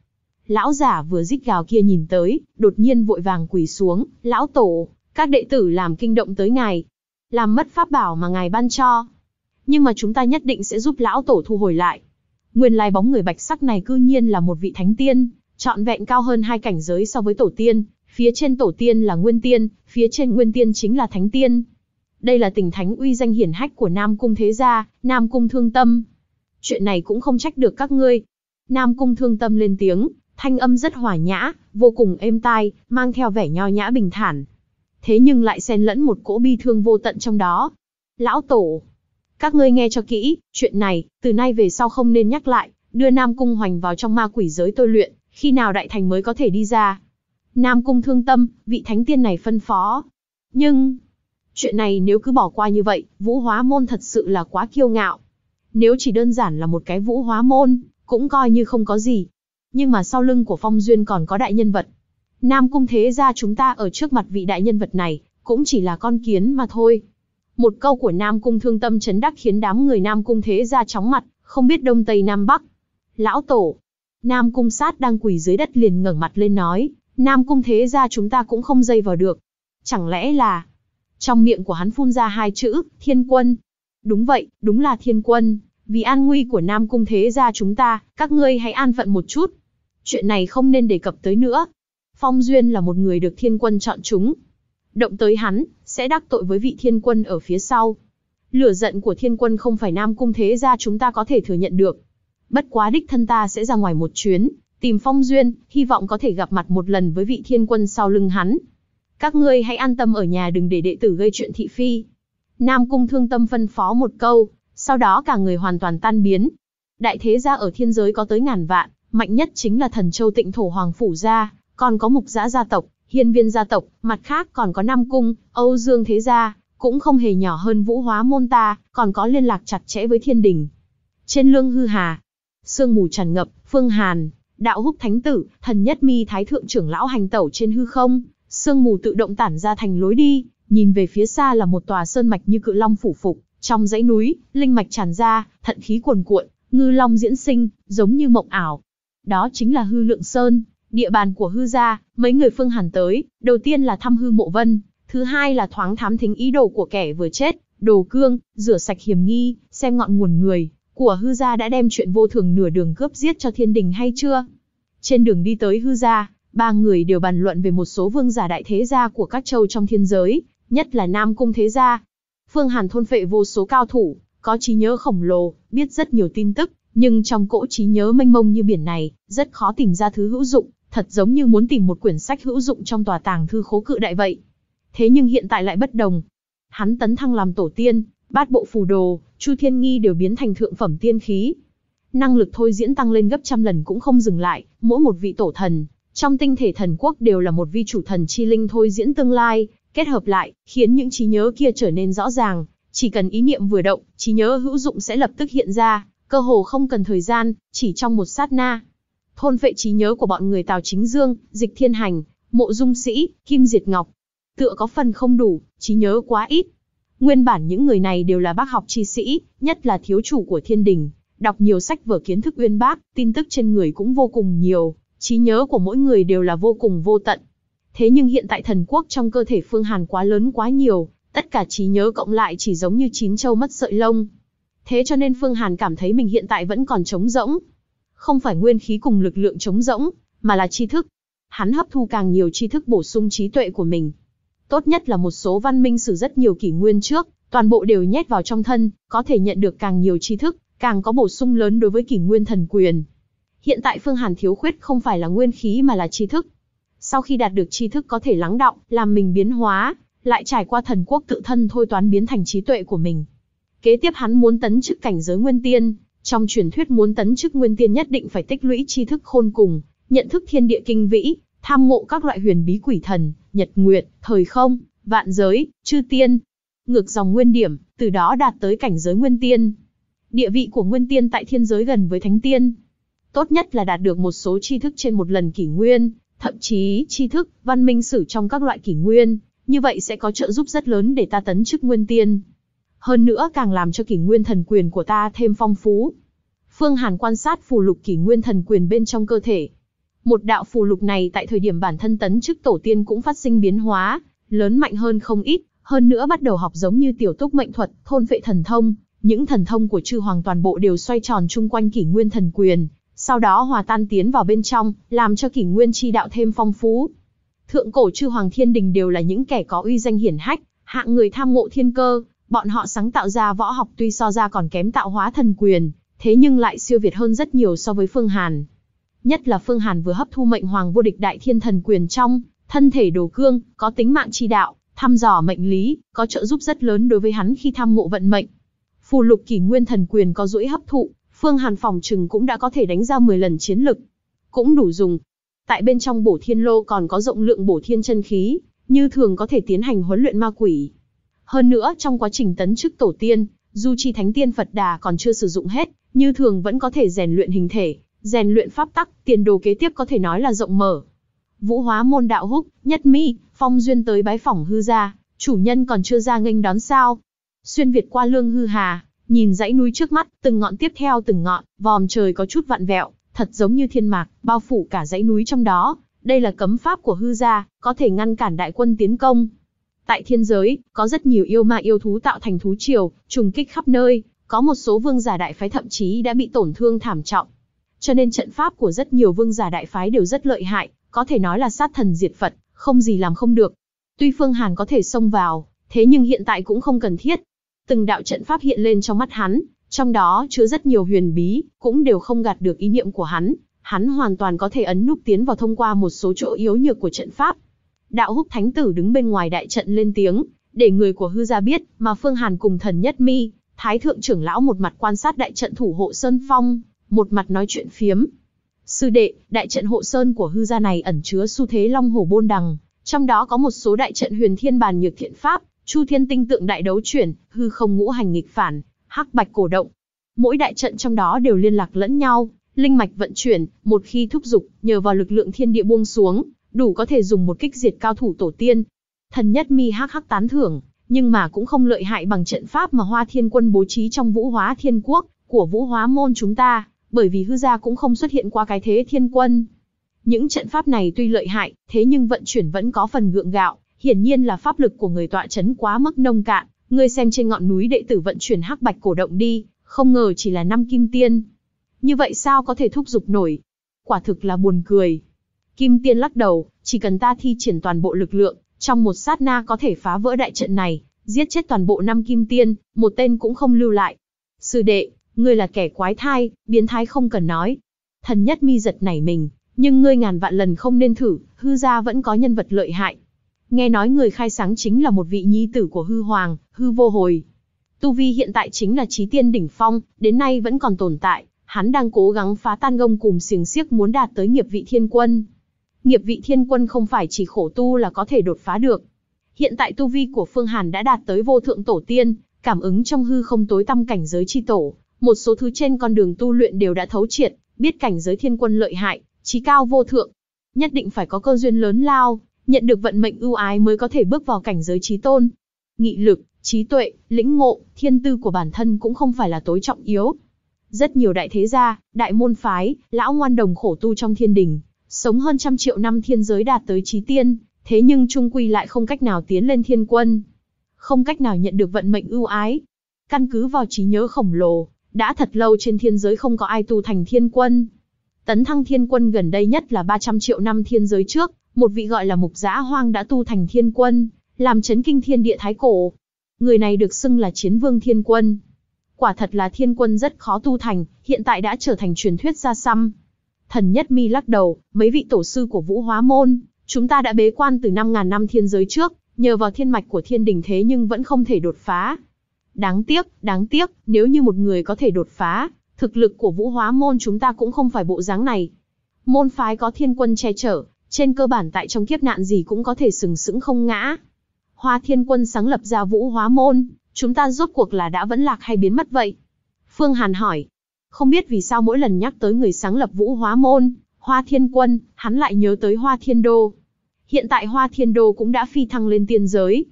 Lão giả vừa rít gào kia nhìn tới, đột nhiên vội vàng quỳ xuống, Lão Tổ! Các đệ tử làm kinh động tới ngài, làm mất pháp bảo mà ngài ban cho nhưng mà chúng ta nhất định sẽ giúp lão tổ thu hồi lại. Nguyên lai bóng người bạch sắc này cư nhiên là một vị thánh tiên, trọn vẹn cao hơn hai cảnh giới so với tổ tiên, phía trên tổ tiên là nguyên tiên, phía trên nguyên tiên chính là thánh tiên. Đây là tình thánh uy danh hiển hách của Nam Cung Thế Gia, Nam Cung Thương Tâm. Chuyện này cũng không trách được các ngươi. Nam Cung Thương Tâm lên tiếng, thanh âm rất hòa nhã, vô cùng êm tai, mang theo vẻ nho nhã bình thản. Thế nhưng lại xen lẫn một cỗ bi thương vô tận trong đó. Lão Tổ, các ngươi nghe cho kỹ, chuyện này, từ nay về sau không nên nhắc lại, đưa Nam Cung Hoành vào trong ma quỷ giới tôi luyện, khi nào đại thành mới có thể đi ra. Nam Cung thương tâm, vị thánh tiên này phân phó. Nhưng, chuyện này nếu cứ bỏ qua như vậy, vũ hóa môn thật sự là quá kiêu ngạo. Nếu chỉ đơn giản là một cái vũ hóa môn, cũng coi như không có gì. Nhưng mà sau lưng của Phong Duyên còn có đại nhân vật. Nam Cung thế ra chúng ta ở trước mặt vị đại nhân vật này, cũng chỉ là con kiến mà thôi. Một câu của Nam Cung thương tâm chấn đắc khiến đám người Nam Cung thế ra chóng mặt, không biết Đông Tây Nam Bắc. Lão Tổ, Nam Cung sát đang quỳ dưới đất liền ngẩng mặt lên nói, Nam Cung thế ra chúng ta cũng không dây vào được. Chẳng lẽ là... Trong miệng của hắn phun ra hai chữ, thiên quân. Đúng vậy, đúng là thiên quân. Vì an nguy của Nam Cung thế ra chúng ta, các ngươi hãy an phận một chút. Chuyện này không nên đề cập tới nữa. Phong Duyên là một người được thiên quân chọn chúng. Động tới hắn, sẽ đắc tội với vị thiên quân ở phía sau. Lửa giận của thiên quân không phải nam cung thế gia chúng ta có thể thừa nhận được. Bất quá đích thân ta sẽ ra ngoài một chuyến, tìm phong duyên, hy vọng có thể gặp mặt một lần với vị thiên quân sau lưng hắn. Các ngươi hãy an tâm ở nhà đừng để đệ tử gây chuyện thị phi. Nam cung thương tâm phân phó một câu, sau đó cả người hoàn toàn tan biến. Đại thế gia ở thiên giới có tới ngàn vạn, mạnh nhất chính là thần châu tịnh thổ hoàng phủ gia, còn có mục giã gia tộc, hiên viên gia tộc, mặt khác còn có Nam Cung, Âu Dương Thế Gia, cũng không hề nhỏ hơn vũ hóa môn ta, còn có liên lạc chặt chẽ với thiên đình. Trên lương hư hà, sương mù tràn ngập, phương hàn, đạo húc thánh tử, thần nhất mi thái thượng trưởng lão hành tẩu trên hư không, sương mù tự động tản ra thành lối đi, nhìn về phía xa là một tòa sơn mạch như cự long phủ phục, trong dãy núi, linh mạch tràn ra, thận khí cuồn cuộn, ngư long diễn sinh, giống như mộng ảo. Đó chính là hư lượng sơn, Địa bàn của hư gia, mấy người phương hàn tới, đầu tiên là thăm hư mộ vân, thứ hai là thoáng thám thính ý đồ của kẻ vừa chết, đồ cương, rửa sạch hiểm nghi, xem ngọn nguồn người, của hư gia đã đem chuyện vô thường nửa đường cướp giết cho thiên đình hay chưa. Trên đường đi tới hư gia, ba người đều bàn luận về một số vương giả đại thế gia của các châu trong thiên giới, nhất là Nam Cung Thế Gia. Phương Hàn thôn phệ vô số cao thủ, có trí nhớ khổng lồ, biết rất nhiều tin tức, nhưng trong cỗ trí nhớ mênh mông như biển này, rất khó tìm ra thứ hữu dụng thật giống như muốn tìm một quyển sách hữu dụng trong tòa tàng thư khố cự đại vậy. Thế nhưng hiện tại lại bất đồng. Hắn tấn thăng làm tổ tiên, bát bộ phù đồ, Chu Thiên Nghi đều biến thành thượng phẩm tiên khí. Năng lực thôi diễn tăng lên gấp trăm lần cũng không dừng lại, mỗi một vị tổ thần, trong tinh thể thần quốc đều là một vi chủ thần chi linh thôi diễn tương lai, kết hợp lại, khiến những trí nhớ kia trở nên rõ ràng, chỉ cần ý niệm vừa động, trí nhớ hữu dụng sẽ lập tức hiện ra, cơ hồ không cần thời gian, chỉ trong một sát na thôn vệ trí nhớ của bọn người Tào Chính Dương, Dịch Thiên Hành, Mộ Dung Sĩ, Kim Diệt Ngọc. Tựa có phần không đủ, trí nhớ quá ít. Nguyên bản những người này đều là bác học chi sĩ, nhất là thiếu chủ của thiên đình, đọc nhiều sách vở kiến thức uyên bác, tin tức trên người cũng vô cùng nhiều, trí nhớ của mỗi người đều là vô cùng vô tận. Thế nhưng hiện tại thần quốc trong cơ thể Phương Hàn quá lớn quá nhiều, tất cả trí nhớ cộng lại chỉ giống như chín châu mất sợi lông. Thế cho nên Phương Hàn cảm thấy mình hiện tại vẫn còn trống rỗng, không phải nguyên khí cùng lực lượng trống rỗng, mà là tri thức. Hắn hấp thu càng nhiều tri thức bổ sung trí tuệ của mình. Tốt nhất là một số văn minh sử rất nhiều kỷ nguyên trước, toàn bộ đều nhét vào trong thân, có thể nhận được càng nhiều tri thức, càng có bổ sung lớn đối với kỷ nguyên thần quyền. Hiện tại Phương Hàn thiếu khuyết không phải là nguyên khí mà là tri thức. Sau khi đạt được tri thức có thể lắng động, làm mình biến hóa, lại trải qua thần quốc tự thân thôi toán biến thành trí tuệ của mình. Kế tiếp hắn muốn tấn chức cảnh giới nguyên tiên, trong truyền thuyết muốn tấn chức nguyên tiên nhất định phải tích lũy tri thức khôn cùng, nhận thức thiên địa kinh vĩ, tham ngộ các loại huyền bí quỷ thần, nhật nguyệt, thời không, vạn giới, chư tiên. Ngược dòng nguyên điểm, từ đó đạt tới cảnh giới nguyên tiên. Địa vị của nguyên tiên tại thiên giới gần với thánh tiên. Tốt nhất là đạt được một số tri thức trên một lần kỷ nguyên, thậm chí tri thức, văn minh sử trong các loại kỷ nguyên, như vậy sẽ có trợ giúp rất lớn để ta tấn chức nguyên tiên hơn nữa càng làm cho kỷ nguyên thần quyền của ta thêm phong phú. Phương Hàn quan sát phù lục kỷ nguyên thần quyền bên trong cơ thể. Một đạo phù lục này tại thời điểm bản thân tấn chức tổ tiên cũng phát sinh biến hóa, lớn mạnh hơn không ít, hơn nữa bắt đầu học giống như tiểu túc mệnh thuật, thôn vệ thần thông, những thần thông của chư hoàng toàn bộ đều xoay tròn chung quanh kỷ nguyên thần quyền, sau đó hòa tan tiến vào bên trong, làm cho kỷ nguyên chi đạo thêm phong phú. Thượng cổ chư hoàng thiên đình đều là những kẻ có uy danh hiển hách, hạng người tham ngộ thiên cơ, bọn họ sáng tạo ra võ học tuy so ra còn kém tạo hóa thần quyền, thế nhưng lại siêu việt hơn rất nhiều so với Phương Hàn. Nhất là Phương Hàn vừa hấp thu mệnh hoàng vô địch đại thiên thần quyền trong, thân thể đồ cương, có tính mạng chi đạo, thăm dò mệnh lý, có trợ giúp rất lớn đối với hắn khi tham ngộ vận mệnh. Phù lục kỷ nguyên thần quyền có rũi hấp thụ, Phương Hàn phòng trừng cũng đã có thể đánh ra 10 lần chiến lực. Cũng đủ dùng. Tại bên trong bổ thiên lô còn có rộng lượng bổ thiên chân khí, như thường có thể tiến hành huấn luyện ma quỷ. Hơn nữa trong quá trình tấn chức tổ tiên, dù chi thánh tiên Phật Đà còn chưa sử dụng hết, như thường vẫn có thể rèn luyện hình thể, rèn luyện pháp tắc, tiền đồ kế tiếp có thể nói là rộng mở. Vũ hóa môn đạo húc, nhất mi, phong duyên tới bái phỏng hư gia, chủ nhân còn chưa ra nghênh đón sao. Xuyên Việt qua lương hư hà, nhìn dãy núi trước mắt, từng ngọn tiếp theo từng ngọn, vòm trời có chút vạn vẹo, thật giống như thiên mạc, bao phủ cả dãy núi trong đó. Đây là cấm pháp của hư gia, có thể ngăn cản đại quân tiến công, Tại thiên giới, có rất nhiều yêu ma yêu thú tạo thành thú triều, trùng kích khắp nơi, có một số vương giả đại phái thậm chí đã bị tổn thương thảm trọng. Cho nên trận pháp của rất nhiều vương giả đại phái đều rất lợi hại, có thể nói là sát thần diệt Phật, không gì làm không được. Tuy Phương Hàn có thể xông vào, thế nhưng hiện tại cũng không cần thiết. Từng đạo trận pháp hiện lên trong mắt hắn, trong đó chứa rất nhiều huyền bí, cũng đều không gạt được ý niệm của hắn, hắn hoàn toàn có thể ấn nút tiến vào thông qua một số chỗ yếu nhược của trận pháp. Đạo húc thánh tử đứng bên ngoài đại trận lên tiếng, để người của hư gia biết, mà Phương Hàn cùng thần nhất mi, thái thượng trưởng lão một mặt quan sát đại trận thủ hộ Sơn Phong, một mặt nói chuyện phiếm. Sư đệ, đại trận hộ Sơn của hư gia này ẩn chứa xu thế long hồ bôn đằng, trong đó có một số đại trận huyền thiên bàn nhược thiện pháp, chu thiên tinh tượng đại đấu chuyển, hư không ngũ hành nghịch phản, hắc bạch cổ động. Mỗi đại trận trong đó đều liên lạc lẫn nhau, linh mạch vận chuyển, một khi thúc giục nhờ vào lực lượng thiên địa buông xuống, đủ có thể dùng một kích diệt cao thủ tổ tiên. Thần nhất mi hắc hắc tán thưởng, nhưng mà cũng không lợi hại bằng trận pháp mà Hoa Thiên Quân bố trí trong Vũ Hóa Thiên Quốc của Vũ Hóa môn chúng ta, bởi vì hư gia cũng không xuất hiện qua cái thế Thiên Quân. Những trận pháp này tuy lợi hại, thế nhưng vận chuyển vẫn có phần gượng gạo, hiển nhiên là pháp lực của người tọa chấn quá mức nông cạn. Ngươi xem trên ngọn núi đệ tử vận chuyển hắc bạch cổ động đi, không ngờ chỉ là năm kim tiên. Như vậy sao có thể thúc giục nổi? Quả thực là buồn cười. Kim Tiên lắc đầu, chỉ cần ta thi triển toàn bộ lực lượng, trong một sát na có thể phá vỡ đại trận này, giết chết toàn bộ năm Kim Tiên, một tên cũng không lưu lại. Sư đệ, ngươi là kẻ quái thai, biến thái không cần nói. Thần nhất mi giật nảy mình, nhưng ngươi ngàn vạn lần không nên thử, hư gia vẫn có nhân vật lợi hại. Nghe nói người khai sáng chính là một vị nhi tử của hư hoàng, hư vô hồi. Tu vi hiện tại chính là trí tiên đỉnh phong, đến nay vẫn còn tồn tại, hắn đang cố gắng phá tan gông cùng xiềng xiếc muốn đạt tới nghiệp vị thiên quân nghiệp vị thiên quân không phải chỉ khổ tu là có thể đột phá được. Hiện tại tu vi của Phương Hàn đã đạt tới vô thượng tổ tiên, cảm ứng trong hư không tối tăm cảnh giới chi tổ, một số thứ trên con đường tu luyện đều đã thấu triệt, biết cảnh giới thiên quân lợi hại, trí cao vô thượng. Nhất định phải có cơ duyên lớn lao, nhận được vận mệnh ưu ái mới có thể bước vào cảnh giới trí tôn. Nghị lực, trí tuệ, lĩnh ngộ, thiên tư của bản thân cũng không phải là tối trọng yếu. Rất nhiều đại thế gia, đại môn phái, lão ngoan đồng khổ tu trong thiên đình, sống hơn trăm triệu năm thiên giới đạt tới trí tiên, thế nhưng trung quy lại không cách nào tiến lên thiên quân. Không cách nào nhận được vận mệnh ưu ái. Căn cứ vào trí nhớ khổng lồ, đã thật lâu trên thiên giới không có ai tu thành thiên quân. Tấn thăng thiên quân gần đây nhất là 300 triệu năm thiên giới trước, một vị gọi là mục giã hoang đã tu thành thiên quân, làm chấn kinh thiên địa thái cổ. Người này được xưng là chiến vương thiên quân. Quả thật là thiên quân rất khó tu thành, hiện tại đã trở thành truyền thuyết ra xăm, Thần Nhất Mi lắc đầu, mấy vị tổ sư của Vũ Hóa Môn, chúng ta đã bế quan từ 5.000 năm thiên giới trước, nhờ vào thiên mạch của thiên đình thế nhưng vẫn không thể đột phá. Đáng tiếc, đáng tiếc, nếu như một người có thể đột phá, thực lực của Vũ Hóa Môn chúng ta cũng không phải bộ dáng này. Môn phái có thiên quân che chở, trên cơ bản tại trong kiếp nạn gì cũng có thể sừng sững không ngã. Hoa Thiên Quân sáng lập ra Vũ Hóa Môn, chúng ta rốt cuộc là đã vẫn lạc hay biến mất vậy? Phương Hàn hỏi, không biết vì sao mỗi lần nhắc tới người sáng lập Vũ Hóa Môn, Hoa Thiên Quân, hắn lại nhớ tới Hoa Thiên Đô. Hiện tại Hoa Thiên Đô cũng đã phi thăng lên tiên giới.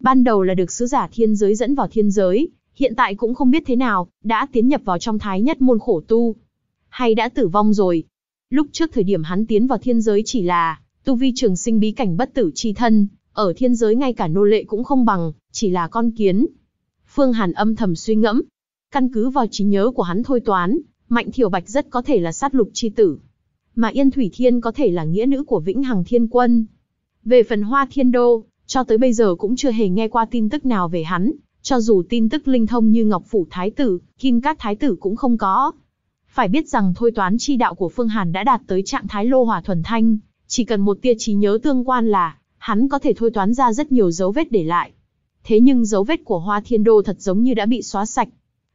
Ban đầu là được sứ giả thiên giới dẫn vào thiên giới, hiện tại cũng không biết thế nào, đã tiến nhập vào trong thái nhất môn khổ tu. Hay đã tử vong rồi. Lúc trước thời điểm hắn tiến vào thiên giới chỉ là, tu vi trường sinh bí cảnh bất tử chi thân, ở thiên giới ngay cả nô lệ cũng không bằng, chỉ là con kiến. Phương Hàn âm thầm suy ngẫm, Căn cứ vào trí nhớ của hắn thôi toán, Mạnh Thiểu Bạch rất có thể là sát lục chi tử. Mà Yên Thủy Thiên có thể là nghĩa nữ của Vĩnh Hằng Thiên Quân. Về phần Hoa Thiên Đô, cho tới bây giờ cũng chưa hề nghe qua tin tức nào về hắn, cho dù tin tức linh thông như Ngọc Phủ Thái Tử, Kim Cát Thái Tử cũng không có. Phải biết rằng thôi toán chi đạo của Phương Hàn đã đạt tới trạng thái lô hỏa thuần thanh, chỉ cần một tia trí nhớ tương quan là, hắn có thể thôi toán ra rất nhiều dấu vết để lại. Thế nhưng dấu vết của Hoa Thiên Đô thật giống như đã bị xóa sạch,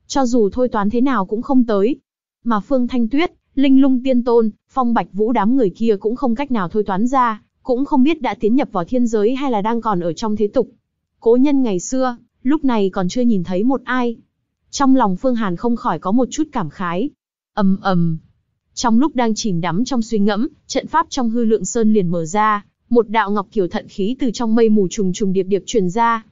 cho dù thôi toán thế nào cũng không tới. Mà Phương Thanh Tuyết, Linh Lung Tiên Tôn, Phong Bạch Vũ đám người kia cũng không cách nào thôi toán ra, cũng không biết đã tiến nhập vào thiên giới hay là đang còn ở trong thế tục. Cố nhân ngày xưa, lúc này còn chưa nhìn thấy một ai. Trong lòng Phương Hàn không khỏi có một chút cảm khái. ầm ầm. Trong lúc đang chìm đắm trong suy ngẫm, trận pháp trong hư lượng sơn liền mở ra, một đạo ngọc kiều thận khí từ trong mây mù trùng trùng điệp điệp truyền ra,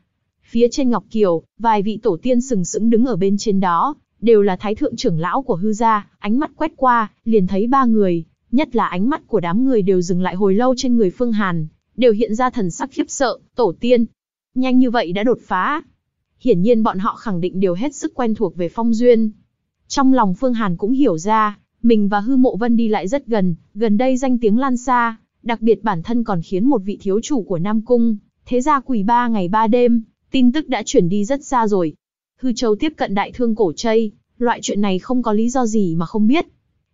Phía trên Ngọc Kiều, vài vị tổ tiên sừng sững đứng ở bên trên đó, đều là thái thượng trưởng lão của hư gia, ánh mắt quét qua, liền thấy ba người, nhất là ánh mắt của đám người đều dừng lại hồi lâu trên người Phương Hàn, đều hiện ra thần sắc khiếp sợ, tổ tiên. Nhanh như vậy đã đột phá. Hiển nhiên bọn họ khẳng định đều hết sức quen thuộc về phong duyên. Trong lòng Phương Hàn cũng hiểu ra, mình và hư mộ vân đi lại rất gần, gần đây danh tiếng lan xa, đặc biệt bản thân còn khiến một vị thiếu chủ của Nam Cung, thế ra quỳ ba ngày ba đêm, tin tức đã chuyển đi rất xa rồi. Hư Châu tiếp cận đại thương cổ chây, loại chuyện này không có lý do gì mà không biết.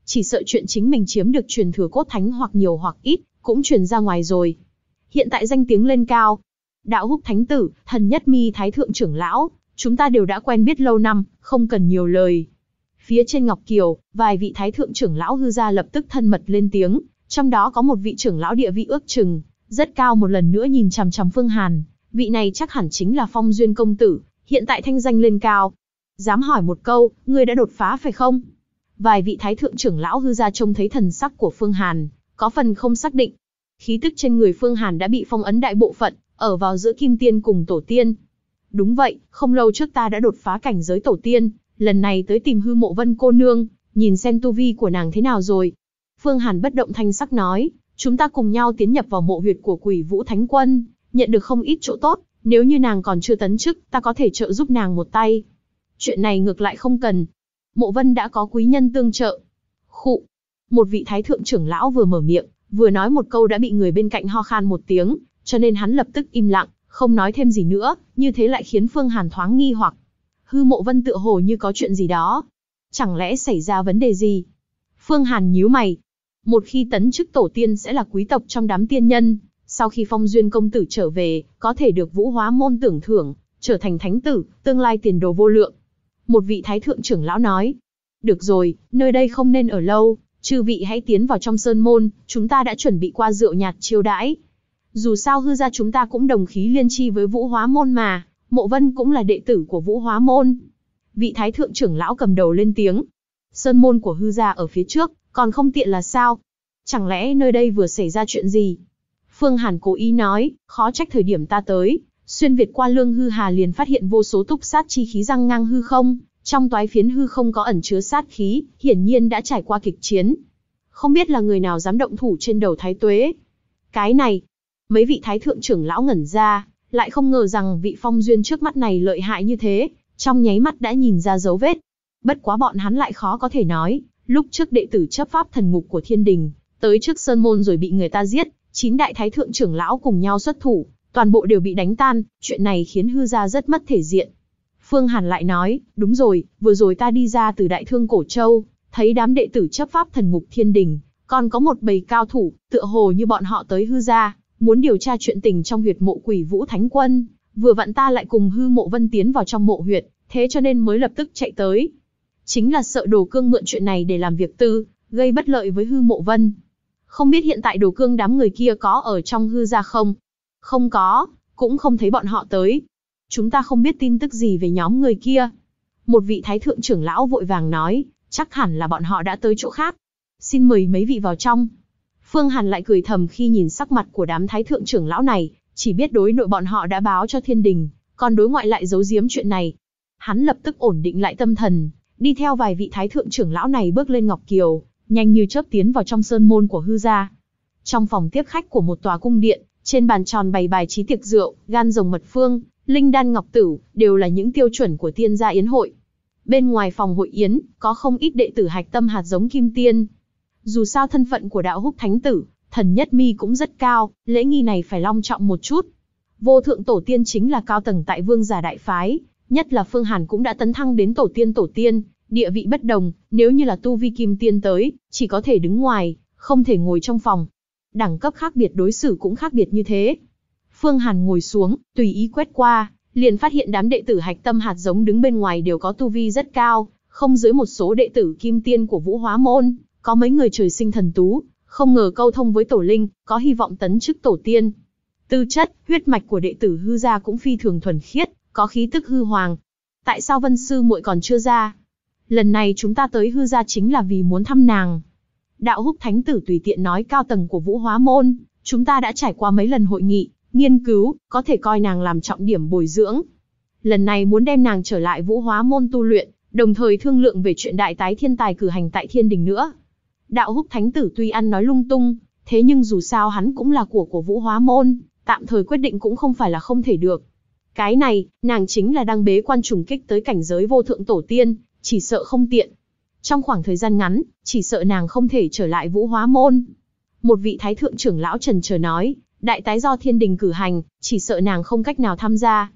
Chỉ sợ chuyện chính mình chiếm được truyền thừa cốt thánh hoặc nhiều hoặc ít, cũng truyền ra ngoài rồi. Hiện tại danh tiếng lên cao. Đạo húc thánh tử, thần nhất mi thái thượng trưởng lão, chúng ta đều đã quen biết lâu năm, không cần nhiều lời. Phía trên Ngọc Kiều, vài vị thái thượng trưởng lão hư gia lập tức thân mật lên tiếng, trong đó có một vị trưởng lão địa vị ước chừng, rất cao một lần nữa nhìn chằm chằm Phương Hàn, vị này chắc hẳn chính là phong duyên công tử, hiện tại thanh danh lên cao. Dám hỏi một câu, ngươi đã đột phá phải không? Vài vị thái thượng trưởng lão hư gia trông thấy thần sắc của Phương Hàn, có phần không xác định. Khí tức trên người Phương Hàn đã bị phong ấn đại bộ phận, ở vào giữa kim tiên cùng tổ tiên. Đúng vậy, không lâu trước ta đã đột phá cảnh giới tổ tiên, lần này tới tìm hư mộ vân cô nương, nhìn xem tu vi của nàng thế nào rồi. Phương Hàn bất động thanh sắc nói, chúng ta cùng nhau tiến nhập vào mộ huyệt của quỷ vũ thánh quân, nhận được không ít chỗ tốt, nếu như nàng còn chưa tấn chức, ta có thể trợ giúp nàng một tay. Chuyện này ngược lại không cần. Mộ Vân đã có quý nhân tương trợ. Khụ. Một vị thái thượng trưởng lão vừa mở miệng, vừa nói một câu đã bị người bên cạnh ho khan một tiếng, cho nên hắn lập tức im lặng, không nói thêm gì nữa, như thế lại khiến Phương Hàn thoáng nghi hoặc. Hư Mộ Vân tựa hồ như có chuyện gì đó. Chẳng lẽ xảy ra vấn đề gì? Phương Hàn nhíu mày. Một khi tấn chức tổ tiên sẽ là quý tộc trong đám tiên nhân, sau khi phong duyên công tử trở về, có thể được vũ hóa môn tưởng thưởng, trở thành thánh tử, tương lai tiền đồ vô lượng. Một vị thái thượng trưởng lão nói, được rồi, nơi đây không nên ở lâu, chư vị hãy tiến vào trong sơn môn, chúng ta đã chuẩn bị qua rượu nhạt chiêu đãi. Dù sao hư ra chúng ta cũng đồng khí liên chi với vũ hóa môn mà, mộ vân cũng là đệ tử của vũ hóa môn. Vị thái thượng trưởng lão cầm đầu lên tiếng. Sơn môn của hư gia ở phía trước, còn không tiện là sao? Chẳng lẽ nơi đây vừa xảy ra chuyện gì? Phương Hàn cố ý nói, khó trách thời điểm ta tới, xuyên việt qua lương hư hà liền phát hiện vô số túc sát chi khí răng ngang hư không, trong toái phiến hư không có ẩn chứa sát khí, hiển nhiên đã trải qua kịch chiến. Không biết là người nào dám động thủ trên đầu thái tuế. Cái này, mấy vị thái thượng trưởng lão ngẩn ra, lại không ngờ rằng vị phong duyên trước mắt này lợi hại như thế, trong nháy mắt đã nhìn ra dấu vết. Bất quá bọn hắn lại khó có thể nói, lúc trước đệ tử chấp pháp thần ngục của thiên đình, tới trước sơn môn rồi bị người ta giết, chín đại thái thượng trưởng lão cùng nhau xuất thủ, toàn bộ đều bị đánh tan, chuyện này khiến hư gia rất mất thể diện. Phương Hàn lại nói, đúng rồi, vừa rồi ta đi ra từ đại thương Cổ Châu, thấy đám đệ tử chấp pháp thần ngục thiên đình, còn có một bầy cao thủ, tựa hồ như bọn họ tới hư gia, muốn điều tra chuyện tình trong huyệt mộ quỷ vũ thánh quân. Vừa vặn ta lại cùng hư mộ vân tiến vào trong mộ huyệt, thế cho nên mới lập tức chạy tới. Chính là sợ đồ cương mượn chuyện này để làm việc tư, gây bất lợi với hư mộ vân. Không biết hiện tại đồ cương đám người kia có ở trong hư ra không? Không có, cũng không thấy bọn họ tới. Chúng ta không biết tin tức gì về nhóm người kia. Một vị thái thượng trưởng lão vội vàng nói, chắc hẳn là bọn họ đã tới chỗ khác. Xin mời mấy vị vào trong. Phương Hàn lại cười thầm khi nhìn sắc mặt của đám thái thượng trưởng lão này, chỉ biết đối nội bọn họ đã báo cho thiên đình, còn đối ngoại lại giấu giếm chuyện này. Hắn lập tức ổn định lại tâm thần, đi theo vài vị thái thượng trưởng lão này bước lên Ngọc Kiều, nhanh như chớp tiến vào trong sơn môn của hư gia. Trong phòng tiếp khách của một tòa cung điện, trên bàn tròn bày bài trí tiệc rượu, gan rồng mật phương, linh đan ngọc tử, đều là những tiêu chuẩn của tiên gia yến hội. Bên ngoài phòng hội yến, có không ít đệ tử hạch tâm hạt giống kim tiên. Dù sao thân phận của đạo húc thánh tử, thần nhất mi cũng rất cao, lễ nghi này phải long trọng một chút. Vô thượng tổ tiên chính là cao tầng tại vương giả đại phái, nhất là Phương Hàn cũng đã tấn thăng đến tổ tiên tổ tiên, Địa vị bất đồng, nếu như là tu vi kim tiên tới, chỉ có thể đứng ngoài, không thể ngồi trong phòng. Đẳng cấp khác biệt đối xử cũng khác biệt như thế. Phương Hàn ngồi xuống, tùy ý quét qua, liền phát hiện đám đệ tử hạch tâm hạt giống đứng bên ngoài đều có tu vi rất cao, không dưới một số đệ tử kim tiên của vũ hóa môn, có mấy người trời sinh thần tú, không ngờ câu thông với tổ linh, có hy vọng tấn chức tổ tiên. Tư chất, huyết mạch của đệ tử hư gia cũng phi thường thuần khiết, có khí tức hư hoàng. Tại sao Vân Sư muội còn chưa ra? Lần này chúng ta tới hư gia chính là vì muốn thăm nàng. Đạo húc thánh tử tùy tiện nói cao tầng của vũ hóa môn, chúng ta đã trải qua mấy lần hội nghị, nghiên cứu, có thể coi nàng làm trọng điểm bồi dưỡng. Lần này muốn đem nàng trở lại vũ hóa môn tu luyện, đồng thời thương lượng về chuyện đại tái thiên tài cử hành tại thiên đình nữa. Đạo húc thánh tử tuy ăn nói lung tung, thế nhưng dù sao hắn cũng là của của vũ hóa môn, tạm thời quyết định cũng không phải là không thể được. Cái này, nàng chính là đang bế quan trùng kích tới cảnh giới vô thượng tổ tiên, chỉ sợ không tiện. Trong khoảng thời gian ngắn, chỉ sợ nàng không thể trở lại vũ hóa môn. Một vị thái thượng trưởng lão trần chờ nói, đại tái do thiên đình cử hành, chỉ sợ nàng không cách nào tham gia.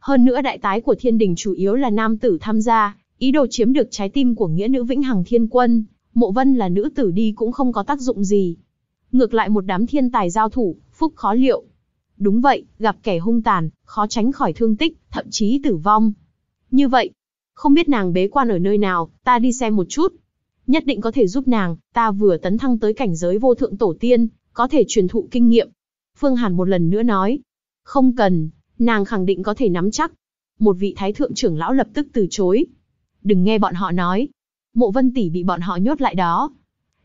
Hơn nữa đại tái của thiên đình chủ yếu là nam tử tham gia, ý đồ chiếm được trái tim của nghĩa nữ vĩnh hằng thiên quân, mộ vân là nữ tử đi cũng không có tác dụng gì. Ngược lại một đám thiên tài giao thủ, phúc khó liệu. Đúng vậy, gặp kẻ hung tàn, khó tránh khỏi thương tích, thậm chí tử vong. Như vậy, không biết nàng bế quan ở nơi nào, ta đi xem một chút. Nhất định có thể giúp nàng, ta vừa tấn thăng tới cảnh giới vô thượng tổ tiên, có thể truyền thụ kinh nghiệm. Phương Hàn một lần nữa nói, không cần, nàng khẳng định có thể nắm chắc. Một vị thái thượng trưởng lão lập tức từ chối. Đừng nghe bọn họ nói. Mộ vân tỷ bị bọn họ nhốt lại đó.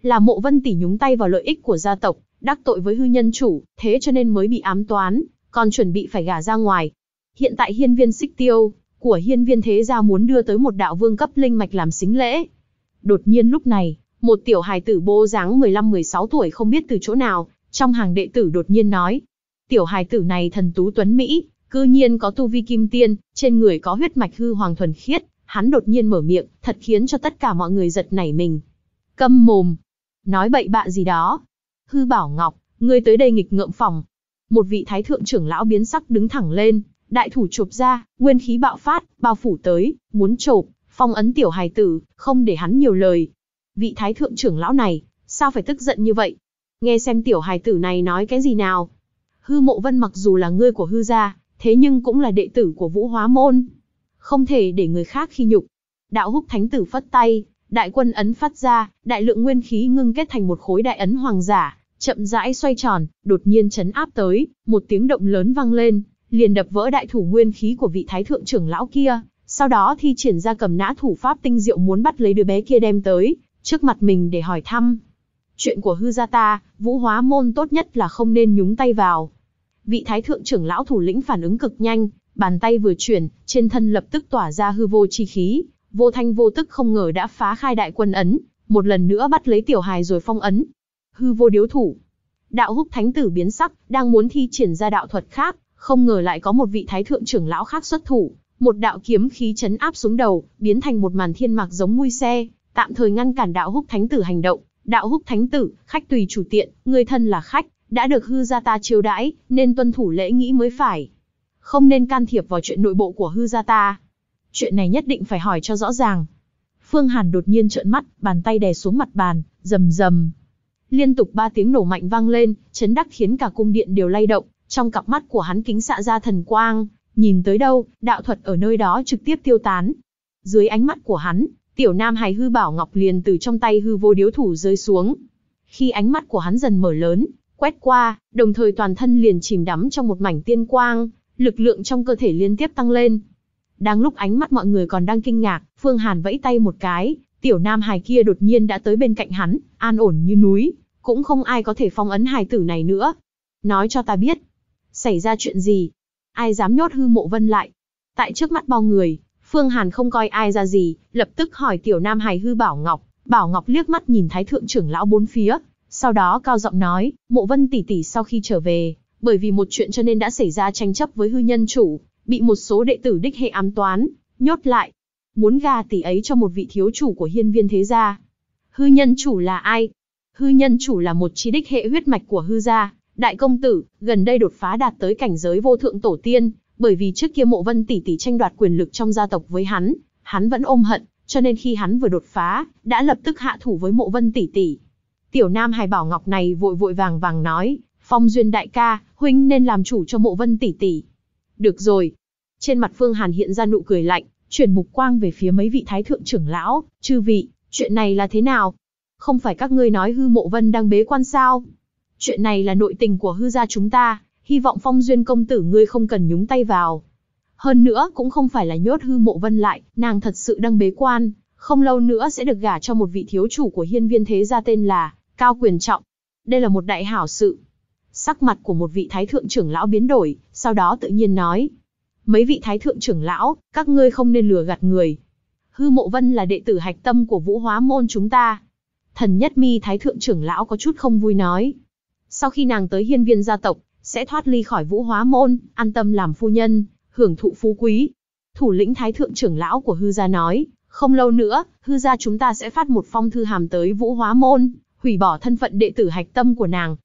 Là mộ vân tỷ nhúng tay vào lợi ích của gia tộc, đắc tội với hư nhân chủ, thế cho nên mới bị ám toán, còn chuẩn bị phải gả ra ngoài. Hiện tại hiên viên xích tiêu, của hiên viên thế gia muốn đưa tới một đạo vương cấp linh mạch làm xính lễ. Đột nhiên lúc này, một tiểu hài tử bô dáng 15-16 tuổi không biết từ chỗ nào, trong hàng đệ tử đột nhiên nói. Tiểu hài tử này thần tú tuấn Mỹ, cư nhiên có tu vi kim tiên, trên người có huyết mạch hư hoàng thuần khiết, hắn đột nhiên mở miệng, thật khiến cho tất cả mọi người giật nảy mình. Câm mồm, nói bậy bạ gì đó. Hư bảo ngọc, người tới đây nghịch ngợm phòng. Một vị thái thượng trưởng lão biến sắc đứng thẳng lên, Đại thủ chụp ra, nguyên khí bạo phát, bao phủ tới, muốn chộp, phong ấn tiểu hài tử, không để hắn nhiều lời. Vị thái thượng trưởng lão này, sao phải tức giận như vậy? Nghe xem tiểu hài tử này nói cái gì nào. Hư mộ vân mặc dù là ngươi của hư gia, thế nhưng cũng là đệ tử của vũ hóa môn. Không thể để người khác khi nhục. Đạo húc thánh tử phất tay, đại quân ấn phát ra, đại lượng nguyên khí ngưng kết thành một khối đại ấn hoàng giả, chậm rãi xoay tròn, đột nhiên chấn áp tới, một tiếng động lớn vang lên, liền đập vỡ đại thủ nguyên khí của vị thái thượng trưởng lão kia, sau đó thi triển ra cầm nã thủ pháp tinh diệu muốn bắt lấy đứa bé kia đem tới, trước mặt mình để hỏi thăm. Chuyện của hư gia ta, vũ hóa môn tốt nhất là không nên nhúng tay vào. Vị thái thượng trưởng lão thủ lĩnh phản ứng cực nhanh, bàn tay vừa chuyển, trên thân lập tức tỏa ra hư vô chi khí, vô thanh vô tức không ngờ đã phá khai đại quân ấn, một lần nữa bắt lấy tiểu hài rồi phong ấn. Hư vô điếu thủ. Đạo húc thánh tử biến sắc, đang muốn thi triển ra đạo thuật khác, không ngờ lại có một vị thái thượng trưởng lão khác xuất thủ, một đạo kiếm khí chấn áp xuống đầu, biến thành một màn thiên mạc giống mui xe, tạm thời ngăn cản đạo húc thánh tử hành động. Đạo húc thánh tử, khách tùy chủ tiện, người thân là khách, đã được hư gia ta chiêu đãi, nên tuân thủ lễ nghĩ mới phải. Không nên can thiệp vào chuyện nội bộ của hư gia ta. Chuyện này nhất định phải hỏi cho rõ ràng. Phương Hàn đột nhiên trợn mắt, bàn tay đè xuống mặt bàn, rầm rầm. Liên tục ba tiếng nổ mạnh vang lên, chấn đắc khiến cả cung điện đều lay động, trong cặp mắt của hắn kính xạ ra thần quang, nhìn tới đâu, đạo thuật ở nơi đó trực tiếp tiêu tán. Dưới ánh mắt của hắn, tiểu nam hài hư bảo ngọc liền từ trong tay hư vô điếu thủ rơi xuống. Khi ánh mắt của hắn dần mở lớn, quét qua, đồng thời toàn thân liền chìm đắm trong một mảnh tiên quang, lực lượng trong cơ thể liên tiếp tăng lên. Đang lúc ánh mắt mọi người còn đang kinh ngạc, Phương Hàn vẫy tay một cái, tiểu nam hài kia đột nhiên đã tới bên cạnh hắn, an ổn như núi, cũng không ai có thể phong ấn hài tử này nữa. Nói cho ta biết, Xảy ra chuyện gì? Ai dám nhốt hư mộ vân lại? Tại trước mắt bao người, Phương Hàn không coi ai ra gì, lập tức hỏi tiểu nam hài hư Bảo Ngọc. Bảo Ngọc liếc mắt nhìn thái thượng trưởng lão bốn phía, sau đó cao giọng nói, mộ vân tỷ tỷ sau khi trở về, bởi vì một chuyện cho nên đã xảy ra tranh chấp với hư nhân chủ, bị một số đệ tử đích hệ ám toán, nhốt lại. Muốn gà tỷ ấy cho một vị thiếu chủ của hiên viên thế gia. Hư nhân chủ là ai? Hư nhân chủ là một chi đích hệ huyết mạch của hư gia, Đại công tử, gần đây đột phá đạt tới cảnh giới vô thượng tổ tiên, bởi vì trước kia mộ vân tỷ tỷ tranh đoạt quyền lực trong gia tộc với hắn, hắn vẫn ôm hận, cho nên khi hắn vừa đột phá, đã lập tức hạ thủ với mộ vân tỷ tỷ. Tiểu nam hài bảo ngọc này vội vội vàng vàng nói, phong duyên đại ca, huynh nên làm chủ cho mộ vân tỷ tỷ. Được rồi. Trên mặt Phương Hàn hiện ra nụ cười lạnh, chuyển mục quang về phía mấy vị thái thượng trưởng lão, chư vị, chuyện này là thế nào? Không phải các ngươi nói hư mộ vân đang bế quan sao? Chuyện này là nội tình của hư gia chúng ta, hy vọng phong duyên công tử ngươi không cần nhúng tay vào. Hơn nữa cũng không phải là nhốt hư mộ vân lại, nàng thật sự đang bế quan, không lâu nữa sẽ được gả cho một vị thiếu chủ của hiên viên thế gia tên là Cao Quyền Trọng. Đây là một đại hảo sự. Sắc mặt của một vị thái thượng trưởng lão biến đổi, sau đó tự nhiên nói. Mấy vị thái thượng trưởng lão, các ngươi không nên lừa gạt người. Hư mộ vân là đệ tử hạch tâm của vũ hóa môn chúng ta. Thần nhất mi thái thượng trưởng lão có chút không vui nói sau khi nàng tới hiên viên gia tộc, sẽ thoát ly khỏi vũ hóa môn, an tâm làm phu nhân, hưởng thụ phú quý. Thủ lĩnh thái thượng trưởng lão của hư gia nói, không lâu nữa, hư gia chúng ta sẽ phát một phong thư hàm tới vũ hóa môn, hủy bỏ thân phận đệ tử hạch tâm của nàng.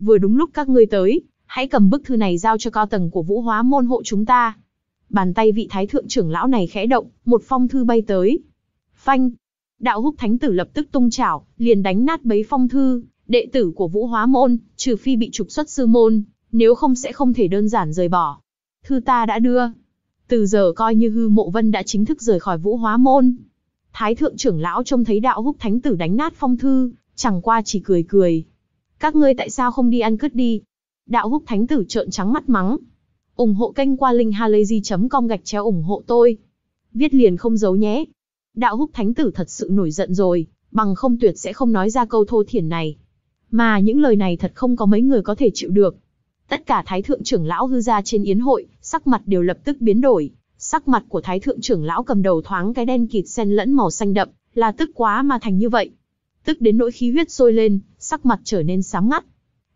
Vừa đúng lúc các ngươi tới, hãy cầm bức thư này giao cho cao tầng của vũ hóa môn hộ chúng ta. Bàn tay vị thái thượng trưởng lão này khẽ động, một phong thư bay tới. Phanh! Đạo húc thánh tử lập tức tung chảo, liền đánh nát bấy phong thư, đệ tử của Vũ Hóa Môn, trừ phi bị trục xuất sư môn, nếu không sẽ không thể đơn giản rời bỏ. Thư ta đã đưa. Từ giờ coi như hư mộ vân đã chính thức rời khỏi Vũ Hóa Môn. Thái thượng trưởng lão trông thấy đạo húc thánh tử đánh nát phong thư, chẳng qua chỉ cười cười. Các ngươi tại sao không đi ăn cướp đi? Đạo húc thánh tử trợn trắng mắt mắng. ủng hộ kênh qua linkhalazy.com gạch chéo ủng hộ tôi. Viết liền không giấu nhé. Đạo húc thánh tử thật sự nổi giận rồi, bằng không tuyệt sẽ không nói ra câu thô thiển này. Mà những lời này thật không có mấy người có thể chịu được. Tất cả thái thượng trưởng lão hư ra trên yến hội, sắc mặt đều lập tức biến đổi. Sắc mặt của thái thượng trưởng lão cầm đầu thoáng cái đen kịt xen lẫn màu xanh đậm, là tức quá mà thành như vậy. Tức đến nỗi khí huyết sôi lên, sắc mặt trở nên sám ngắt.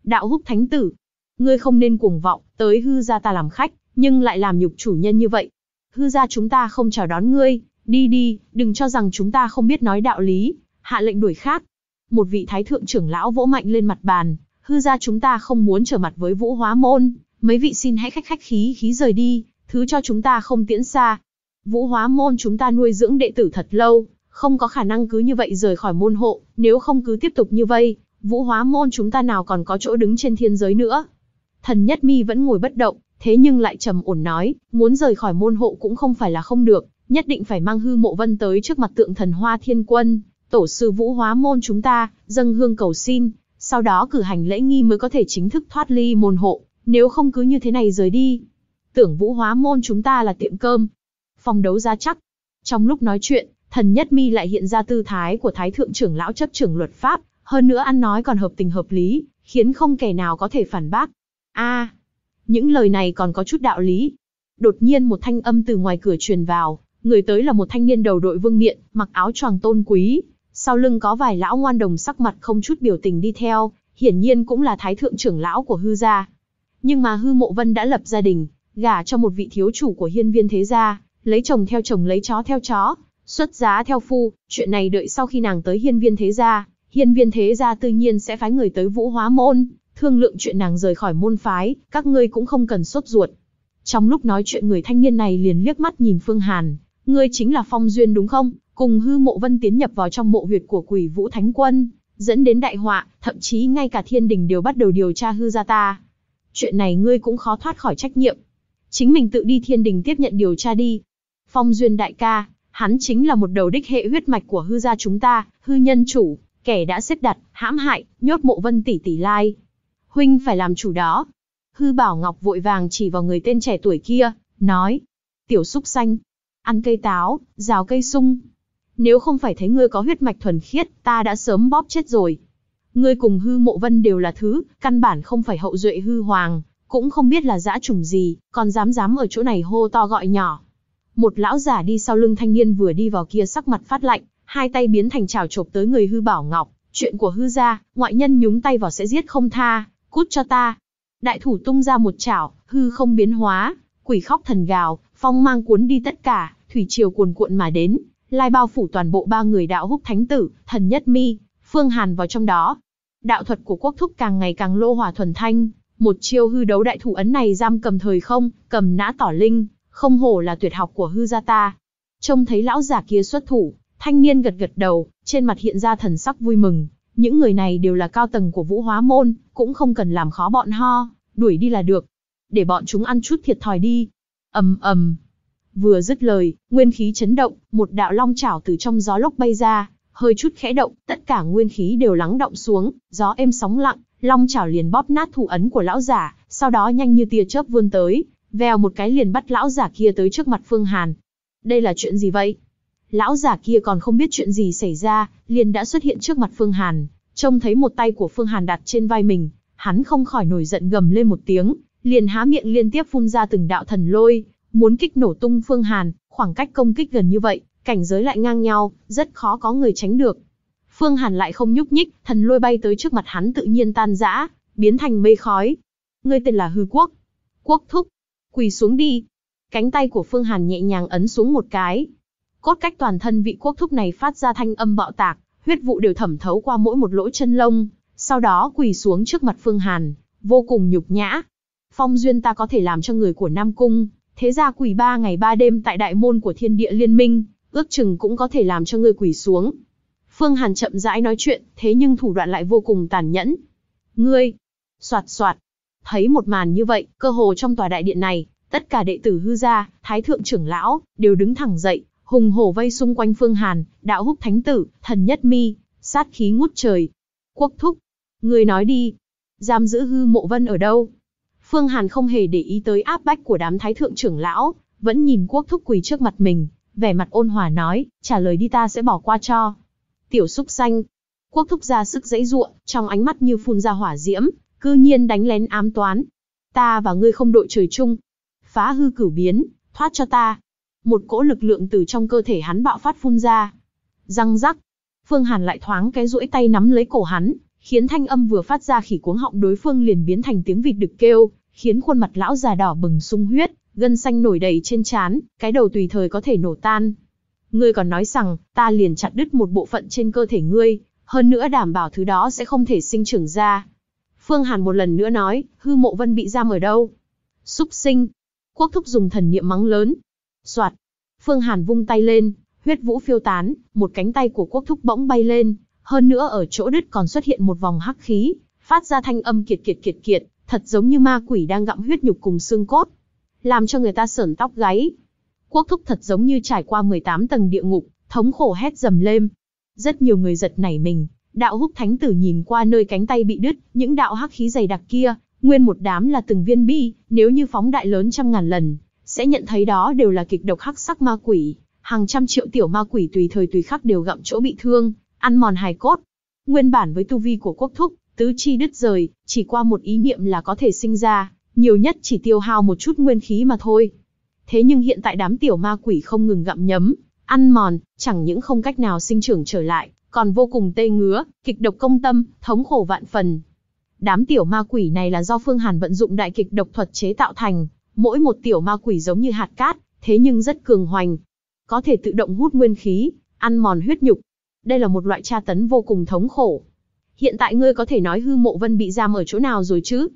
Đạo húc thánh tử, ngươi không nên cuồng vọng, tới hư gia ta làm khách, nhưng lại làm nhục chủ nhân như vậy. Hư gia chúng ta không chào đón ngươi, đi đi, đừng cho rằng chúng ta không biết nói đạo lý, hạ lệnh đuổi khác, một vị thái thượng trưởng lão vỗ mạnh lên mặt bàn, hư ra chúng ta không muốn trở mặt với vũ hóa môn, mấy vị xin hãy khách khách khí khí rời đi, thứ cho chúng ta không tiễn xa. Vũ hóa môn chúng ta nuôi dưỡng đệ tử thật lâu, không có khả năng cứ như vậy rời khỏi môn hộ, nếu không cứ tiếp tục như vậy, vũ hóa môn chúng ta nào còn có chỗ đứng trên thiên giới nữa. Thần Nhất Mi vẫn ngồi bất động, thế nhưng lại trầm ổn nói, muốn rời khỏi môn hộ cũng không phải là không được, nhất định phải mang hư mộ vân tới trước mặt tượng thần hoa thiên quân, tổ sư vũ hóa môn chúng ta, dâng hương cầu xin, sau đó cử hành lễ nghi mới có thể chính thức thoát ly môn hộ, nếu không cứ như thế này rời đi. Tưởng vũ hóa môn chúng ta là tiệm cơm. Phòng đấu giá chắc. Trong lúc nói chuyện, thần nhất mi lại hiện ra tư thái của thái thượng trưởng lão chấp trưởng luật pháp, hơn nữa ăn nói còn hợp tình hợp lý, khiến không kẻ nào có thể phản bác. a những lời này còn có chút đạo lý. Đột nhiên một thanh âm từ ngoài cửa truyền vào, người tới là một thanh niên đầu đội vương miện, mặc áo choàng tôn quý, sau lưng có vài lão ngoan đồng sắc mặt không chút biểu tình đi theo, hiển nhiên cũng là thái thượng trưởng lão của hư gia. Nhưng mà hư mộ vân đã lập gia đình, gả cho một vị thiếu chủ của hiên viên thế gia, lấy chồng theo chồng lấy chó theo chó, xuất giá theo phu, chuyện này đợi sau khi nàng tới hiên viên thế gia, hiên viên thế gia tự nhiên sẽ phái người tới vũ hóa môn, thương lượng chuyện nàng rời khỏi môn phái, các ngươi cũng không cần sốt ruột. Trong lúc nói chuyện người thanh niên này liền liếc mắt nhìn Phương Hàn, ngươi chính là Phong Duyên đúng không? cùng hư mộ vân tiến nhập vào trong mộ huyệt của quỷ vũ thánh quân, dẫn đến đại họa, thậm chí ngay cả thiên đình đều bắt đầu điều tra hư gia ta. Chuyện này ngươi cũng khó thoát khỏi trách nhiệm. Chính mình tự đi thiên đình tiếp nhận điều tra đi. Phong duyên đại ca, hắn chính là một đầu đích hệ huyết mạch của hư gia chúng ta, hư nhân chủ, kẻ đã xếp đặt, hãm hại, nhốt mộ vân tỷ tỷ lai. Huynh phải làm chủ đó. Hư bảo ngọc vội vàng chỉ vào người tên trẻ tuổi kia, nói. Tiểu súc xanh, ăn cây táo, rào cây sung, nếu không phải thấy ngươi có huyết mạch thuần khiết, ta đã sớm bóp chết rồi. Ngươi cùng hư mộ vân đều là thứ, căn bản không phải hậu duệ hư hoàng, cũng không biết là dã chủng gì, còn dám dám ở chỗ này hô to gọi nhỏ. Một lão giả đi sau lưng thanh niên vừa đi vào kia sắc mặt phát lạnh, hai tay biến thành chảo chộp tới người hư bảo ngọc, chuyện của hư gia, ngoại nhân nhúng tay vào sẽ giết không tha, cút cho ta. Đại thủ tung ra một chảo, hư không biến hóa, quỷ khóc thần gào, phong mang cuốn đi tất cả, thủy triều cuồn cuộn mà đến, lai bao phủ toàn bộ ba người đạo húc thánh tử, thần nhất mi, phương hàn vào trong đó. Đạo thuật của quốc thúc càng ngày càng lô hỏa thuần thanh, một chiêu hư đấu đại thủ ấn này giam cầm thời không, cầm nã tỏ linh, không hổ là tuyệt học của hư gia ta. Trông thấy lão giả kia xuất thủ, thanh niên gật gật đầu, trên mặt hiện ra thần sắc vui mừng. Những người này đều là cao tầng của vũ hóa môn, cũng không cần làm khó bọn ho, đuổi đi là được. Để bọn chúng ăn chút thiệt thòi đi. ầm ầm, Vừa dứt lời, nguyên khí chấn động, một đạo long chảo từ trong gió lốc bay ra, hơi chút khẽ động, tất cả nguyên khí đều lắng động xuống, gió êm sóng lặng, long chảo liền bóp nát thủ ấn của lão giả, sau đó nhanh như tia chớp vươn tới, vèo một cái liền bắt lão giả kia tới trước mặt Phương Hàn. Đây là chuyện gì vậy? Lão giả kia còn không biết chuyện gì xảy ra, liền đã xuất hiện trước mặt Phương Hàn, trông thấy một tay của Phương Hàn đặt trên vai mình, hắn không khỏi nổi giận gầm lên một tiếng, liền há miệng liên tiếp phun ra từng đạo thần lôi, Muốn kích nổ tung Phương Hàn, khoảng cách công kích gần như vậy, cảnh giới lại ngang nhau, rất khó có người tránh được. Phương Hàn lại không nhúc nhích, thần lôi bay tới trước mặt hắn tự nhiên tan rã, biến thành mây khói. Ngươi tên là Hư Quốc. Quốc thúc. Quỳ xuống đi. Cánh tay của Phương Hàn nhẹ nhàng ấn xuống một cái. Cốt cách toàn thân vị quốc thúc này phát ra thanh âm bạo tạc, huyết vụ đều thẩm thấu qua mỗi một lỗ chân lông, sau đó quỳ xuống trước mặt Phương Hàn, vô cùng nhục nhã. Phong duyên ta có thể làm cho người của Nam Cung, Thế ra quỷ ba ngày ba đêm tại đại môn của thiên địa liên minh, ước chừng cũng có thể làm cho ngươi quỷ xuống. Phương Hàn chậm rãi nói chuyện, thế nhưng thủ đoạn lại vô cùng tàn nhẫn. Ngươi, soạt soạt, thấy một màn như vậy, cơ hồ trong tòa đại điện này, tất cả đệ tử hư gia, thái thượng trưởng lão, đều đứng thẳng dậy, hùng hổ vây xung quanh Phương Hàn, đạo húc thánh tử, thần nhất mi, sát khí ngút trời. Quốc thúc, ngươi nói đi, giam giữ hư mộ vân ở đâu? Phương Hàn không hề để ý tới áp bách của đám thái thượng trưởng lão, vẫn nhìn quốc thúc quỳ trước mặt mình, vẻ mặt ôn hòa nói, trả lời đi ta sẽ bỏ qua cho. Tiểu súc xanh, quốc thúc ra sức dãy ruộng, trong ánh mắt như phun ra hỏa diễm, cư nhiên đánh lén ám toán. Ta và ngươi không đội trời chung. Phá hư cửu biến, thoát cho ta. Một cỗ lực lượng từ trong cơ thể hắn bạo phát phun ra. Răng rắc. Phương Hàn lại thoáng cái duỗi tay nắm lấy cổ hắn, khiến thanh âm vừa phát ra khỉ cuống họng đối phương liền biến thành tiếng vịt đực kêu, khiến khuôn mặt lão già đỏ bừng sung huyết, gân xanh nổi đầy trên trán, cái đầu tùy thời có thể nổ tan. Ngươi còn nói rằng, ta liền chặt đứt một bộ phận trên cơ thể ngươi, hơn nữa đảm bảo thứ đó sẽ không thể sinh trưởng ra. Phương Hàn một lần nữa nói, hư mộ vân bị giam ở đâu? Súc sinh. Quốc thúc dùng thần niệm mắng lớn. Soạt. Phương Hàn vung tay lên, huyết vũ phiêu tán, một cánh tay của quốc thúc bỗng bay lên, hơn nữa ở chỗ đứt còn xuất hiện một vòng hắc khí, phát ra thanh âm kiệt kiệt kiệt kiệt, thật giống như ma quỷ đang gặm huyết nhục cùng xương cốt, làm cho người ta sởn tóc gáy. Quốc thúc thật giống như trải qua 18 tầng địa ngục, thống khổ hét dầm lên. Rất nhiều người giật nảy mình, đạo húc thánh tử nhìn qua nơi cánh tay bị đứt, những đạo hắc khí dày đặc kia, nguyên một đám là từng viên bi, nếu như phóng đại lớn trăm ngàn lần, sẽ nhận thấy đó đều là kịch độc hắc sắc ma quỷ, hàng trăm triệu tiểu ma quỷ tùy thời tùy khắc đều gặm chỗ bị thương, ăn mòn hài cốt. Nguyên bản với tu vi của quốc thúc, tứ chi đứt rời, chỉ qua một ý niệm là có thể sinh ra, nhiều nhất chỉ tiêu hao một chút nguyên khí mà thôi. Thế nhưng hiện tại đám tiểu ma quỷ không ngừng gặm nhấm, ăn mòn, chẳng những không cách nào sinh trưởng trở lại, còn vô cùng tê ngứa, kịch độc công tâm, thống khổ vạn phần. Đám tiểu ma quỷ này là do Phương Hàn vận dụng đại kịch độc thuật chế tạo thành, mỗi một tiểu ma quỷ giống như hạt cát, thế nhưng rất cường hoành, có thể tự động hút nguyên khí, ăn mòn huyết nhục. Đây là một loại tra tấn vô cùng thống khổ, hiện tại ngươi có thể nói hư mộ vân bị giam ở chỗ nào rồi chứ?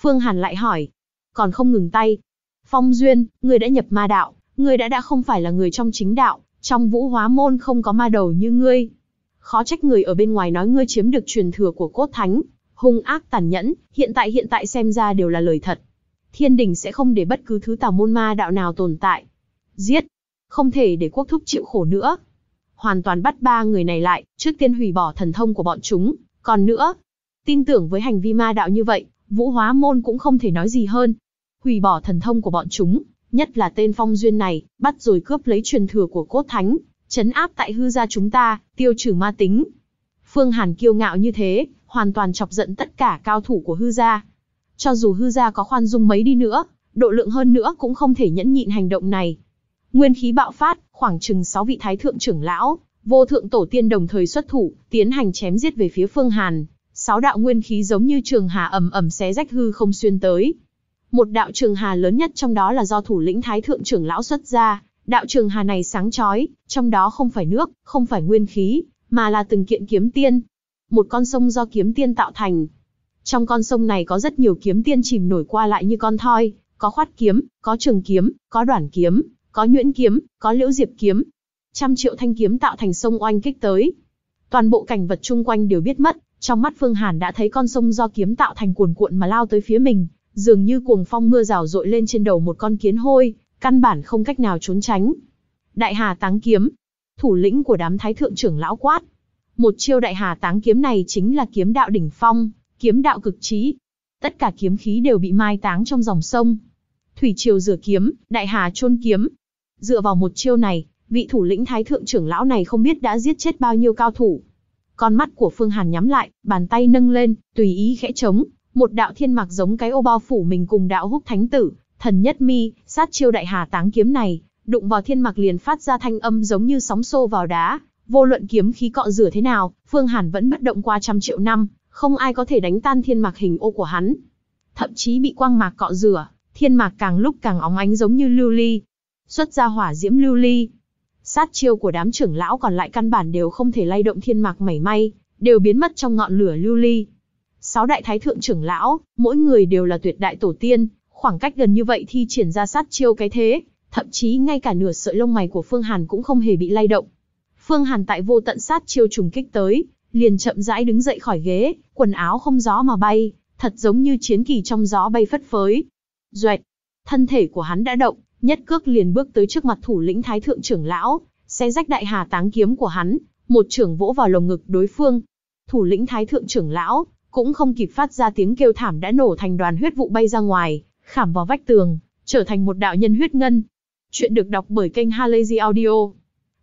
Phương Hàn lại hỏi, còn không ngừng tay. Phong Duyên, ngươi đã nhập ma đạo, ngươi đã đã không phải là người trong chính đạo, trong vũ hóa môn không có ma đầu như ngươi. Khó trách người ở bên ngoài nói ngươi chiếm được truyền thừa của cốt thánh, hung ác tàn nhẫn, hiện tại hiện tại xem ra đều là lời thật. Thiên đình sẽ không để bất cứ thứ tà môn ma đạo nào tồn tại. Giết! Không thể để quốc thúc chịu khổ nữa. Hoàn toàn bắt ba người này lại, trước tiên hủy bỏ thần thông của bọn chúng, còn nữa, tin tưởng với hành vi ma đạo như vậy, vũ hóa môn cũng không thể nói gì hơn. Hủy bỏ thần thông của bọn chúng, nhất là tên phong duyên này, bắt rồi cướp lấy truyền thừa của cốt thánh, chấn áp tại hư gia chúng ta, tiêu trừ ma tính. Phương Hàn kiêu ngạo như thế, hoàn toàn chọc giận tất cả cao thủ của hư gia. Cho dù hư gia có khoan dung mấy đi nữa, độ lượng hơn nữa cũng không thể nhẫn nhịn hành động này. Nguyên khí bạo phát, khoảng chừng 6 vị thái thượng trưởng lão, Vô thượng tổ tiên đồng thời xuất thủ, tiến hành chém giết về phía Phương Hàn, sáu đạo nguyên khí giống như trường hà ầm ầm xé rách hư không xuyên tới. Một đạo trường hà lớn nhất trong đó là do thủ lĩnh Thái thượng trưởng lão xuất ra, đạo trường hà này sáng chói, trong đó không phải nước, không phải nguyên khí, mà là từng kiện kiếm tiên. Một con sông do kiếm tiên tạo thành. Trong con sông này có rất nhiều kiếm tiên chìm nổi qua lại như con thoi, có khoát kiếm, có trường kiếm, có đoàn kiếm, có nhuyễn kiếm, có liễu diệp kiếm, trăm triệu thanh kiếm tạo thành sông oanh kích tới. Toàn bộ cảnh vật chung quanh đều biết mất, trong mắt Phương Hàn đã thấy con sông do kiếm tạo thành cuồn cuộn mà lao tới phía mình, dường như cuồng phong mưa rào rội lên trên đầu một con kiến hôi, căn bản không cách nào trốn tránh. Đại Hà Táng Kiếm, thủ lĩnh của đám thái thượng trưởng lão quát. Một chiêu Đại Hà Táng Kiếm này chính là kiếm đạo đỉnh phong, kiếm đạo cực trí. Tất cả kiếm khí đều bị mai táng trong dòng sông. Thủy triều rửa kiếm, Đại Hà chôn kiếm. Dựa vào một chiêu này, vị thủ lĩnh thái thượng trưởng lão này không biết đã giết chết bao nhiêu cao thủ. Con mắt của Phương Hàn nhắm lại, bàn tay nâng lên, tùy ý khẽ chống. một đạo thiên mạc giống cái ô bao phủ mình cùng đạo húc thánh tử, thần nhất mi, sát chiêu đại hà táng kiếm này, đụng vào thiên mạc liền phát ra thanh âm giống như sóng xô vào đá, vô luận kiếm khí cọ rửa thế nào, Phương Hàn vẫn bất động qua trăm triệu năm, không ai có thể đánh tan thiên mạc hình ô của hắn. Thậm chí bị quang mạc cọ rửa, thiên mạc càng lúc càng óng ánh giống như lưu ly. Xuất ra hỏa diễm lưu ly, sát chiêu của đám trưởng lão còn lại căn bản đều không thể lay động thiên mạc mảy may, đều biến mất trong ngọn lửa lưu ly. Sáu đại thái thượng trưởng lão, mỗi người đều là tuyệt đại tổ tiên, khoảng cách gần như vậy thi triển ra sát chiêu cái thế, thậm chí ngay cả nửa sợi lông mày của Phương Hàn cũng không hề bị lay động. Phương Hàn tại vô tận sát chiêu trùng kích tới, liền chậm rãi đứng dậy khỏi ghế, quần áo không gió mà bay, thật giống như chiến kỳ trong gió bay phất phới. Duệt, thân thể của hắn đã động, nhất cước liền bước tới trước mặt thủ lĩnh thái thượng trưởng lão, xé rách đại hà táng kiếm của hắn, một trưởng vỗ vào lồng ngực đối phương. Thủ lĩnh thái thượng trưởng lão cũng không kịp phát ra tiếng kêu thảm đã nổ thành đoàn huyết vụ bay ra ngoài, khảm vào vách tường, trở thành một đạo nhân huyết ngân. Chuyện được đọc bởi kênh Halazy Audio.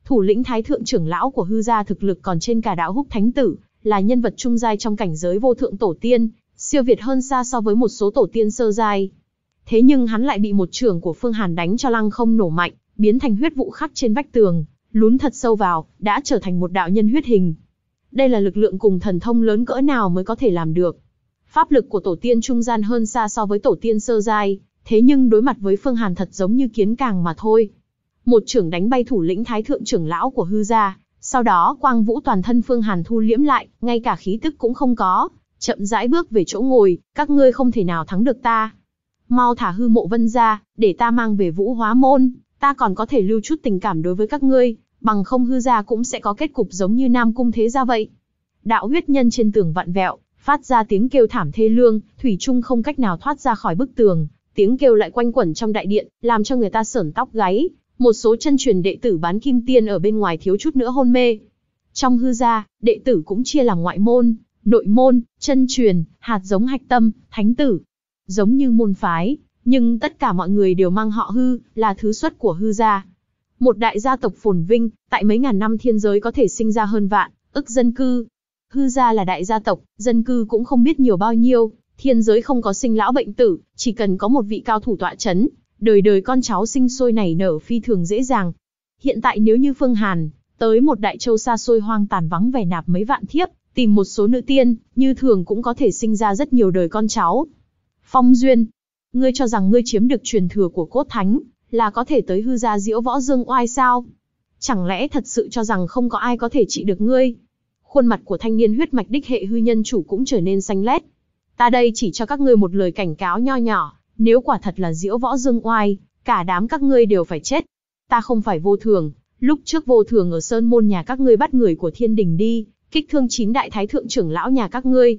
Thủ lĩnh thái thượng trưởng lão của hư gia thực lực còn trên cả đạo húc thánh tử, là nhân vật trung giai trong cảnh giới vô thượng tổ tiên, siêu việt hơn xa so với một số tổ tiên sơ giai, Thế nhưng hắn lại bị một trưởng của Phương Hàn đánh cho lăng không nổ mạnh, biến thành huyết vụ khắc trên vách tường, lún thật sâu vào, đã trở thành một đạo nhân huyết hình. Đây là lực lượng cùng thần thông lớn cỡ nào mới có thể làm được. Pháp lực của tổ tiên trung gian hơn xa so với tổ tiên sơ giai, thế nhưng đối mặt với Phương Hàn thật giống như kiến càng mà thôi. Một trưởng đánh bay thủ lĩnh thái thượng trưởng lão của hư gia, sau đó quang vũ toàn thân Phương Hàn thu liễm lại, ngay cả khí tức cũng không có, chậm rãi bước về chỗ ngồi, các ngươi không thể nào thắng được ta mau thả hư mộ vân ra, để ta mang về vũ hóa môn, ta còn có thể lưu chút tình cảm đối với các ngươi, bằng không hư ra cũng sẽ có kết cục giống như Nam Cung Thế ra vậy. Đạo huyết nhân trên tường vặn vẹo, phát ra tiếng kêu thảm thê lương, Thủy Trung không cách nào thoát ra khỏi bức tường, tiếng kêu lại quanh quẩn trong đại điện, làm cho người ta sởn tóc gáy, một số chân truyền đệ tử bán kim tiên ở bên ngoài thiếu chút nữa hôn mê. Trong hư gia, đệ tử cũng chia làm ngoại môn, nội môn, chân truyền, hạt giống hạch tâm, thánh tử, giống như môn phái, nhưng tất cả mọi người đều mang họ hư, là thứ xuất của hư gia. Một đại gia tộc phồn vinh, tại mấy ngàn năm thiên giới có thể sinh ra hơn vạn, ức dân cư. Hư gia là đại gia tộc, dân cư cũng không biết nhiều bao nhiêu, thiên giới không có sinh lão bệnh tử, chỉ cần có một vị cao thủ tọa chấn, đời đời con cháu sinh sôi nảy nở phi thường dễ dàng. Hiện tại nếu như Phương Hàn, tới một đại châu xa xôi hoang tàn vắng vẻ nạp mấy vạn thiếp, tìm một số nữ tiên, như thường cũng có thể sinh ra rất nhiều đời con cháu, Phong duyên, ngươi cho rằng ngươi chiếm được truyền thừa của cốt thánh, là có thể tới hư gia diễu võ dương oai sao? Chẳng lẽ thật sự cho rằng không có ai có thể trị được ngươi? Khuôn mặt của thanh niên huyết mạch đích hệ hư nhân chủ cũng trở nên xanh lét. Ta đây chỉ cho các ngươi một lời cảnh cáo nho nhỏ, nếu quả thật là diễu võ dương oai, cả đám các ngươi đều phải chết. Ta không phải vô thường, lúc trước vô thường ở sơn môn nhà các ngươi bắt người của thiên đình đi, kích thương chín đại thái thượng trưởng lão nhà các ngươi,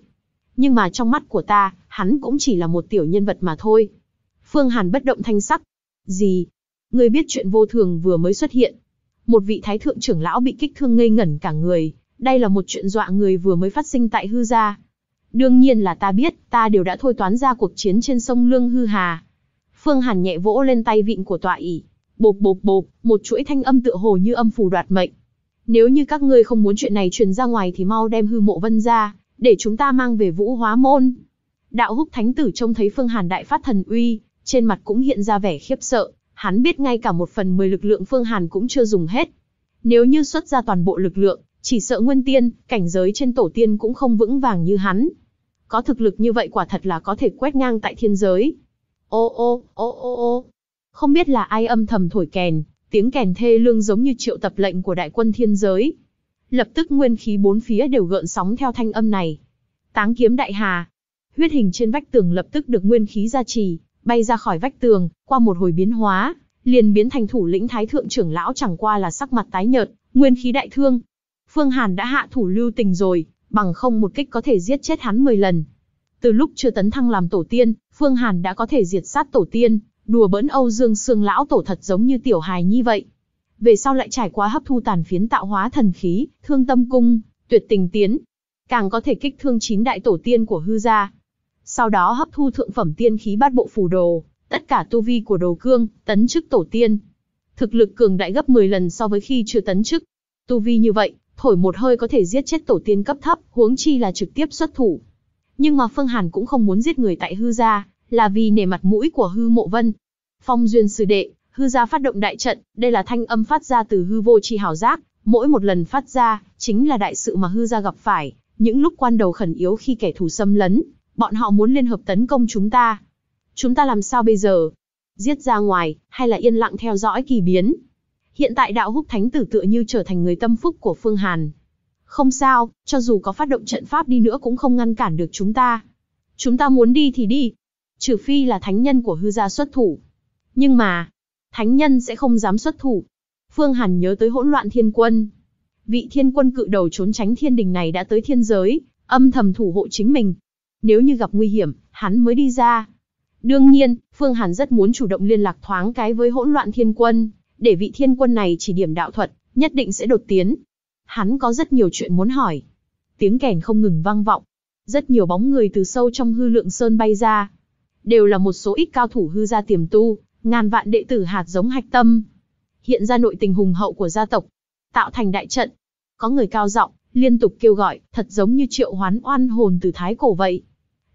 nhưng mà trong mắt của ta, hắn cũng chỉ là một tiểu nhân vật mà thôi. Phương Hàn bất động thanh sắc. Gì? người biết chuyện vô thường vừa mới xuất hiện. Một vị thái thượng trưởng lão bị kích thương ngây ngẩn cả người. Đây là một chuyện dọa người vừa mới phát sinh tại hư gia. Đương nhiên là ta biết, ta đều đã thôi toán ra cuộc chiến trên sông Lương Hư Hà. Phương Hàn nhẹ vỗ lên tay vịn của tọa ỷ. Bộp bộp bộp, một chuỗi thanh âm tựa hồ như âm phù đoạt mệnh. Nếu như các ngươi không muốn chuyện này truyền ra ngoài thì mau đem hư mộ vân ra, để chúng ta mang về vũ hóa môn. Đạo húc thánh tử trông thấy Phương Hàn đại phát thần uy, trên mặt cũng hiện ra vẻ khiếp sợ, hắn biết ngay cả một phần mười lực lượng Phương Hàn cũng chưa dùng hết. Nếu như xuất ra toàn bộ lực lượng, chỉ sợ nguyên tiên, cảnh giới trên tổ tiên cũng không vững vàng như hắn. Có thực lực như vậy quả thật là có thể quét ngang tại thiên giới. Ô ô, ô ô ô. Không biết là ai âm thầm thổi kèn, tiếng kèn thê lương giống như triệu tập lệnh của đại quân thiên giới. Lập tức nguyên khí bốn phía đều gợn sóng theo thanh âm này. Táng kiếm đại hà. Huyết hình trên vách tường lập tức được nguyên khí gia trì, bay ra khỏi vách tường, qua một hồi biến hóa, liền biến thành thủ lĩnh thái thượng trưởng lão chẳng qua là sắc mặt tái nhợt, nguyên khí đại thương. Phương Hàn đã hạ thủ lưu tình rồi, bằng không một kích có thể giết chết hắn 10 lần. Từ lúc chưa tấn thăng làm tổ tiên, Phương Hàn đã có thể diệt sát tổ tiên, đùa bỡn Âu Dương Sương lão tổ thật giống như tiểu hài như vậy về sau lại trải qua hấp thu tàn phiến tạo hóa thần khí, thương tâm cung, tuyệt tình tiến, càng có thể kích thương chín đại tổ tiên của hư gia. Sau đó hấp thu thượng phẩm tiên khí bát bộ phù đồ, tất cả tu vi của đồ cương, tấn chức tổ tiên. Thực lực cường đại gấp 10 lần so với khi chưa tấn chức. Tu vi như vậy, thổi một hơi có thể giết chết tổ tiên cấp thấp, huống chi là trực tiếp xuất thủ. Nhưng mà Phương Hàn cũng không muốn giết người tại hư gia, là vì nể mặt mũi của hư mộ vân. Phong duyên sư đệ, hư gia phát động đại trận, đây là thanh âm phát ra từ hư vô chi hào giác, mỗi một lần phát ra, chính là đại sự mà hư gia gặp phải, những lúc quan đầu khẩn yếu khi kẻ thù xâm lấn, bọn họ muốn liên hợp tấn công chúng ta. Chúng ta làm sao bây giờ? Giết ra ngoài, hay là yên lặng theo dõi kỳ biến? Hiện tại đạo húc thánh tử tựa như trở thành người tâm phúc của Phương Hàn. Không sao, cho dù có phát động trận pháp đi nữa cũng không ngăn cản được chúng ta. Chúng ta muốn đi thì đi. Trừ phi là thánh nhân của hư gia xuất thủ. Nhưng mà, thánh nhân sẽ không dám xuất thủ. Phương Hàn nhớ tới hỗn loạn thiên quân. Vị thiên quân cự đầu trốn tránh thiên đình này đã tới thiên giới, âm thầm thủ hộ chính mình. Nếu như gặp nguy hiểm, hắn mới đi ra. Đương nhiên, Phương Hàn rất muốn chủ động liên lạc thoáng cái với hỗn loạn thiên quân, để vị thiên quân này chỉ điểm đạo thuật, nhất định sẽ đột tiến. Hắn có rất nhiều chuyện muốn hỏi. Tiếng kèn không ngừng vang vọng. Rất nhiều bóng người từ sâu trong hư lượng sơn bay ra. Đều là một số ít cao thủ hư gia tiềm tu, ngàn vạn đệ tử hạt giống hạch tâm, hiện ra nội tình hùng hậu của gia tộc, tạo thành đại trận. Có người cao giọng, liên tục kêu gọi, thật giống như triệu hoán oan hồn từ thái cổ vậy.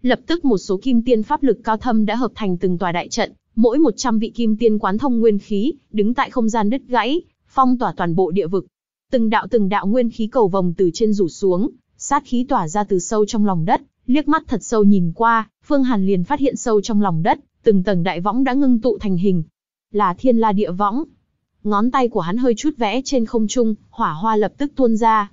Lập tức một số kim tiên pháp lực cao thâm đã hợp thành từng tòa đại trận, mỗi 100 vị kim tiên quán thông nguyên khí, đứng tại không gian đứt gãy, phong tỏa toàn bộ địa vực. Từng đạo từng đạo nguyên khí cầu vòng từ trên rủ xuống, sát khí tỏa ra từ sâu trong lòng đất, liếc mắt thật sâu nhìn qua, Phương Hàn liền phát hiện sâu trong lòng đất từng tầng đại võng đã ngưng tụ thành hình, là thiên la địa võng. Ngón tay của hắn hơi chút vẽ trên không trung, hỏa hoa lập tức tuôn ra.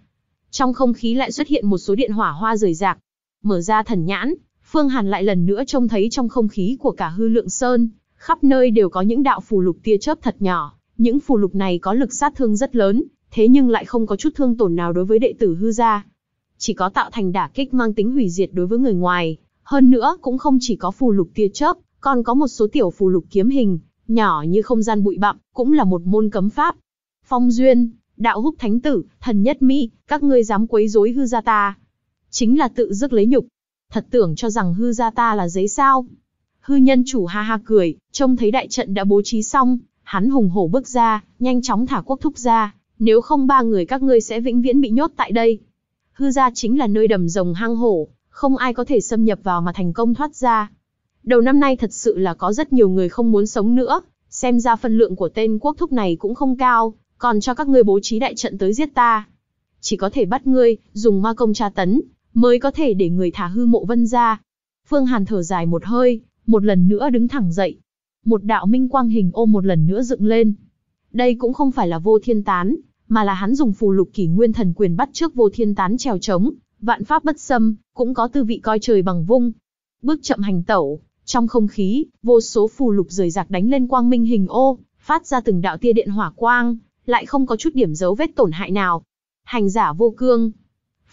Trong không khí lại xuất hiện một số điện hỏa hoa rời rạc. Mở ra thần nhãn, Phương Hàn lại lần nữa trông thấy trong không khí của cả hư lượng sơn, khắp nơi đều có những đạo phù lục tia chớp thật nhỏ. Những phù lục này có lực sát thương rất lớn, thế nhưng lại không có chút thương tổn nào đối với đệ tử hư gia. Chỉ có tạo thành đả kích mang tính hủy diệt đối với người ngoài. Hơn nữa cũng không chỉ có phù lục tia chớp, còn có một số tiểu phù lục kiếm hình, nhỏ như không gian bụi bặm, cũng là một môn cấm pháp. Phong duyên, đạo húc thánh tử, thần nhất mỹ, các ngươi dám quấy rối hư gia ta. Chính là tự dứt lấy nhục. Thật tưởng cho rằng hư gia ta là giấy sao. Hư nhân chủ ha ha cười, trông thấy đại trận đã bố trí xong, hắn hùng hổ bước ra, nhanh chóng thả quốc thúc ra, nếu không ba người các ngươi sẽ vĩnh viễn bị nhốt tại đây. Hư gia chính là nơi đầm rồng hang hổ, không ai có thể xâm nhập vào mà thành công thoát ra. Đầu năm nay thật sự là có rất nhiều người không muốn sống nữa, xem ra phân lượng của tên quốc thúc này cũng không cao, còn cho các ngươi bố trí đại trận tới giết ta. Chỉ có thể bắt ngươi, dùng ma công tra tấn, mới có thể để người thả hư mộ vân ra. Phương Hàn thở dài một hơi, một lần nữa đứng thẳng dậy. Một đạo minh quang hình ô một lần nữa dựng lên. Đây cũng không phải là vô thiên tán, mà là hắn dùng phù lục kỷ nguyên thần quyền bắt trước vô thiên tán trèo trống, vạn pháp bất xâm, cũng có tư vị coi trời bằng vung. Bước chậm hành tẩu, trong không khí, vô số phù lục rời rạc đánh lên quang minh hình ô, phát ra từng đạo tia điện hỏa quang, lại không có chút điểm dấu vết tổn hại nào. Hành giả vô cương.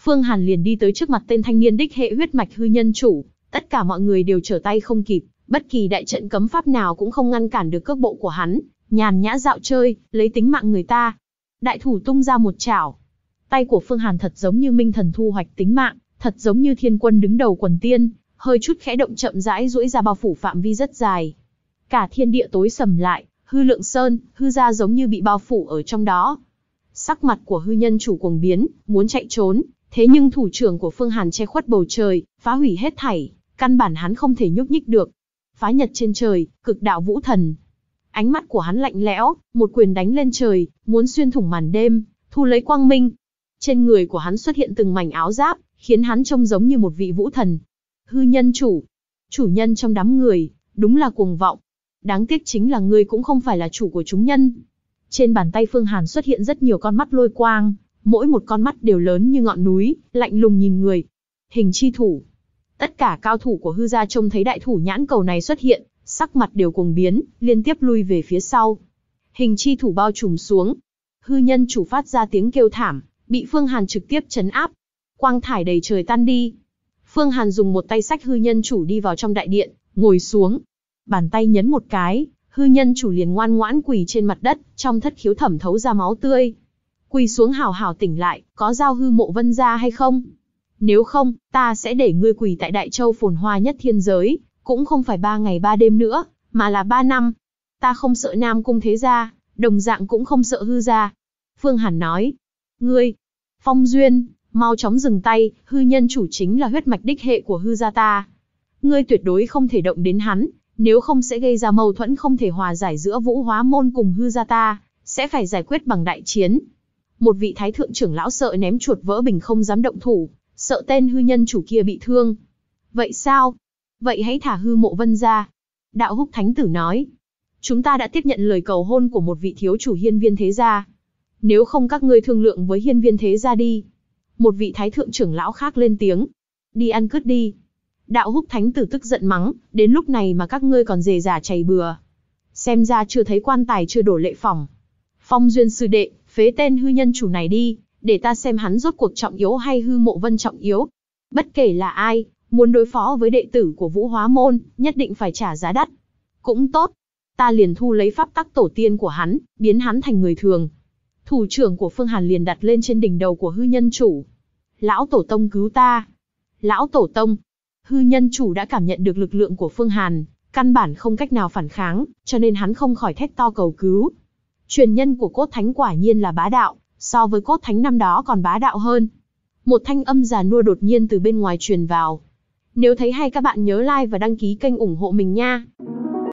Phương Hàn liền đi tới trước mặt tên thanh niên đích hệ huyết mạch hư nhân chủ, tất cả mọi người đều trở tay không kịp, bất kỳ đại trận cấm pháp nào cũng không ngăn cản được cước bộ của hắn, nhàn nhã dạo chơi, lấy tính mạng người ta. Đại thủ tung ra một chảo. Tay của Phương Hàn thật giống như minh thần thu hoạch tính mạng, thật giống như thiên quân đứng đầu quần tiên, hơi chút khẽ động chậm rãi duỗi ra bao phủ phạm vi rất dài. Cả thiên địa tối sầm lại, hư lượng sơn, hư ra giống như bị bao phủ ở trong đó. Sắc mặt của hư nhân chủ cuồng biến, muốn chạy trốn, thế nhưng thủ trưởng của Phương Hàn che khuất bầu trời, phá hủy hết thảy, căn bản hắn không thể nhúc nhích được. Phá nhật trên trời, cực đạo vũ thần. Ánh mắt của hắn lạnh lẽo, một quyền đánh lên trời, muốn xuyên thủng màn đêm, thu lấy quang minh. Trên người của hắn xuất hiện từng mảnh áo giáp, khiến hắn trông giống như một vị vũ thần, hư nhân chủ. Chủ nhân trong đám người, đúng là cuồng vọng. Đáng tiếc chính là ngươi cũng không phải là chủ của chúng nhân. Trên bàn tay Phương Hàn xuất hiện rất nhiều con mắt lôi quang, mỗi một con mắt đều lớn như ngọn núi, lạnh lùng nhìn người. Hình chi thủ. Tất cả cao thủ của hư gia trông thấy đại thủ nhãn cầu này xuất hiện, sắc mặt đều cuồng biến, liên tiếp lui về phía sau. Hình chi thủ bao trùm xuống. Hư nhân chủ phát ra tiếng kêu thảm, bị Phương Hàn trực tiếp chấn áp. Quang thải đầy trời tan đi, Phương Hàn dùng một tay sách hư nhân chủ đi vào trong đại điện, ngồi xuống. Bàn tay nhấn một cái, hư nhân chủ liền ngoan ngoãn quỳ trên mặt đất, trong thất khiếu thẩm thấu ra máu tươi. Quỳ xuống hào hào tỉnh lại, có giao hư mộ vân ra hay không? Nếu không, ta sẽ để ngươi quỳ tại Đại Châu phồn hoa nhất thiên giới, cũng không phải ba ngày ba đêm nữa, mà là ba năm. Ta không sợ Nam Cung Thế Gia, đồng dạng cũng không sợ hư gia. Phương Hàn nói, ngươi, Phong Duyên, Mau chóng dừng tay, hư nhân chủ chính là huyết mạch đích hệ của hư gia ta. Ngươi tuyệt đối không thể động đến hắn, nếu không sẽ gây ra mâu thuẫn không thể hòa giải giữa vũ hóa môn cùng hư gia ta, sẽ phải giải quyết bằng đại chiến. Một vị thái thượng trưởng lão sợ ném chuột vỡ bình không dám động thủ, sợ tên hư nhân chủ kia bị thương. Vậy sao? Vậy hãy thả hư mộ vân ra. Đạo húc thánh tử nói. Chúng ta đã tiếp nhận lời cầu hôn của một vị thiếu chủ hiên viên thế gia. Nếu không các ngươi thương lượng với hiên viên thế gia đi. Một vị thái thượng trưởng lão khác lên tiếng. Đi ăn cướp đi. Đạo húc thánh tử tức giận mắng, đến lúc này mà các ngươi còn dề giả chày bừa. Xem ra chưa thấy quan tài chưa đổ lệ phòng. Phong duyên sư đệ, phế tên hư nhân chủ này đi, để ta xem hắn rốt cuộc trọng yếu hay hư mộ vân trọng yếu. Bất kể là ai, muốn đối phó với đệ tử của vũ hóa môn, nhất định phải trả giá đắt. Cũng tốt, ta liền thu lấy pháp tắc tổ tiên của hắn, biến hắn thành người thường. Thủ trưởng của Phương Hàn liền đặt lên trên đỉnh đầu của hư nhân chủ, lão tổ tông cứu ta. Lão tổ tông, hư nhân chủ đã cảm nhận được lực lượng của Phương Hàn, căn bản không cách nào phản kháng, cho nên hắn không khỏi thét to cầu cứu. Truyền nhân của cốt thánh quả nhiên là bá đạo, so với cốt thánh năm đó còn bá đạo hơn. Một thanh âm già nua đột nhiên từ bên ngoài truyền vào. Nếu thấy hay các bạn nhớ like và đăng ký kênh ủng hộ mình nha.